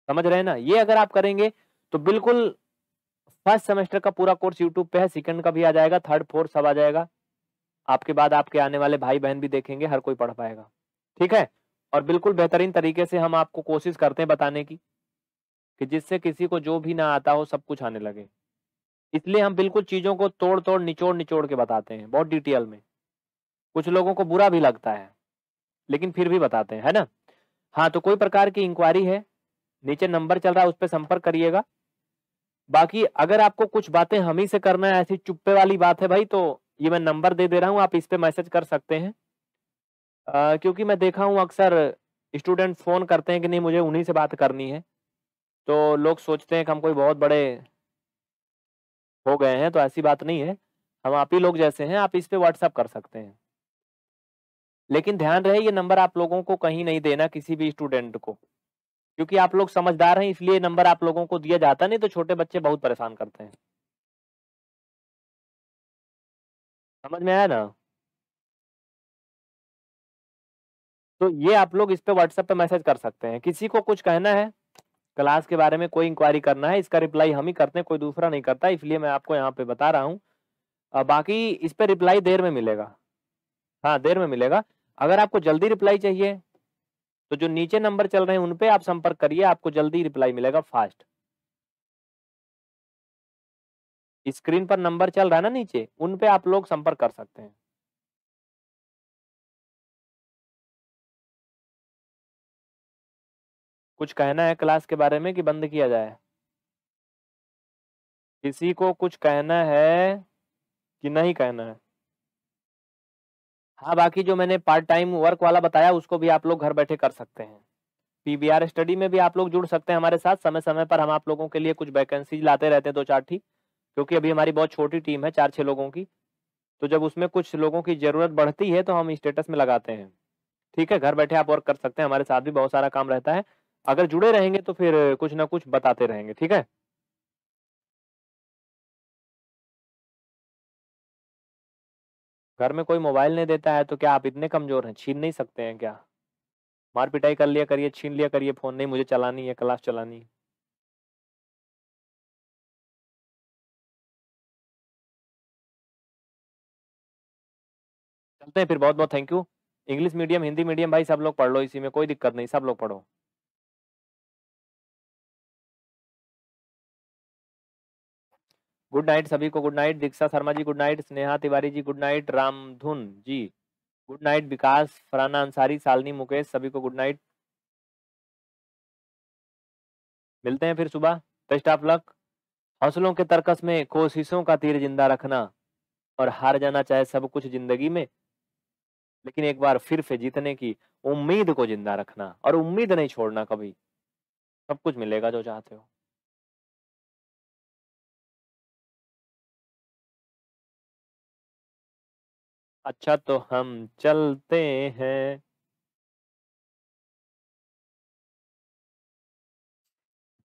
समझ रहे हैं ना ये अगर आप करेंगे तो बिल्कुल फर्स्ट सेमेस्टर का पूरा कोर्स यूट्यूब पे है सेकंड का भी आ जाएगा थर्ड फोर्थ सब आ जाएगा आपके बाद आपके आने वाले भाई बहन भी देखेंगे हर कोई पढ़ पाएगा ठीक है और बिल्कुल बेहतरीन तरीके से हम आपको कोशिश करते हैं बताने की कि जिससे किसी को जो भी ना आता हो सब कुछ आने लगे इसलिए हम बिल्कुल चीज़ों को तोड़ तोड़ निचोड़ निचोड़ के बताते हैं बहुत डिटेल में कुछ लोगों को बुरा भी लगता है लेकिन फिर भी बताते हैं है ना हाँ तो कोई प्रकार की इंक्वायरी है नीचे नंबर चल रहा है उस पर संपर्क करिएगा बाकी अगर आपको कुछ बातें हम ही से करना है ऐसी चुप्पे वाली बात है भाई तो ये मैं नंबर दे दे रहा हूँ आप इस पर मैसेज कर सकते हैं आ, क्योंकि मैं देखा हूँ अक्सर स्टूडेंट फ़ोन करते हैं कि नहीं मुझे उन्हीं से बात करनी है तो लोग सोचते हैं कि हम कोई बहुत बड़े हो गए हैं तो ऐसी बात नहीं है हम आप ही लोग जैसे हैं आप इस पर व्हाट्सअप कर सकते हैं लेकिन ध्यान रहे ये नंबर आप लोगों को कहीं नहीं देना किसी भी स्टूडेंट को क्योंकि आप लोग समझदार हैं इसलिए नंबर आप लोगों को दिया जाता नहीं तो छोटे बच्चे बहुत परेशान करते हैं समझ में आया ना तो ये आप लोग इस पे व्हाट्सएप पे मैसेज कर सकते हैं किसी को कुछ कहना है क्लास के बारे में कोई इंक्वायरी करना है इसका रिप्लाई हम ही करते हैं कोई दूसरा नहीं करता इसलिए मैं आपको यहाँ पे बता रहा हूँ बाकी इस पर रिप्लाई देर में मिलेगा हाँ देर में मिलेगा अगर आपको जल्दी रिप्लाई चाहिए तो जो नीचे नंबर चल रहे हैं उन आप संपर्क करिए आपको जल्दी रिप्लाई मिलेगा फास्ट स्क्रीन पर नंबर चल रहा है ना नीचे उन पे आप लोग संपर्क कर सकते हैं
कुछ कहना है क्लास
के बारे में कि बंद किया जाए किसी को कुछ कहना है कि नहीं कहना है हाँ बाकी जो मैंने पार्ट टाइम वर्क वाला बताया उसको भी आप लोग घर बैठे कर सकते हैं पीबीआर स्टडी में भी आप लोग जुड़ सकते हैं हमारे साथ समय समय पर हम आप लोगों के लिए कुछ वैकेंसी लाते रहते हैं दो चार ठीक क्योंकि अभी हमारी बहुत छोटी टीम है चार छः लोगों की तो जब उसमें कुछ लोगों की ज़रूरत बढ़ती है तो हम स्टेटस में लगाते हैं ठीक है घर बैठे आप वर्क कर सकते हैं हमारे साथ भी बहुत सारा काम रहता है अगर जुड़े रहेंगे तो फिर कुछ ना कुछ बताते रहेंगे ठीक है घर में कोई मोबाइल नहीं देता है तो क्या आप इतने कमजोर हैं छीन नहीं सकते हैं क्या मार पिटाई कर लिया करिए छीन लिया करिए फोन नहीं मुझे चलानी है क्लास चलानी है
चलते हैं फिर बहुत बहुत thank you
English medium Hindi medium भाई सब लोग पढ़ लो इसी में कोई दिक्कत नहीं सब लोग पढ़ो गुड नाइट सभी को good night Diksha Sharma ji good night Sneha Tiwari ji good night Ramdhun ji good night Vikas Farana Ansari Salni Mukesh सभी को गुड नाइट मिलते हैं फिर सुबह बेस्ट ऑफ लक हौसलों के तर्कस में कोशिशों का तीर जिंदा रखना और हार जाना चाहे सब कुछ जिंदगी में लेकिन एक बार फिर से जीतने की उम्मीद को जिंदा रखना और उम्मीद नहीं छोड़ना कभी सब कुछ मिलेगा जो चाहते हो
अच्छा तो हम चलते हैं